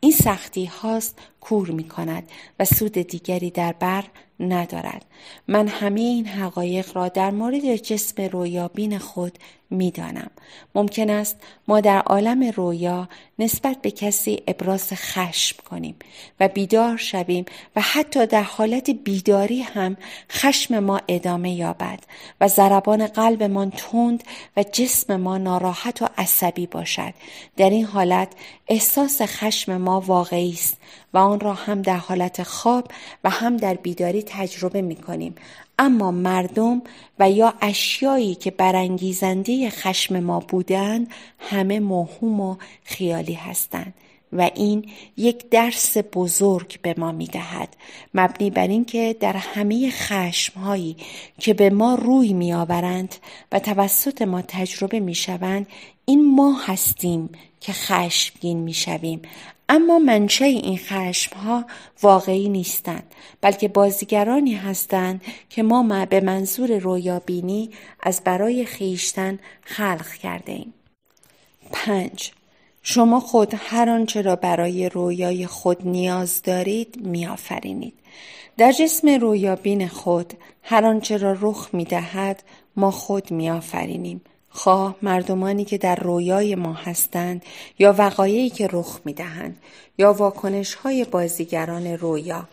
این سختی هاست کور می کند و سود دیگری در بر ندارد. من همه این حقایق را در مورد جسم رویابین خود میدانم ممکن است ما در عالم رویا نسبت به کسی ابراز خشم کنیم و بیدار شویم و حتی در حالت بیداری هم خشم ما ادامه یابد و ضربان قلبمان تند و جسم ما ناراحت و عصبی باشد در این حالت احساس خشم ما واقعی است و آن را هم در حالت خواب و هم در بیداری تجربه می کنیم اما مردم و یا اشیایی که برانگیزنده خشم ما بودن همه موهوم و خیالی هستند و این یک درس بزرگ به ما میدهد مبنی بر اینکه در همه خشم هایی که به ما روی میآورند و توسط ما تجربه شوند این ما هستیم که خشمگین میشویم اما منشه این خشم ها واقعی نیستند بلکه بازیگرانی هستند که ما به منظور رویابینی از برای خیشتن خلق کرده ایم. پنج شما خود هر آنچه را برای رویای خود نیاز دارید میآفرینید. در جسم رویابین خود هر آنچه را رخ می دهد ما خود میآفرینیم. خواه مردمانی که در رویای ما هستند یا وقایعی که رخ دهند یا واکنش های بازیگران رویا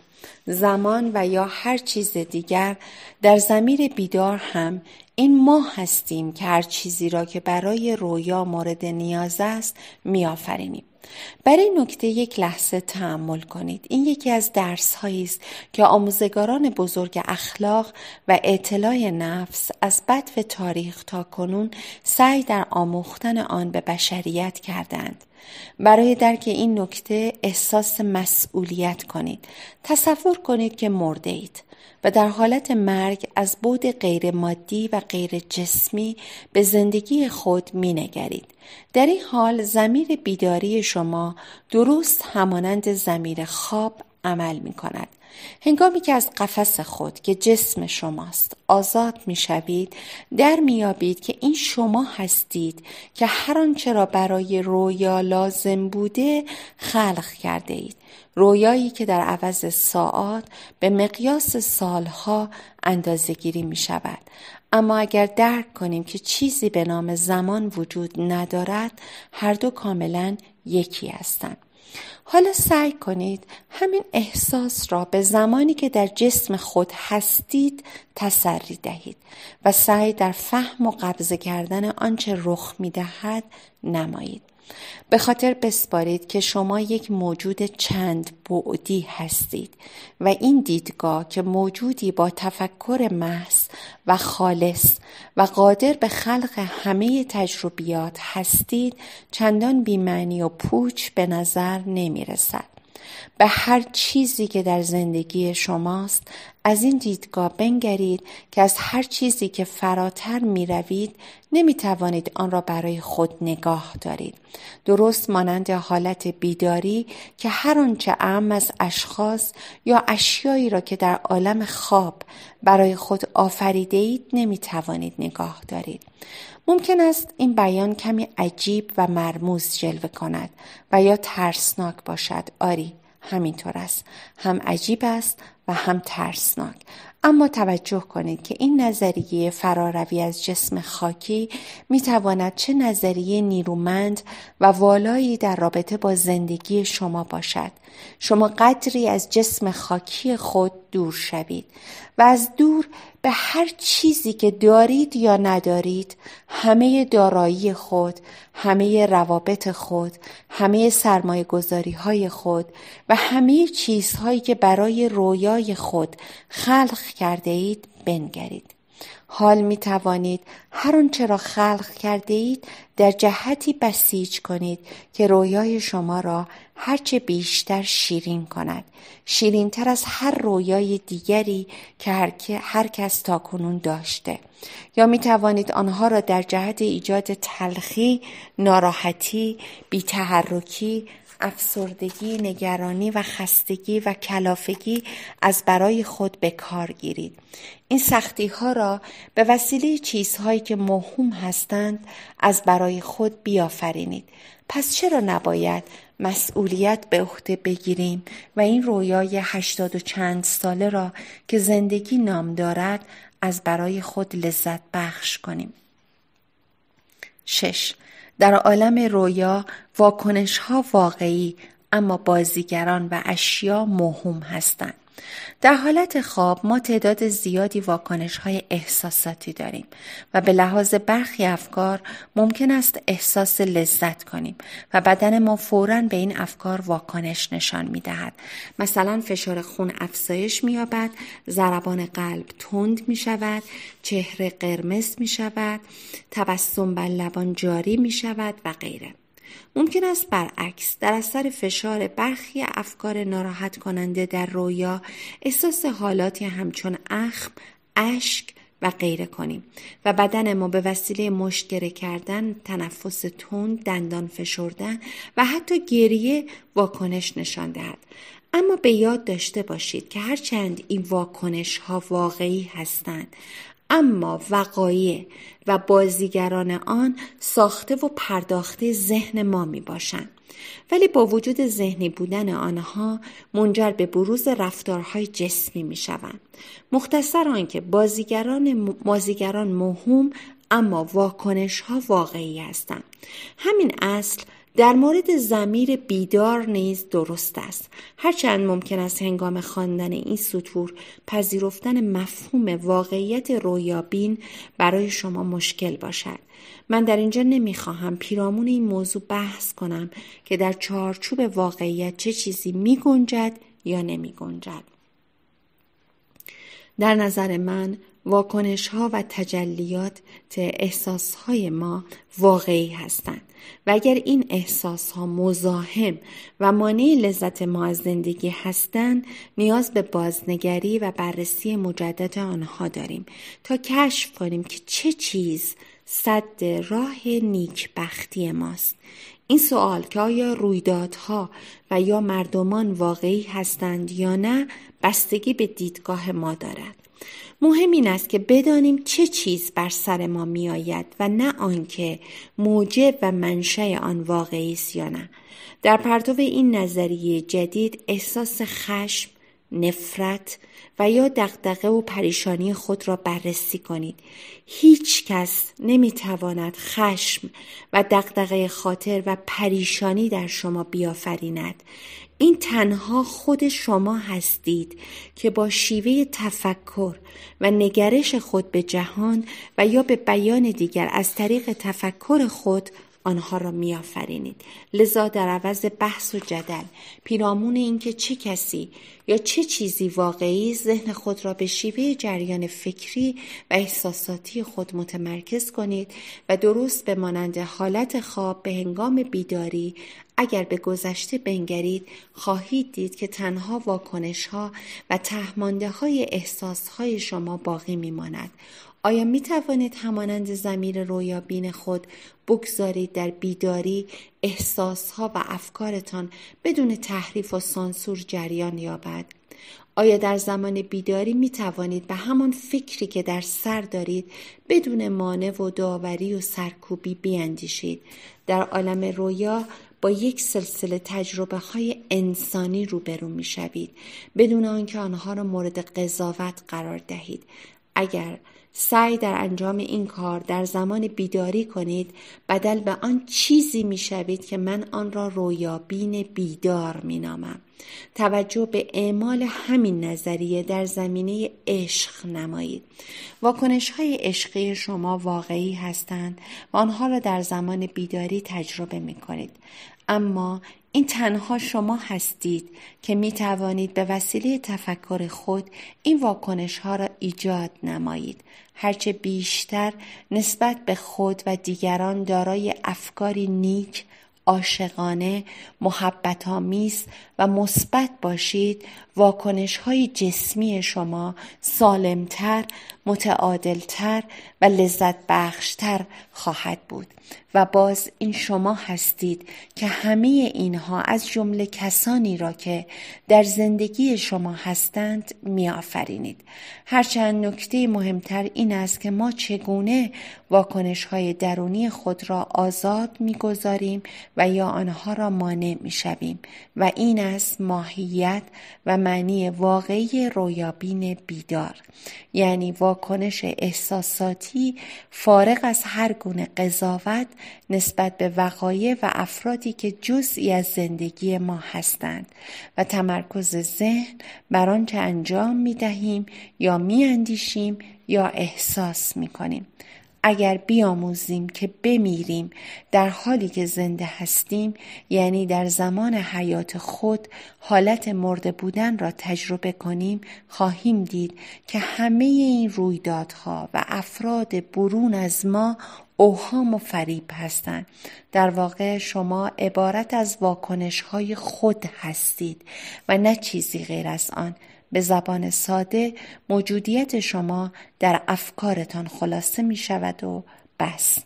زمان و یا هر چیز دیگر در زمیر بیدار هم این ما هستیم که هر چیزی را که برای رویا مورد نیاز است میآفرینیم برای نکته یک لحظه تحمل کنید این یکی از درس است که آموزگاران بزرگ اخلاق و اطلاع نفس از بدو تاریخ تا کنون سعی در آموختن آن به بشریت کردند برای درک این نکته احساس مسئولیت کنید تصور کنید که مرده اید و در حالت مرگ از بود غیر مادی و غیر جسمی به زندگی خود نگرید در این حال زمیر بیداری شما درست همانند زمیر خواب عمل می کند. هنگامی که از قفس خود که جسم شماست آزاد می شوید در میابید که این شما هستید که هر آنچه را برای رویا لازم بوده خلق کرده اید رویایی که در عوض ساعات به مقیاس سالها اندازه گیری می شود اما اگر درک کنیم که چیزی به نام زمان وجود ندارد هر دو کاملا یکی هستند حالا سعی کنید همین احساس را به زمانی که در جسم خود هستید تسری دهید و سعی در فهم و قبضه کردن آنچه رخ می دهد نمایید. به خاطر بسپارید که شما یک موجود چند بعدی هستید و این دیدگاه که موجودی با تفکر محض و خالص و قادر به خلق همه تجربیات هستید چندان بیمعنی و پوچ به نظر نمی رسد. به هر چیزی که در زندگی شماست از این دیدگاه بنگرید که از هر چیزی که فراتر می روید نمی توانید آن را برای خود نگاه دارید. درست مانند حالت بیداری که هر آنچه اهم از اشخاص یا اشیایی را که در عالم خواب برای خود آفریده اید نمی توانید نگاه دارید. ممکن است این بیان کمی عجیب و مرموز جلوه کند و یا ترسناک باشد آری همینطور است هم عجیب است و هم ترسناک اما توجه کنید که این نظریه فراروی از جسم خاکی میتواند چه نظریه نیرومند و والایی در رابطه با زندگی شما باشد شما قدری از جسم خاکی خود دور شوید و از دور به هر چیزی که دارید یا ندارید همه دارایی خود، همه روابط خود، همه سرمایه گذاری های خود و همه چیزهایی که برای رویای خود خلق کرده اید بنگرید. حال می توانید هر آنچه را خلق کرده اید در جهتی بسیج کنید که رویای شما را هرچه بیشتر شیرین کند شیرین تر از هر رویای دیگری که هر, که کس تا کنون داشته یا می توانید آنها را در جهت ایجاد تلخی، ناراحتی، بیتحرکی، افسردگی، نگرانی و خستگی و کلافگی از برای خود به کار گیرید. این سختی ها را به وسیله چیزهایی که مهم هستند از برای خود بیافرینید. پس چرا نباید مسئولیت به عهده بگیریم و این رویای هشتاد و چند ساله را که زندگی نام دارد از برای خود لذت بخش کنیم؟ شش در عالم رویا واکنش ها واقعی اما بازیگران و اشیا مهم هستند. در حالت خواب ما تعداد زیادی واکنش های احساساتی داریم و به لحاظ برخی افکار ممکن است احساس لذت کنیم و بدن ما فوراً به این افکار واکنش نشان می دهد. مثلا فشار خون افزایش می یابد، ضربان قلب تند می شود، چهره قرمز می شود، تبسم بر لبان جاری می شود و غیره. ممکن است برعکس در اثر فشار برخی افکار ناراحت کننده در رویا احساس حالاتی همچون اخم، اشک و غیره کنیم و بدن ما به وسیله مشکره کردن، تنفس تند، دندان فشردن و حتی گریه واکنش نشان دهد. اما به یاد داشته باشید که هرچند این واکنش ها واقعی هستند اما وقایع و بازیگران آن ساخته و پرداخته ذهن ما می باشند. ولی با وجود ذهنی بودن آنها منجر به بروز رفتارهای جسمی می شوند. مختصر آنکه بازیگران, بازیگران مهم اما واکنش ها واقعی هستند. همین اصل در مورد زمیر بیدار نیز درست است هرچند ممکن است هنگام خواندن این سطور پذیرفتن مفهوم واقعیت رویابین برای شما مشکل باشد من در اینجا نمیخواهم پیرامون این موضوع بحث کنم که در چارچوب واقعیت چه چیزی می گنجد یا نمی گنجد. در نظر من واکنش ها و تجلیات احساس های ما واقعی هستند و اگر این احساس ها مزاحم و مانع لذت ما از زندگی هستند نیاز به بازنگری و بررسی مجدد آنها داریم تا کشف کنیم که چه چیز صد راه نیکبختی ماست این سوال که آیا رویدادها و یا مردمان واقعی هستند یا نه بستگی به دیدگاه ما دارد مهم این است که بدانیم چه چیز بر سر ما آید و نه آنکه موجب و منشأ آن واقعی است یا نه در پرتو این نظریه جدید احساس خشم نفرت و یا دقدقه و پریشانی خود را بررسی کنید هیچ کس نمیتواند خشم و دقدقه خاطر و پریشانی در شما بیافریند این تنها خود شما هستید که با شیوه تفکر و نگرش خود به جهان و یا به بیان دیگر از طریق تفکر خود آنها را میآفرینید لذا در عوض بحث و جدل پیرامون اینکه چه کسی یا چه چیزی واقعی ذهن خود را به شیوه جریان فکری و احساساتی خود متمرکز کنید و درست به مانند حالت خواب به هنگام بیداری اگر به گذشته بنگرید خواهید دید که تنها واکنش ها و تهمانده های احساس های شما باقی میماند. آیا می توانید همانند زمیر رویابین خود بگذارید در بیداری احساسها و افکارتان بدون تحریف و سانسور جریان یابد؟ آیا در زمان بیداری می توانید به همان فکری که در سر دارید بدون مانع و داوری و سرکوبی بیاندیشید؟ در عالم رویا با یک سلسله تجربه های انسانی روبرو می شوید بدون آنکه آنها را مورد قضاوت قرار دهید. اگر سعی در انجام این کار در زمان بیداری کنید بدل به آن چیزی می شوید که من آن را رویابین بیدار می نامم. توجه به اعمال همین نظریه در زمینه عشق نمایید واکنش های عشقی شما واقعی هستند و آنها را در زمان بیداری تجربه می کنید اما این تنها شما هستید که می توانید به وسیله تفکر خود این واکنش ها را ایجاد نمایید هرچه بیشتر نسبت به خود و دیگران دارای افکاری نیک عاشقانه محبتآمیز و مثبت باشید واکنش های جسمی شما سالمتر متعادلتر و لذت بخشتر خواهد بود و باز این شما هستید که همه اینها از جمله کسانی را که در زندگی شما هستند می آفرینید. هرچند نکته مهمتر این است که ما چگونه واکنش های درونی خود را آزاد می گذاریم و یا آنها را مانع می شویم و این است ماهیت و معنی واقعی رویابین بیدار یعنی واکنش احساساتی فارغ از هر گونه قضاوت نسبت به وقایع و افرادی که جزئی از زندگی ما هستند و تمرکز ذهن بر آنچه انجام می دهیم یا می اندیشیم یا احساس می کنیم. اگر بیاموزیم که بمیریم در حالی که زنده هستیم یعنی در زمان حیات خود حالت مرده بودن را تجربه کنیم خواهیم دید که همه این رویدادها و افراد برون از ما اوهام و فریب هستند در واقع شما عبارت از واکنش های خود هستید و نه چیزی غیر از آن به زبان ساده موجودیت شما در افکارتان خلاصه می شود و بس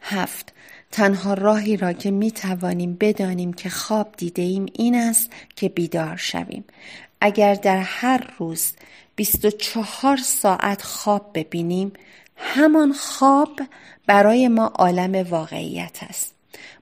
هفت تنها راهی را که می توانیم بدانیم که خواب دیده ایم این است که بیدار شویم اگر در هر روز 24 ساعت خواب ببینیم همان خواب برای ما عالم واقعیت است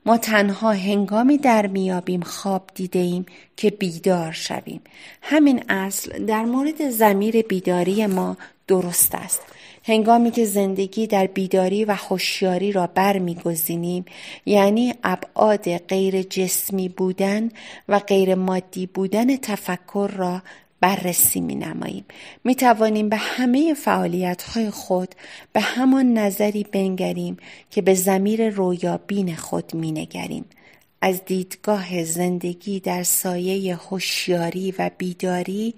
ما تنها هنگامی در میابیم خواب دیده ایم که بیدار شویم همین اصل در مورد زمیر بیداری ما درست است هنگامی که زندگی در بیداری و هوشیاری را برمیگزینیم یعنی ابعاد غیر جسمی بودن و غیر مادی بودن تفکر را بررسی می نماییم. می توانیم به همه فعالیت های خود به همان نظری بنگریم که به زمیر رویابین خود می نگریم. از دیدگاه زندگی در سایه هوشیاری و بیداری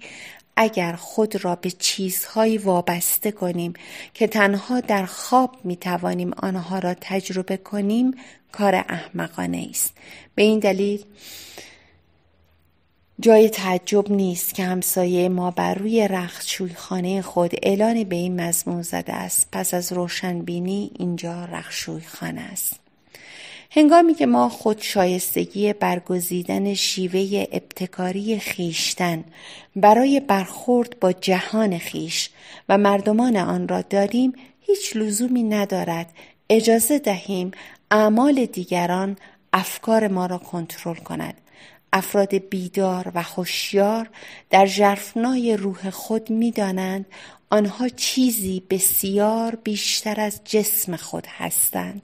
اگر خود را به چیزهایی وابسته کنیم که تنها در خواب می توانیم آنها را تجربه کنیم کار احمقانه است به این دلیل جای تعجب نیست که همسایه ما بر روی رخشوی خانه خود اعلان به این مضمون زده است پس از روشنبینی اینجا رخشوی خانه است هنگامی که ما خود شایستگی برگزیدن شیوه ابتکاری خیشتن برای برخورد با جهان خیش و مردمان آن را داریم هیچ لزومی ندارد اجازه دهیم اعمال دیگران افکار ما را کنترل کند افراد بیدار و هوشیار در ژرفنای روح خود میدانند آنها چیزی بسیار بیشتر از جسم خود هستند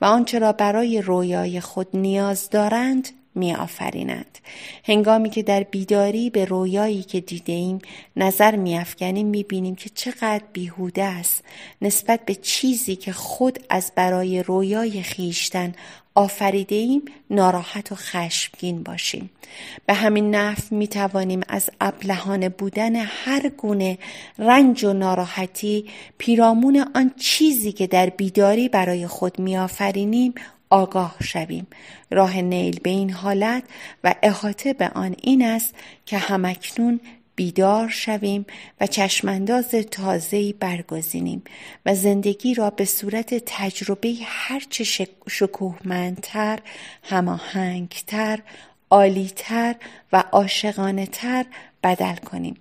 و آنچه را برای رویای خود نیاز دارند می آفرینند هنگامی که در بیداری به رویایی که دیده ایم نظر می افکنیم می بینیم که چقدر بیهوده است نسبت به چیزی که خود از برای رویای خیشتن آفریده ایم ناراحت و خشمگین باشیم به همین نحو می توانیم از ابلهانه بودن هر گونه رنج و ناراحتی پیرامون آن چیزی که در بیداری برای خود می آفرینیم آگاه شویم راه نیل به این حالت و احاطه به آن این است که همکنون بیدار شویم و چشمانداز تازهی برگزینیم و زندگی را به صورت تجربه هرچه شکوهمندتر، هماهنگتر، عالیتر و عاشقانهتر بدل کنیم.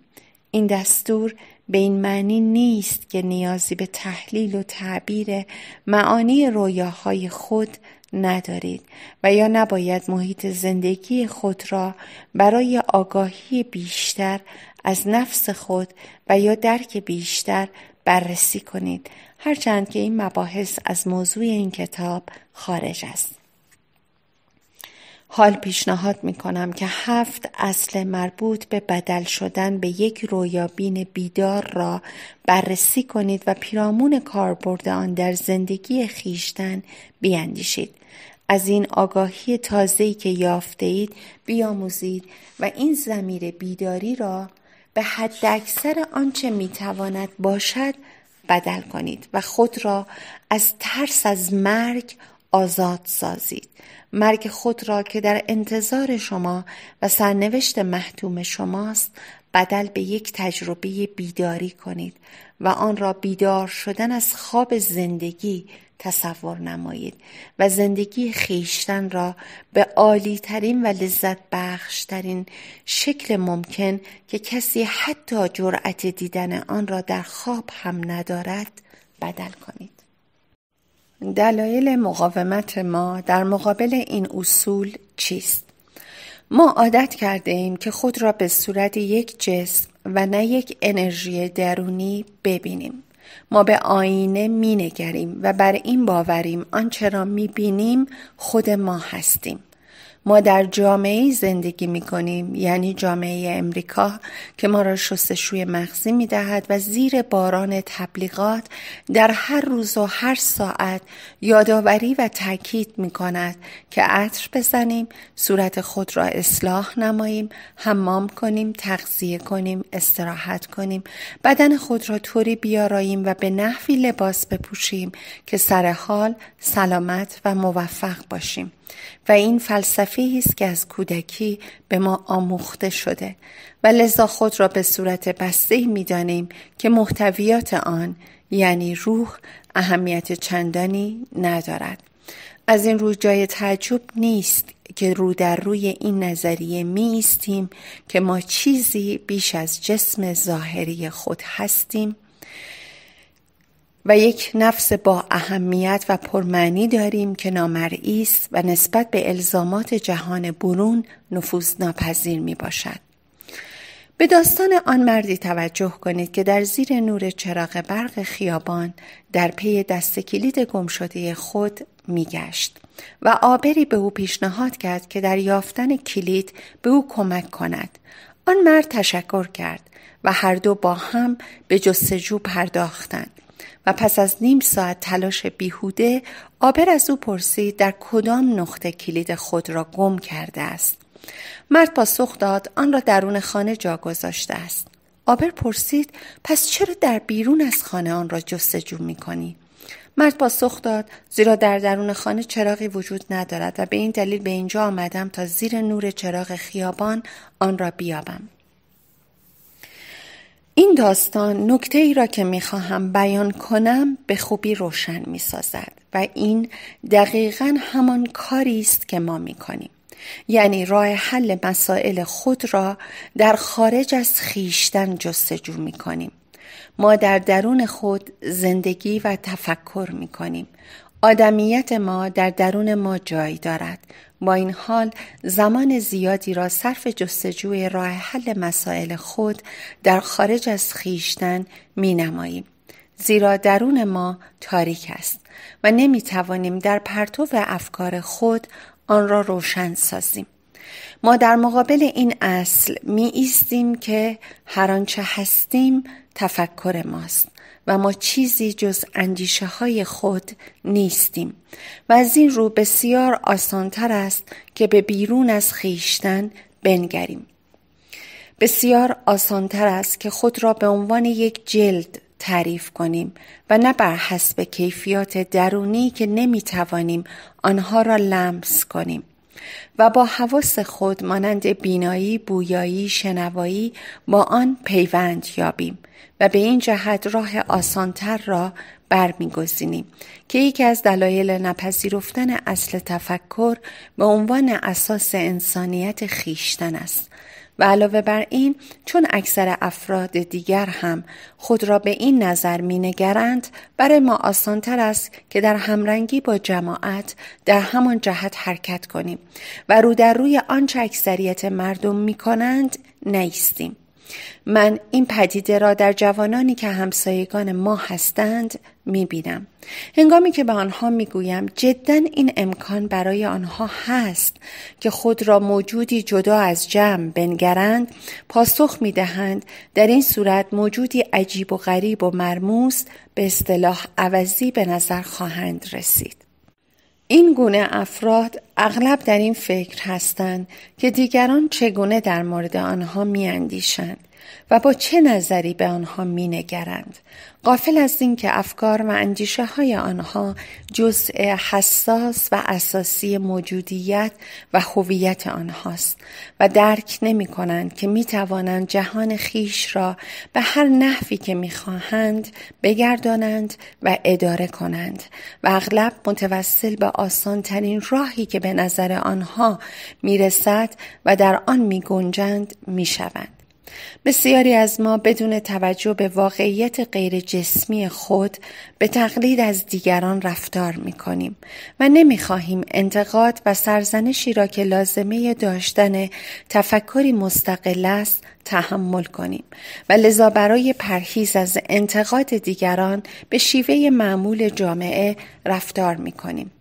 این دستور به این معنی نیست که نیازی به تحلیل و تعبیر معانی رویاهای خود ندارید و یا نباید محیط زندگی خود را برای آگاهی بیشتر از نفس خود و یا درک بیشتر بررسی کنید هرچند که این مباحث از موضوع این کتاب خارج است حال پیشنهاد می کنم که هفت اصل مربوط به بدل شدن به یک رویابین بیدار را بررسی کنید و پیرامون کاربرد آن در زندگی خیشتن بیاندیشید. از این آگاهی تازه‌ای که یافته اید بیاموزید و این زمیر بیداری را به حد اکثر آنچه میتواند باشد بدل کنید و خود را از ترس از مرگ آزاد سازید مرگ خود را که در انتظار شما و سرنوشت محتوم شماست بدل به یک تجربه بیداری کنید و آن را بیدار شدن از خواب زندگی تصور نمایید و زندگی خیشتن را به عالی ترین و لذت بخش ترین شکل ممکن که کسی حتی جرأت دیدن آن را در خواب هم ندارد بدل کنید. دلایل مقاومت ما در مقابل این اصول چیست؟ ما عادت کرده ایم که خود را به صورت یک جسم و نه یک انرژی درونی ببینیم. ما به آینه می نگریم و بر این باوریم آنچه را می بینیم خود ما هستیم. ما در جامعه زندگی می کنیم یعنی جامعه امریکا که ما را شستشوی مغزی می دهد و زیر باران تبلیغات در هر روز و هر ساعت یادآوری و تاکید می کند که عطر بزنیم صورت خود را اصلاح نماییم حمام کنیم تغذیه کنیم استراحت کنیم بدن خود را طوری بیاراییم و به نحوی لباس بپوشیم که سر حال سلامت و موفق باشیم و این فلسفی است که از کودکی به ما آموخته شده و لذا خود را به صورت بسته میدانیم که محتویات آن یعنی روح اهمیت چندانی ندارد از این رو جای تعجب نیست که رو در روی این نظریه می ایستیم که ما چیزی بیش از جسم ظاهری خود هستیم و یک نفس با اهمیت و پرمعنی داریم که نامرئی است و نسبت به الزامات جهان برون نفوذ ناپذیر می باشد. به داستان آن مردی توجه کنید که در زیر نور چراغ برق خیابان در پی دست کلید گم شده خود میگشت و آبری به او پیشنهاد کرد که در یافتن کلید به او کمک کند آن مرد تشکر کرد و هر دو با هم به جستجو پرداختند و پس از نیم ساعت تلاش بیهوده آبر از او پرسید در کدام نقطه کلید خود را گم کرده است مرد پاسخ داد آن را درون خانه جا گذاشته است آبر پرسید پس چرا در بیرون از خانه آن را جستجو می کنی؟ مرد پاسخ داد زیرا در درون خانه چراغی وجود ندارد و به این دلیل به اینجا آمدم تا زیر نور چراغ خیابان آن را بیابم این داستان نکته ای را که خواهم بیان کنم به خوبی روشن سازد و این دقیقا همان کاری است که ما کنیم یعنی راه حل مسائل خود را در خارج از خیشتن جستجو کنیم ما در درون خود زندگی و تفکر کنیم آدمیت ما در درون ما جای دارد با این حال زمان زیادی را صرف جستجوی راه حل مسائل خود در خارج از خیشتن می نماییم. زیرا درون ما تاریک است و نمی توانیم در پرتو افکار خود آن را روشن سازیم. ما در مقابل این اصل می ایستیم که هر آنچه هستیم تفکر ماست و ما چیزی جز اندیشه های خود نیستیم و از این رو بسیار آسانتر است که به بیرون از خیشتن بنگریم. بسیار آسانتر است که خود را به عنوان یک جلد تعریف کنیم و نه بر حسب کیفیات درونی که نمی آنها را لمس کنیم و با حواس خود مانند بینایی، بویایی، شنوایی با آن پیوند یابیم و به این جهت راه آسانتر را برمیگزینیم که یکی از دلایل نپذیرفتن اصل تفکر به عنوان اساس انسانیت خیشتن است و علاوه بر این چون اکثر افراد دیگر هم خود را به این نظر مینگرند برای ما آسانتر است که در همرنگی با جماعت در همان جهت حرکت کنیم و رو در روی آنچه اکثریت مردم می کنند نیستیم من این پدیده را در جوانانی که همسایگان ما هستند می بینم. هنگامی که به آنها می گویم جدا این امکان برای آنها هست که خود را موجودی جدا از جمع بنگرند پاسخ می دهند در این صورت موجودی عجیب و غریب و مرموز به اصطلاح عوضی به نظر خواهند رسید. این گونه افراد اغلب در این فکر هستند که دیگران چگونه در مورد آنها میاندیشند و با چه نظری به آنها می نگرند. قافل از اینکه افکار و اندیشه های آنها جزء حساس و اساسی موجودیت و هویت آنهاست و درک نمی کنند که می توانند جهان خیش را به هر نحوی که می خواهند بگردانند و اداره کنند و اغلب متوسل به آسان ترین راهی که به نظر آنها می رسد و در آن می گنجند می شوند. بسیاری از ما بدون توجه به واقعیت غیر جسمی خود به تقلید از دیگران رفتار می کنیم و نمی خواهیم انتقاد و سرزنشی را که لازمه داشتن تفکری مستقل است تحمل کنیم و لذا برای پرهیز از انتقاد دیگران به شیوه معمول جامعه رفتار می کنیم.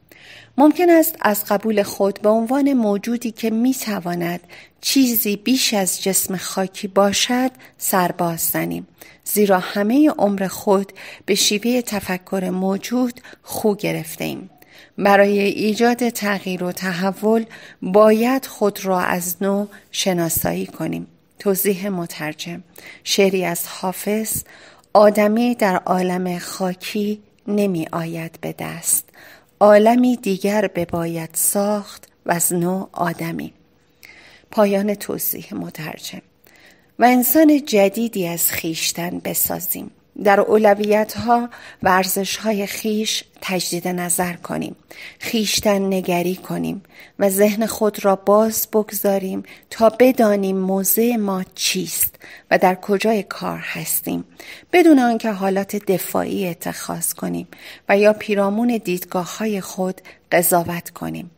ممکن است از قبول خود به عنوان موجودی که می تواند چیزی بیش از جسم خاکی باشد سرباز زنیم زیرا همه عمر خود به شیوه تفکر موجود خو گرفته ایم. برای ایجاد تغییر و تحول باید خود را از نو شناسایی کنیم توضیح مترجم شعری از حافظ آدمی در عالم خاکی نمی آید به دست عالمی دیگر به باید ساخت و از نو آدمی پایان توضیح مترجم و انسان جدیدی از خیشتن بسازیم در اولویت ها و های خیش تجدید نظر کنیم خیشتن نگری کنیم و ذهن خود را باز بگذاریم تا بدانیم موضع ما چیست و در کجای کار هستیم بدون آنکه حالات دفاعی اتخاذ کنیم و یا پیرامون دیدگاه های خود قضاوت کنیم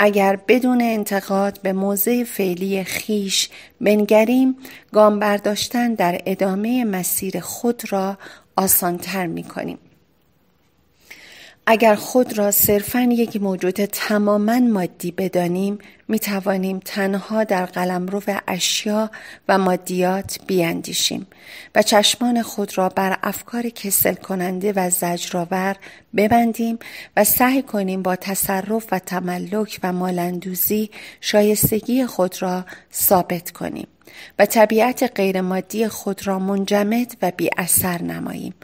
اگر بدون انتقاد به موضع فعلی خیش بنگریم گام برداشتن در ادامه مسیر خود را آسانتر می کنیم. اگر خود را صرفا یک موجود تماما مادی بدانیم می توانیم تنها در قلمرو اشیا و مادیات بیاندیشیم و چشمان خود را بر افکار کسل کننده و زجرآور ببندیم و سعی کنیم با تصرف و تملک و مالندوزی شایستگی خود را ثابت کنیم و طبیعت غیرمادی خود را منجمد و بی اثر نماییم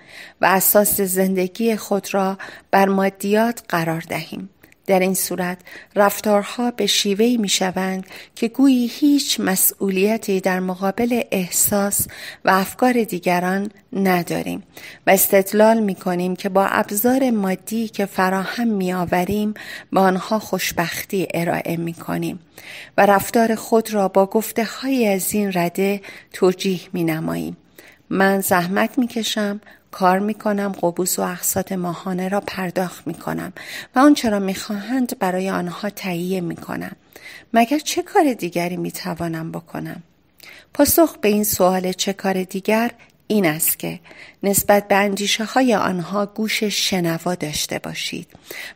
و اساس زندگی خود را بر مادیات قرار دهیم. در این صورت رفتارها به شیوهی می شوند که گویی هیچ مسئولیتی در مقابل احساس و افکار دیگران نداریم و استدلال می کنیم که با ابزار مادی که فراهم می آوریم به آنها خوشبختی ارائه می کنیم و رفتار خود را با گفته های از این رده توجیه می نماییم. من زحمت می کشم کار می کنم قبوس و اقساط ماهانه را پرداخت می کنم و آنچه را میخواهند برای آنها تهیه می کنم مگر چه کار دیگری می توانم بکنم پاسخ به این سوال چه کار دیگر این است که نسبت به اندیشه های آنها گوش شنوا داشته باشید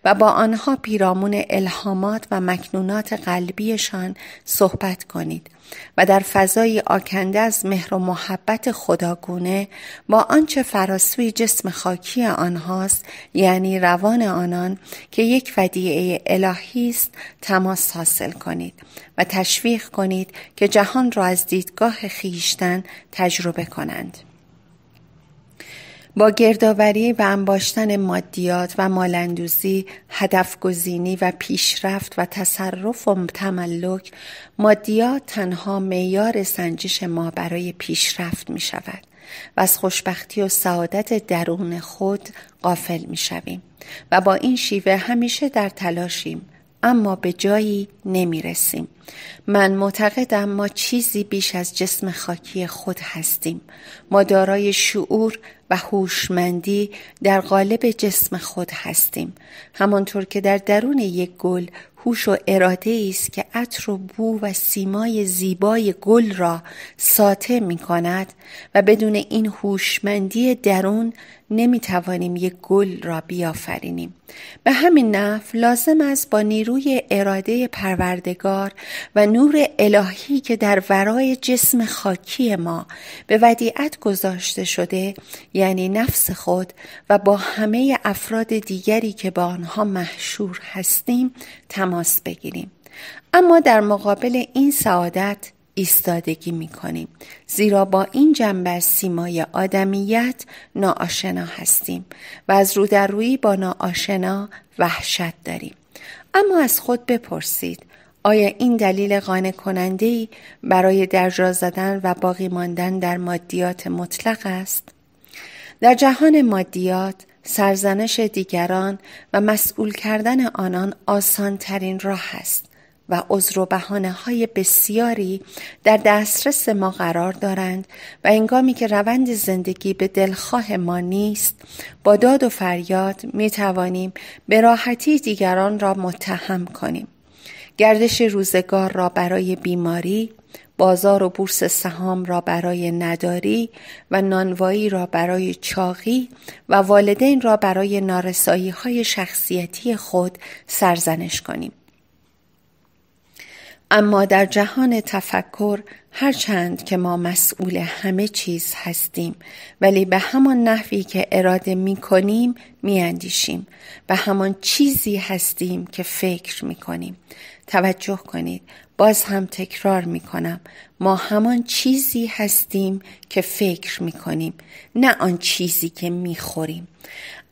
و با آنها پیرامون الهامات و مکنونات قلبیشان صحبت کنید و در فضایی آکنده از مهر و محبت خداگونه با آنچه فراسوی جسم خاکی آنهاست یعنی روان آنان که یک ودیعه الهی است تماس حاصل کنید و تشویق کنید که جهان را از دیدگاه خیشتن تجربه کنند با گردآوری و انباشتن مادیات و مالندوزی، هدفگزینی و پیشرفت و تصرف و تملک، مادیات تنها میار سنجش ما برای پیشرفت می شود و از خوشبختی و سعادت درون خود قافل می شویم و با این شیوه همیشه در تلاشیم اما به جایی نمیرسیم. من معتقدم ما چیزی بیش از جسم خاکی خود هستیم. ما دارای شعور و هوشمندی در قالب جسم خود هستیم. همانطور که در درون یک گل هوش و اراده است که عطر و بو و سیمای زیبای گل را ساطع می کند و بدون این هوشمندی درون نمی توانیم یک گل را بیافرینیم. به همین نف لازم است با نیروی اراده پروردگار و نور الهی که در ورای جسم خاکی ما به ودیعت گذاشته شده یعنی نفس خود و با همه افراد دیگری که با آنها محشور هستیم تماس بگیریم. اما در مقابل این سعادت ایستادگی می کنیم زیرا با این جنبه از سیمای آدمیت ناآشنا هستیم و از رو در روی با ناآشنا وحشت داریم اما از خود بپرسید آیا این دلیل قانع کننده ای برای درجا زدن و باقی ماندن در مادیات مطلق است در جهان مادیات سرزنش دیگران و مسئول کردن آنان آسان ترین راه است و عذر و بحانه های بسیاری در دسترس ما قرار دارند و انگامی که روند زندگی به دلخواه ما نیست با داد و فریاد می توانیم به راحتی دیگران را متهم کنیم. گردش روزگار را برای بیماری، بازار و بورس سهام را برای نداری و نانوایی را برای چاقی و والدین را برای نارسایی های شخصیتی خود سرزنش کنیم. اما در جهان تفکر هرچند که ما مسئول همه چیز هستیم ولی به همان نحوی که اراده می کنیم می اندیشیم و همان چیزی هستیم که فکر می کنیم توجه کنید باز هم تکرار می کنم ما همان چیزی هستیم که فکر می کنیم نه آن چیزی که می خوریم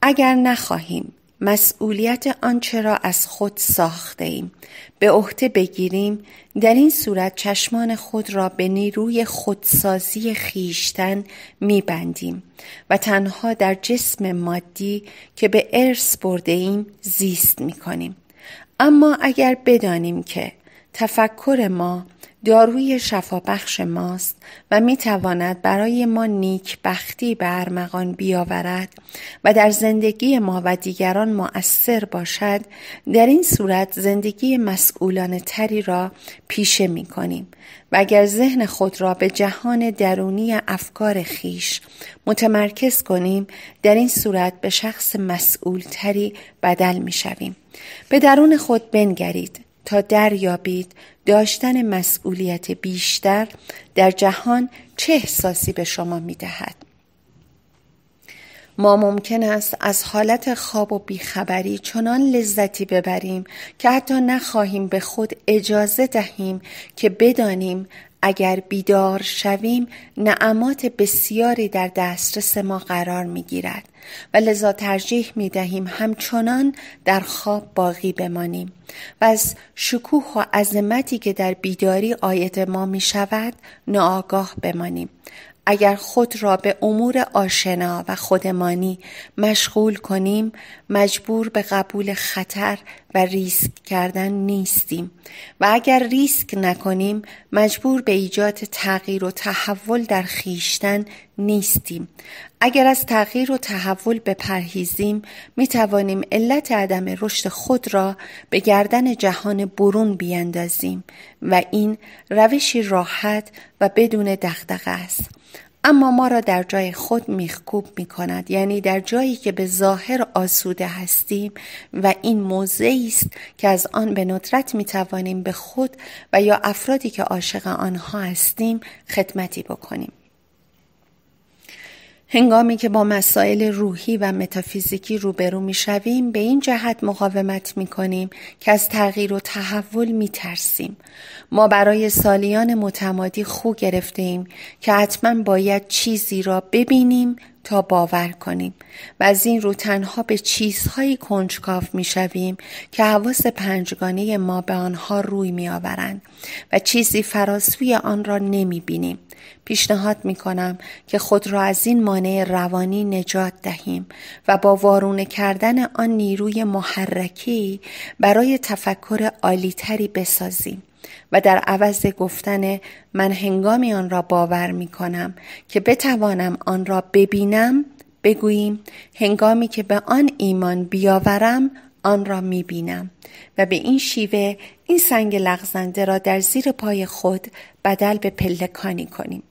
اگر نخواهیم مسئولیت آنچه را از خود ساخته ایم به عهده بگیریم در این صورت چشمان خود را به نیروی خودسازی خیشتن میبندیم و تنها در جسم مادی که به ارث برده ایم زیست میکنیم اما اگر بدانیم که تفکر ما داروی شفابخش ماست و می تواند برای ما نیک بختی به ارمغان بیاورد و در زندگی ما و دیگران مؤثر باشد در این صورت زندگی مسئولانه تری را پیشه می کنیم و اگر ذهن خود را به جهان درونی افکار خیش متمرکز کنیم در این صورت به شخص مسئول تری بدل می شویم. به درون خود بنگرید تا دریابید داشتن مسئولیت بیشتر در جهان چه احساسی به شما می دهد. ما ممکن است از حالت خواب و بیخبری چنان لذتی ببریم که حتی نخواهیم به خود اجازه دهیم که بدانیم اگر بیدار شویم نعمات بسیاری در دسترس ما قرار می گیرد و لذا ترجیح می دهیم همچنان در خواب باقی بمانیم و از شکوه و عظمتی که در بیداری آید ما می شود ناآگاه بمانیم اگر خود را به امور آشنا و خودمانی مشغول کنیم مجبور به قبول خطر و ریسک کردن نیستیم و اگر ریسک نکنیم مجبور به ایجاد تغییر و تحول در خیشتن نیستیم اگر از تغییر و تحول بپرهیزیم می توانیم علت عدم رشد خود را به گردن جهان برون بیندازیم و این روشی راحت و بدون دغدغه است اما ما را در جای خود میخکوب می کند یعنی در جایی که به ظاهر آسوده هستیم و این موزه است که از آن به ندرت میتوانیم به خود و یا افرادی که عاشق آنها هستیم خدمتی بکنیم هنگامی که با مسائل روحی و متافیزیکی روبرو میشویم به این جهت مقاومت می کنیم که از تغییر و تحول می ترسیم. ما برای سالیان متمادی خو گرفته ایم که حتما باید چیزی را ببینیم تا باور کنیم و از این رو تنها به چیزهایی کنجکاو میشویم که حواس پنجگانه ما به آنها روی می آورند و چیزی فراسوی آن را نمی بینیم. پیشنهاد می کنم که خود را از این مانع روانی نجات دهیم و با وارونه کردن آن نیروی محرکی برای تفکر عالیتری بسازیم. و در عوض گفتن من هنگامی آن را باور می کنم که بتوانم آن را ببینم بگوییم هنگامی که به آن ایمان بیاورم آن را می بینم و به این شیوه این سنگ لغزنده را در زیر پای خود بدل به پلکانی کنیم.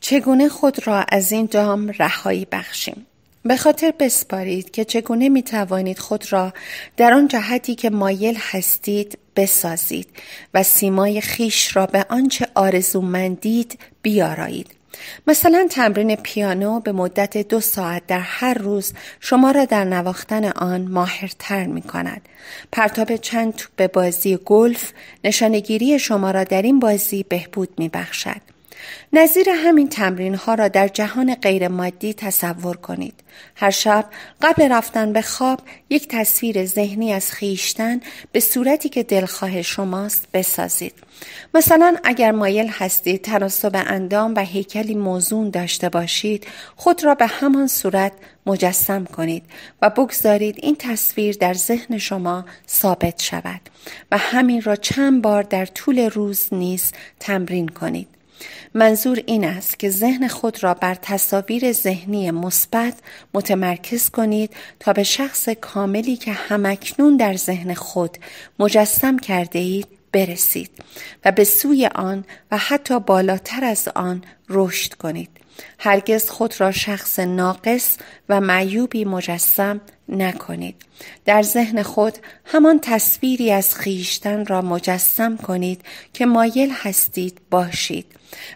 چگونه خود را از این دام رهایی بخشیم؟ به خاطر بسپارید که چگونه می توانید خود را در آن جهتی که مایل هستید بسازید و سیمای خیش را به آنچه آرزومندید بیارایید مثلا تمرین پیانو به مدت دو ساعت در هر روز شما را در نواختن آن ماهرتر می کند. پرتاب چند توپ به بازی گلف نشانگیری شما را در این بازی بهبود می بخشد. نظیر همین تمرین ها را در جهان غیر مادی تصور کنید. هر شب قبل رفتن به خواب یک تصویر ذهنی از خیشتن به صورتی که دلخواه شماست بسازید. مثلا اگر مایل هستید تناسب اندام و هیکلی موزون داشته باشید خود را به همان صورت مجسم کنید و بگذارید این تصویر در ذهن شما ثابت شود و همین را چند بار در طول روز نیز تمرین کنید. منظور این است که ذهن خود را بر تصاویر ذهنی مثبت متمرکز کنید تا به شخص کاملی که همکنون در ذهن خود مجسم کرده اید برسید و به سوی آن و حتی بالاتر از آن رشد کنید هرگز خود را شخص ناقص و معیوبی مجسم نکنید در ذهن خود همان تصویری از خیشتن را مجسم کنید که مایل هستید باشید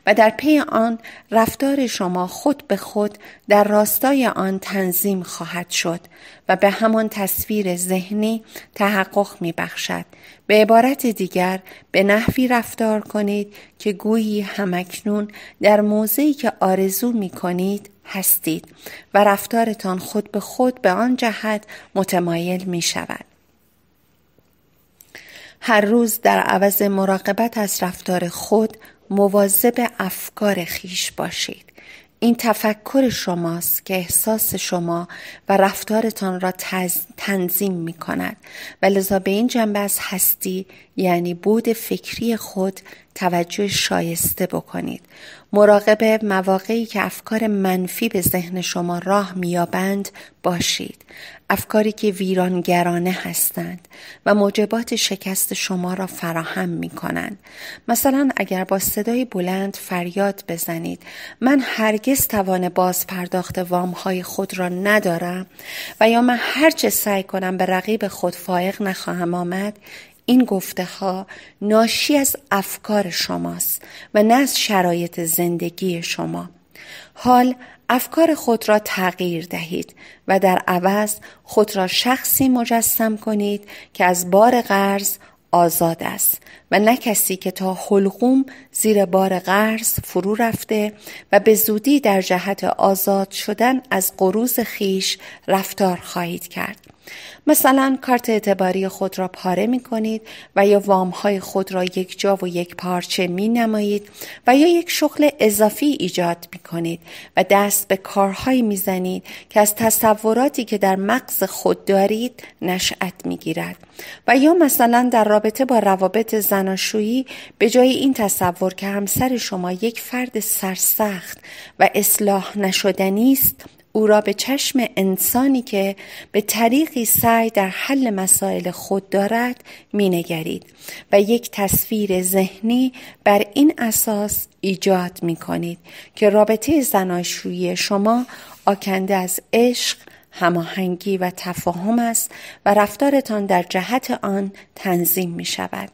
و در پی آن رفتار شما خود به خود در راستای آن تنظیم خواهد شد و به همان تصویر ذهنی تحقق می بخشد. به عبارت دیگر به نحوی رفتار کنید که گویی همکنون در موضعی که آرزو می کنید هستید و رفتارتان خود به خود به آن جهت متمایل می شود. هر روز در عوض مراقبت از رفتار خود مواظب افکار خیش باشید. این تفکر شماست که احساس شما و رفتارتان را تنظیم می کند و لذا به این جنبه از هستی یعنی بود فکری خود توجه شایسته بکنید مراقب مواقعی که افکار منفی به ذهن شما راه میابند باشید. افکاری که ویرانگرانه هستند و موجبات شکست شما را فراهم می کنند. مثلا اگر با صدای بلند فریاد بزنید من هرگز توان باز پرداخت وام های خود را ندارم و یا من هرچه سعی کنم به رقیب خود فائق نخواهم آمد این گفته ها ناشی از افکار شماست و نه از شرایط زندگی شما حال افکار خود را تغییر دهید و در عوض خود را شخصی مجسم کنید که از بار قرض آزاد است و نه کسی که تا حلقوم زیر بار قرض فرو رفته و به زودی در جهت آزاد شدن از قروز خیش رفتار خواهید کرد مثلا کارت اعتباری خود را پاره می کنید و یا وام های خود را یک جا و یک پارچه می نمایید و یا یک شغل اضافی ایجاد می کنید و دست به کارهایی می زنید که از تصوراتی که در مغز خود دارید نشأت می گیرد و یا مثلا در رابطه با روابط زناشویی به جای این تصور که همسر شما یک فرد سرسخت و اصلاح نشدنی است او را به چشم انسانی که به طریقی سعی در حل مسائل خود دارد مینگرید و یک تصویر ذهنی بر این اساس ایجاد می کنید که رابطه زناشویی شما آکنده از عشق هماهنگی و تفاهم است و رفتارتان در جهت آن تنظیم می شود.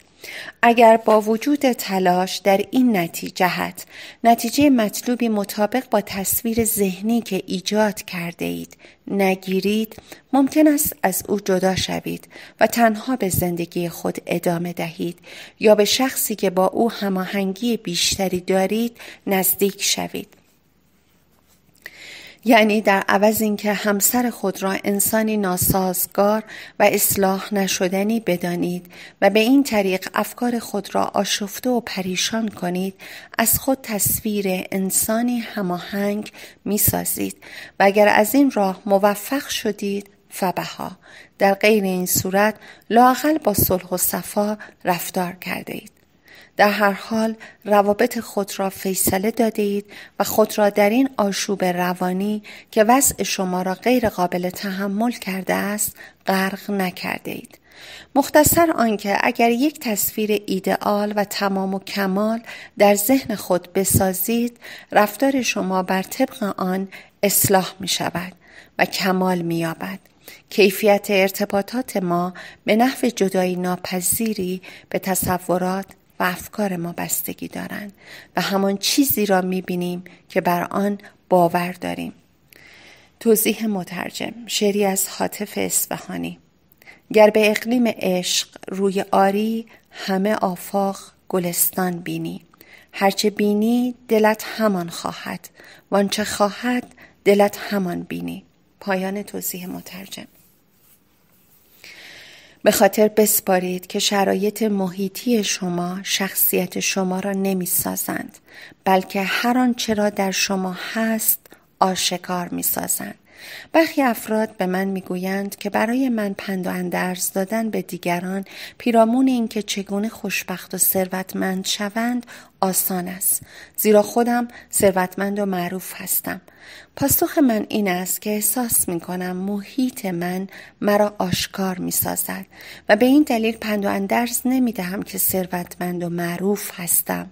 اگر با وجود تلاش در این نتیجهت نتیجه مطلوبی مطابق با تصویر ذهنی که ایجاد کرده اید نگیرید ممکن است از او جدا شوید و تنها به زندگی خود ادامه دهید یا به شخصی که با او هماهنگی بیشتری دارید نزدیک شوید یعنی در عوض اینکه همسر خود را انسانی ناسازگار و اصلاح نشدنی بدانید و به این طریق افکار خود را آشفته و پریشان کنید از خود تصویر انسانی هماهنگ میسازید و اگر از این راه موفق شدید فبها در غیر این صورت لاقل با صلح و صفا رفتار کرده اید در هر حال روابط خود را فیصله داده و خود را در این آشوب روانی که وضع شما را غیر قابل تحمل کرده است غرق نکرده اید. مختصر آنکه اگر یک تصویر ایدئال و تمام و کمال در ذهن خود بسازید رفتار شما بر طبق آن اصلاح می شود و کمال می یابد. کیفیت ارتباطات ما به نحو جدایی ناپذیری به تصورات، و افکار ما بستگی دارند و همان چیزی را میبینیم که بر آن باور داریم توضیح مترجم شعری از حاطف اصفهانی گر به اقلیم عشق روی آری همه آفاق گلستان بینی هرچه بینی دلت همان خواهد وانچه خواهد دلت همان بینی پایان توضیح مترجم به خاطر بسپارید که شرایط محیطی شما شخصیت شما را نمی سازند بلکه هر آنچه را در شما هست آشکار می سازند. برخی افراد به من میگویند که برای من پند و اندرز دادن به دیگران پیرامون اینکه چگونه خوشبخت و ثروتمند شوند آسان است زیرا خودم ثروتمند و معروف هستم پاسخ من این است که احساس می کنم محیط من مرا آشکار می سازد و به این دلیل پند و اندرز نمی دهم که ثروتمند و معروف هستم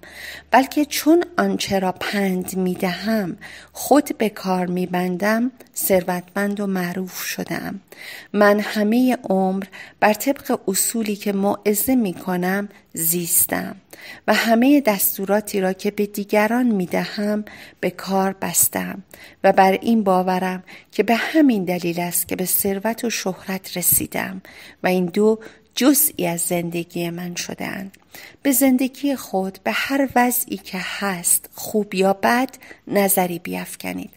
بلکه چون آنچه را پند می دهم خود به کار می بندم ثروتمند و معروف شدم من همه عمر بر طبق اصولی که موعظه می کنم زیستم و همه دستوراتی را که به دیگران می دهم به کار بستم و بر این باورم که به همین دلیل است که به ثروت و شهرت رسیدم و این دو جزئی از زندگی من شدن به زندگی خود به هر وضعی که هست خوب یا بد نظری بیافکنید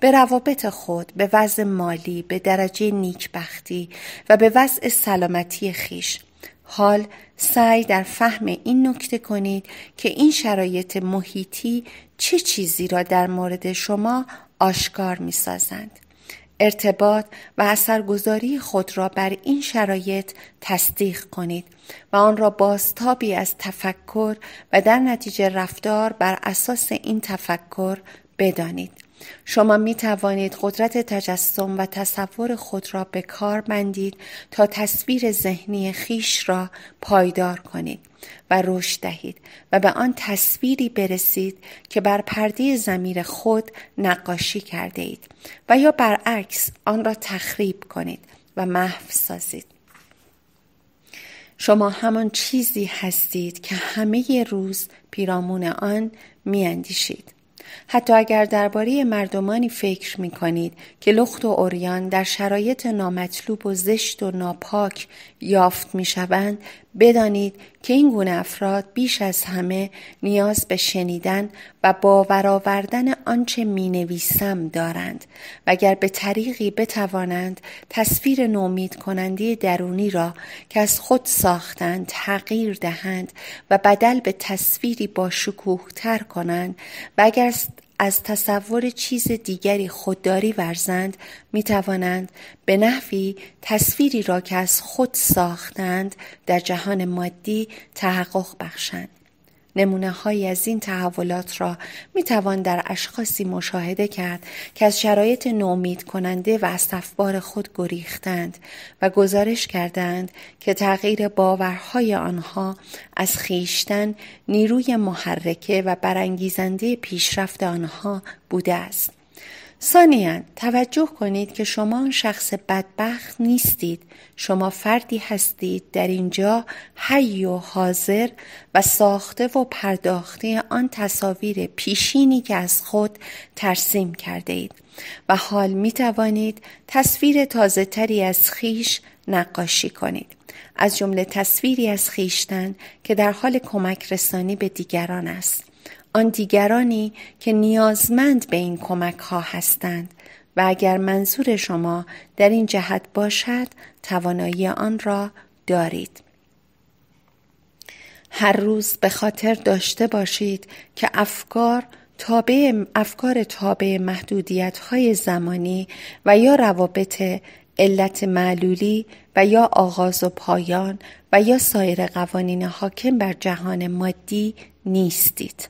به روابط خود، به وضع مالی، به درجه نیکبختی و به وضع سلامتی خیش. حال سعی در فهم این نکته کنید که این شرایط محیطی چه چیزی را در مورد شما آشکار می سازند. ارتباط و اثرگذاری خود را بر این شرایط تصدیق کنید و آن را باستابی از تفکر و در نتیجه رفتار بر اساس این تفکر بدانید. شما می توانید قدرت تجسم و تصور خود را به کار بندید تا تصویر ذهنی خیش را پایدار کنید و رشد دهید و به آن تصویری برسید که بر پرده زمیر خود نقاشی کرده اید و یا برعکس آن را تخریب کنید و محو سازید. شما همان چیزی هستید که همه روز پیرامون آن میاندیشید. حتی اگر درباره مردمانی فکر می کنید که لخت و اوریان در شرایط نامطلوب و زشت و ناپاک یافت می شوند بدانید که این گونه افراد بیش از همه نیاز به شنیدن و باورآوردن آنچه می نویسم دارند و اگر به طریقی بتوانند تصویر نومید کننده درونی را که از خود ساختند تغییر دهند و بدل به تصویری با شکوه تر کنند و اگر از تصور چیز دیگری خودداری ورزند می توانند به نحوی تصویری را که از خود ساختند در جهان مادی تحقق بخشند. نمونه های از این تحولات را می توان در اشخاصی مشاهده کرد که از شرایط نومید کننده و استفبار خود گریختند و گزارش کردند که تغییر باورهای آنها از خیشتن نیروی محرکه و برانگیزنده پیشرفت آنها بوده است. ثانیا توجه کنید که شما آن شخص بدبخت نیستید شما فردی هستید در اینجا حی و حاضر و ساخته و پرداخته آن تصاویر پیشینی که از خود ترسیم کرده اید و حال می توانید تصویر تازه تری از خیش نقاشی کنید از جمله تصویری از خیشتن که در حال کمک رسانی به دیگران است آن دیگرانی که نیازمند به این کمک ها هستند و اگر منظور شما در این جهت باشد توانایی آن را دارید. هر روز به خاطر داشته باشید که افکار تابع افکار تابع محدودیت های زمانی و یا روابط علت معلولی و یا آغاز و پایان و یا سایر قوانین حاکم بر جهان مادی نیستید.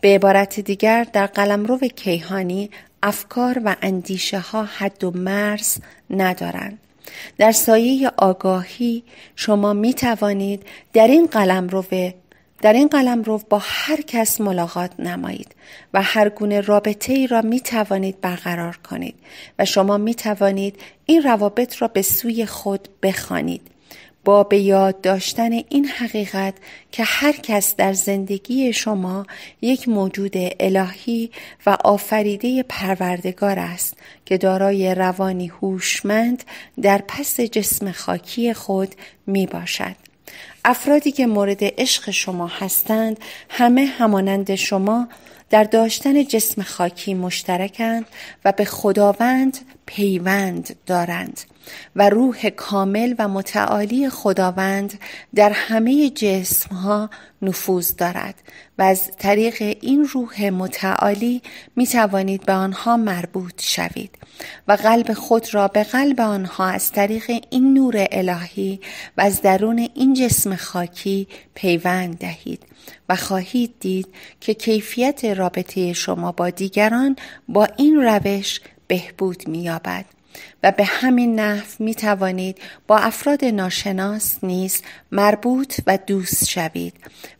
به عبارت دیگر در قلمرو کیهانی افکار و اندیشه ها حد و مرز ندارند. در سایه آگاهی شما می توانید در این قلمرو در این قلم رو با هر کس ملاقات نمایید و هر گونه رابطه ای را می توانید برقرار کنید و شما می توانید این روابط را به سوی خود بخوانید با به یاد داشتن این حقیقت که هر کس در زندگی شما یک موجود الهی و آفریده پروردگار است که دارای روانی هوشمند در پس جسم خاکی خود می باشد. افرادی که مورد عشق شما هستند همه همانند شما در داشتن جسم خاکی مشترکند و به خداوند پیوند دارند و روح کامل و متعالی خداوند در همه جسم ها نفوذ دارد و از طریق این روح متعالی می توانید به آنها مربوط شوید و قلب خود را به قلب آنها از طریق این نور الهی و از درون این جسم خاکی پیوند دهید و خواهید دید که کیفیت رابطه شما با دیگران با این روش بهبود مییابد و به همین نحو می توانید با افراد ناشناس نیز مربوط و دوست شوید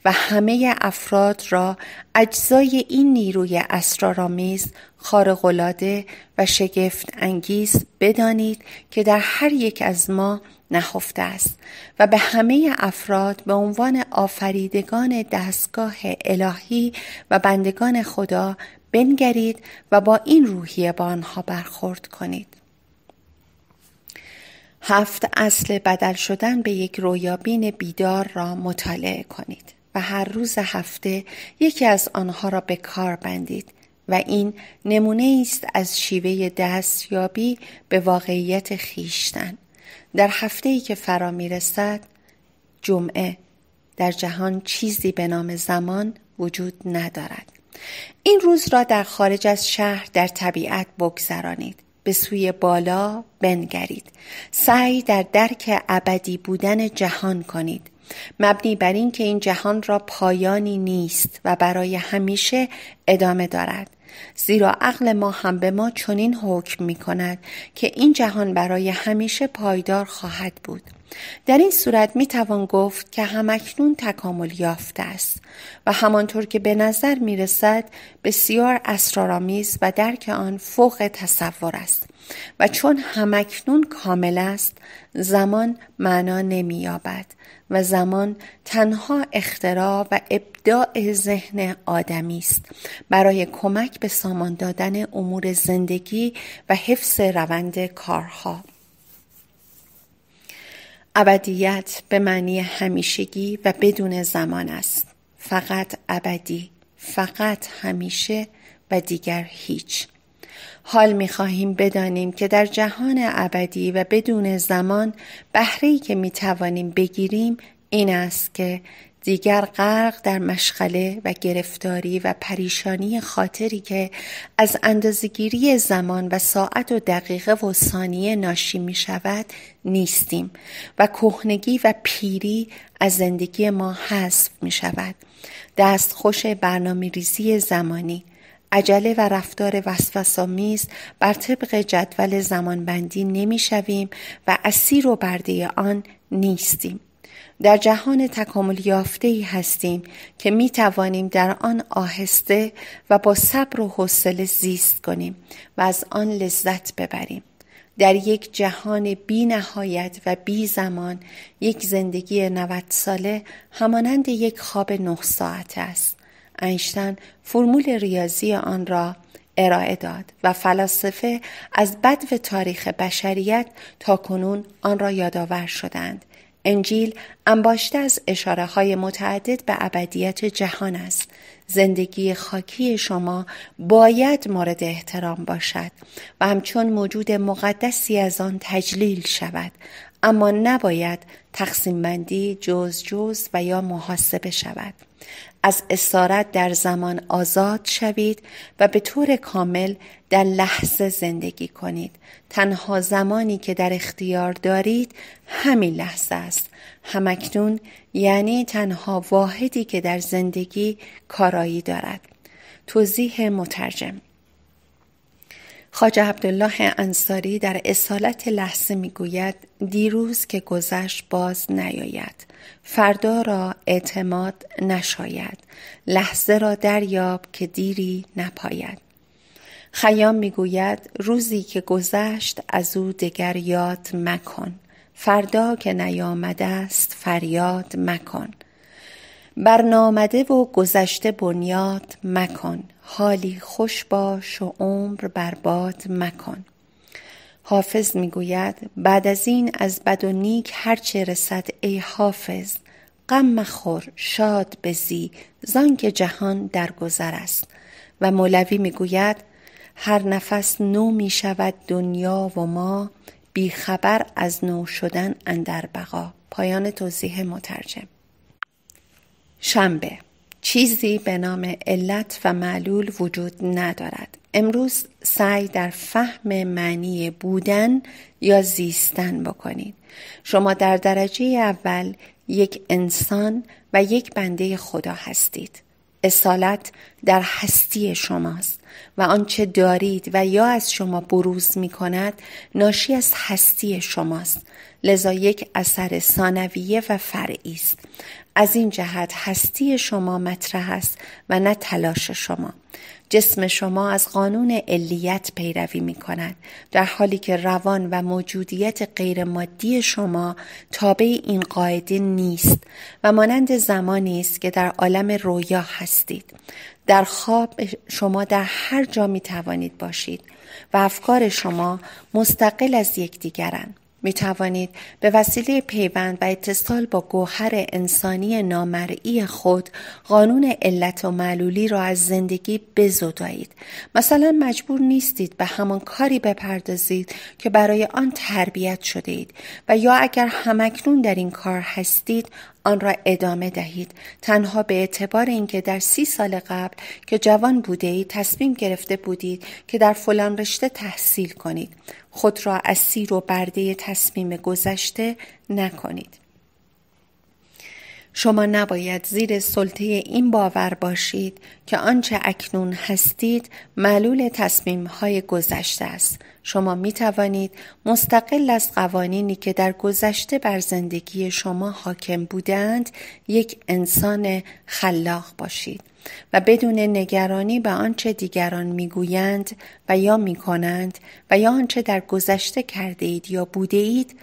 و همه افراد را اجزای این نیروی اسرارآمیز خارق‌العاده و شگفت انگیز بدانید که در هر یک از ما نهفته است و به همه افراد به عنوان آفریدگان دستگاه الهی و بندگان خدا بنگرید و با این روحیه با آنها برخورد کنید. هفت اصل بدل شدن به یک رویابین بیدار را مطالعه کنید و هر روز هفته یکی از آنها را به کار بندید و این نمونه است از شیوه یابی به واقعیت خیشتن. در هفته ای که فرا می رسد جمعه در جهان چیزی به نام زمان وجود ندارد. این روز را در خارج از شهر در طبیعت بگذرانید به سوی بالا بنگرید سعی در درک ابدی بودن جهان کنید مبنی بر اینکه این جهان را پایانی نیست و برای همیشه ادامه دارد زیرا عقل ما هم به ما چنین حکم می کند که این جهان برای همیشه پایدار خواهد بود در این صورت می توان گفت که همکنون تکامل یافته است و همانطور که به نظر می رسد بسیار اسرارآمیز و درک آن فوق تصور است و چون همکنون کامل است زمان معنا نمی یابد و زمان تنها اختراع و ابداع ذهن آدمی است برای کمک به سامان دادن امور زندگی و حفظ روند کارها ابدیت به معنی همیشگی و بدون زمان است. فقط ابدی، فقط همیشه و دیگر هیچ. حال می بدانیم که در جهان ابدی و بدون زمان بهره که می توانیم بگیریم این است که دیگر غرق در مشغله و گرفتاری و پریشانی خاطری که از اندازگیری زمان و ساعت و دقیقه و ثانیه ناشی می شود نیستیم و کهنگی و پیری از زندگی ما حذف می شود خوش برنامه ریزی زمانی عجله و رفتار وسوسامیز بر طبق جدول زمانبندی شویم و اسیر و برده آن نیستیم در جهان تکامل یافته ای هستیم که می توانیم در آن آهسته و با صبر و حوصله زیست کنیم و از آن لذت ببریم در یک جهان بی نهایت و بی زمان یک زندگی 90 ساله همانند یک خواب 9 ساعت است انشتن فرمول ریاضی آن را ارائه داد و فلاسفه از بدو تاریخ بشریت تا کنون آن را یادآور شدند انجیل انباشته از اشاره های متعدد به ابدیت جهان است. زندگی خاکی شما باید مورد احترام باشد و همچون موجود مقدسی از آن تجلیل شود اما نباید تقسیم بندی جز جز و یا محاسبه شود. از اسارت در زمان آزاد شوید و به طور کامل در لحظه زندگی کنید تنها زمانی که در اختیار دارید همین لحظه است همکنون یعنی تنها واحدی که در زندگی کارایی دارد توضیح مترجم خاجه عبدالله انصاری در اصالت لحظه میگوید دیروز که گذشت باز نیاید فردا را اعتماد نشاید لحظه را دریاب که دیری نپاید خیام میگوید روزی که گذشت از او دگر یاد مکن فردا که نیامده است فریاد مکن برنامده و گذشته بنیاد مکن حالی خوش باش و عمر برباد مکن حافظ میگوید بعد از این از بد و نیک هرچه رسد ای حافظ غم مخور شاد بزی که جهان در گذر است و مولوی میگوید هر نفس نو می شود دنیا و ما بی خبر از نو شدن اندر بقا پایان توضیح مترجم شنبه چیزی به نام علت و معلول وجود ندارد امروز سعی در فهم معنی بودن یا زیستن بکنید شما در درجه اول یک انسان و یک بنده خدا هستید اصالت در هستی شماست و آنچه دارید و یا از شما بروز می کند ناشی از هستی شماست لذا یک اثر ثانویه و فرعی است از این جهت هستی شما مطرح است و نه تلاش شما جسم شما از قانون علیت پیروی می کند در حالی که روان و موجودیت غیرمادی شما تابع این قاعده نیست و مانند زمانی است که در عالم رویا هستید در خواب شما در هر جا می توانید باشید و افکار شما مستقل از یکدیگرند می توانید به وسیله پیوند و اتصال با گوهر انسانی نامرئی خود قانون علت و معلولی را از زندگی بزدایید. مثلا مجبور نیستید به همان کاری بپردازید که برای آن تربیت شده اید و یا اگر همکنون در این کار هستید آن را ادامه دهید تنها به اعتبار اینکه در سی سال قبل که جوان بوده ای تصمیم گرفته بودید که در فلان رشته تحصیل کنید خود را اسیر و برده تصمیم گذشته نکنید. شما نباید زیر سلطه این باور باشید که آنچه اکنون هستید معلول تصمیم های گذشته است. شما می توانید مستقل از قوانینی که در گذشته بر زندگی شما حاکم بودند یک انسان خلاق باشید. و بدون نگرانی به آنچه دیگران میگویند و یا میکنند و یا آنچه در گذشته کرده اید یا بوده اید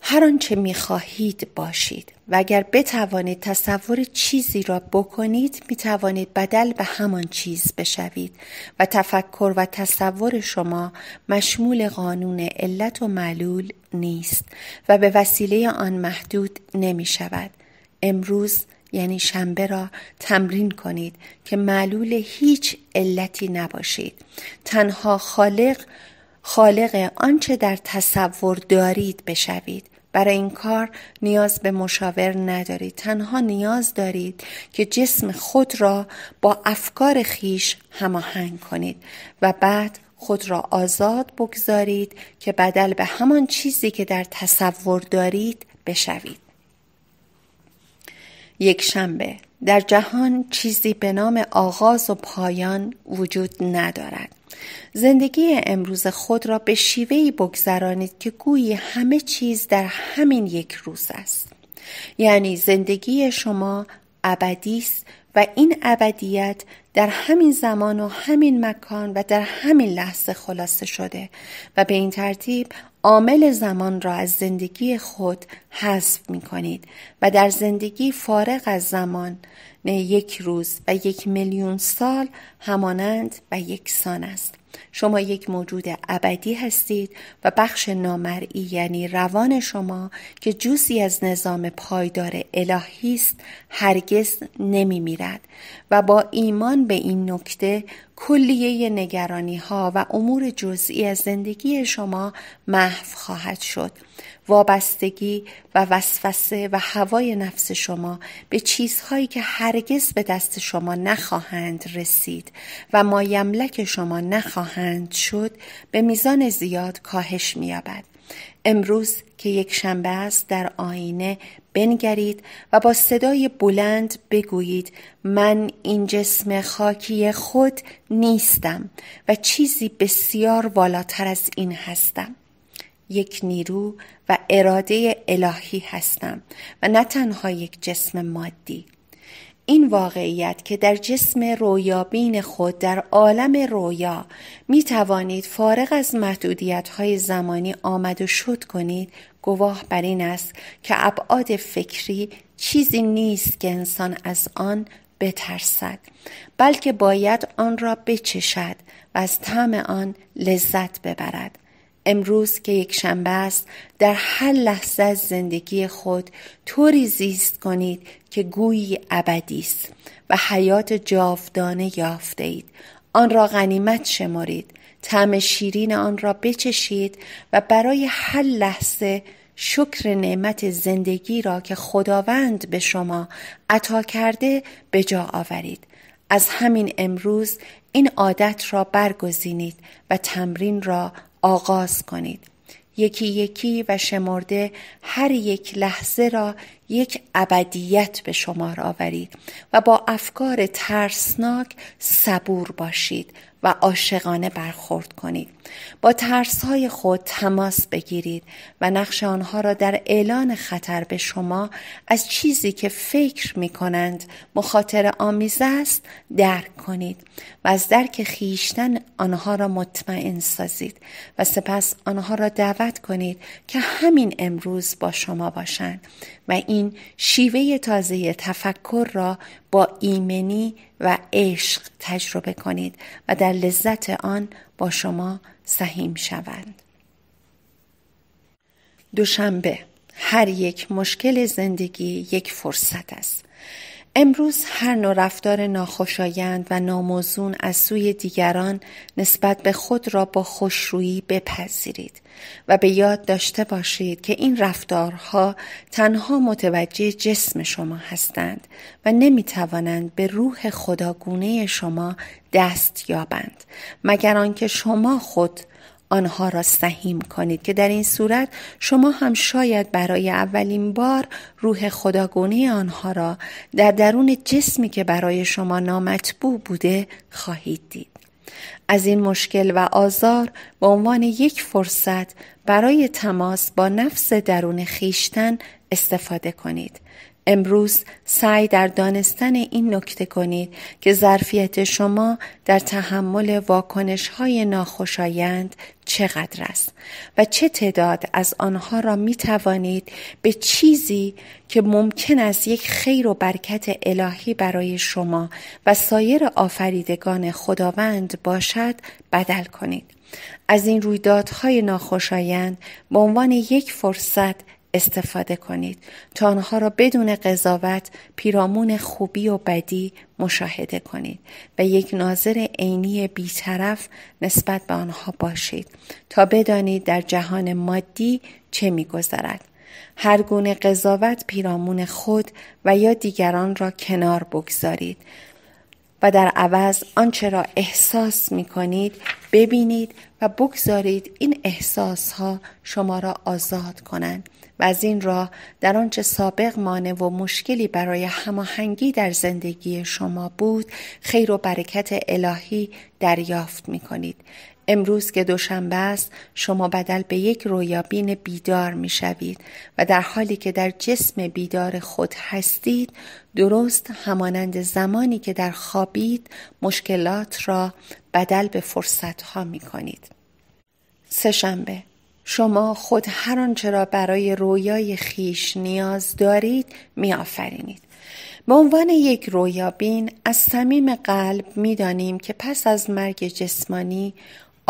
هر آنچه میخواهید باشید و اگر بتوانید تصور چیزی را بکنید میتوانید بدل به همان چیز بشوید و تفکر و تصور شما مشمول قانون علت و معلول نیست و به وسیله آن محدود نمی شود. امروز یعنی شنبه را تمرین کنید که معلول هیچ علتی نباشید تنها خالق خالق آنچه در تصور دارید بشوید برای این کار نیاز به مشاور ندارید تنها نیاز دارید که جسم خود را با افکار خیش هماهنگ کنید و بعد خود را آزاد بگذارید که بدل به همان چیزی که در تصور دارید بشوید یک شنبه در جهان چیزی به نام آغاز و پایان وجود ندارد زندگی امروز خود را به شیوهی بگذرانید که گویی همه چیز در همین یک روز است یعنی زندگی شما ابدی است و این ابدیت در همین زمان و همین مکان و در همین لحظه خلاصه شده و به این ترتیب عامل زمان را از زندگی خود حذف می کنید و در زندگی فارغ از زمان یک روز و یک میلیون سال همانند و یکسان است شما یک موجود ابدی هستید و بخش نامرئی یعنی روان شما که جوسی از نظام پایدار الهی است هرگز نمی میرد و با ایمان به این نکته کلیه نگرانی ها و امور جزئی از زندگی شما محو خواهد شد وابستگی و وسوسه و هوای نفس شما به چیزهایی که هرگز به دست شما نخواهند رسید و ما شما نخواهند شد به میزان زیاد کاهش مییابد امروز که یک شنبه است در آینه بنگرید و با صدای بلند بگویید من این جسم خاکی خود نیستم و چیزی بسیار والاتر از این هستم یک نیرو و اراده الهی هستم و نه تنها یک جسم مادی این واقعیت که در جسم رویابین خود در عالم رویا می توانید فارغ از محدودیت های زمانی آمد و شد کنید گواه بر این است که ابعاد فکری چیزی نیست که انسان از آن بترسد بلکه باید آن را بچشد و از طعم آن لذت ببرد امروز که یک شنبه است در هر لحظه از زندگی خود طوری زیست کنید که گویی ابدی است و حیات جاودانه یافته اید آن را غنیمت شمرید طعم شیرین آن را بچشید و برای هر لحظه شکر نعمت زندگی را که خداوند به شما عطا کرده به جا آورید از همین امروز این عادت را برگزینید و تمرین را آغاز کنید یکی یکی و شمرده هر یک لحظه را یک ابدیت به شمار آورید و با افکار ترسناک صبور باشید و عاشقانه برخورد کنید با ترسهای خود تماس بگیرید و نقش آنها را در اعلان خطر به شما از چیزی که فکر می کنند مخاطر آمیز است درک کنید و از درک خیشتن آنها را مطمئن سازید و سپس آنها را دعوت کنید که همین امروز با شما باشند و این شیوه تازه تفکر را با ایمنی و عشق تجربه کنید و در لذت آن با شما سهیم شوند. دوشنبه هر یک مشکل زندگی یک فرصت است. امروز هر نوع رفتار ناخوشایند و ناموزون از سوی دیگران نسبت به خود را با خوشرویی بپذیرید و به یاد داشته باشید که این رفتارها تنها متوجه جسم شما هستند و نمی توانند به روح خداگونه شما دست یابند مگر آنکه شما خود آنها را سهیم کنید که در این صورت شما هم شاید برای اولین بار روح خداگونه آنها را در درون جسمی که برای شما نامطبوع بوده خواهید دید. از این مشکل و آزار به عنوان یک فرصت برای تماس با نفس درون خیشتن استفاده کنید امروز سعی در دانستن این نکته کنید که ظرفیت شما در تحمل واکنش های ناخوشایند چقدر است و چه تعداد از آنها را می توانید به چیزی که ممکن است یک خیر و برکت الهی برای شما و سایر آفریدگان خداوند باشد بدل کنید. از این رویدادهای ناخوشایند به عنوان یک فرصت استفاده کنید تا آنها را بدون قضاوت پیرامون خوبی و بدی مشاهده کنید و یک ناظر عینی بیطرف نسبت به آنها باشید تا بدانید در جهان مادی چه میگذرد هر گونه قضاوت پیرامون خود و یا دیگران را کنار بگذارید و در عوض آنچه را احساس می کنید ببینید و بگذارید این احساس ها شما را آزاد کنند و از این راه در آنچه سابق مانع و مشکلی برای هماهنگی در زندگی شما بود خیر و برکت الهی دریافت می کنید. امروز که دوشنبه است شما بدل به یک رویابین بیدار می شوید و در حالی که در جسم بیدار خود هستید درست همانند زمانی که در خوابید مشکلات را بدل به فرصت ها می کنید. سهشنبه شما خود هر آنچه را برای رویای خیش نیاز دارید میآفرینید به عنوان یک رویابین از صمیم قلب میدانیم که پس از مرگ جسمانی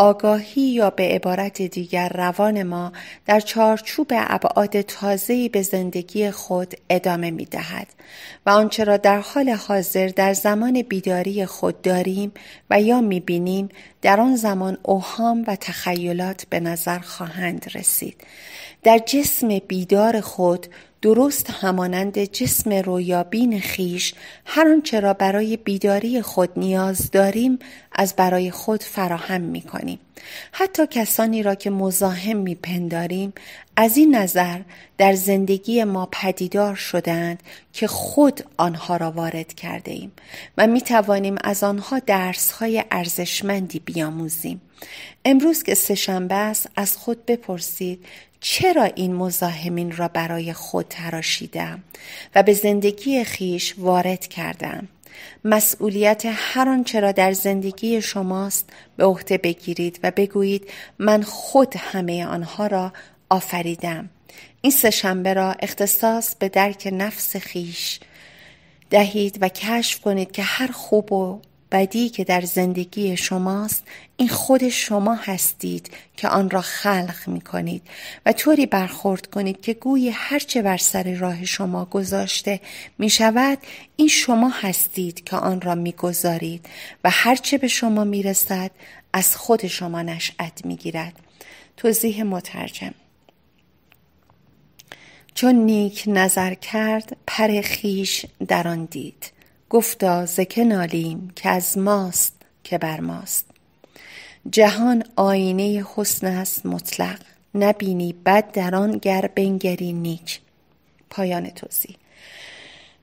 آگاهی یا به عبارت دیگر روان ما در چارچوب ابعاد تازه‌ای به زندگی خود ادامه می دهد و آنچه را در حال حاضر در زمان بیداری خود داریم و یا می بینیم در آن زمان اوهام و تخیلات به نظر خواهند رسید. در جسم بیدار خود درست همانند جسم رویابین خیش هر آنچه را برای بیداری خود نیاز داریم از برای خود فراهم می کنیم. حتی کسانی را که مزاحم پنداریم از این نظر در زندگی ما پدیدار شدند که خود آنها را وارد کرده ایم و می توانیم از آنها درسهای ارزشمندی بیاموزیم امروز که سهشنبه است از خود بپرسید چرا این مزاحمین را برای خود تراشیدم و به زندگی خیش وارد کردم مسئولیت هر آنچه را در زندگی شماست به عهده بگیرید و بگویید من خود همه آنها را آفریدم این شنبه را اختصاص به درک نفس خیش دهید و کشف کنید که هر خوب و بدی که در زندگی شماست این خود شما هستید که آن را خلق می کنید و طوری برخورد کنید که گویی هرچه بر سر راه شما گذاشته می شود این شما هستید که آن را می گذارید و هرچه به شما می رسد از خود شما نشأت می گیرد توضیح مترجم چون نیک نظر کرد پر خیش در آن دید گفتا ز که نالیم که از ماست که بر ماست جهان آینه حسن است مطلق نبینی بد در آن گر بنگری نیک پایان توضیح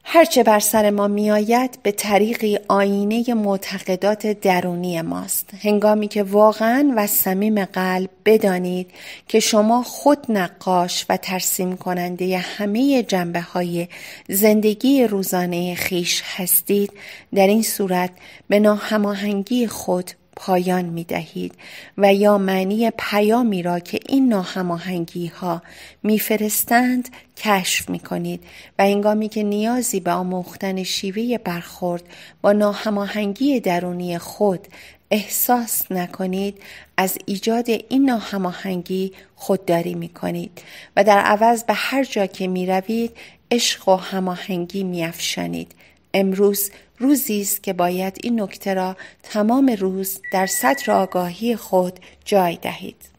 هرچه بر سر ما میآید به طریقی آینه معتقدات درونی ماست هنگامی که واقعا و صمیم قلب بدانید که شما خود نقاش و ترسیم کننده همه جنبه های زندگی روزانه خیش هستید در این صورت به ناهماهنگی خود پایان می دهید و یا معنی پیامی را که این ناهماهنگی ها میفرستند کشف می کنید و انگامی که نیازی به آموختن شیوه برخورد با ناهماهنگی درونی خود احساس نکنید از ایجاد این ناهماهنگی خودداری می کنید و در عوض به هر جا که می روید عشق و هماهنگی می افشانید امروز روزی است که باید این نکته را تمام روز در سطر آگاهی خود جای دهید.